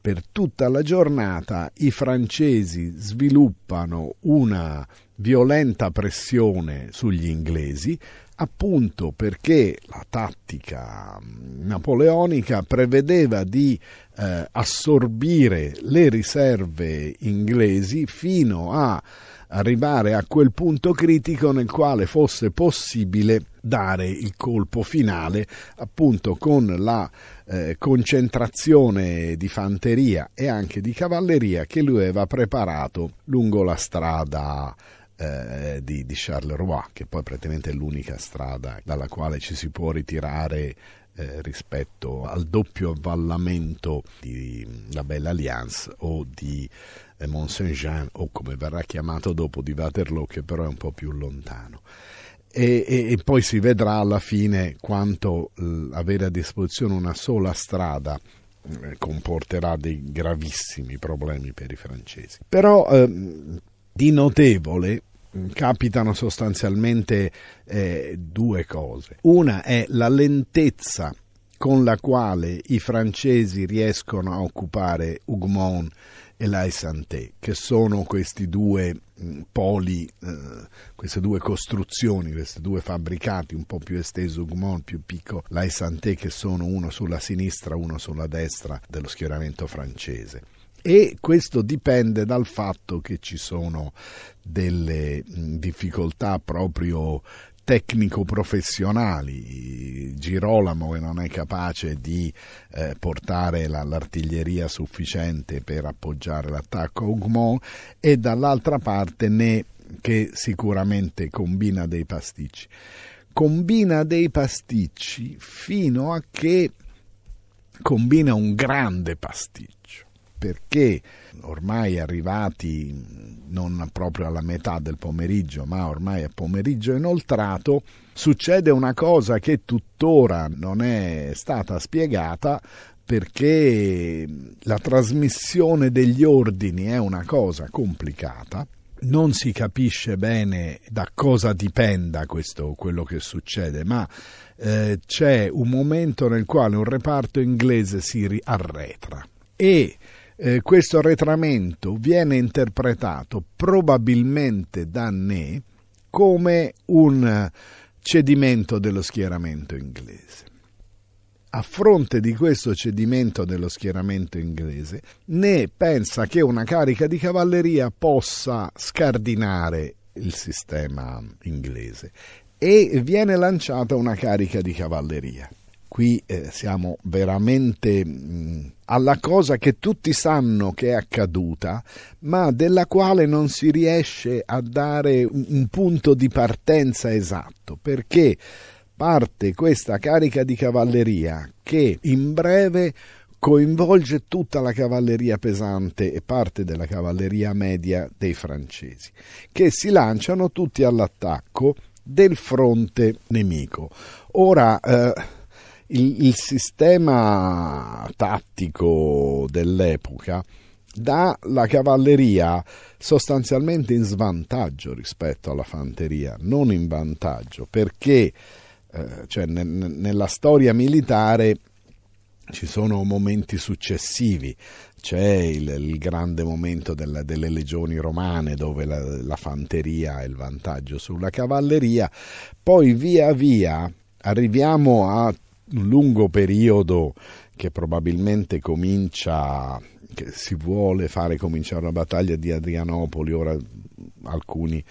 per tutta la giornata i francesi sviluppano una violenta pressione sugli inglesi appunto perché la tattica napoleonica prevedeva di eh, assorbire le riserve inglesi fino a arrivare a quel punto critico nel quale fosse possibile dare il colpo finale appunto con la eh, concentrazione di fanteria e anche di cavalleria che lui aveva preparato lungo la strada eh, di, di Charleroi, che poi praticamente è l'unica strada dalla quale ci si può ritirare eh, rispetto al doppio avvallamento di La Bella Alliance o di Mont Saint-Jean, o come verrà chiamato dopo di Waterloo, che però è un po' più lontano. E, e, e poi si vedrà alla fine quanto eh, avere a disposizione una sola strada eh, comporterà dei gravissimi problemi per i francesi. Però ehm, di notevole mm, capitano sostanzialmente eh, due cose. Una è la lentezza con la quale i francesi riescono a occupare Hougoumont e l'Ai Santé, che sono questi due mm, poli, eh, queste due costruzioni, questi due fabbricati, un po' più esteso Gumon, più piccolo l'Ai Santé, che sono uno sulla sinistra, uno sulla destra dello schieramento francese e questo dipende dal fatto che ci sono delle mm, difficoltà proprio tecnico-professionali. Girolamo che non è capace di eh, portare la, l'artiglieria sufficiente per appoggiare l'attacco a Ugmon e dall'altra parte Ne che sicuramente combina dei pasticci. Combina dei pasticci fino a che combina un grande pasticcio perché ormai arrivati non proprio alla metà del pomeriggio, ma ormai è pomeriggio inoltrato, succede una cosa che tuttora non è stata spiegata perché la trasmissione degli ordini è una cosa complicata non si capisce bene da cosa dipenda questo, quello che succede, ma eh, c'è un momento nel quale un reparto inglese si arretra e eh, questo arretramento viene interpretato probabilmente da Ne come un cedimento dello schieramento inglese. A fronte di questo cedimento dello schieramento inglese, Ne pensa che una carica di cavalleria possa scardinare il sistema inglese e viene lanciata una carica di cavalleria. Qui eh, siamo veramente mh, mm, alla cosa che tutti sanno che è accaduta, ma della quale non si riesce a dare un punto di partenza esatto, perché parte questa carica di cavalleria che in breve coinvolge tutta la cavalleria pesante e parte della cavalleria media dei francesi, che si lanciano tutti all'attacco del fronte nemico. Ora, eh, il, il sistema tattico dell'epoca dà la cavalleria sostanzialmente in svantaggio rispetto alla fanteria, non in vantaggio, perché eh, cioè, ne, nella storia militare ci sono momenti successivi, c'è il, il grande momento della, delle legioni romane dove la, la fanteria ha il vantaggio sulla cavalleria, poi via via arriviamo a lungo periodo che probabilmente comincia, che si vuole fare cominciare una battaglia di Adrianopoli, ora alcuni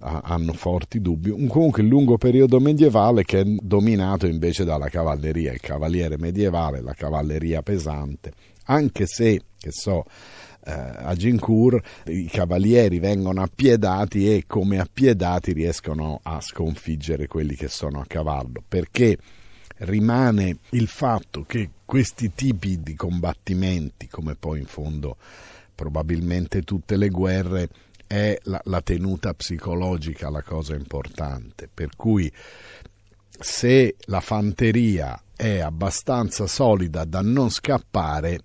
ah, hanno forti dubbi, comunque il lungo periodo medievale che è dominato invece dalla cavalleria, il cavaliere medievale, la cavalleria pesante, anche se, che so, eh, a Ginkur i cavalieri vengono appiedati e come appiedati riescono a sconfiggere quelli che sono a cavallo, perché rimane il fatto che questi tipi di combattimenti, come poi in fondo probabilmente tutte le guerre, è la, la tenuta psicologica la cosa importante. Per cui se la fanteria è abbastanza solida da non scappare,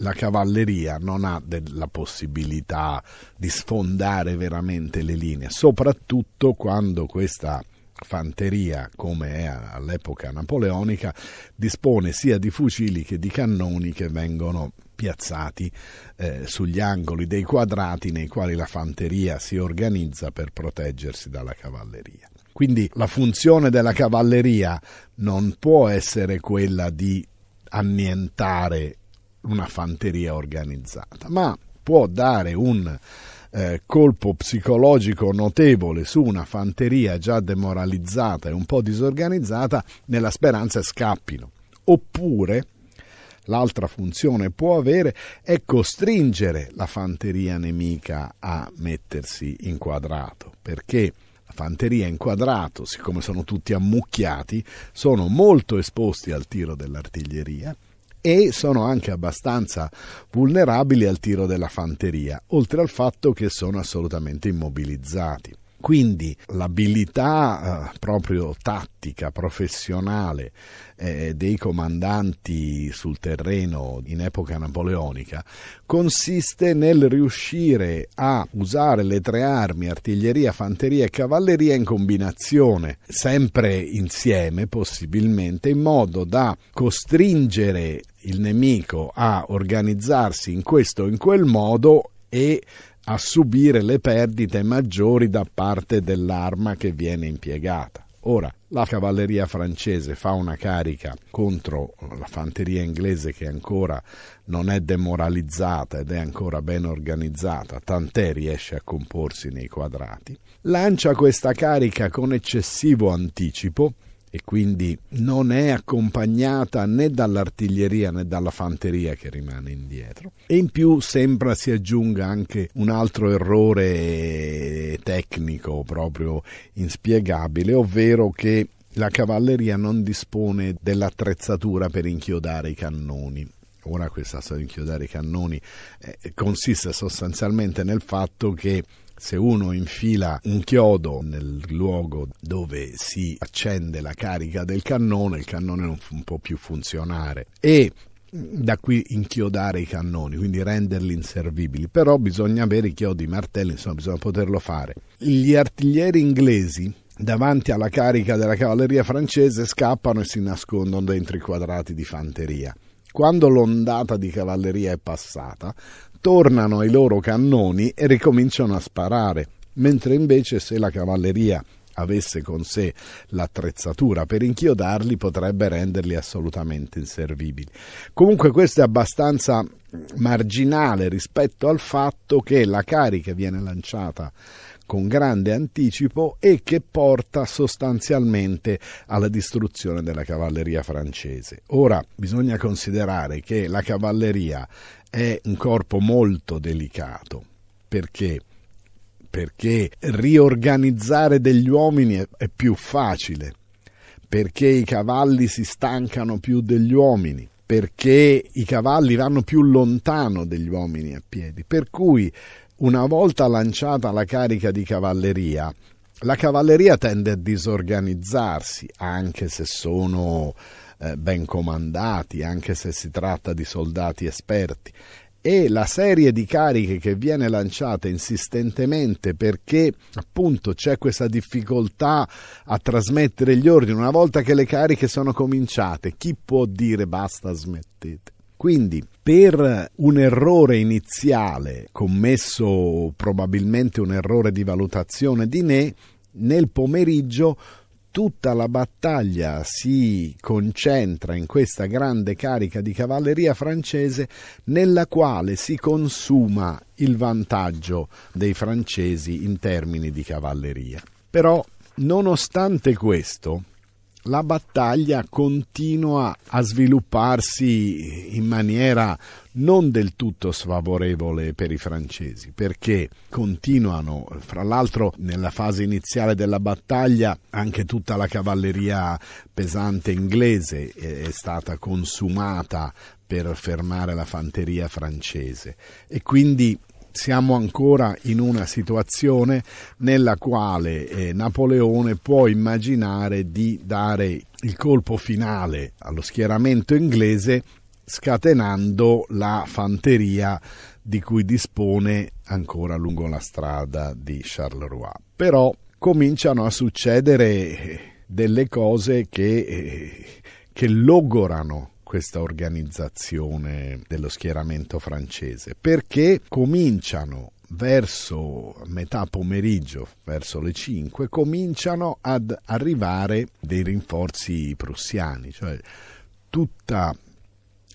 la cavalleria non ha la possibilità di sfondare veramente le linee, soprattutto quando questa fanteria come è all'epoca napoleonica, dispone sia di fucili che di cannoni che vengono piazzati eh, sugli angoli dei quadrati nei quali la fanteria si organizza per proteggersi dalla cavalleria. Quindi la funzione della cavalleria non può essere quella di annientare una fanteria organizzata, ma può dare un eh, colpo psicologico notevole su una fanteria già demoralizzata e un po' disorganizzata nella speranza scappino. Oppure, l'altra funzione può avere è costringere la fanteria nemica a mettersi in quadrato, perché la fanteria in quadrato, siccome sono tutti ammucchiati, sono molto esposti al tiro dell'artiglieria e sono anche abbastanza vulnerabili al tiro della fanteria, oltre al fatto che sono assolutamente immobilizzati. Quindi l'abilità eh, proprio tattica, professionale eh, dei comandanti sul terreno in epoca napoleonica consiste nel riuscire a usare le tre armi, artiglieria, fanteria e cavalleria in combinazione, sempre insieme possibilmente, in modo da costringere il nemico a organizzarsi in questo o in quel modo e a subire le perdite maggiori da parte dell'arma che viene impiegata. Ora, la cavalleria francese fa una carica contro la fanteria inglese che ancora non è demoralizzata ed è ancora ben organizzata, tant'è riesce a comporsi nei quadrati. Lancia questa carica con eccessivo anticipo e quindi non è accompagnata né dall'artiglieria né dalla fanteria che rimane indietro. E in più sembra si aggiunga anche un altro errore tecnico proprio inspiegabile, ovvero che la cavalleria non dispone dell'attrezzatura per inchiodare i cannoni ora questa storia di inchiodare i cannoni eh, consiste sostanzialmente nel fatto che se uno infila un chiodo nel luogo dove si accende la carica del cannone, il cannone non può più funzionare e da qui inchiodare i cannoni, quindi renderli inservibili, però bisogna avere i chiodi, i martelli, insomma bisogna poterlo fare. Gli artiglieri inglesi davanti alla carica della cavalleria francese scappano e si nascondono dentro i quadrati di fanteria. Quando l'ondata di cavalleria è passata, tornano ai loro cannoni e ricominciano a sparare, mentre invece se la cavalleria avesse con sé l'attrezzatura per inchiodarli potrebbe renderli assolutamente inservibili. Comunque questo è abbastanza marginale rispetto al fatto che la carica viene lanciata con grande anticipo e che porta sostanzialmente alla distruzione della cavalleria francese. Ora bisogna considerare che la cavalleria è un corpo molto delicato perché perché riorganizzare degli uomini è più facile, perché i cavalli si stancano più degli uomini, perché i cavalli vanno più lontano degli uomini a piedi, per cui una volta lanciata la carica di cavalleria, la cavalleria tende a disorganizzarsi, anche se sono eh, ben comandati, anche se si tratta di soldati esperti. E la serie di cariche che viene lanciata insistentemente perché appunto c'è questa difficoltà a trasmettere gli ordini, una volta che le cariche sono cominciate, chi può dire basta smettete? Quindi per un errore iniziale commesso probabilmente un errore di valutazione di Ne, nel pomeriggio tutta la battaglia si concentra in questa grande carica di cavalleria francese nella quale si consuma il vantaggio dei francesi in termini di cavalleria. Però, nonostante questo, la battaglia continua a svilupparsi in maniera non del tutto sfavorevole per i francesi, perché continuano, fra l'altro nella fase iniziale della battaglia anche tutta la cavalleria pesante inglese è stata consumata per fermare la fanteria francese e quindi siamo ancora in una situazione nella quale eh, Napoleone può immaginare di dare il colpo finale allo schieramento inglese scatenando la fanteria di cui dispone ancora lungo la strada di Charleroi. Però cominciano a succedere eh, delle cose che, eh, che logorano questa organizzazione dello schieramento francese, perché cominciano verso metà pomeriggio, verso le 5, cominciano ad arrivare dei rinforzi prussiani, cioè tutta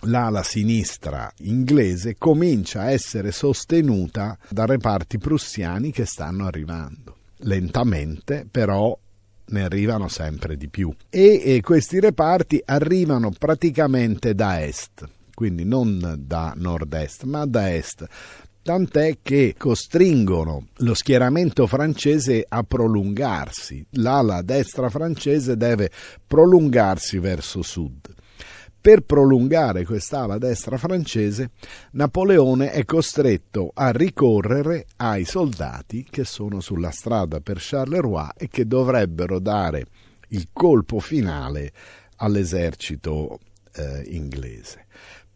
l'ala sinistra inglese comincia a essere sostenuta da reparti prussiani che stanno arrivando. Lentamente, però ne arrivano sempre di più e, e questi reparti arrivano praticamente da est, quindi non da nord-est ma da est, tant'è che costringono lo schieramento francese a prolungarsi. L'ala destra francese deve prolungarsi verso sud. Per prolungare quest'ala destra francese, Napoleone è costretto a ricorrere ai soldati che sono sulla strada per Charleroi e che dovrebbero dare il colpo finale all'esercito eh, inglese.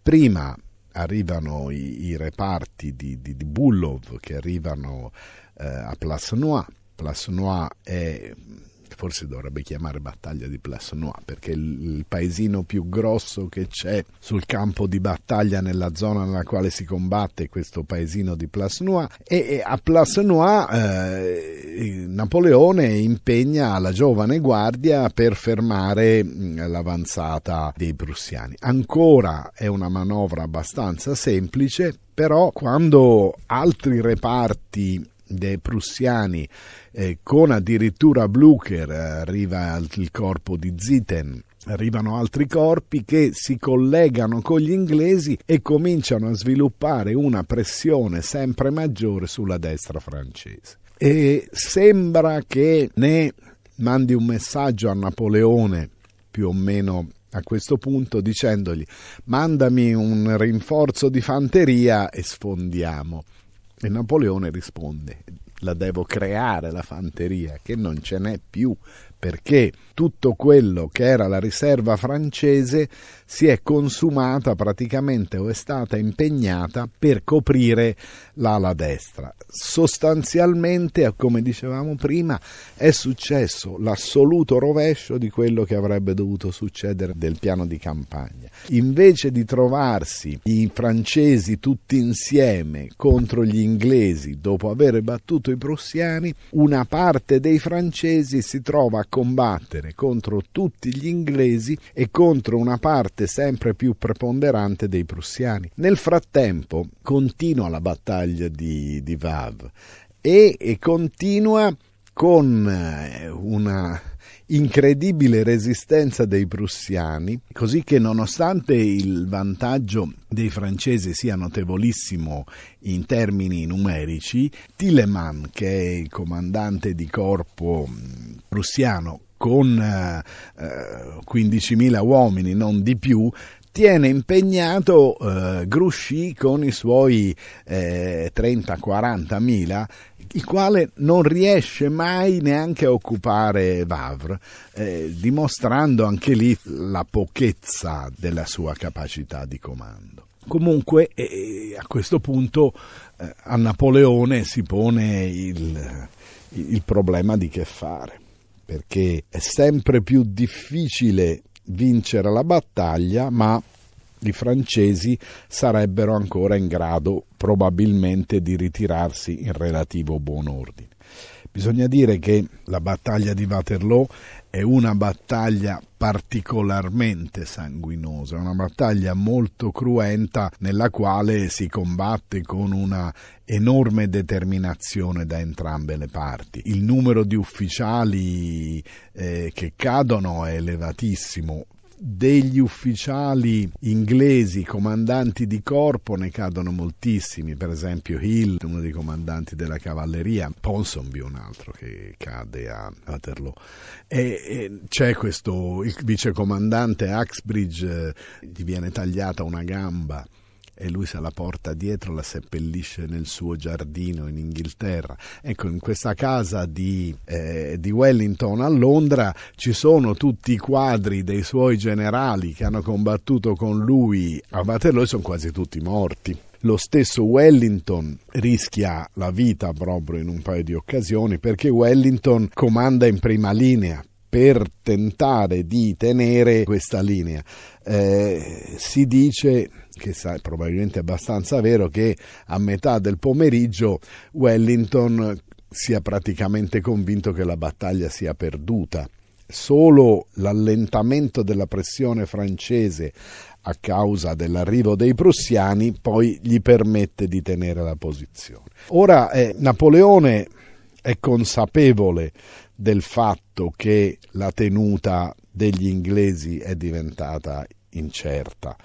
Prima arrivano i, i reparti di, di, di, Bullov che arrivano eh, a Place Noir. Place Noir è che forse dovrebbe chiamare battaglia di Place Plassenois, perché è il paesino più grosso che c'è sul campo di battaglia nella zona nella quale si combatte questo paesino di Place e, e a Plassenois eh, Napoleone impegna la giovane guardia per fermare l'avanzata dei prussiani. Ancora è una manovra abbastanza semplice, però quando altri reparti dei prussiani, eh, con addirittura Blücher eh, arriva il corpo di Zitten arrivano altri corpi che si collegano con gli inglesi e cominciano a sviluppare una pressione sempre maggiore sulla destra francese. E sembra che ne mandi un messaggio a Napoleone più o meno a questo punto dicendogli mandami un rinforzo di fanteria e sfondiamo. E Napoleone risponde, la devo creare la fanteria, che non ce n'è più, perché tutto quello che era la riserva francese si è consumata praticamente o è stata impegnata per coprire l'ala destra. Sostanzialmente, come dicevamo prima, è successo l'assoluto rovescio di quello che avrebbe dovuto succedere del piano di campagna. Invece di trovarsi i francesi tutti insieme contro gli inglesi dopo aver battuto i prussiani, una parte dei francesi si trova a combattere inglese contro tutti gli inglesi e contro una parte sempre più preponderante dei prussiani. Nel frattempo continua la battaglia di, di Vav e, e continua con eh, una incredibile resistenza dei prussiani, così che nonostante il vantaggio dei francesi sia notevolissimo in termini numerici, Tilleman, che è il comandante di corpo mm, prussiano, con eh, 15.000 eh, uomini, non di più, tiene impegnato eh, Grouchy con i suoi eh, 30-40 il quale non riesce mai neanche a occupare Vavre, eh, dimostrando anche lì la pochezza della sua capacità di comando. Comunque eh, eh, a questo punto eh, a Napoleone si pone il, il problema di che fare perché è sempre più difficile vincere la battaglia, ma i francesi sarebbero ancora in grado probabilmente di ritirarsi in relativo buon ordine. Bisogna dire che la battaglia di Waterloo è una battaglia particolarmente sanguinosa, una battaglia molto cruenta nella quale si combatte con una enorme determinazione da entrambe le parti. Il numero di ufficiali eh, che cadono è elevatissimo, degli ufficiali inglesi, comandanti di corpo, ne cadono moltissimi, per esempio Hill, uno dei comandanti della cavalleria, Ponsonby un altro che cade a Waterloo. E, e c'è questo, il vicecomandante Axbridge, eh, gli viene tagliata una gamba e lui se la porta dietro, la seppellisce nel suo giardino in Inghilterra. Ecco, in questa casa di, eh, di Wellington a Londra ci sono tutti i quadri dei suoi generali che hanno combattuto con lui a Waterloo e sono quasi tutti morti. Lo stesso Wellington rischia la vita proprio in un paio di occasioni perché Wellington comanda in prima linea per tentare di tenere questa linea. Eh, si dice che sa, è probabilmente abbastanza vero, che a metà del pomeriggio Wellington sia praticamente convinto che la battaglia sia perduta. Solo l'allentamento della pressione francese a causa dell'arrivo dei prussiani poi gli permette di tenere la posizione. Ora eh, Napoleone è consapevole del fatto che la tenuta degli inglesi è diventata incerta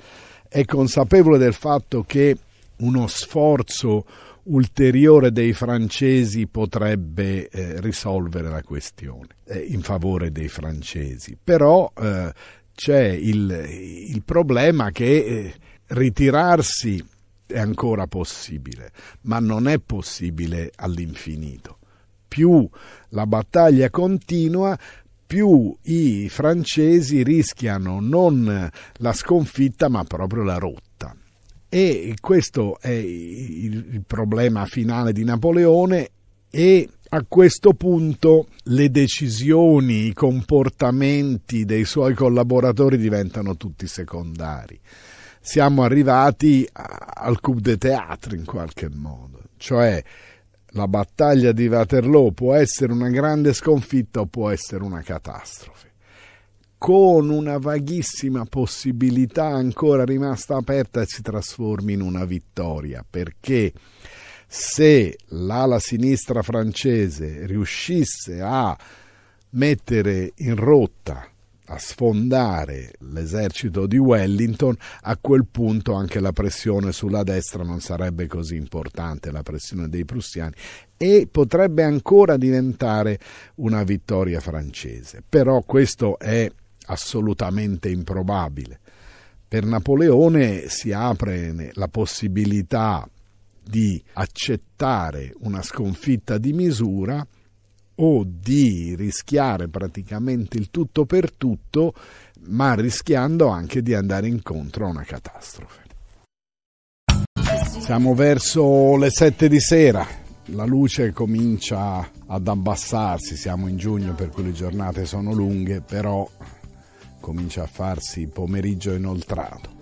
è consapevole del fatto che uno sforzo ulteriore dei francesi potrebbe eh, risolvere la questione eh, in favore dei francesi. Però eh, c'è il, il, problema che eh, ritirarsi è ancora possibile, ma non è possibile all'infinito. Più la battaglia continua, più i francesi rischiano non la sconfitta ma proprio la rotta. E questo è il problema finale di Napoleone e a questo punto le decisioni, i comportamenti dei suoi collaboratori diventano tutti secondari. Siamo arrivati al coup de théâtre in qualche modo, cioè la battaglia di Waterloo può essere una grande sconfitta o può essere una catastrofe con una vaghissima possibilità ancora rimasta aperta si trasformi in una vittoria, perché se l'ala sinistra francese riuscisse a mettere in rotta a sfondare l'esercito di Wellington, a quel punto anche la pressione sulla destra non sarebbe così importante, la pressione dei prussiani, e potrebbe ancora diventare una vittoria francese. Però questo è assolutamente improbabile. Per Napoleone si apre la possibilità di accettare una sconfitta di misura o di rischiare praticamente il tutto per tutto, ma rischiando anche di andare incontro a una catastrofe. Siamo verso le 7 di sera, la luce comincia ad abbassarsi, siamo in giugno per cui le giornate sono lunghe, però comincia a farsi pomeriggio inoltrato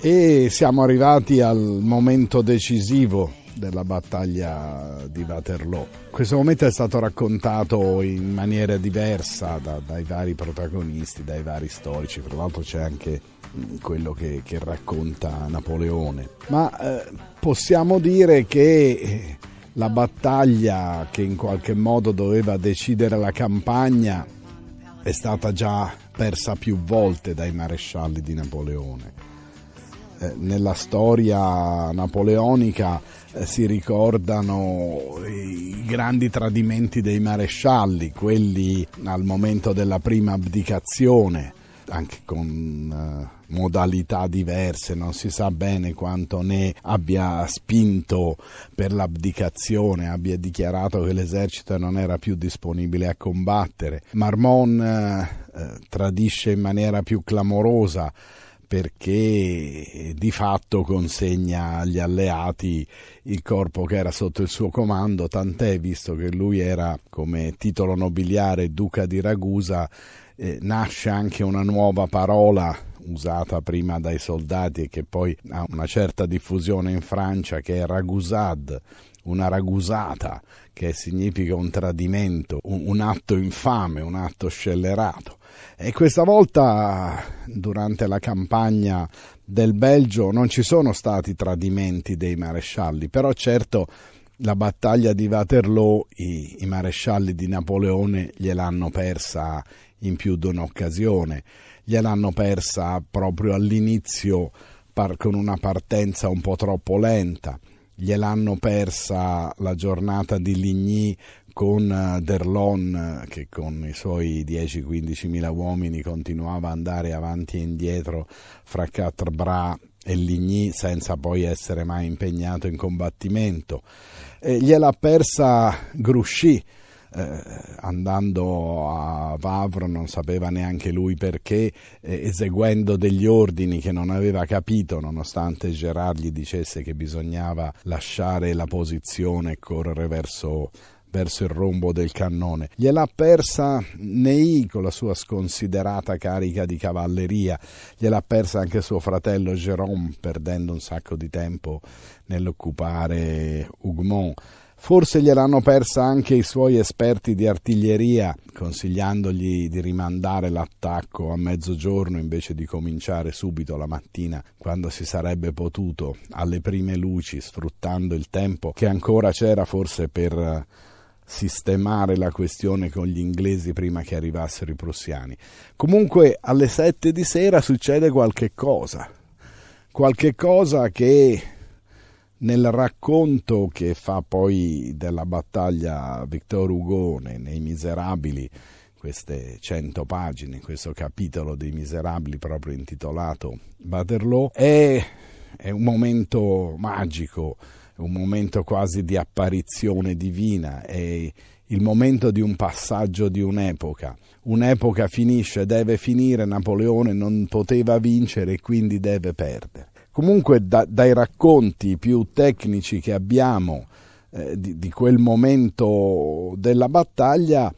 e siamo arrivati al momento decisivo della battaglia di Waterloo. Questo momento è stato raccontato in maniera diversa da, dai vari protagonisti, dai vari storici, tra l'altro c'è anche mm, quello che, che racconta Napoleone, ma eh, possiamo dire che eh, la battaglia che in qualche modo doveva decidere la campagna è stata già persa più volte dai marescialli di Napoleone. Eh, nella storia napoleonica si ricordano i grandi tradimenti dei marescialli, quelli al momento della prima abdicazione, anche con eh, modalità diverse, non si sa bene quanto ne abbia spinto per l'abdicazione, abbia dichiarato che l'esercito non era più disponibile a combattere. Marmon eh, eh tradisce in maniera più clamorosa perché di fatto consegna agli alleati il corpo che era sotto il suo comando, tant'è visto che lui era come titolo nobiliare duca di Ragusa, eh, nasce anche una nuova parola usata prima dai soldati e che poi ha una certa diffusione in Francia che è Ragusad una ragusata, che significa un tradimento, un, un, atto infame, un atto scellerato. E questa volta, durante la campagna del Belgio, non ci sono stati tradimenti dei marescialli, però certo la battaglia di Waterloo i, i marescialli di Napoleone gliel'hanno persa in più di un'occasione, gliel'hanno persa proprio all'inizio par, con una partenza un po' troppo lenta gliel'hanno persa la giornata di Ligny con eh, Derlon eh, che con i suoi 10-15 mila uomini continuava ad andare avanti e indietro fra Quatre Bras e Ligny senza poi essere mai impegnato in combattimento. E gliel'ha persa Grouchy eh, andando a Vavro non sapeva neanche lui perché, eh, eseguendo degli ordini che non aveva capito, nonostante Gerard gli dicesse che bisognava lasciare la posizione e correre verso verso il rombo del cannone. Gliel'ha persa Nei con la sua sconsiderata carica di cavalleria, gliel'ha persa anche suo fratello Jérôme perdendo un sacco di tempo nell'occupare Hougoumont Forse gliel'hanno persa anche i suoi esperti di artiglieria, consigliandogli di rimandare l'attacco a mezzogiorno invece di cominciare subito la mattina, quando si sarebbe potuto, alle prime luci, sfruttando il tempo che ancora c'era forse per eh, sistemare la questione con gli inglesi prima che arrivassero i prussiani. Comunque alle sette di sera succede qualche cosa, qualche cosa che nel racconto che fa poi della battaglia Victor Hugo nei Miserabili, queste 100 pagine, questo capitolo dei Miserabili proprio intitolato Waterloo, è, è un momento magico, un momento quasi di apparizione divina, è il momento di un passaggio di un'epoca. Un'epoca finisce, deve finire, Napoleone non poteva vincere e quindi deve perdere comunque da, dai racconti più tecnici che abbiamo eh, di, di, quel momento della battaglia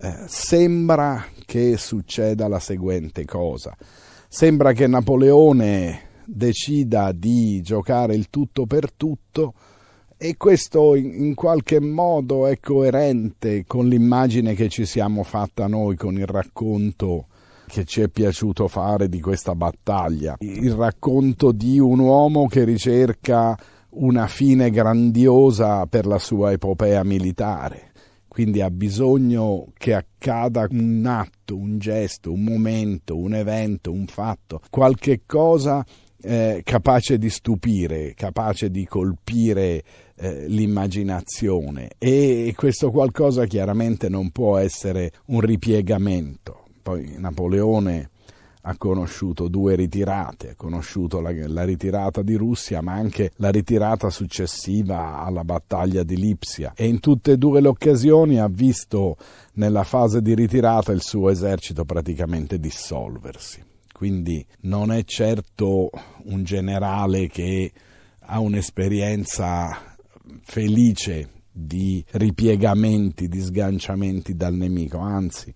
eh, sembra che succeda la seguente cosa. Sembra che Napoleone decida di giocare il tutto per tutto e questo in, qualche modo è coerente con l'immagine che ci siamo fatta noi, con il racconto che ci è piaciuto fare di questa battaglia. Il racconto di un uomo che ricerca una fine grandiosa per la sua epopea militare. Quindi ha bisogno che accada un atto, un gesto, un momento, un evento, un fatto, qualche cosa eh, capace di stupire, capace di colpire eh, l'immaginazione. E questo qualcosa chiaramente non può essere un ripiegamento poi Napoleone ha conosciuto due ritirate, ha conosciuto la, la, ritirata di Russia ma anche la ritirata successiva alla battaglia di Lipsia e in tutte e due le occasioni ha visto nella fase di ritirata il suo esercito praticamente dissolversi. Quindi non è certo un generale che ha un'esperienza felice di ripiegamenti, di sganciamenti dal nemico, anzi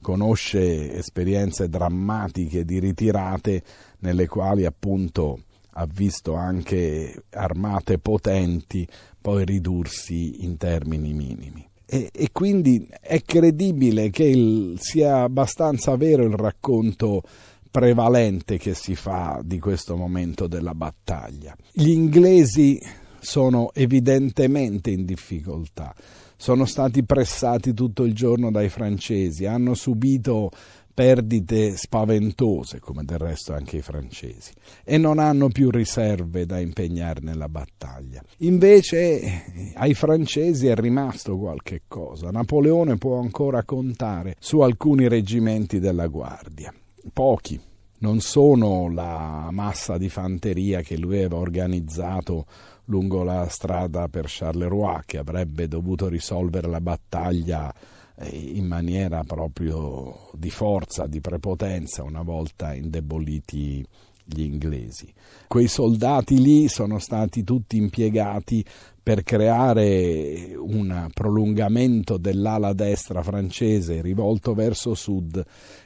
conosce esperienze drammatiche di ritirate nelle quali appunto ha visto anche armate potenti poi ridursi in termini minimi. E, e quindi è credibile che il, sia abbastanza vero il racconto prevalente che si fa di questo momento della battaglia. Gli inglesi sono evidentemente in difficoltà sono stati pressati tutto il giorno dai francesi, hanno subito perdite spaventose, come del resto anche i francesi, e non hanno più riserve da impegnare nella battaglia. Invece ai francesi è rimasto qualche cosa. Napoleone può ancora contare su alcuni reggimenti della Guardia, pochi. Non sono la massa di fanteria che lui aveva organizzato lungo la strada per Charleroi che avrebbe dovuto risolvere la battaglia eh, in maniera proprio di forza, di prepotenza, una volta indeboliti gli inglesi. Quei soldati lì sono stati tutti impiegati per creare un prolungamento dell'ala destra francese rivolto verso sud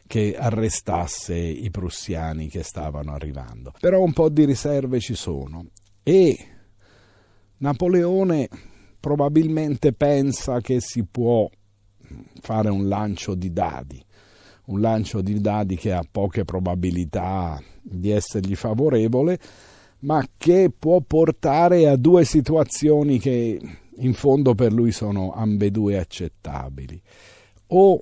che arrestasse i prussiani che stavano arrivando. Però un po' di riserve ci sono e Napoleone probabilmente pensa che si può fare un lancio di dadi, un lancio di dadi che ha poche probabilità di essergli favorevole, ma che può portare a due situazioni che in fondo per lui sono ambedue accettabili. O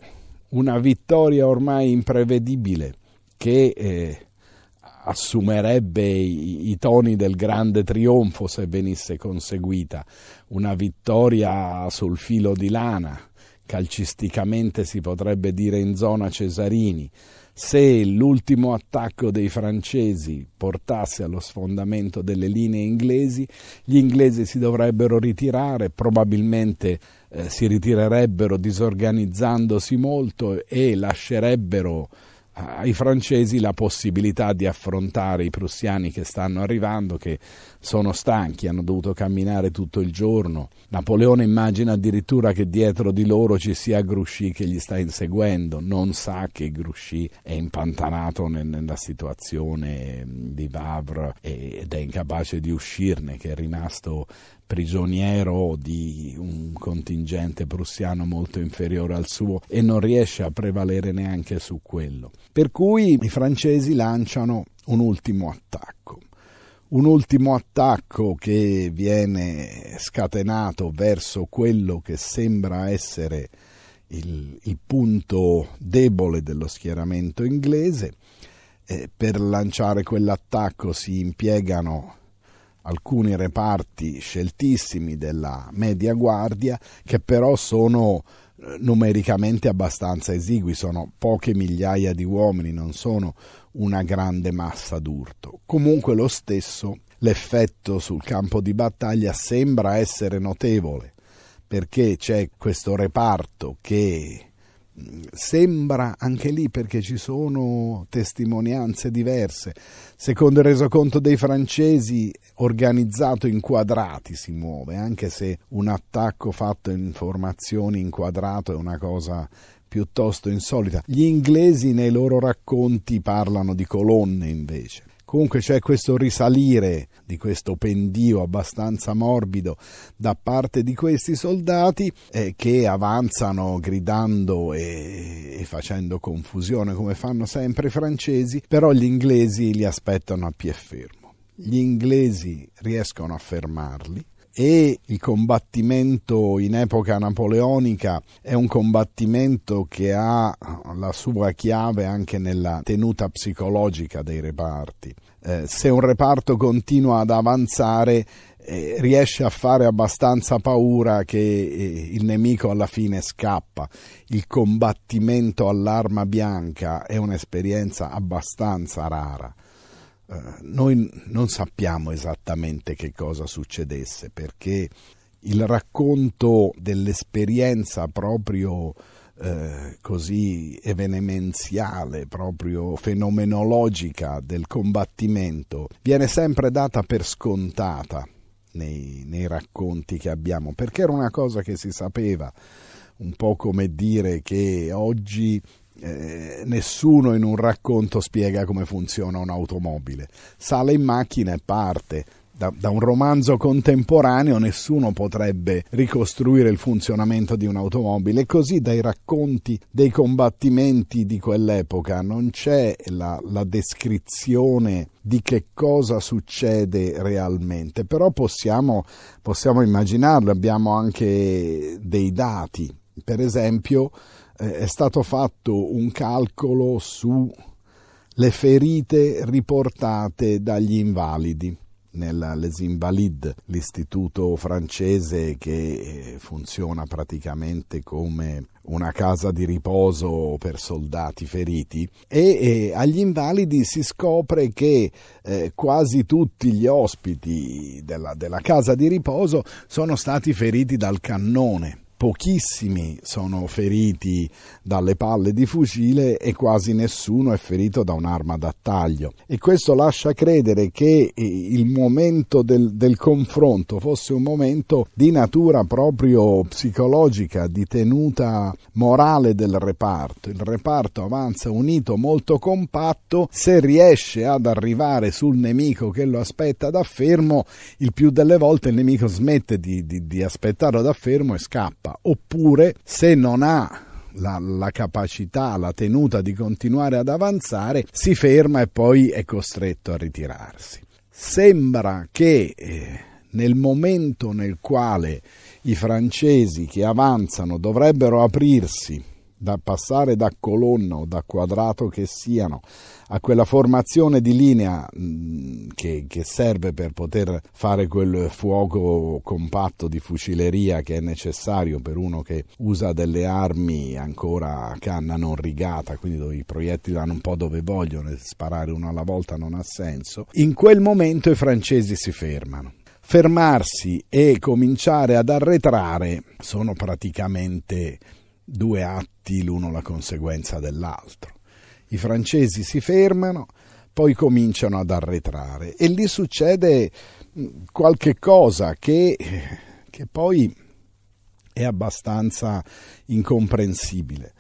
una vittoria ormai imprevedibile che eh, assumerebbe i, toni del grande trionfo se venisse conseguita, una vittoria sul filo di lana, calcisticamente si potrebbe dire in zona Cesarini, se l'ultimo attacco dei francesi portasse allo sfondamento delle linee inglesi, gli inglesi si dovrebbero ritirare, probabilmente eh, si ritirerebbero disorganizzandosi molto e lascerebbero ai francesi la possibilità di affrontare i prussiani che stanno arrivando, che sono stanchi, hanno dovuto camminare tutto il giorno. Napoleone immagina addirittura che dietro di loro ci sia Grouchy che gli sta inseguendo, non sa che Grouchy è impantanato nella situazione mm, di Vavre ed è incapace di uscirne, che è rimasto prigioniero di un contingente prussiano molto inferiore al suo e non riesce a prevalere neanche su quello. Per cui i francesi lanciano un ultimo attacco un ultimo attacco che viene scatenato verso quello che sembra essere il, il punto debole dello schieramento inglese. Eh, per lanciare quell'attacco si impiegano alcuni reparti sceltissimi della media guardia che però sono eh, numericamente abbastanza esigui, sono poche migliaia di uomini, non sono una grande massa d'urto. Comunque lo stesso, l'effetto sul campo di battaglia sembra essere notevole, perché c'è questo reparto che mm, sembra anche lì perché ci sono testimonianze diverse. Secondo il resoconto dei francesi, organizzato in quadrati si muove, anche se un attacco fatto in formazioni in quadrato è una cosa piuttosto insolita. Gli inglesi nei loro racconti parlano di colonne invece. Comunque c'è questo risalire di questo pendio abbastanza morbido da parte di questi soldati eh, che avanzano gridando e, e, facendo confusione come fanno sempre i francesi, però gli inglesi li aspettano a pie fermo. Gli inglesi riescono a fermarli e il combattimento in epoca napoleonica è un combattimento che ha la sua chiave anche nella tenuta psicologica dei reparti. Eh, se un reparto continua ad avanzare eh, riesce a fare abbastanza paura che eh, il nemico alla fine scappa. Il combattimento all'arma bianca è un'esperienza abbastanza rara. Eh, noi non sappiamo esattamente che cosa succedesse perché il racconto dell'esperienza proprio eh, così evenemenziale, proprio fenomenologica del combattimento, viene sempre data per scontata nei, nei racconti che abbiamo, perché era una cosa che si sapeva, un po' come dire che oggi eh, nessuno in un racconto spiega come funziona un'automobile. Sale in macchina e parte. Da, da, un romanzo contemporaneo nessuno potrebbe ricostruire il funzionamento di un'automobile, così dai racconti dei combattimenti di quell'epoca non c'è la, la descrizione di che cosa succede realmente, però possiamo, possiamo immaginarlo, abbiamo anche dei dati, per esempio eh, è stato fatto un calcolo sulle ferite riportate dagli invalidi nella Les Invalides, l'istituto francese che eh, funziona praticamente come una casa di riposo per soldati feriti e, e agli invalidi si scopre che eh, quasi tutti gli ospiti della, della casa di riposo sono stati feriti dal cannone pochissimi sono feriti dalle palle di fucile e quasi nessuno è ferito da un'arma da taglio. E questo lascia credere che eh, il momento del, del, confronto fosse un momento di natura proprio psicologica, di tenuta morale del reparto. Il reparto avanza unito, molto compatto, se riesce ad arrivare sul nemico che lo aspetta da fermo, il più delle volte il nemico smette di, di, di aspettarlo da fermo e scappa oppure se non ha la, la, capacità, la tenuta di continuare ad avanzare, si ferma e poi è costretto a ritirarsi. Sembra che eh, nel momento nel quale i francesi che avanzano dovrebbero aprirsi da passare da colonna o da quadrato che siano a quella formazione di linea mm, che, che, serve per poter fare quel fuoco compatto di fucileria che è necessario per uno che usa delle armi ancora a canna non rigata, quindi dove i proiettili vanno un po' dove vogliono, sparare uno alla volta non ha senso. In quel momento i francesi si fermano fermarsi e cominciare ad arretrare sono praticamente due atti l'uno la conseguenza dell'altro. I francesi si fermano, poi cominciano ad arretrare e lì succede qualche cosa che, che poi è abbastanza incomprensibile.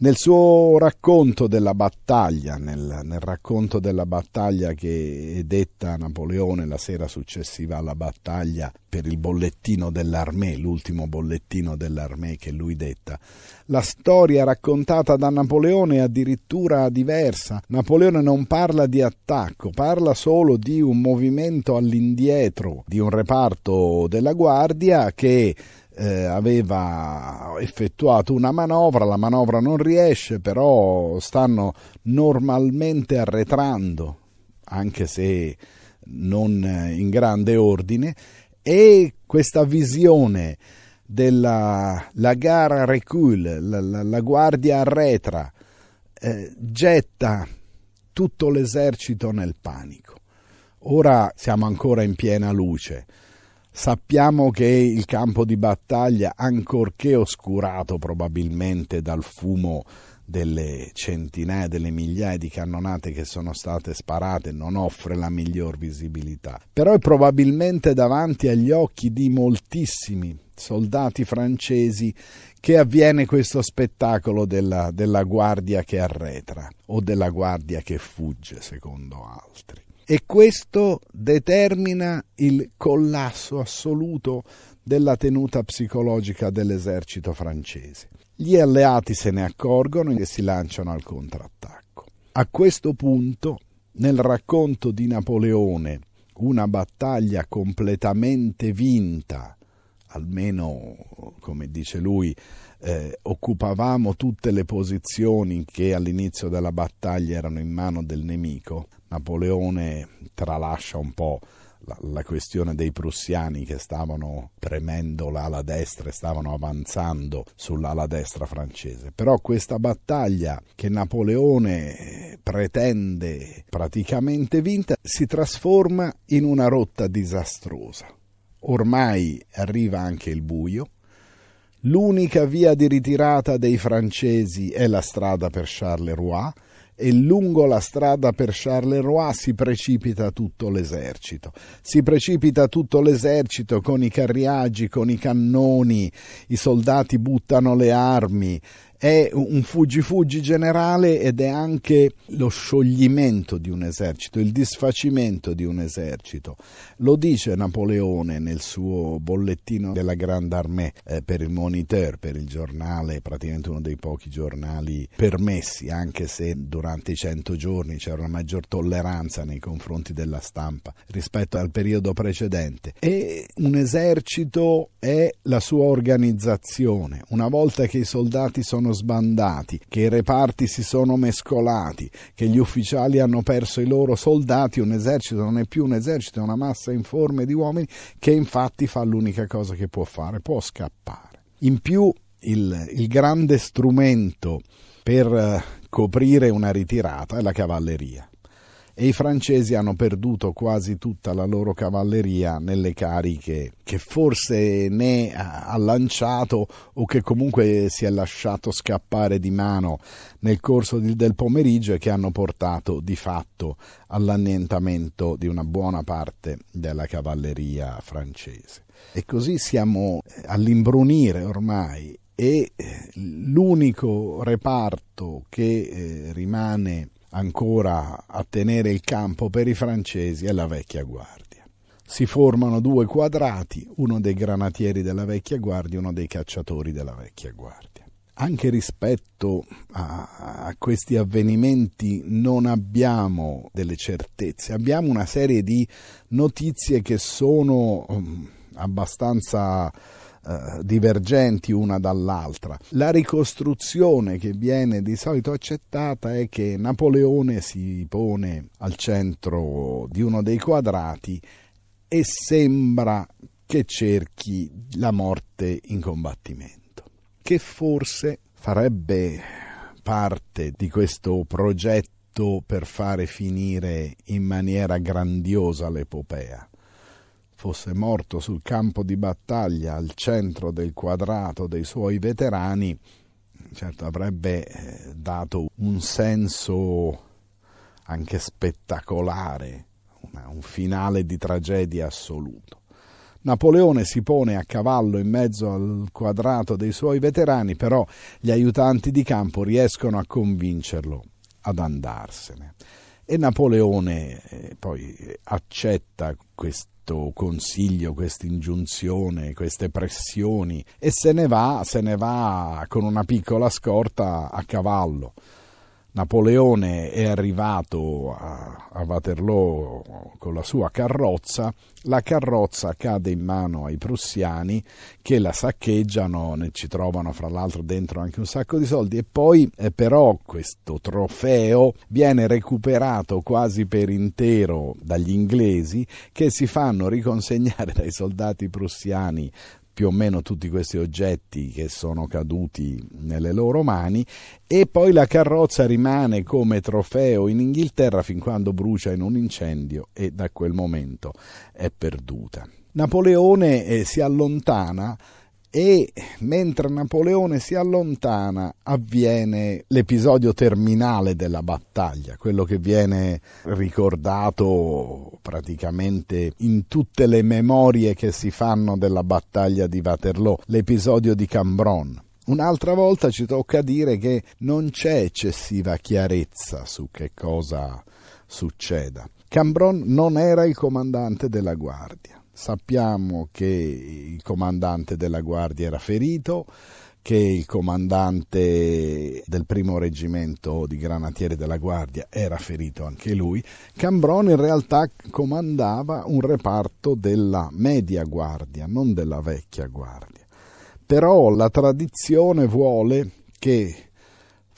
Nel suo racconto della battaglia, nel, nel, racconto della battaglia che è detta a Napoleone la sera successiva alla battaglia per il bollettino dell'armée, l'ultimo bollettino dell'armée che lui detta, la storia raccontata da Napoleone è addirittura diversa. Napoleone non parla di attacco, parla solo di un movimento all'indietro di un reparto della guardia che eh, aveva effettuato una manovra, la manovra non riesce, però stanno normalmente arretrando, anche se non in grande ordine, e questa visione della la gara recul, la, la, la guardia arretra, eh, getta tutto l'esercito nel panico. Ora siamo ancora in piena luce Sappiamo che il campo di battaglia, ancorché oscurato probabilmente dal fumo delle centinaia, delle migliaia di cannonate che sono state sparate, non offre la miglior visibilità. Però è probabilmente davanti agli occhi di moltissimi soldati francesi che avviene questo spettacolo della, della guardia che arretra o della guardia che fugge, secondo altri e questo determina il collasso assoluto della tenuta psicologica dell'esercito francese. Gli alleati se ne accorgono e si lanciano al contrattacco. A questo punto, nel racconto di Napoleone, una battaglia completamente vinta, almeno come dice lui, eh, occupavamo tutte le posizioni che all'inizio della battaglia erano in mano del nemico, Napoleone tralascia un po' la, la, questione dei prussiani che stavano premendo l'ala destra e stavano avanzando sull'ala destra francese. Però questa battaglia che Napoleone pretende praticamente vinta si trasforma in una rotta disastrosa. Ormai arriva anche il buio. L'unica via di ritirata dei francesi è la strada per Charleroi e lungo la strada per Charleroi si precipita tutto l'esercito. Si precipita tutto l'esercito con i carriaggi, con i cannoni, i soldati buttano le armi, è un fuggi fuggi generale ed è anche lo scioglimento di un esercito, il disfacimento di un esercito. Lo dice Napoleone nel suo bollettino della Grande Armée eh, per il Moniteur, per il giornale, praticamente uno dei pochi giornali permessi, anche se durante i 100 giorni c'era una maggior tolleranza nei confronti della stampa rispetto al periodo precedente. E un esercito è la sua organizzazione. Una volta che i soldati sono sono sbandati, che i reparti si sono mescolati, che gli ufficiali hanno perso i loro soldati, un esercito non è più un esercito, è una massa informe di uomini che infatti fa l'unica cosa che può fare, può scappare. In più il, il grande strumento per eh, coprire una ritirata è la cavalleria e i francesi hanno perduto quasi tutta la loro cavalleria nelle cariche che forse ne ha lanciato o che comunque si è lasciato scappare di mano nel corso del pomeriggio e che hanno portato di fatto all'annientamento di una buona parte della cavalleria francese. E così siamo all'imbrunire ormai e eh, l'unico reparto che eh, rimane ancora a tenere il campo per i francesi è la vecchia guardia. Si formano due quadrati, uno dei granatieri della vecchia guardia e uno dei cacciatori della vecchia guardia. Anche rispetto a, a questi avvenimenti non abbiamo delle certezze, abbiamo una serie di notizie che sono um, abbastanza eh, divergenti una dall'altra. La ricostruzione che viene di solito accettata è che Napoleone si pone al centro di uno dei quadrati e sembra che cerchi la morte in combattimento, che forse farebbe parte di questo progetto per fare finire in maniera grandiosa l'epopea fosse morto sul campo di battaglia al centro del quadrato dei suoi veterani, certo avrebbe eh, dato un senso anche spettacolare, una, un finale di tragedia assoluto. Napoleone si pone a cavallo in mezzo al quadrato dei suoi veterani, però gli aiutanti di campo riescono a convincerlo ad andarsene. E Napoleone eh, poi accetta questo questo consiglio, questa ingiunzione, queste pressioni e se ne va, se ne va con una piccola scorta a cavallo. Napoleone è arrivato a, a, Waterloo con la sua carrozza, la carrozza cade in mano ai prussiani che la saccheggiano, ne ci trovano fra l'altro dentro anche un sacco di soldi e poi eh, però questo trofeo viene recuperato quasi per intero dagli inglesi che si fanno riconsegnare *laughs* dai soldati prussiani più o meno tutti questi oggetti che sono caduti nelle loro mani e poi la carrozza rimane come trofeo in Inghilterra fin quando brucia in un incendio e da quel momento è perduta. Napoleone eh, si allontana e mentre Napoleone si allontana avviene l'episodio terminale della battaglia, quello che viene ricordato praticamente in tutte le memorie che si fanno della battaglia di Waterloo, l'episodio di Cambron. Un'altra volta ci tocca dire che non c'è eccessiva chiarezza su che cosa succeda. Cambron non era il comandante della guardia sappiamo che il comandante della guardia era ferito, che il comandante del primo reggimento di granatieri della guardia era ferito anche lui. Cambrone in realtà comandava un reparto della media guardia, non della vecchia guardia. Però la tradizione vuole che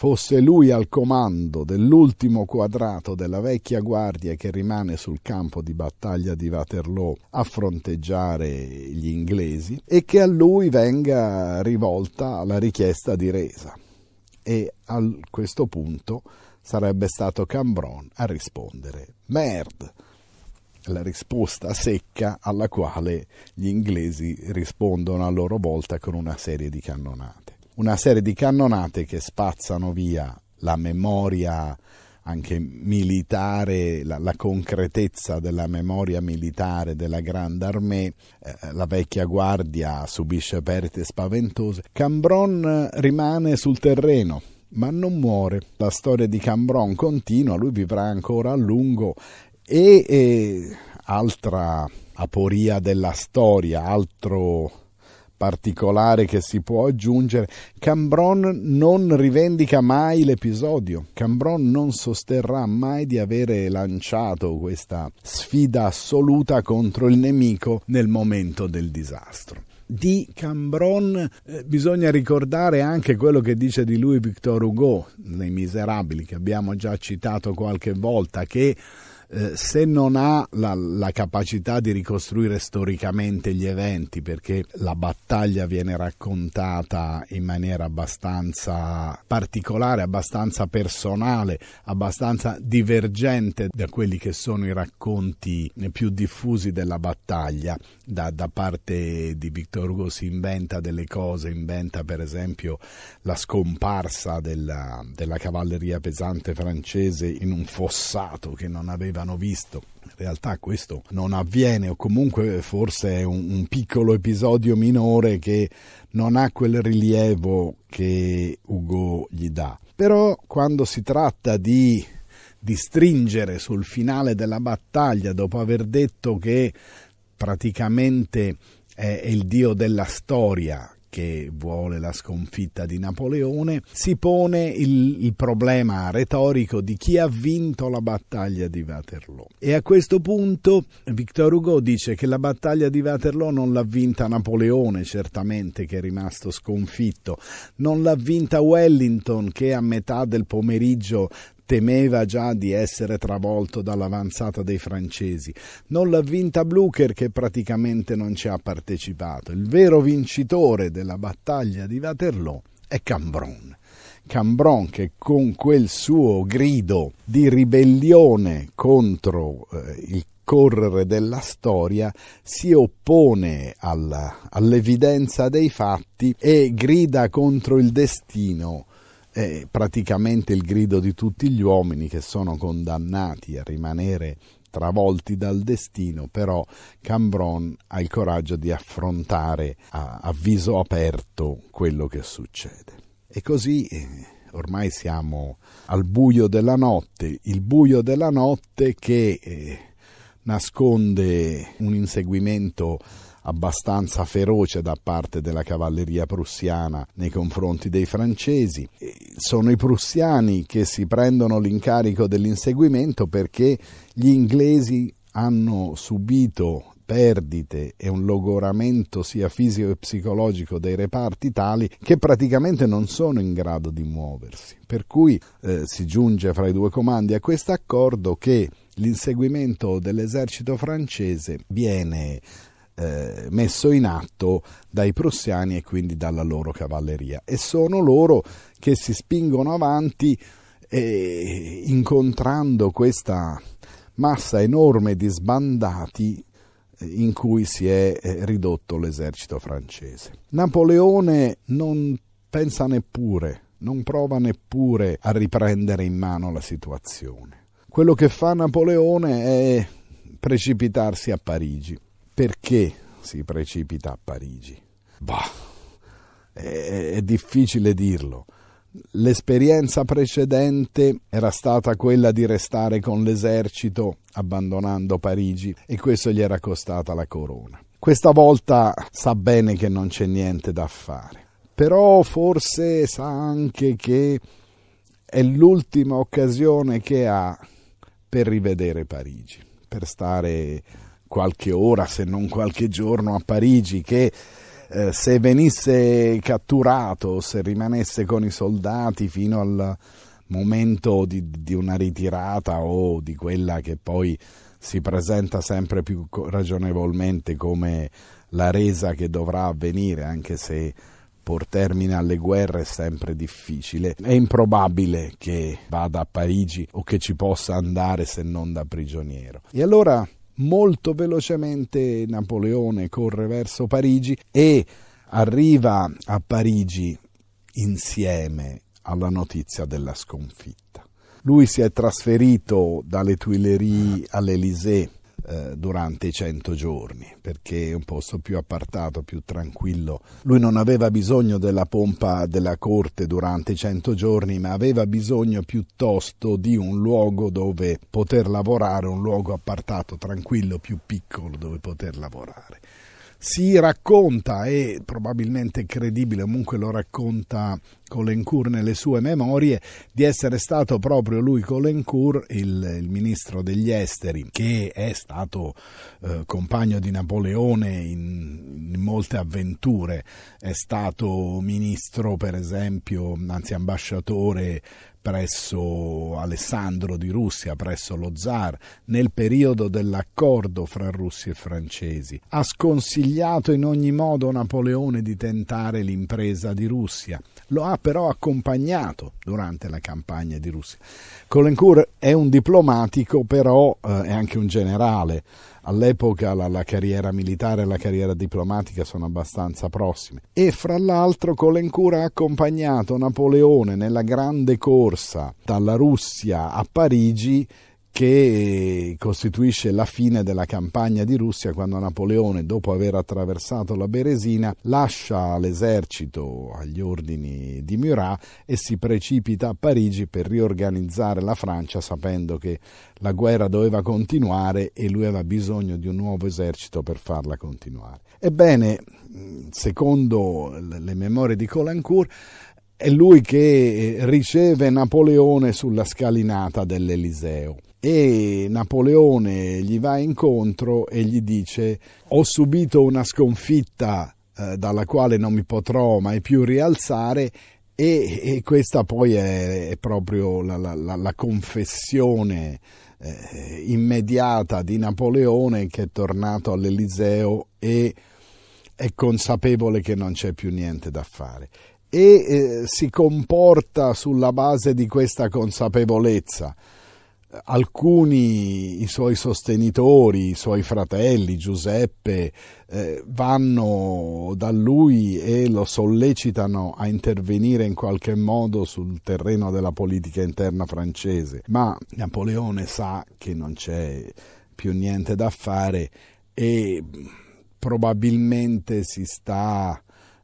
fosse lui al comando dell'ultimo quadrato della vecchia guardia che rimane sul campo di battaglia di Waterloo a fronteggiare gli inglesi e che a lui venga rivolta la richiesta di resa. E a questo punto sarebbe stato Cambron a rispondere Merd, la risposta secca alla quale gli inglesi rispondono a loro volta con una serie di cannonate una serie di cannonate che spazzano via la memoria anche militare, la, la, concretezza della memoria militare della Grande Armée, eh, la vecchia guardia subisce perdite spaventose. Cambron rimane sul terreno, ma non muore. La storia di Cambron continua, lui vivrà ancora a lungo e, e altra aporia della storia, altro particolare che si può aggiungere, Cambron non rivendica mai l'episodio, Cambron non sosterrà mai di avere lanciato questa sfida assoluta contro il nemico nel momento del disastro di Cambron eh, bisogna ricordare anche quello che dice di lui Victor Hugo nei Miserabili che abbiamo già citato qualche volta che eh, se non ha la, la, capacità di ricostruire storicamente gli eventi, perché la battaglia viene raccontata in maniera abbastanza particolare, abbastanza personale, abbastanza divergente da quelli che sono i racconti più diffusi della battaglia, da, da parte di Victor Hugo si inventa delle cose, inventa per esempio la scomparsa della, della cavalleria pesante francese in un fossato che non aveva avevano visto. In realtà questo non avviene o comunque forse è un, un piccolo episodio minore che non ha quel rilievo che Ugo gli dà. Però quando si tratta di di stringere sul finale della battaglia dopo aver detto che praticamente è il dio della storia che vuole la sconfitta di Napoleone, si pone il, il, problema retorico di chi ha vinto la battaglia di Waterloo. E a questo punto Victor Hugo dice che la battaglia di Waterloo non l'ha vinta Napoleone, certamente che è rimasto sconfitto, non l'ha vinta Wellington che a metà del pomeriggio temeva già di essere travolto dall'avanzata dei francesi. Non l'ha vinta Blucher che praticamente non ci ha partecipato. Il vero vincitore della battaglia di Waterloo è Cambron. Cambron che con quel suo grido di ribellione contro eh, il correre della storia si oppone alla, all'evidenza dei fatti e grida contro il destino è praticamente il grido di tutti gli uomini che sono condannati a rimanere travolti dal destino, però Cambron ha il coraggio di affrontare a, a viso aperto quello che succede. E così eh, ormai siamo al buio della notte, il buio della notte che eh, nasconde un inseguimento abbastanza feroce da parte della cavalleria prussiana nei confronti dei francesi. Sono i prussiani che si prendono l'incarico dell'inseguimento perché gli inglesi hanno subito perdite e un logoramento sia fisico che psicologico dei reparti tali che praticamente non sono in grado di muoversi. Per cui eh, si giunge fra i due comandi a questo accordo che l'inseguimento dell'esercito francese viene eh, messo in atto dai prussiani e quindi dalla loro cavalleria. E sono loro che si spingono avanti e, eh, incontrando questa massa enorme di sbandati eh, in cui si è ridotto l'esercito francese. Napoleone non pensa neppure, non prova neppure a riprendere in mano la situazione. Quello che fa Napoleone è precipitarsi a Parigi perché si precipita a Parigi? Bah, è, è difficile dirlo. L'esperienza precedente era stata quella di restare con l'esercito abbandonando Parigi e questo gli era costata la corona. Questa volta sa bene che non c'è niente da fare, però forse sa anche che è l'ultima occasione che ha per rivedere Parigi, per stare qualche ora, se non qualche giorno, a Parigi che eh, se venisse catturato, se rimanesse con i soldati fino al momento di, di, una ritirata o di quella che poi si presenta sempre più ragionevolmente come la resa che dovrà avvenire, anche se por termine alle guerre è sempre difficile. È improbabile che vada a Parigi o che ci possa andare se non da prigioniero. E allora molto velocemente Napoleone corre verso Parigi e arriva a Parigi insieme alla notizia della sconfitta. Lui si è trasferito dalle Tuileries all'Elysée eh, durante i 100 giorni, perché è un posto più appartato, più tranquillo. Lui non aveva bisogno della pompa della corte durante i 100 giorni, ma aveva bisogno piuttosto di un luogo dove poter lavorare, un luogo appartato, tranquillo, più piccolo dove poter lavorare si racconta e probabilmente credibile, comunque lo racconta Colencourt nelle sue memorie, di essere stato proprio lui Colencourt, il, il ministro degli esteri, che è stato eh, compagno di Napoleone in, in, molte avventure, è stato ministro per esempio, anzi ambasciatore presso Alessandro di Russia, presso lo zar, nel periodo dell'accordo fra russi e francesi. Ha sconsigliato in ogni modo Napoleone di tentare l'impresa di Russia. Lo ha però accompagnato durante la campagna di Russia. Colencourt è un diplomatico, però eh, è anche un generale all'epoca la, la, carriera militare e la carriera diplomatica sono abbastanza prossime. E fra l'altro Colencura ha accompagnato Napoleone nella grande corsa dalla Russia a Parigi che costituisce la fine della campagna di Russia quando Napoleone, dopo aver attraversato la Beresina, lascia l'esercito agli ordini di Murat e si precipita a Parigi per riorganizzare la Francia sapendo che la guerra doveva continuare e lui aveva bisogno di un nuovo esercito per farla continuare. Ebbene, secondo le memorie di Colancourt, è lui che riceve Napoleone sulla scalinata dell'Eliseo e Napoleone gli va incontro e gli dice ho subito una sconfitta eh, dalla quale non mi potrò mai più rialzare e, e questa poi è, è proprio la, la, la, la confessione eh, immediata di Napoleone che è tornato all'Eliseo e è consapevole che non c'è più niente da fare e eh, si comporta sulla base di questa consapevolezza alcuni i suoi sostenitori, i suoi fratelli, Giuseppe, eh, vanno da lui e lo sollecitano a intervenire in qualche modo sul terreno della politica interna francese, ma Napoleone sa che non c'è più niente da fare e probabilmente si sta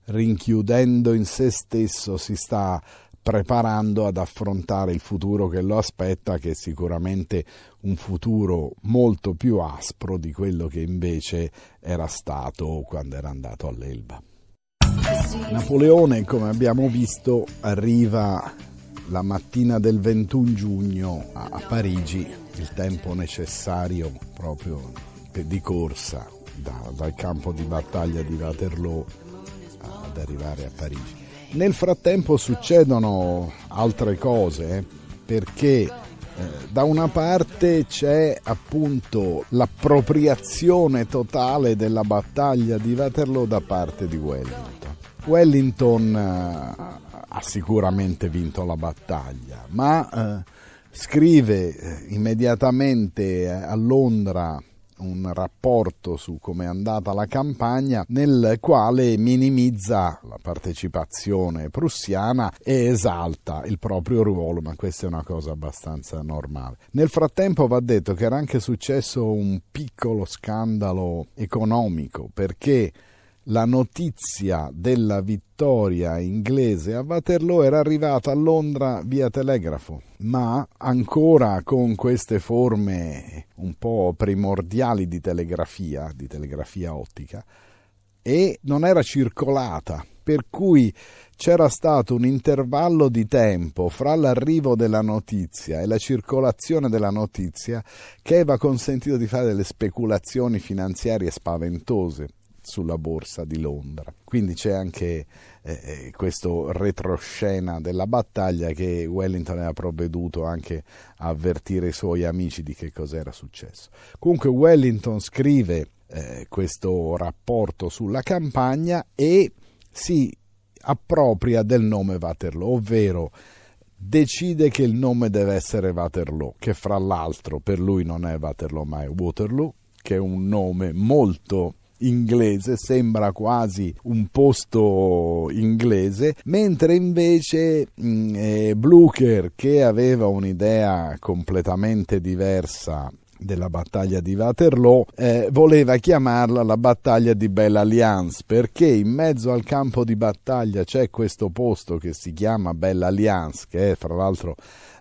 rinchiudendo in se stesso, si sta preparando ad affrontare il futuro che lo aspetta, che è sicuramente un futuro molto più aspro di quello che invece era stato quando era andato all'Elba. Napoleone, come abbiamo visto, arriva la mattina del 21 giugno a Parigi, il tempo necessario proprio di corsa da, dal campo di battaglia di Waterloo ad arrivare a Parigi. Nel frattempo succedono altre cose eh, perché eh, da una parte c'è appunto l'appropriazione totale della battaglia di Waterloo da parte di Wellington. Wellington eh, ha sicuramente vinto la battaglia, ma scrive immediatamente a Londra un rapporto su come è andata la campagna nel quale minimizza la partecipazione prussiana e esalta il proprio ruolo, ma questa è una cosa abbastanza normale. Nel frattempo va detto che era anche successo un piccolo scandalo economico perché la notizia della vittoria inglese a Waterloo era arrivata a Londra via telegrafo, ma ancora con queste forme un po' primordiali di telegrafia, di telegrafia ottica, e non era circolata, per cui c'era stato un intervallo di tempo fra l'arrivo della notizia e la circolazione della notizia che aveva consentito di fare delle speculazioni finanziarie spaventose sulla borsa di Londra. Quindi c'è anche eh, eh questo retroscena della battaglia che Wellington aveva provveduto anche a avvertire i suoi amici di che cosa era successo. Comunque Wellington scrive eh, questo rapporto sulla campagna e si appropria del nome Waterloo, ovvero decide che il nome deve essere Waterloo, che fra l'altro per lui non è Waterloo ma è Waterloo, che è un nome molto inglese, sembra quasi un posto inglese, mentre invece mm, eh, Blucher che aveva un'idea completamente diversa della battaglia di Waterloo, eh, voleva chiamarla la battaglia di Belle Alliance perché in mezzo al campo di battaglia c'è questo posto che si chiama Belle Alliance, che è fra l'altro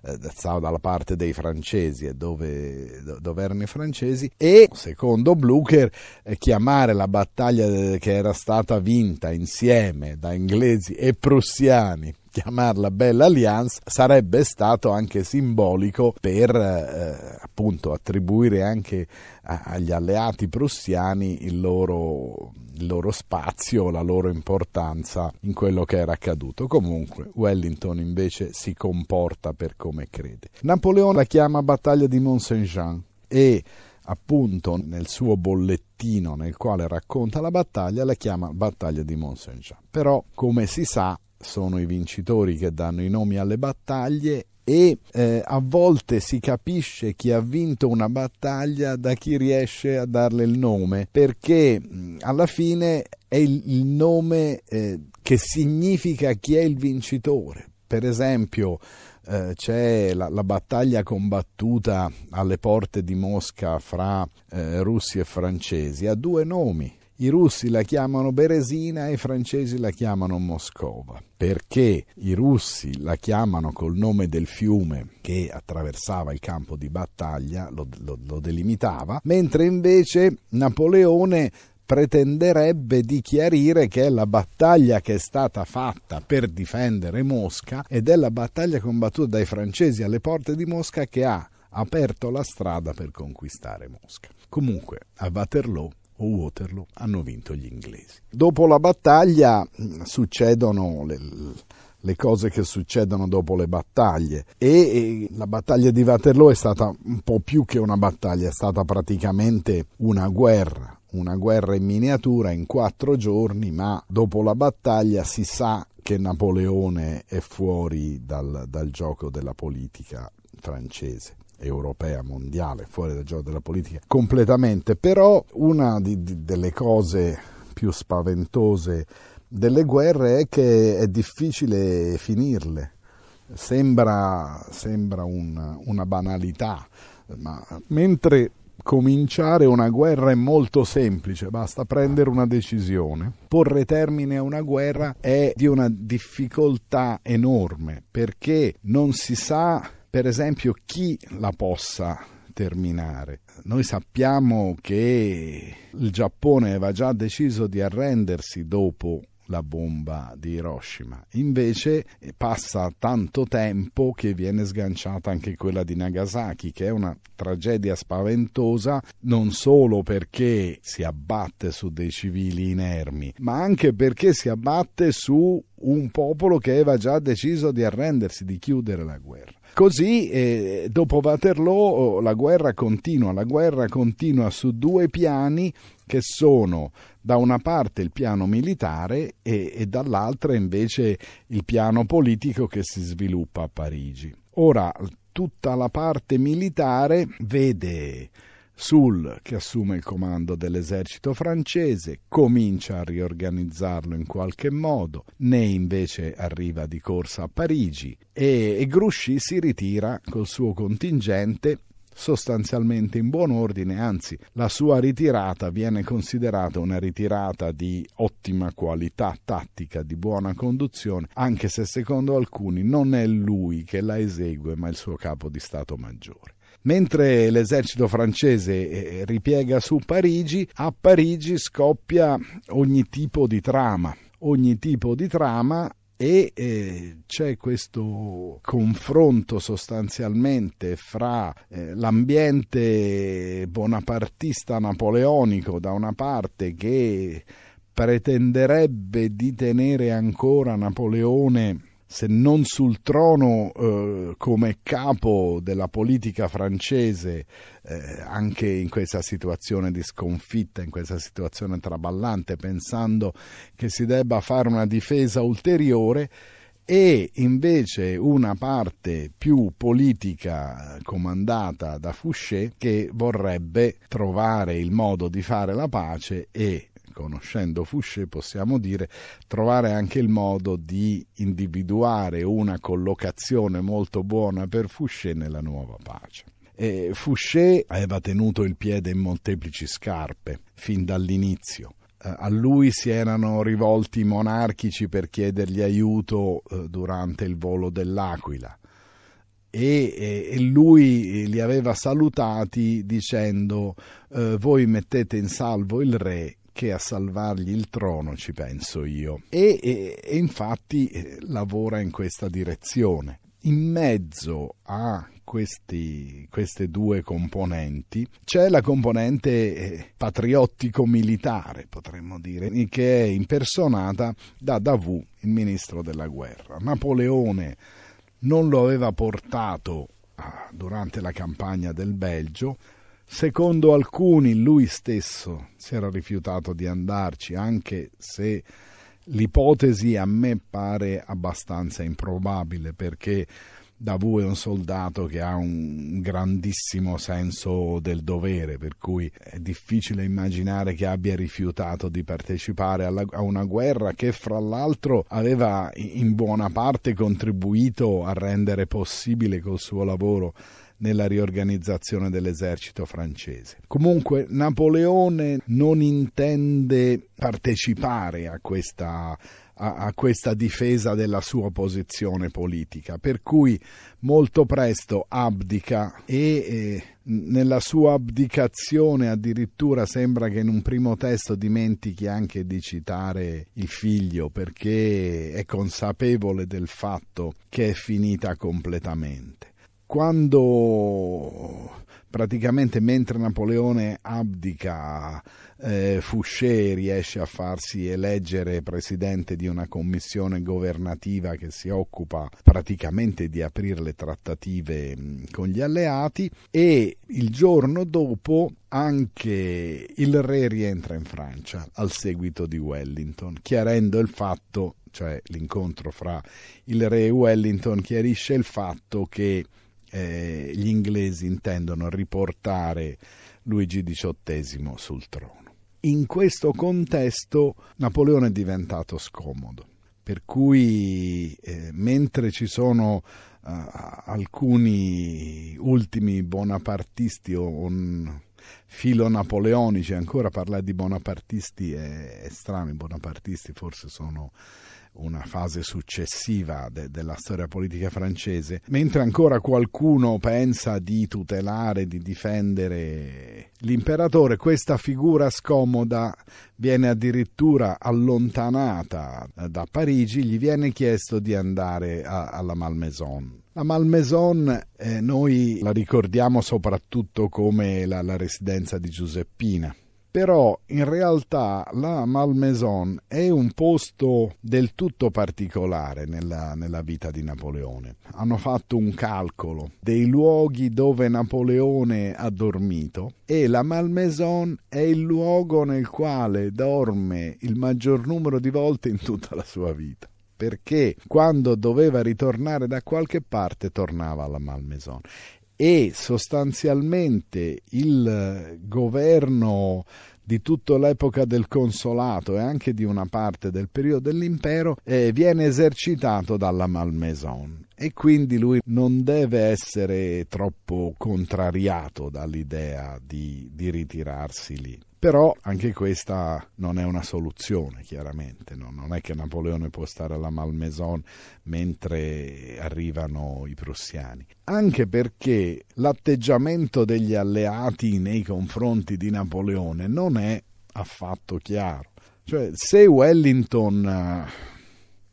eh, stava dalla parte dei francesi e dove, dove erano i francesi e secondo Blücher eh, chiamare la battaglia eh, che era stata vinta insieme da inglesi e prussiani chiamarla Bella Alliance, sarebbe stato anche simbolico per eh, appunto attribuire anche agli alleati prussiani il loro, il loro spazio, la loro importanza in quello che era accaduto. Comunque Wellington invece si comporta per come crede. Napoleone la chiama battaglia di Mont Saint-Jean e appunto nel suo bollettino nel quale racconta la battaglia la chiama battaglia di Mont Saint-Jean. Però come si sa sono i vincitori che danno i nomi alle battaglie e eh, a volte si capisce chi ha vinto una battaglia da chi riesce a darle il nome, perché alla fine è il, il nome eh, che significa chi è il vincitore. Per esempio, eh, c'è la, la, battaglia combattuta alle porte di Mosca fra eh, russi e francesi, ha due nomi, i russi la chiamano Beresina e i francesi la chiamano Moscova. Perché i russi la chiamano col nome del fiume che attraversava il campo di battaglia, lo, lo, lo delimitava, mentre invece Napoleone pretenderebbe di chiarire che è la battaglia che è stata fatta per difendere Mosca ed è la battaglia combattuta dai francesi alle porte di Mosca che ha aperto la strada per conquistare Mosca. Comunque, a Waterloo o Waterloo hanno vinto gli inglesi. Dopo la battaglia mm, succedono le, le cose che succedono dopo le battaglie e la battaglia di Waterloo è stata un po' più che una battaglia, è stata praticamente una guerra, una guerra in miniatura in quattro giorni, ma dopo la battaglia si sa che Napoleone è fuori dal, dal gioco della politica francese europea, mondiale, fuori dal gioco della politica completamente, però una di, di, delle cose più spaventose delle guerre è che è difficile finirle. Sembra, sembra un, una banalità, ma mentre cominciare una guerra è molto semplice, basta prendere una decisione. Porre termine a una guerra è di una difficoltà enorme perché non si sa per esempio chi la possa terminare. Noi sappiamo che il Giappone aveva già deciso di arrendersi dopo la bomba di Hiroshima. Invece eh, passa tanto tempo che viene sganciata anche quella di Nagasaki, che è una tragedia spaventosa, non solo perché si abbatte su dei civili inermi, ma anche perché si abbatte su un popolo che aveva già deciso di arrendersi, di chiudere la guerra. Così, eh, dopo Waterloo, oh, la guerra continua, la guerra continua su due piani che sono da una parte il piano militare e, e dall'altra invece il piano politico che si sviluppa a Parigi. Ora, tutta la parte militare vede sul, che assume il comando dell'esercito francese, comincia a riorganizzarlo in qualche modo, Ne invece arriva di corsa a Parigi e, e Grouchy si ritira col suo contingente sostanzialmente in buon ordine, anzi la sua ritirata viene considerata una ritirata di ottima qualità tattica, di buona conduzione, anche se secondo alcuni non è lui che la esegue ma il suo capo di Stato Maggiore. Mentre l'esercito francese eh, ripiega su Parigi, a Parigi scoppia ogni tipo di trama, ogni tipo di trama e eh, c'è questo confronto sostanzialmente fra eh, l'ambiente bonapartista napoleonico da una parte che pretenderebbe di tenere ancora Napoleone se non sul trono eh, come capo della politica francese, eh, anche in questa situazione di sconfitta, in questa situazione traballante, pensando che si debba fare una difesa ulteriore e invece una parte più politica eh, comandata da Fouché che vorrebbe trovare il modo di fare la pace e conoscendo Fouché possiamo dire, trovare anche il modo di individuare una collocazione molto buona per Fouché nella nuova pace. E Fouché aveva tenuto il piede in molteplici scarpe fin dall'inizio eh, a lui si erano rivolti i monarchici per chiedergli aiuto eh, durante il volo dell'Aquila e, lui li aveva salutati dicendo eh, voi mettete in salvo il re che a salvargli il trono ci penso io. E, e, e infatti eh, lavora in questa direzione. In mezzo a questi, queste due componenti. C'è la componente eh, patriottico-militare, potremmo dire, che è impersonata da Davù, il ministro della guerra. Napoleone non lo aveva portato ah, durante la campagna del Belgio, Secondo alcuni lui stesso si era rifiutato di andarci, anche se l'ipotesi a me pare abbastanza improbabile, perché Davu è un soldato che ha un grandissimo senso del dovere, per cui è difficile immaginare che abbia rifiutato di partecipare alla, a una guerra che fra l'altro aveva in buona parte contribuito a rendere possibile col suo lavoro nella riorganizzazione dell'esercito francese. Comunque Napoleone non intende partecipare a questa a, questa difesa della sua posizione politica, per cui molto presto abdica e eh, nella sua abdicazione addirittura sembra che in un primo testo dimentichi anche di citare il figlio perché è consapevole del fatto che è finita completamente quando praticamente mentre Napoleone abdica, eh, Fouché riesce a farsi eleggere presidente di una commissione governativa che si occupa praticamente di aprire le trattative mm, con gli alleati e il giorno dopo anche il re rientra in Francia al seguito di Wellington, chiarendo il fatto, cioè l'incontro fra il re e Wellington chiarisce il fatto che eh, gli inglesi intendono riportare Luigi XVIII sul trono. In questo contesto Napoleone è diventato scomodo, per cui eh, mentre ci sono eh, alcuni ultimi bonapartisti o un filo napoleonici, ancora parlare di bonapartisti è, è strano, i bonapartisti forse sono una fase successiva de- della storia politica francese, mentre ancora qualcuno pensa di tutelare, di difendere l'imperatore, questa figura scomoda viene addirittura allontanata eh, da Parigi, gli viene chiesto di andare a- alla Malmaison. La Malmaison eh, noi la ricordiamo soprattutto come la, la residenza di Giuseppina però in realtà la Malmaison è un posto del tutto particolare nella, nella, vita di Napoleone. Hanno fatto un calcolo dei luoghi dove Napoleone ha dormito e la Malmaison è il luogo nel quale dorme il maggior numero di volte in tutta la sua vita perché quando doveva ritornare da qualche parte tornava alla Malmaison e sostanzialmente il eh, governo di tutta l'epoca del consolato e anche di una parte del periodo dell'impero eh, viene esercitato dalla Malmaison e quindi lui non deve essere troppo contrariato dall'idea di, di ritirarsi lì. Però anche questa non è una soluzione, chiaramente, no? non è che Napoleone può stare alla Malmaison mentre arrivano i prussiani, anche perché l'atteggiamento degli alleati nei confronti di Napoleone non è affatto chiaro. Cioè, se Wellington eh,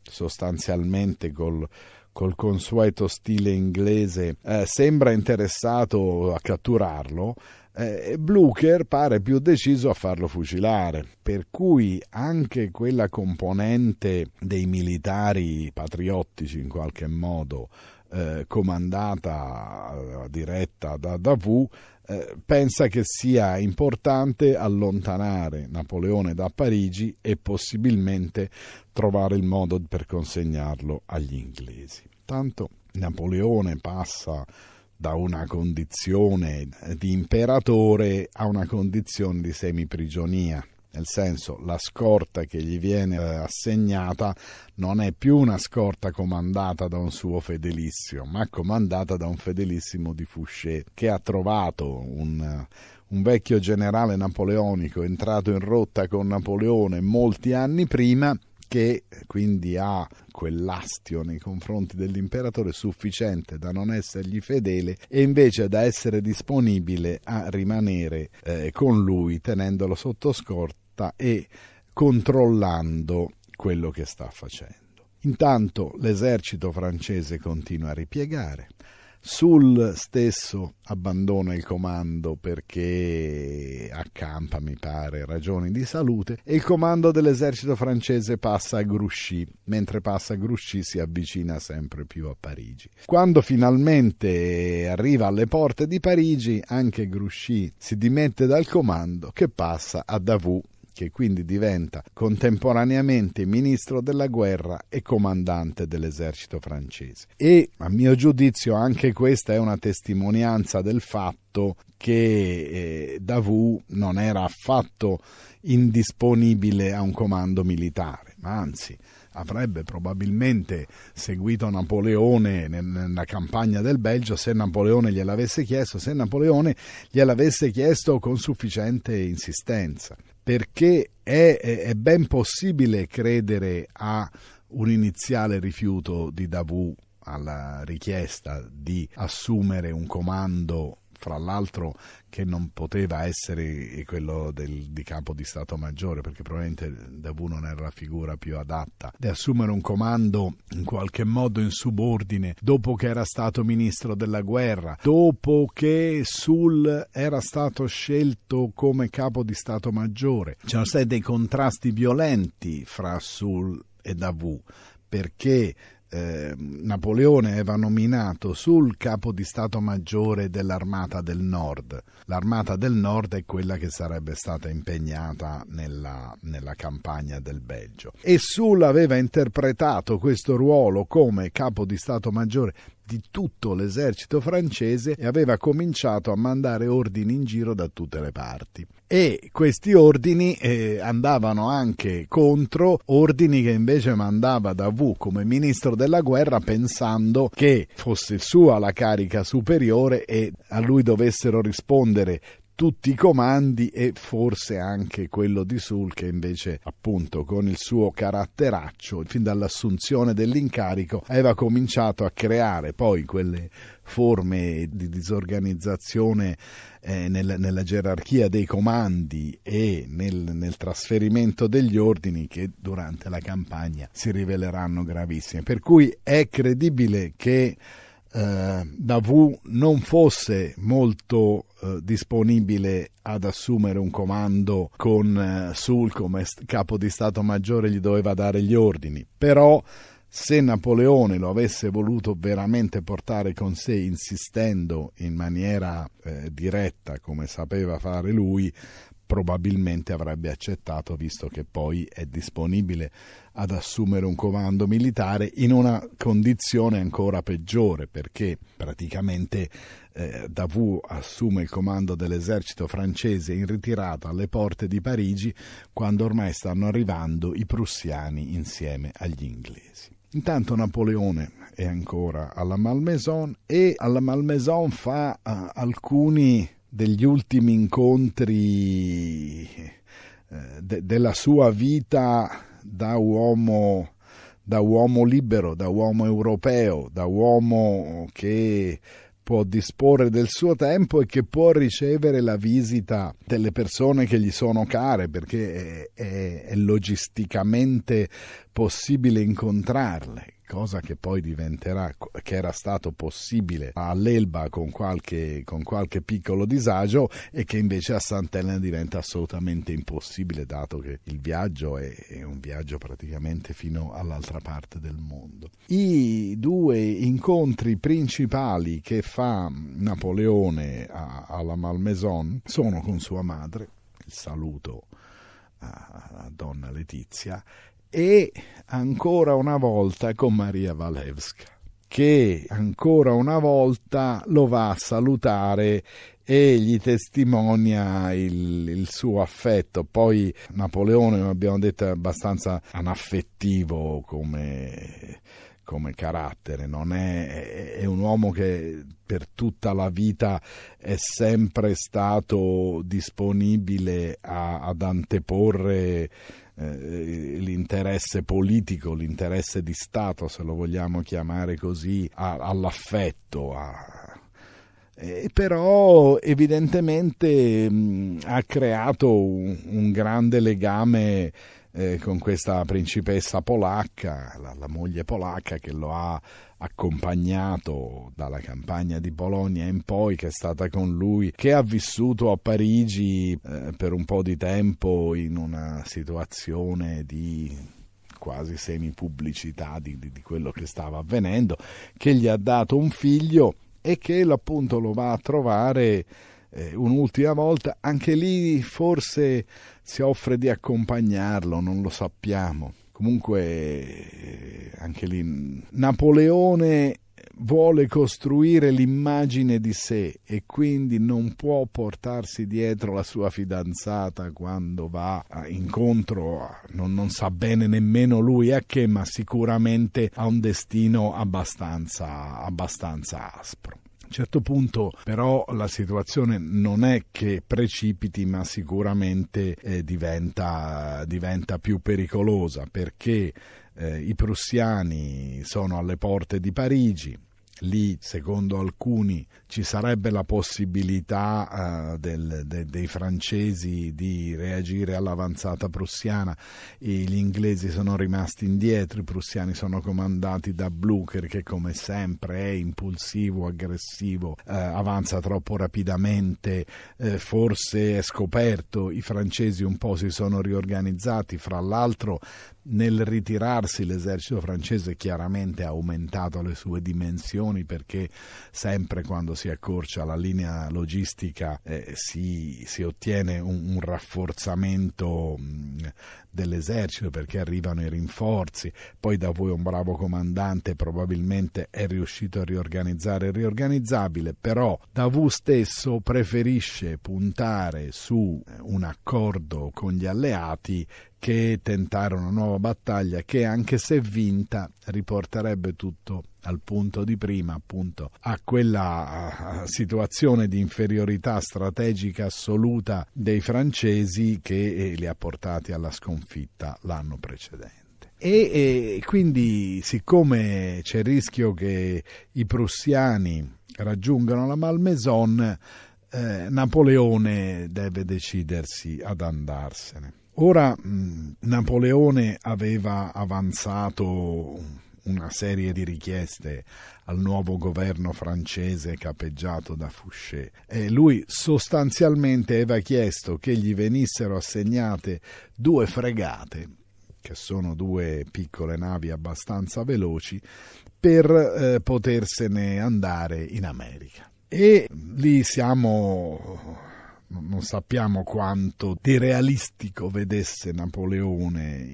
sostanzialmente col, col consueto stile inglese eh, sembra interessato a catturarlo, eh, Blucher pare più deciso a farlo fucilare, per cui anche quella componente dei militari patriottici in qualche modo eh, comandata, eh, diretta da Davout, eh, pensa che sia importante allontanare Napoleone da Parigi e possibilmente trovare il modo per consegnarlo agli inglesi. Tanto Napoleone passa da una condizione di imperatore a una condizione di semiprigionia nel senso la scorta che gli viene eh, assegnata non è più una scorta comandata da un suo fedelissimo, ma comandata da un fedelissimo di Fouché che ha trovato un, un vecchio generale napoleonico entrato in rotta con Napoleone molti anni prima che quindi ha quell'astio nei confronti dell'imperatore sufficiente da non essergli fedele e invece da essere disponibile a rimanere eh, con lui tenendolo sotto scorta e controllando quello che sta facendo. Intanto l'esercito francese continua a ripiegare. Sul stesso abbandona il comando perché accampa, mi pare, ragioni di salute e il comando dell'esercito francese passa a Grouchy. Mentre passa a Grouchy si avvicina sempre più a Parigi. Quando finalmente arriva alle porte di Parigi, anche Grouchy si dimette dal comando che passa a Davout che quindi diventa contemporaneamente ministro della guerra e comandante dell'esercito francese. E a mio giudizio anche questa è una testimonianza del fatto che eh, Davout non era affatto indisponibile a un comando militare, ma anzi avrebbe probabilmente seguito Napoleone nella campagna del Belgio se Napoleone gliel'avesse chiesto, se Napoleone gliel'avesse chiesto con sufficiente insistenza perché è, è ben possibile credere a un iniziale rifiuto di Davù alla richiesta di assumere un comando fra l'altro che non poteva essere quello del, di capo di Stato Maggiore, perché probabilmente Davu non era la figura più adatta, di assumere un comando in qualche modo in subordine, dopo che era stato ministro della guerra, dopo che Sul era stato scelto come capo di Stato Maggiore. C'erano stati dei contrasti violenti fra Sul e Davu, perché eh, Napoleone aveva nominato sul capo di Stato Maggiore dell'Armata del Nord. L'Armata del Nord è quella che sarebbe stata impegnata nella, nella campagna del Belgio. E Sulla aveva interpretato questo ruolo come capo di Stato Maggiore di tutto l'esercito francese e aveva cominciato a mandare ordini in giro da tutte le parti. E questi ordini eh, andavano anche contro ordini che invece mandava Davout come ministro della guerra pensando che fosse sua la carica superiore e a lui dovessero rispondere tutti i comandi e forse anche quello di Sul che invece appunto con il suo caratteraccio fin dall'assunzione dell'incarico aveva cominciato a creare poi quelle forme di disorganizzazione eh, nel, nella gerarchia dei comandi e nel, nel, trasferimento degli ordini che durante la campagna si riveleranno gravissime. Per cui è credibile che eh, Davu non fosse molto eh, disponibile ad assumere un comando con eh, Sul come capo di Stato Maggiore gli doveva dare gli ordini, però se Napoleone lo avesse voluto veramente portare con sé insistendo in maniera eh, diretta come sapeva fare lui, probabilmente avrebbe accettato visto che poi è disponibile ad assumere un comando militare in una condizione ancora peggiore perché praticamente eh, Davout assume il comando dell'esercito francese in ritirata alle porte di Parigi quando ormai stanno arrivando i prussiani insieme agli inglesi. Intanto Napoleone è ancora alla Malmaison e alla Malmaison fa uh, alcuni degli ultimi incontri eh, de, della sua vita da uomo, da uomo libero, da uomo europeo, da uomo che può disporre del suo tempo e che può ricevere la visita delle persone che gli sono care perché è, è, è logisticamente possibile incontrarle cosa che poi diventerà, che era stato possibile all'Elba con qualche, con qualche piccolo disagio e che invece a Sant'Elena diventa assolutamente impossibile dato che il viaggio è, è un viaggio praticamente fino all'altra parte del mondo. I due incontri principali che fa Napoleone a, alla Malmaison sono con sua madre, il saluto a, a donna Letizia e ancora una volta con Maria Walewska che ancora una volta lo va a salutare e gli testimonia il, il, suo affetto. Poi Napoleone, come abbiamo detto, è abbastanza anaffettivo come, come carattere, è, è un uomo che per tutta la vita è sempre stato disponibile a, ad anteporre eh, l'interesse politico, l'interesse di Stato, se lo vogliamo chiamare così, a, all'affetto, a, eh, però evidentemente mh, mm, ha creato un, un grande legame eh, con questa principessa polacca, la, la moglie polacca che lo ha accompagnato dalla campagna di Bologna in poi, che è stata con lui, che ha vissuto a Parigi eh, per un po' di tempo in una situazione di quasi semi-pubblicità di, di, di quello che stava avvenendo, che gli ha dato un figlio e che appunto lo va a trovare eh, un'ultima volta, anche lì forse si offre di accompagnarlo, non lo sappiamo comunque eh, anche lì Napoleone vuole costruire l'immagine di sé e quindi non può portarsi dietro la sua fidanzata quando va incontro, non, non, sa bene nemmeno lui a che, ma sicuramente ha un destino abbastanza, abbastanza aspro certo punto però la situazione non è che precipiti ma sicuramente eh, diventa, diventa più pericolosa perché eh, i prussiani sono alle porte di Parigi lì secondo alcuni ci sarebbe la possibilità uh, del, de, dei francesi di reagire all'avanzata prussiana gli inglesi sono rimasti indietro i prussiani sono comandati da Blücher che come sempre è impulsivo aggressivo uh, avanza troppo rapidamente uh, forse è scoperto i francesi un po' si sono riorganizzati fra l'altro nel ritirarsi l'esercito francese chiaramente ha aumentato le sue dimensioni perché sempre quando si accorcia la linea logistica eh, si, si, ottiene un, un rafforzamento mh, mm, dell'esercito perché arrivano i rinforzi, poi da voi un bravo comandante probabilmente è riuscito a riorganizzare il riorganizzabile, però Davu stesso preferisce puntare su eh, un accordo con gli alleati che tentare una nuova battaglia che anche se vinta riporterebbe tutto al punto di prima, appunto, a quella situazione di inferiorità strategica assoluta dei francesi che eh, li ha portati alla sconfitta l'anno precedente. E, e quindi, siccome c'è il rischio che i prussiani raggiungano la Malmaison, eh, Napoleone deve decidersi ad andarsene. Ora Napoleone aveva avanzato una serie di richieste al nuovo governo francese capeggiato da Fouché e lui sostanzialmente aveva chiesto che gli venissero assegnate due fregate che sono due piccole navi abbastanza veloci per eh, potersene andare in America e lì siamo non sappiamo quanto di realistico vedesse Napoleone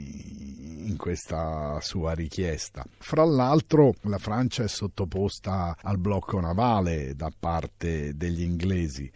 in questa sua richiesta. Fra l'altro la Francia è sottoposta al blocco navale da parte degli inglesi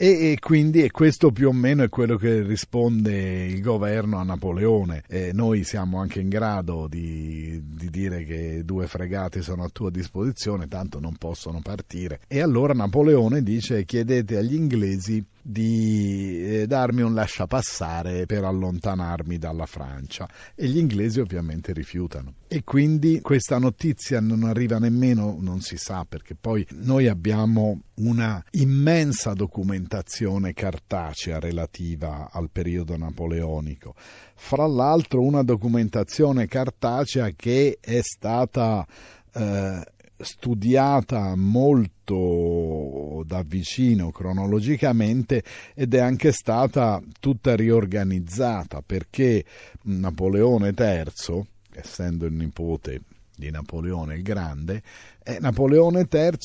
e, quindi e questo più o meno è quello che risponde il governo a Napoleone. E noi siamo anche in grado di, di, dire che due fregate sono a tua disposizione, tanto non possono partire. E allora Napoleone dice chiedete agli inglesi di eh, darmi un lasciapassare per allontanarmi dalla Francia e gli inglesi ovviamente rifiutano e quindi questa notizia non arriva nemmeno non si sa perché poi noi abbiamo una immensa documentazione cartacea relativa al periodo napoleonico fra l'altro una documentazione cartacea che è stata eh, studiata molto da vicino cronologicamente ed è anche stata tutta riorganizzata perché Napoleone III, essendo il nipote di Napoleone il Grande, eh, Napoleone III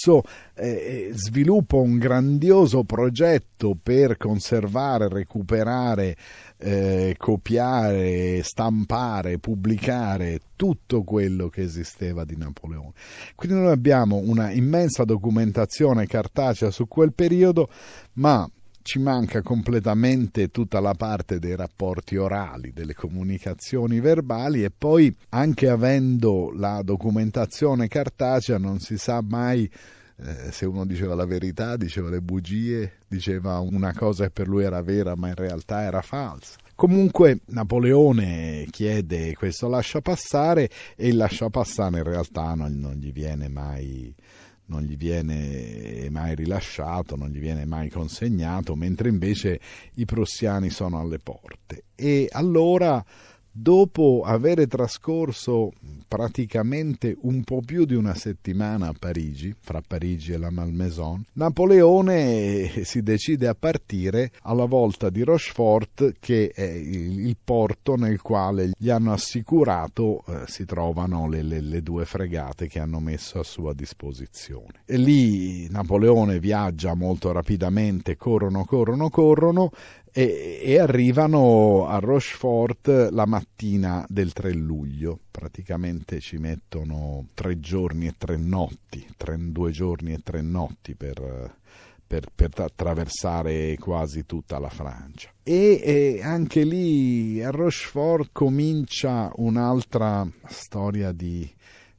eh, eh, sviluppa un grandioso progetto per conservare, recuperare eh, copiare, stampare, pubblicare tutto quello che esisteva di Napoleone. Quindi noi abbiamo una immensa documentazione cartacea su quel periodo, ma ci manca completamente tutta la parte dei rapporti orali, delle comunicazioni verbali e poi anche avendo la documentazione cartacea non si sa mai eh, se uno diceva la verità, diceva le bugie, diceva una cosa che per lui era vera ma in realtà era falsa. Comunque Napoleone chiede questo lascia passare e il lascia passare in realtà non, non gli viene mai non gli viene mai rilasciato, non gli viene mai consegnato, mentre invece i prussiani sono alle porte. E allora dopo avere trascorso praticamente un po' più di una settimana a Parigi, fra Parigi e la Malmaison, Napoleone eh, si decide a partire alla volta di Rochefort, che è il porto nel quale gli hanno assicurato eh, si trovano le, le, le, due fregate che hanno messo a sua disposizione. E lì Napoleone viaggia molto rapidamente, corrono, corrono, corrono, e, e arrivano a Rochefort la mattina del 3 luglio. Praticamente ci mettono tre giorni e tre notti, tre, due giorni e tre notti per per, per attraversare quasi tutta la Francia. E, e, anche lì a Rochefort comincia un'altra storia di,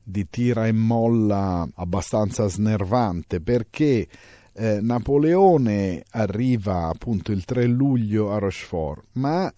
di tira e molla abbastanza snervante perché eh, Napoleone arriva appunto il 3 luglio a Rochefort, ma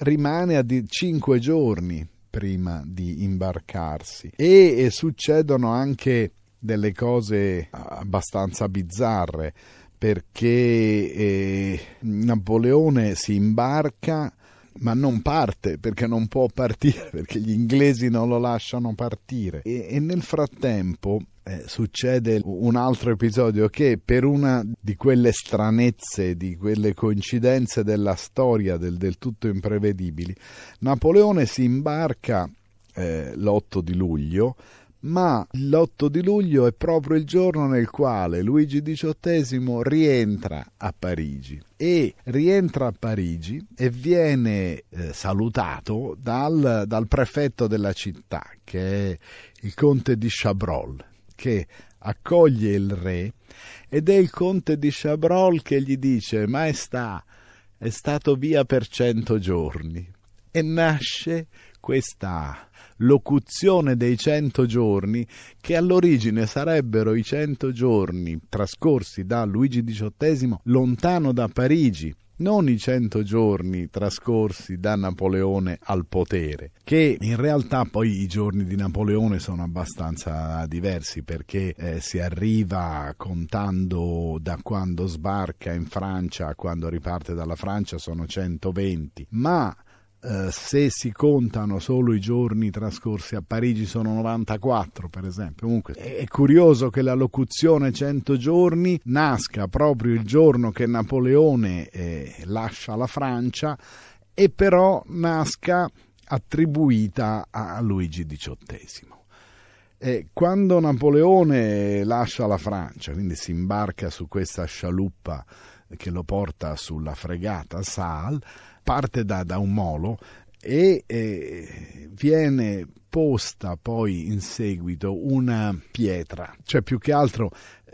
rimane a 5 giorni prima di imbarcarsi e, e succedono anche delle cose abbastanza bizzarre perché eh, Napoleone si imbarca ma non parte perché non può partire *laughs* perché gli inglesi non lo lasciano partire e, e nel frattempo eh, succede un altro episodio che per una di quelle stranezze, di quelle coincidenze della storia del, del tutto imprevedibili, Napoleone si imbarca eh, l'8 di luglio, ma l'8 di luglio è proprio il giorno nel quale Luigi XVIII rientra a Parigi e rientra a Parigi e viene eh, salutato dal, dal, prefetto della città che è il conte di Chabrol che accoglie il re ed è il conte di Chabrol che gli dice Maestà, è stato via per cento giorni. E nasce questa locuzione dei cento giorni che all'origine sarebbero i cento giorni trascorsi da Luigi XVIII lontano da Parigi non i cento giorni trascorsi da Napoleone al potere, che in realtà poi i giorni di Napoleone sono abbastanza diversi perché eh, si arriva contando da quando sbarca in Francia a quando riparte dalla Francia sono 120, ma eh, se si contano solo i giorni trascorsi a Parigi sono 94 per esempio. Comunque è curioso che la locuzione 100 giorni nasca proprio il giorno che Napoleone eh, lascia la Francia e però nasca attribuita a Luigi XVIII. E quando Napoleone lascia la Francia, quindi si imbarca su questa scialuppa che lo porta sulla fregata Sal, parte da, da un molo e eh, viene posta poi in seguito una pietra, cioè più che altro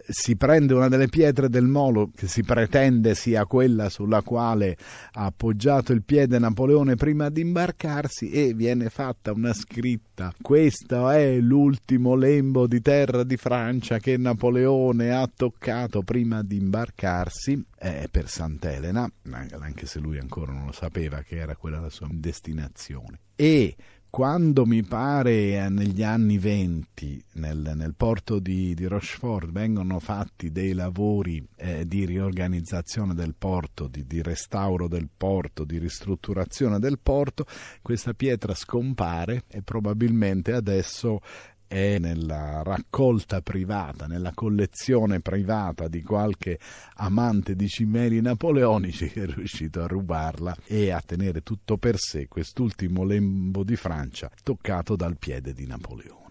si prende una delle pietre del molo che si pretende sia quella sulla quale ha appoggiato il piede Napoleone prima di imbarcarsi e viene fatta una scritta. Questo è l'ultimo lembo di terra di Francia che Napoleone ha toccato prima di imbarcarsi eh, per Sant'Elena, anche se lui ancora non lo sapeva che era quella la sua destinazione. E quando mi pare eh, negli anni venti nel, nel, porto di, di, Rochefort vengono fatti dei lavori eh, di riorganizzazione del porto, di, di, restauro del porto, di ristrutturazione del porto, questa pietra scompare e probabilmente adesso è nella raccolta privata, nella collezione privata di qualche amante di cimeli napoleonici che è riuscito a rubarla e a tenere tutto per sé quest'ultimo lembo di Francia toccato dal piede di Napoleone.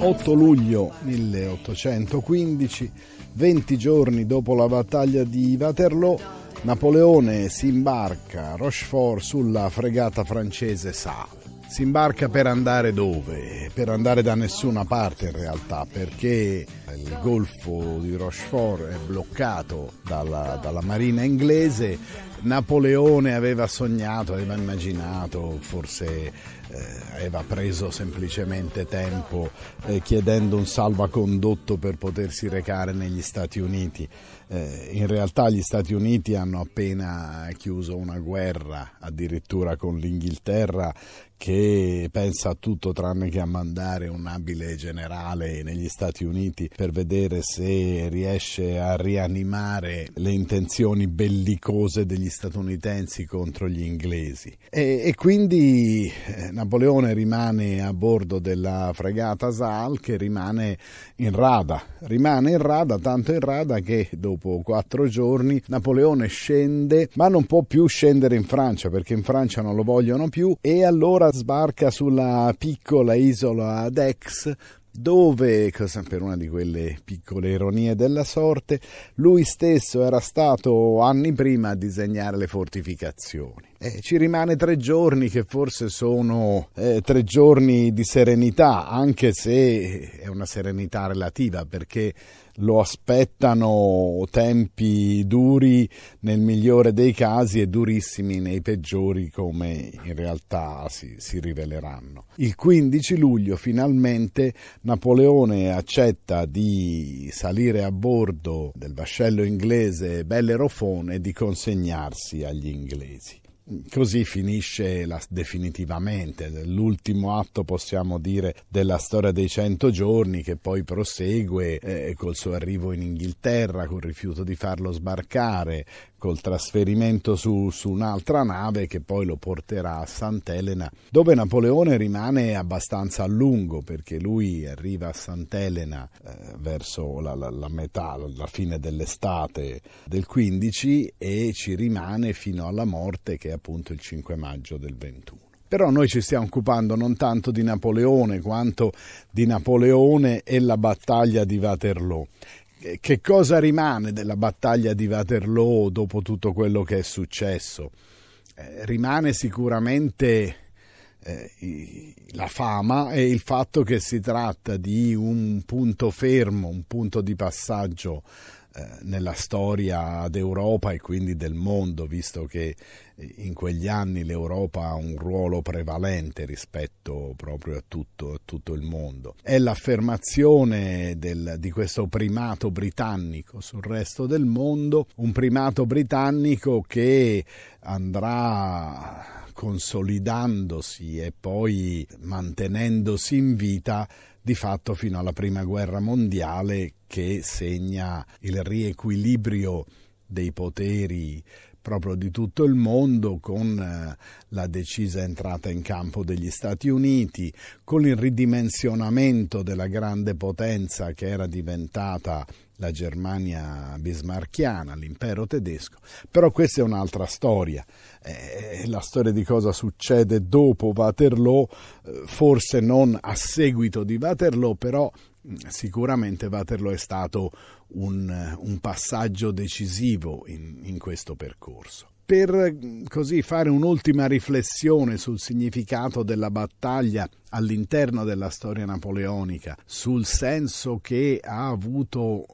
8 luglio 1815, 20 giorni dopo la battaglia di Waterloo, Napoleone si imbarca a Rochefort sulla fregata francese Sao si imbarca per andare dove? Per andare da nessuna parte in realtà, perché il golfo di Rochefort è bloccato dalla, dalla marina inglese. Napoleone aveva sognato, aveva immaginato, forse eh, aveva preso semplicemente tempo eh, chiedendo un salvacondotto per potersi recare negli Stati Uniti. Eh, in realtà gli Stati Uniti hanno appena chiuso una guerra addirittura con l'Inghilterra che pensa a tutto tranne che a mandare un abile generale negli Stati Uniti per vedere se riesce a rianimare le intenzioni bellicose degli statunitensi contro gli inglesi. E, e quindi eh, Napoleone rimane a bordo della fregata Sal che rimane in rada, rimane in rada, tanto in rada che dopo quattro giorni Napoleone scende, ma non può più scendere in Francia perché in Francia non lo vogliono più e allora sbarca sulla piccola isola Dex dove, per una di quelle piccole ironie della sorte, lui stesso era stato anni prima a disegnare le fortificazioni. Eh, ci rimane tre giorni che forse sono eh, tre giorni di serenità, anche se è una serenità relativa perché lo aspettano tempi duri nel migliore dei casi e durissimi nei peggiori come in realtà si, si riveleranno. Il 15 luglio finalmente Napoleone accetta di salire a bordo del vascello inglese Bellerofone e di consegnarsi agli inglesi. Così finisce la, definitivamente l'ultimo atto, possiamo dire, della storia dei cento giorni che poi prosegue eh, col suo arrivo in Inghilterra, col rifiuto di farlo sbarcare, col trasferimento su, su, un'altra nave che poi lo porterà a Sant'Elena, dove Napoleone rimane abbastanza a lungo perché lui arriva a Sant'Elena eh, verso la, la, la, metà, la fine dell'estate del 15 e ci rimane fino alla morte che è appunto il 5 maggio del 21. Però noi ci stiamo occupando non tanto di Napoleone quanto di Napoleone e la battaglia di Waterloo, eh, che cosa rimane della battaglia di Waterloo dopo tutto quello che è successo? Eh, rimane sicuramente eh, la fama e il fatto che si tratta di un punto fermo, un punto di passaggio eh, nella storia d'Europa e quindi del mondo, visto che eh, in quegli anni l'Europa ha un ruolo prevalente rispetto proprio a tutto, a tutto il mondo. È l'affermazione del, di questo primato britannico sul resto del mondo, un primato britannico che andrà consolidandosi e poi mantenendosi in vita di fatto fino alla prima guerra mondiale che segna il riequilibrio dei poteri proprio di tutto il mondo con eh, la decisa entrata in campo degli Stati Uniti, con il ridimensionamento della grande potenza che era diventata la Germania bismarchiana, l'impero tedesco, però questa è un'altra storia, eh, la storia di cosa succede dopo Waterloo, eh, forse non a seguito di Waterloo, però mm, sicuramente Waterloo è stato un, un passaggio decisivo in, in questo percorso per così fare un'ultima riflessione sul significato della battaglia all'interno della storia napoleonica, sul senso che ha avuto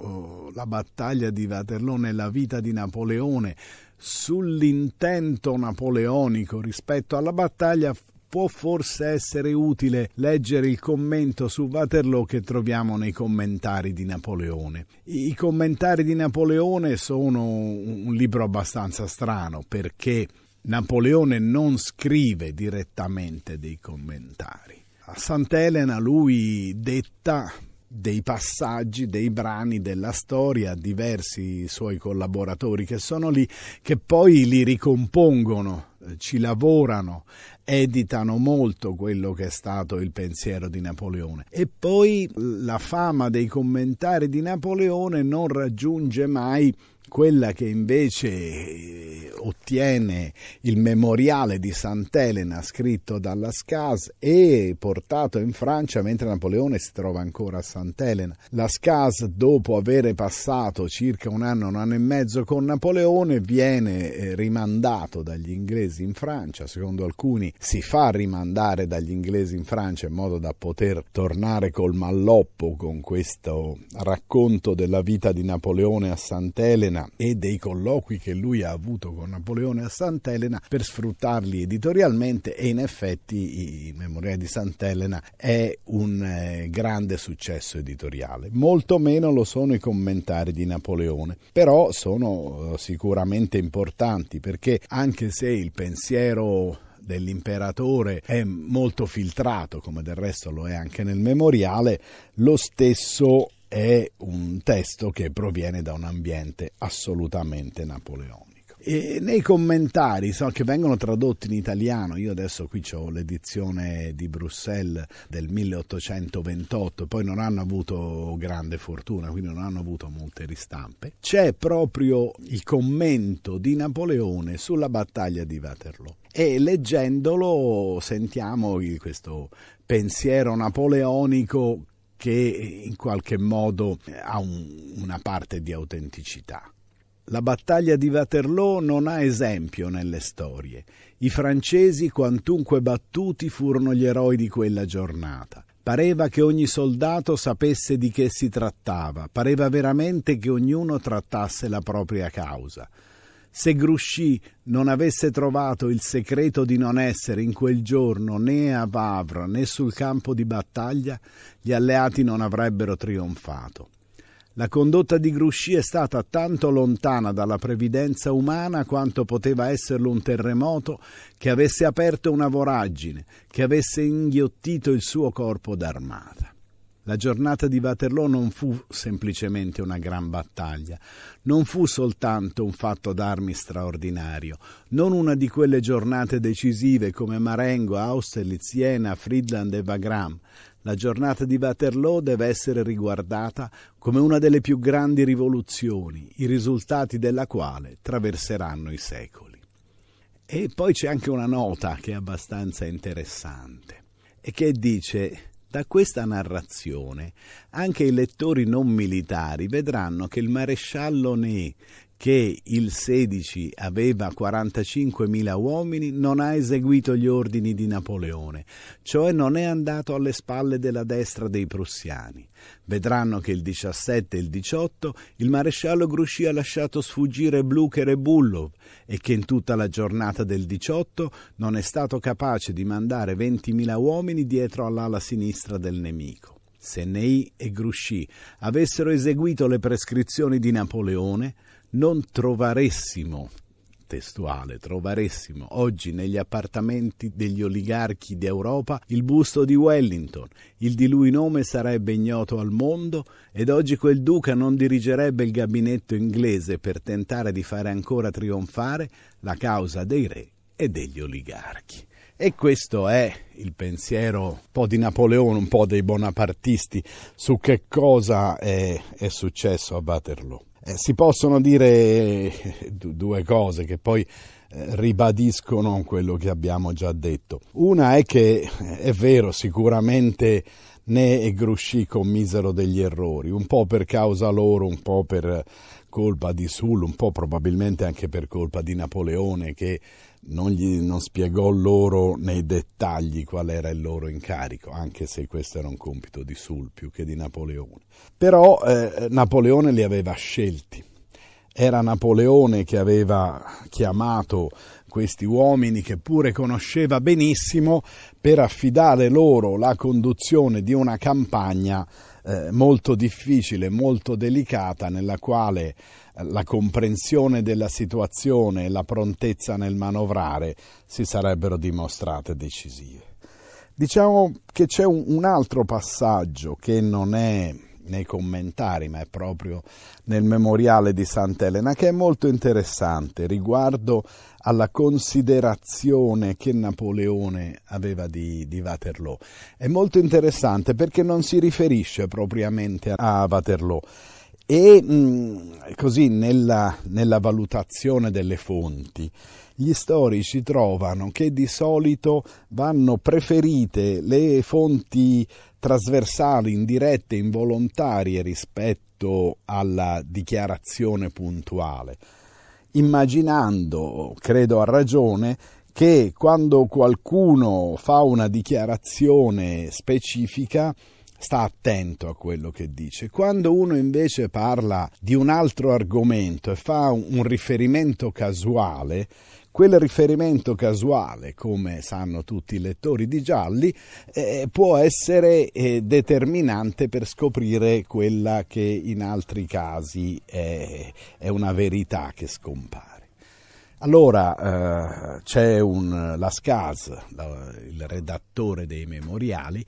eh, la battaglia di Waterloo nella vita di Napoleone, sull'intento napoleonico rispetto alla battaglia, può forse essere utile leggere il commento su Waterloo che troviamo nei commentari di Napoleone. I commentari di Napoleone sono un libro abbastanza strano perché Napoleone non scrive direttamente dei commentari. A Sant'Elena lui detta dei passaggi, dei brani della storia a diversi suoi collaboratori che sono lì, che poi li ricompongono, eh, ci lavorano editano molto quello che è stato il pensiero di Napoleone. E poi la fama dei commentari di Napoleone non raggiunge mai quella che invece eh, ottiene il memoriale di Sant'Elena scritto dalla SCAS e portato in Francia mentre Napoleone si trova ancora a Sant'Elena. La SCAS dopo aver passato circa un anno, un anno e mezzo con Napoleone viene eh, rimandato dagli inglesi in Francia, secondo alcuni si fa rimandare dagli inglesi in Francia in modo da poter tornare col malloppo con questo racconto della vita di Napoleone a Sant'Elena e dei colloqui che lui ha avuto con Napoleone a Sant'Elena per sfruttarli editorialmente e in effetti i Memoriali di Sant'Elena è un eh, grande successo editoriale. Molto meno lo sono i commentari di Napoleone, però sono eh, sicuramente importanti perché anche se il pensiero dell'imperatore è molto filtrato, come del resto lo è anche nel memoriale, lo stesso è un testo che proviene da un ambiente assolutamente napoleonico. E nei commentari so, che vengono tradotti in italiano, io adesso qui ho l'edizione di Bruxelles del 1828, poi non hanno avuto grande fortuna, quindi non hanno avuto molte ristampe, c'è proprio il commento di Napoleone sulla battaglia di Waterloo e leggendolo sentiamo questo pensiero napoleonico che in qualche modo eh, ha un, una parte di autenticità. La battaglia di Waterloo non ha esempio nelle storie. I francesi, quantunque battuti, furono gli eroi di quella giornata. Pareva che ogni soldato sapesse di che si trattava, pareva veramente che ognuno trattasse la propria causa. Se Grusci non avesse trovato il segreto di non essere in quel giorno né a Vavre né sul campo di battaglia, gli alleati non avrebbero trionfato. La condotta di Grusci è stata tanto lontana dalla previdenza umana quanto poteva esserlo un terremoto che avesse aperto una voragine, che avesse inghiottito il suo corpo d'armata. La giornata di Waterloo non fu semplicemente una gran battaglia, non fu soltanto un fatto d'armi straordinario, non una di quelle giornate decisive come Marengo, Austerlitz, Siena, Friedland e Wagram. La giornata di Waterloo deve essere riguardata come una delle più grandi rivoluzioni, i risultati della quale traverseranno i secoli. E poi c'è anche una nota che è abbastanza interessante e che dice da questa narrazione anche i lettori non militari vedranno che il maresciallo Ney che il 16 aveva 45.000 uomini, non ha eseguito gli ordini di Napoleone, cioè non è andato alle spalle della destra dei prussiani. Vedranno che il 17 e il 18 il maresciallo Grouchy ha lasciato sfuggire Blucher e Bullow e che in tutta la giornata del 18 non è stato capace di mandare 20.000 uomini dietro all'ala sinistra del nemico. Se Ney e Grouchy avessero eseguito le prescrizioni di Napoleone, non trovaressimo testuale, trovaressimo oggi negli appartamenti degli oligarchi d'Europa il busto di Wellington, il di lui nome sarebbe ignoto al mondo ed oggi quel duca non dirigerebbe il gabinetto inglese per tentare di fare ancora trionfare la causa dei re e degli oligarchi. E questo è il pensiero un po' di Napoleone, un po' dei bonapartisti su che cosa è, è successo a Waterloo. Eh, si possono dire eh, due cose che poi eh, ribadiscono quello che abbiamo già detto. Una è che è vero, sicuramente Ne e Grouchy commisero degli errori, un po' per causa loro, un po' per colpa di Sul, un po' probabilmente anche per colpa di Napoleone che non, gli, non spiegò loro nei dettagli qual era il loro incarico, anche se questo era un compito di Sul più che di Napoleone. Però eh, Napoleone li aveva scelti. Era Napoleone che aveva chiamato questi uomini che pure conosceva benissimo per affidare loro la conduzione di una campagna eh, molto difficile, molto delicata, nella quale la comprensione della situazione e la prontezza nel manovrare si sarebbero dimostrate decisive. Diciamo che c'è un, altro passaggio che non è nei commentari, ma è proprio nel memoriale di Sant'Elena, che è molto interessante riguardo alla considerazione che Napoleone aveva di, di Waterloo. È molto interessante perché non si riferisce propriamente a Waterloo, e mh, mm, così nella, nella valutazione delle fonti gli storici trovano che di solito vanno preferite le fonti trasversali, indirette, involontarie rispetto alla dichiarazione puntuale, immaginando, credo a ragione, che quando qualcuno fa una dichiarazione specifica sta attento a quello che dice. Quando uno invece parla di un altro argomento e fa un riferimento casuale, quel riferimento casuale, come sanno tutti i lettori di Gialli, eh, può essere eh, determinante per scoprire quella che in altri casi è, è una verità che scompare. Allora eh, c'è un Lascaz, il redattore dei memoriali,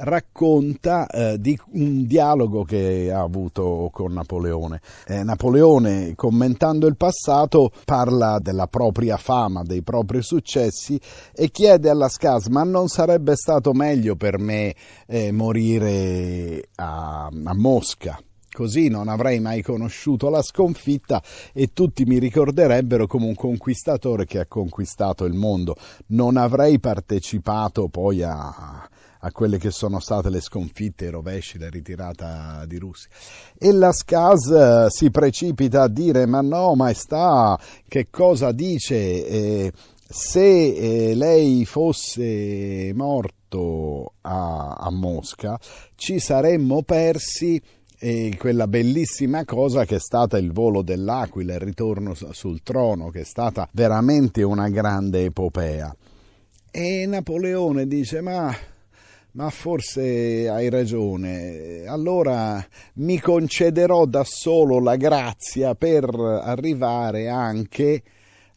racconta eh, di un dialogo che ha avuto con Napoleone. Eh, Napoleone, commentando il passato, parla della propria fama, dei propri successi e chiede alla Scas: Ma non sarebbe stato meglio per me eh, morire a, a Mosca? Così non avrei mai conosciuto la sconfitta e tutti mi ricorderebbero come un conquistatore che ha conquistato il mondo. Non avrei partecipato poi a, a quelle che sono state le sconfitte, i rovesci, la ritirata di Russia. E la SCAS eh, si precipita a dire ma no, ma sta, che cosa dice? Eh, se eh, lei fosse morto a, a Mosca ci saremmo persi e quella bellissima cosa che è stata il volo dell'Aquila, il ritorno sul trono, che è stata veramente una grande epopea. E Napoleone dice: Ma ma forse hai ragione, allora mi concederò da solo la grazia per arrivare anche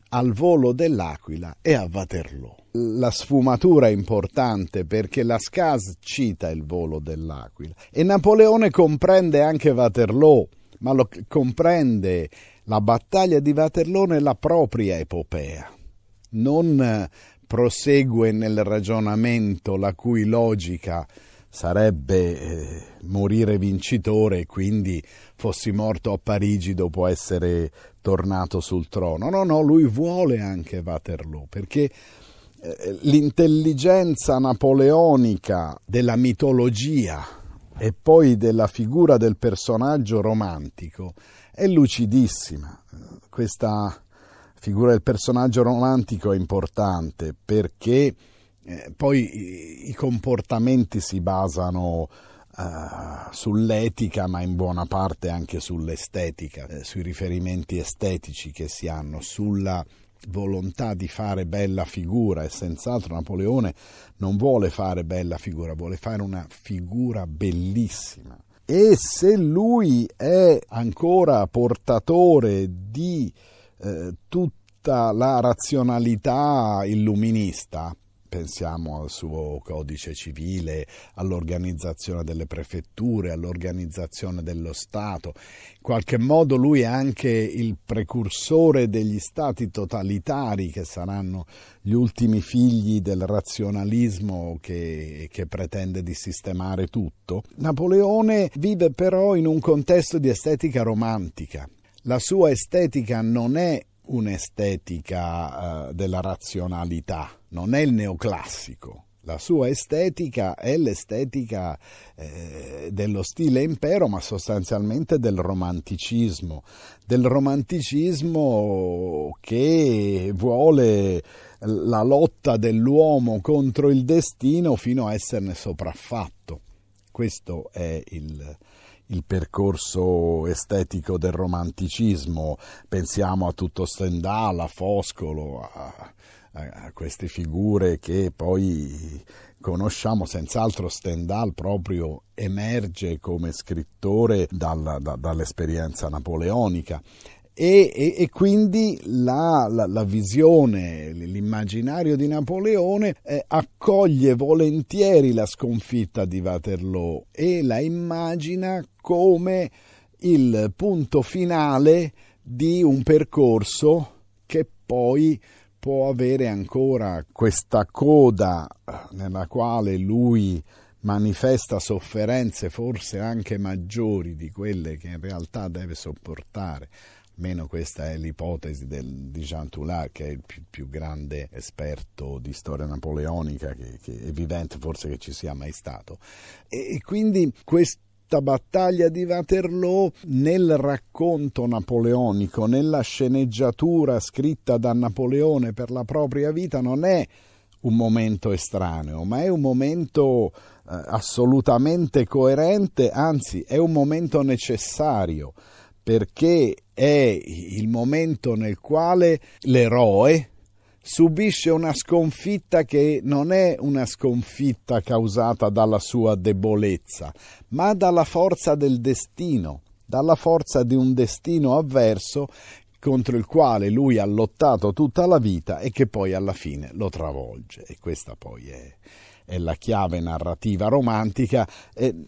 al volo dell'Aquila e a Waterloo. La sfumatura è importante perché la SCAS cita il volo dell'Aquila e Napoleone comprende anche Waterloo, ma lo comprende la battaglia di Waterloo nella propria epopea, non prosegue nel ragionamento la cui logica sarebbe eh, morire vincitore e quindi fossi morto a Parigi dopo essere tornato sul trono. No, no, lui vuole anche Waterloo perché eh, l'intelligenza napoleonica della mitologia e poi della figura del personaggio romantico è lucidissima. Questa figura del personaggio romantico è importante perché eh, poi i comportamenti si basano Uh, sull'etica, ma in buona parte anche sull'estetica, eh, sui riferimenti estetici che si hanno, sulla volontà di fare bella figura e senz'altro Napoleone non vuole fare bella figura, vuole fare una figura bellissima. E se lui è ancora portatore di eh, tutta la razionalità illuminista, pensiamo al suo codice civile, all'organizzazione delle prefetture, all'organizzazione dello Stato. In qualche modo lui è anche il precursore degli stati totalitari che saranno gli ultimi figli del razionalismo che, che pretende di sistemare tutto. Napoleone vive però in un contesto di estetica romantica la sua estetica non è un'estetica eh, della razionalità, non è il neoclassico. La sua estetica è l'estetica eh, dello stile impero, ma sostanzialmente del romanticismo, del romanticismo che vuole la lotta dell'uomo contro il destino fino a esserne sopraffatto. Questo è il, il percorso estetico del romanticismo, pensiamo a tutto Stendhal, a Foscolo, a, a queste figure che poi conosciamo, senz'altro Stendhal proprio emerge come scrittore dalla, da, dall'esperienza napoleonica e, e, e, quindi la, la, la, visione, l'immaginario di Napoleone eh, accoglie volentieri la sconfitta di Waterloo e la immagina come il punto finale di un percorso che poi può avere ancora questa coda eh, nella quale lui manifesta sofferenze forse anche maggiori di quelle che in realtà deve sopportare meno questa è l'ipotesi del, di Jean Toulard che è il più, più grande esperto di storia napoleonica che, che, è vivente forse che ci sia mai stato e, e quindi questo battaglia di Waterloo nel racconto napoleonico, nella sceneggiatura scritta da Napoleone per la propria vita, non è un momento estraneo, ma è un momento eh, assolutamente coerente, anzi è un momento necessario perché è il momento nel quale l'eroe subisce una sconfitta che non è una sconfitta causata dalla sua debolezza, ma dalla forza del destino, dalla forza di un destino avverso contro il quale lui ha lottato tutta la vita e che poi alla fine lo travolge. E questa poi è, è la chiave narrativa romantica.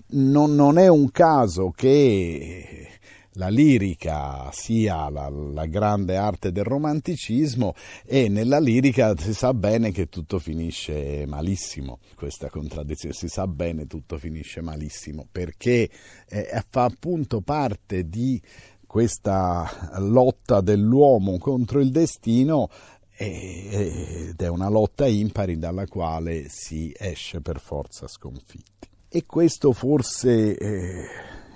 Non, non è un caso che la lirica sia la, la, grande arte del romanticismo e nella lirica si sa bene che tutto finisce malissimo, questa contraddizione, si sa bene tutto finisce malissimo perché eh, eh fa appunto parte di questa lotta dell'uomo contro il destino ed è una lotta impari dalla quale si esce per forza sconfitti. E questo forse eh,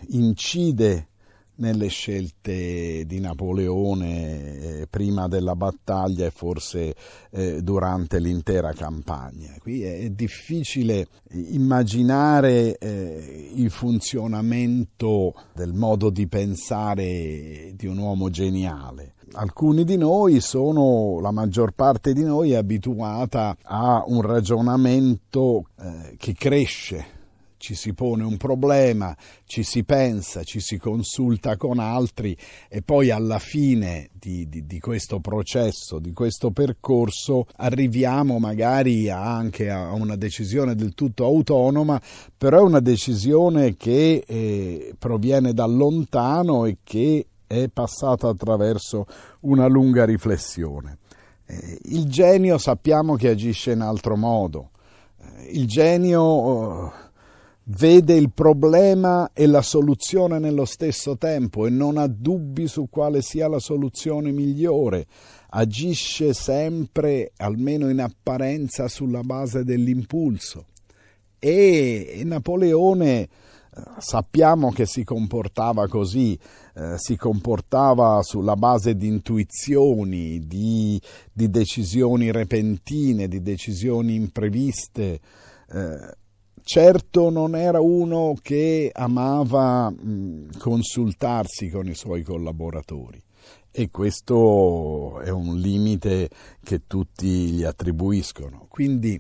incide nelle scelte di Napoleone eh, prima della battaglia e forse eh, durante l'intera campagna. Qui è, è difficile immaginare eh, il funzionamento del modo di pensare di un uomo geniale. Alcuni di noi sono, la maggior parte di noi è abituata a un ragionamento eh, che cresce ci si pone un problema, ci si pensa, ci si consulta con altri e poi alla fine di, di, di questo processo, di questo percorso, arriviamo magari anche a una decisione del tutto autonoma, però è una decisione che eh, proviene da lontano e che è passata attraverso una lunga riflessione. Eh, il genio sappiamo che agisce in altro modo. Eh, il genio oh, vede il problema e la soluzione nello stesso tempo e non ha dubbi su quale sia la soluzione migliore, agisce sempre, almeno in apparenza, sulla base dell'impulso. E Napoleone eh, sappiamo che si comportava così, eh, si comportava sulla base di intuizioni, di, di decisioni repentine, di decisioni impreviste. Eh, Certo non era uno che amava consultarsi con i suoi collaboratori e questo è un limite che tutti gli attribuiscono. Quindi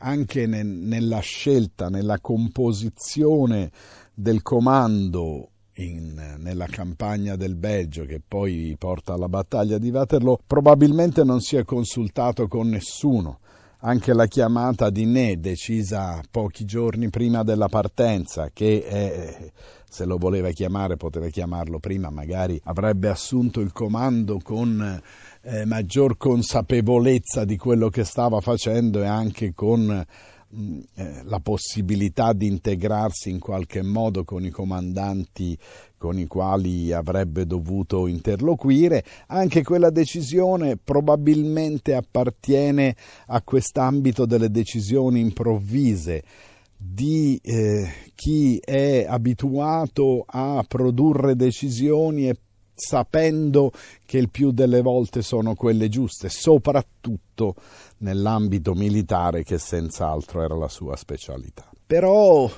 anche ne, nella scelta, nella composizione del comando in, nella campagna del Belgio che poi porta alla battaglia di Waterloo, probabilmente non si è consultato con nessuno anche la chiamata di Ne decisa pochi giorni prima della partenza, che è, eh, se lo voleva chiamare poteva chiamarlo prima, magari avrebbe assunto il comando con eh, maggior consapevolezza di quello che stava facendo e anche con eh, la possibilità di integrarsi in qualche modo con i comandanti con i quali avrebbe dovuto interloquire, anche quella decisione probabilmente appartiene a quest'ambito delle decisioni improvvise di eh, chi è abituato a produrre decisioni e sapendo che il più delle volte sono quelle giuste, soprattutto nell'ambito militare che senz'altro era la sua specialità. Però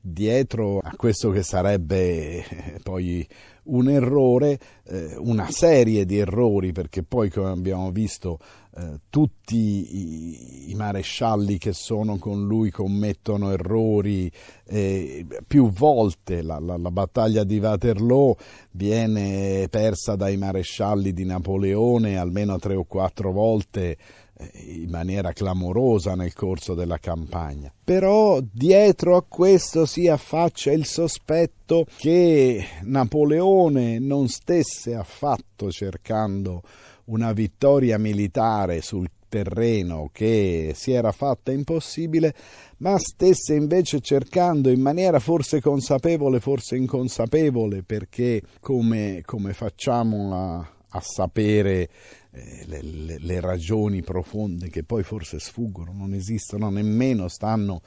dietro a questo che sarebbe eh, poi un errore, eh, una serie di errori, perché poi come abbiamo visto eh, tutti i, i, marescialli che sono con lui commettono errori, eh, più volte la, la, la, battaglia di Waterloo viene persa dai marescialli di Napoleone almeno tre o quattro volte eh, in maniera clamorosa nel corso della campagna. Però dietro a questo si affaccia il sospetto che Napoleone non stesse affatto cercando una vittoria militare sul terreno che si era fatta impossibile, ma stesse invece cercando in maniera forse consapevole, forse inconsapevole, perché come, come facciamo a, a sapere eh, le, le, le, ragioni profonde che poi forse sfuggono, non esistono nemmeno, stanno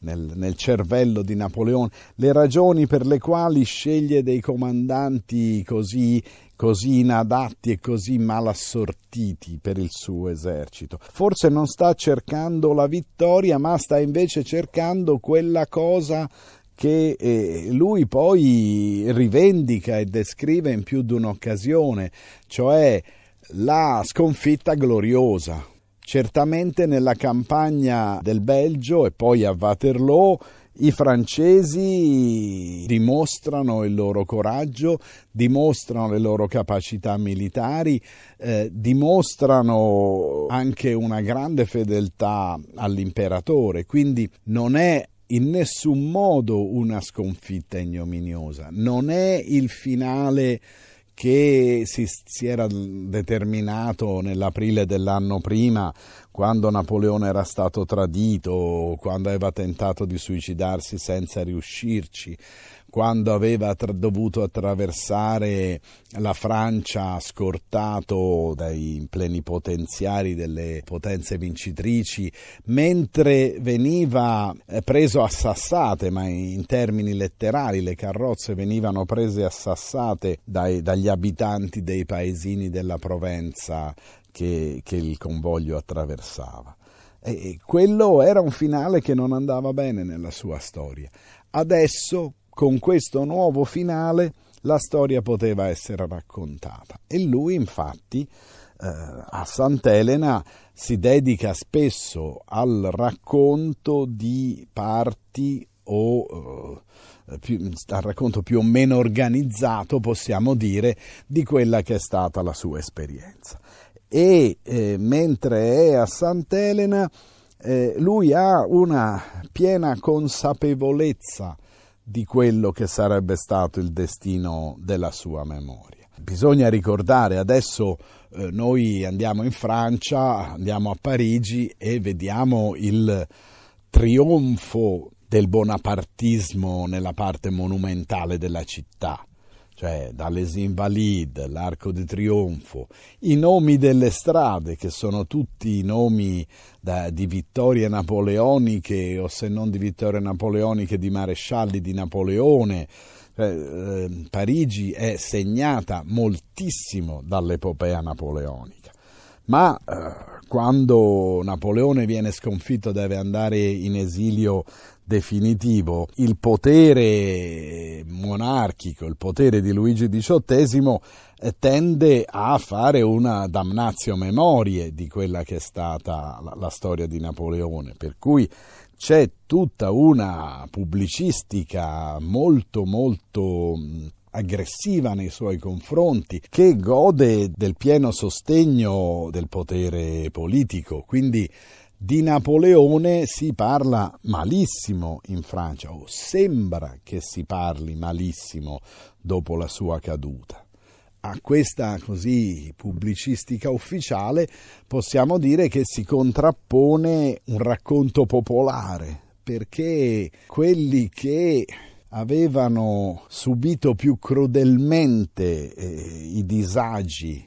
nel, nel, cervello di Napoleone, le ragioni per le quali sceglie dei comandanti così, così inadatti e così malassortiti per il suo esercito. Forse non sta cercando la vittoria, ma sta invece cercando quella cosa che eh, lui poi rivendica e descrive in più di un'occasione, cioè la sconfitta gloriosa. Certamente nella campagna del Belgio e poi a Waterloo i francesi dimostrano il loro coraggio, dimostrano le loro capacità militari, eh, dimostrano anche una grande fedeltà all'imperatore, quindi non è in nessun modo una sconfitta ignominiosa, non è il finale che si, si, era determinato nell'aprile dell'anno prima, quando Napoleone era stato tradito, quando aveva tentato di suicidarsi senza riuscirci quando aveva tra- dovuto attraversare la Francia scortato dai plenipotenziari delle potenze vincitrici, mentre veniva eh, preso a sassate, ma in termini letterari le carrozze venivano prese a sassate dai, dagli abitanti dei paesini della Provenza che, che il convoglio attraversava. E quello era un finale che non andava bene nella sua storia. Adesso con questo nuovo finale la storia poteva essere raccontata. E lui infatti eh, a Sant'Elena si dedica spesso al racconto di parti o eh, al racconto più o meno organizzato, possiamo dire, di quella che è stata la sua esperienza. E eh, mentre è a Sant'Elena, eh, lui ha una piena consapevolezza di quello che sarebbe stato il destino della sua memoria. Bisogna ricordare adesso eh, noi andiamo in Francia, andiamo a Parigi e vediamo il trionfo del bonapartismo nella parte monumentale della città cioè dalle Invalide, l'Arco di Trionfo, i nomi delle strade che sono tutti i nomi da, di vittorie napoleoniche o se non di vittorie napoleoniche di marescialli di Napoleone. Eh, eh Parigi è segnata moltissimo dall'epopea napoleonica. Ma eh, quando Napoleone viene sconfitto deve andare in esilio definitivo il potere monarchico, il potere di Luigi XVIII eh, tende a fare una damnazio memorie di quella che è stata la, la storia di Napoleone, per cui c'è tutta una pubblicistica molto molto aggressiva nei suoi confronti, che gode del pieno sostegno del potere politico. Quindi di Napoleone si parla malissimo in Francia, o sembra che si parli malissimo dopo la sua caduta. A questa così pubblicistica ufficiale possiamo dire che si contrappone un racconto popolare, perché quelli che avevano subito più crudelmente eh, i disagi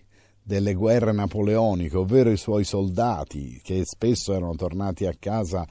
delle guerre napoleoniche, ovvero i suoi soldati che spesso erano tornati a casa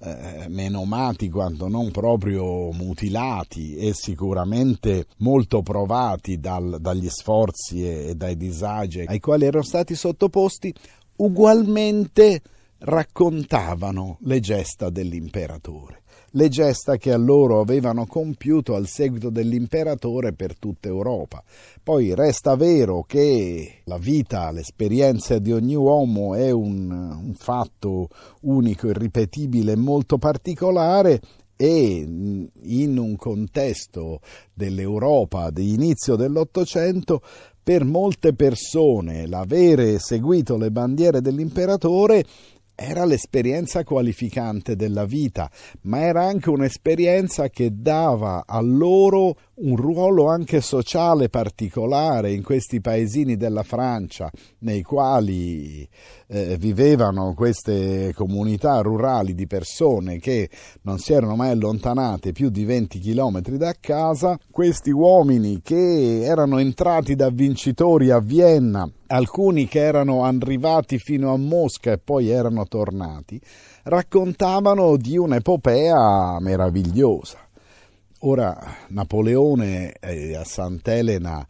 eh, menomati quanto non proprio mutilati e sicuramente molto provati dal, dagli sforzi e, e dai disagi ai quali erano stati sottoposti, ugualmente raccontavano le gesta dell'imperatore le gesta che a loro avevano compiuto al seguito dell'imperatore per tutta Europa. Poi resta vero che la vita, l'esperienza di ogni uomo è un, un fatto unico, irripetibile, e molto particolare e in un contesto dell'Europa di inizio dell'Ottocento per molte persone l'avere seguito le bandiere dell'imperatore era l'esperienza qualificante della vita, ma era anche un'esperienza che dava a loro un ruolo anche sociale particolare in questi paesini della Francia nei quali eh, vivevano queste comunità rurali di persone che non si erano mai allontanate più di 20 km da casa, questi uomini che erano entrati da vincitori a Vienna, alcuni che erano arrivati fino a Mosca e poi erano tornati, raccontavano di un'epopea meravigliosa Ora, Napoleone eh, a Sant'Elena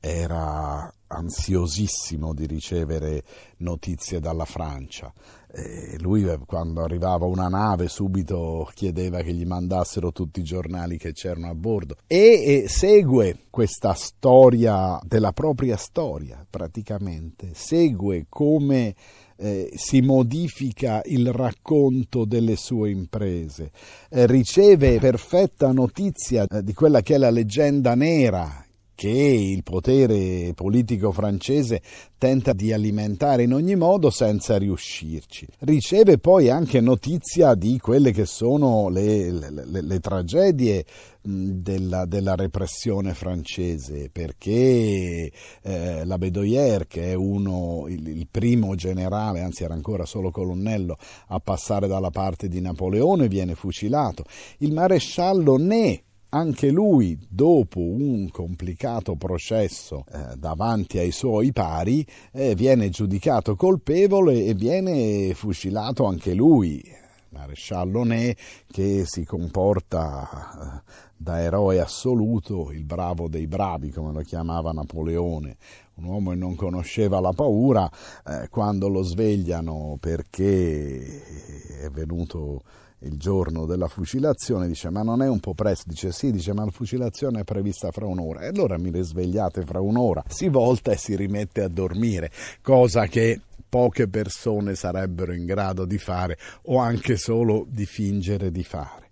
era ansiosissimo di ricevere notizie dalla Francia. E eh, lui eh, quando arrivava una nave subito chiedeva che gli mandassero tutti i giornali che c'erano a bordo e, e segue questa storia della propria storia praticamente, segue come eh, si modifica il racconto delle sue imprese, eh, riceve perfetta notizia eh, di quella che è la leggenda nera che il potere politico francese tenta di alimentare in ogni modo senza riuscirci. Riceve poi anche notizia di quelle che sono le, le, le, le tragedie della, della, repressione francese, perché eh, la Bedoyer, che è uno, il, il, primo generale, anzi era ancora solo colonnello, a passare dalla parte di Napoleone, viene fucilato. Il maresciallo Ne, anche lui, dopo un complicato processo eh, davanti ai suoi pari, eh, viene giudicato colpevole e viene fucilato anche lui maresciallo Ne che si comporta eh, da eroe assoluto, il bravo dei bravi, come lo chiamava Napoleone, un uomo che non conosceva la paura, eh, quando lo svegliano perché è venuto il giorno della fucilazione, dice ma non è un po' presto, dice sì, dice ma la fucilazione è prevista fra un'ora e allora mi risvegliate fra un'ora, si volta e si rimette a dormire, cosa che poche persone sarebbero in grado di fare o anche solo di fingere di fare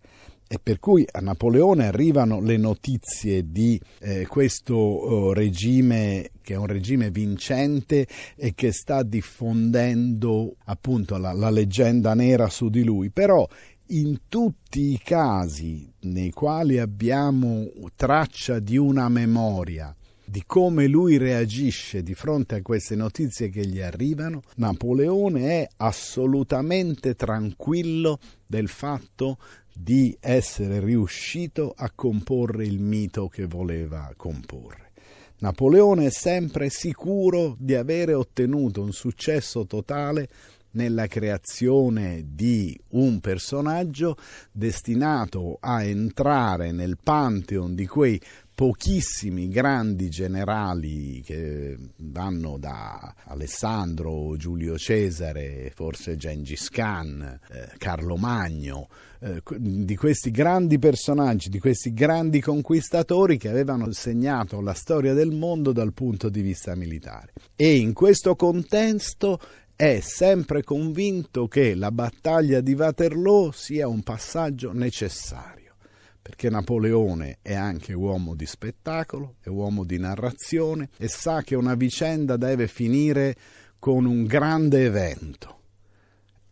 e per cui a Napoleone arrivano le notizie di eh, questo oh, regime che è un regime vincente e che sta diffondendo appunto la, la leggenda nera su di lui, però in tutti i casi nei quali abbiamo traccia di una memoria di come lui reagisce di fronte a queste notizie che gli arrivano, Napoleone è assolutamente tranquillo del fatto di essere riuscito a comporre il mito che voleva comporre. Napoleone è sempre sicuro di avere ottenuto un successo totale nella creazione di un personaggio destinato a entrare nel pantheon di quei pochissimi grandi generali che vanno da Alessandro, Giulio Cesare, forse Gengis Khan, eh, Carlo Magno, eh, di questi grandi personaggi, di questi grandi conquistatori che avevano segnato la storia del mondo dal punto di vista militare. E in questo contesto è sempre convinto che la battaglia di Waterloo sia un passaggio necessario perché Napoleone è anche uomo di spettacolo, è uomo di narrazione e sa che una vicenda deve finire con un grande evento.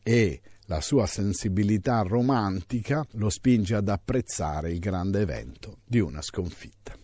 E la sua sensibilità romantica lo spinge ad apprezzare il grande evento di una sconfitta.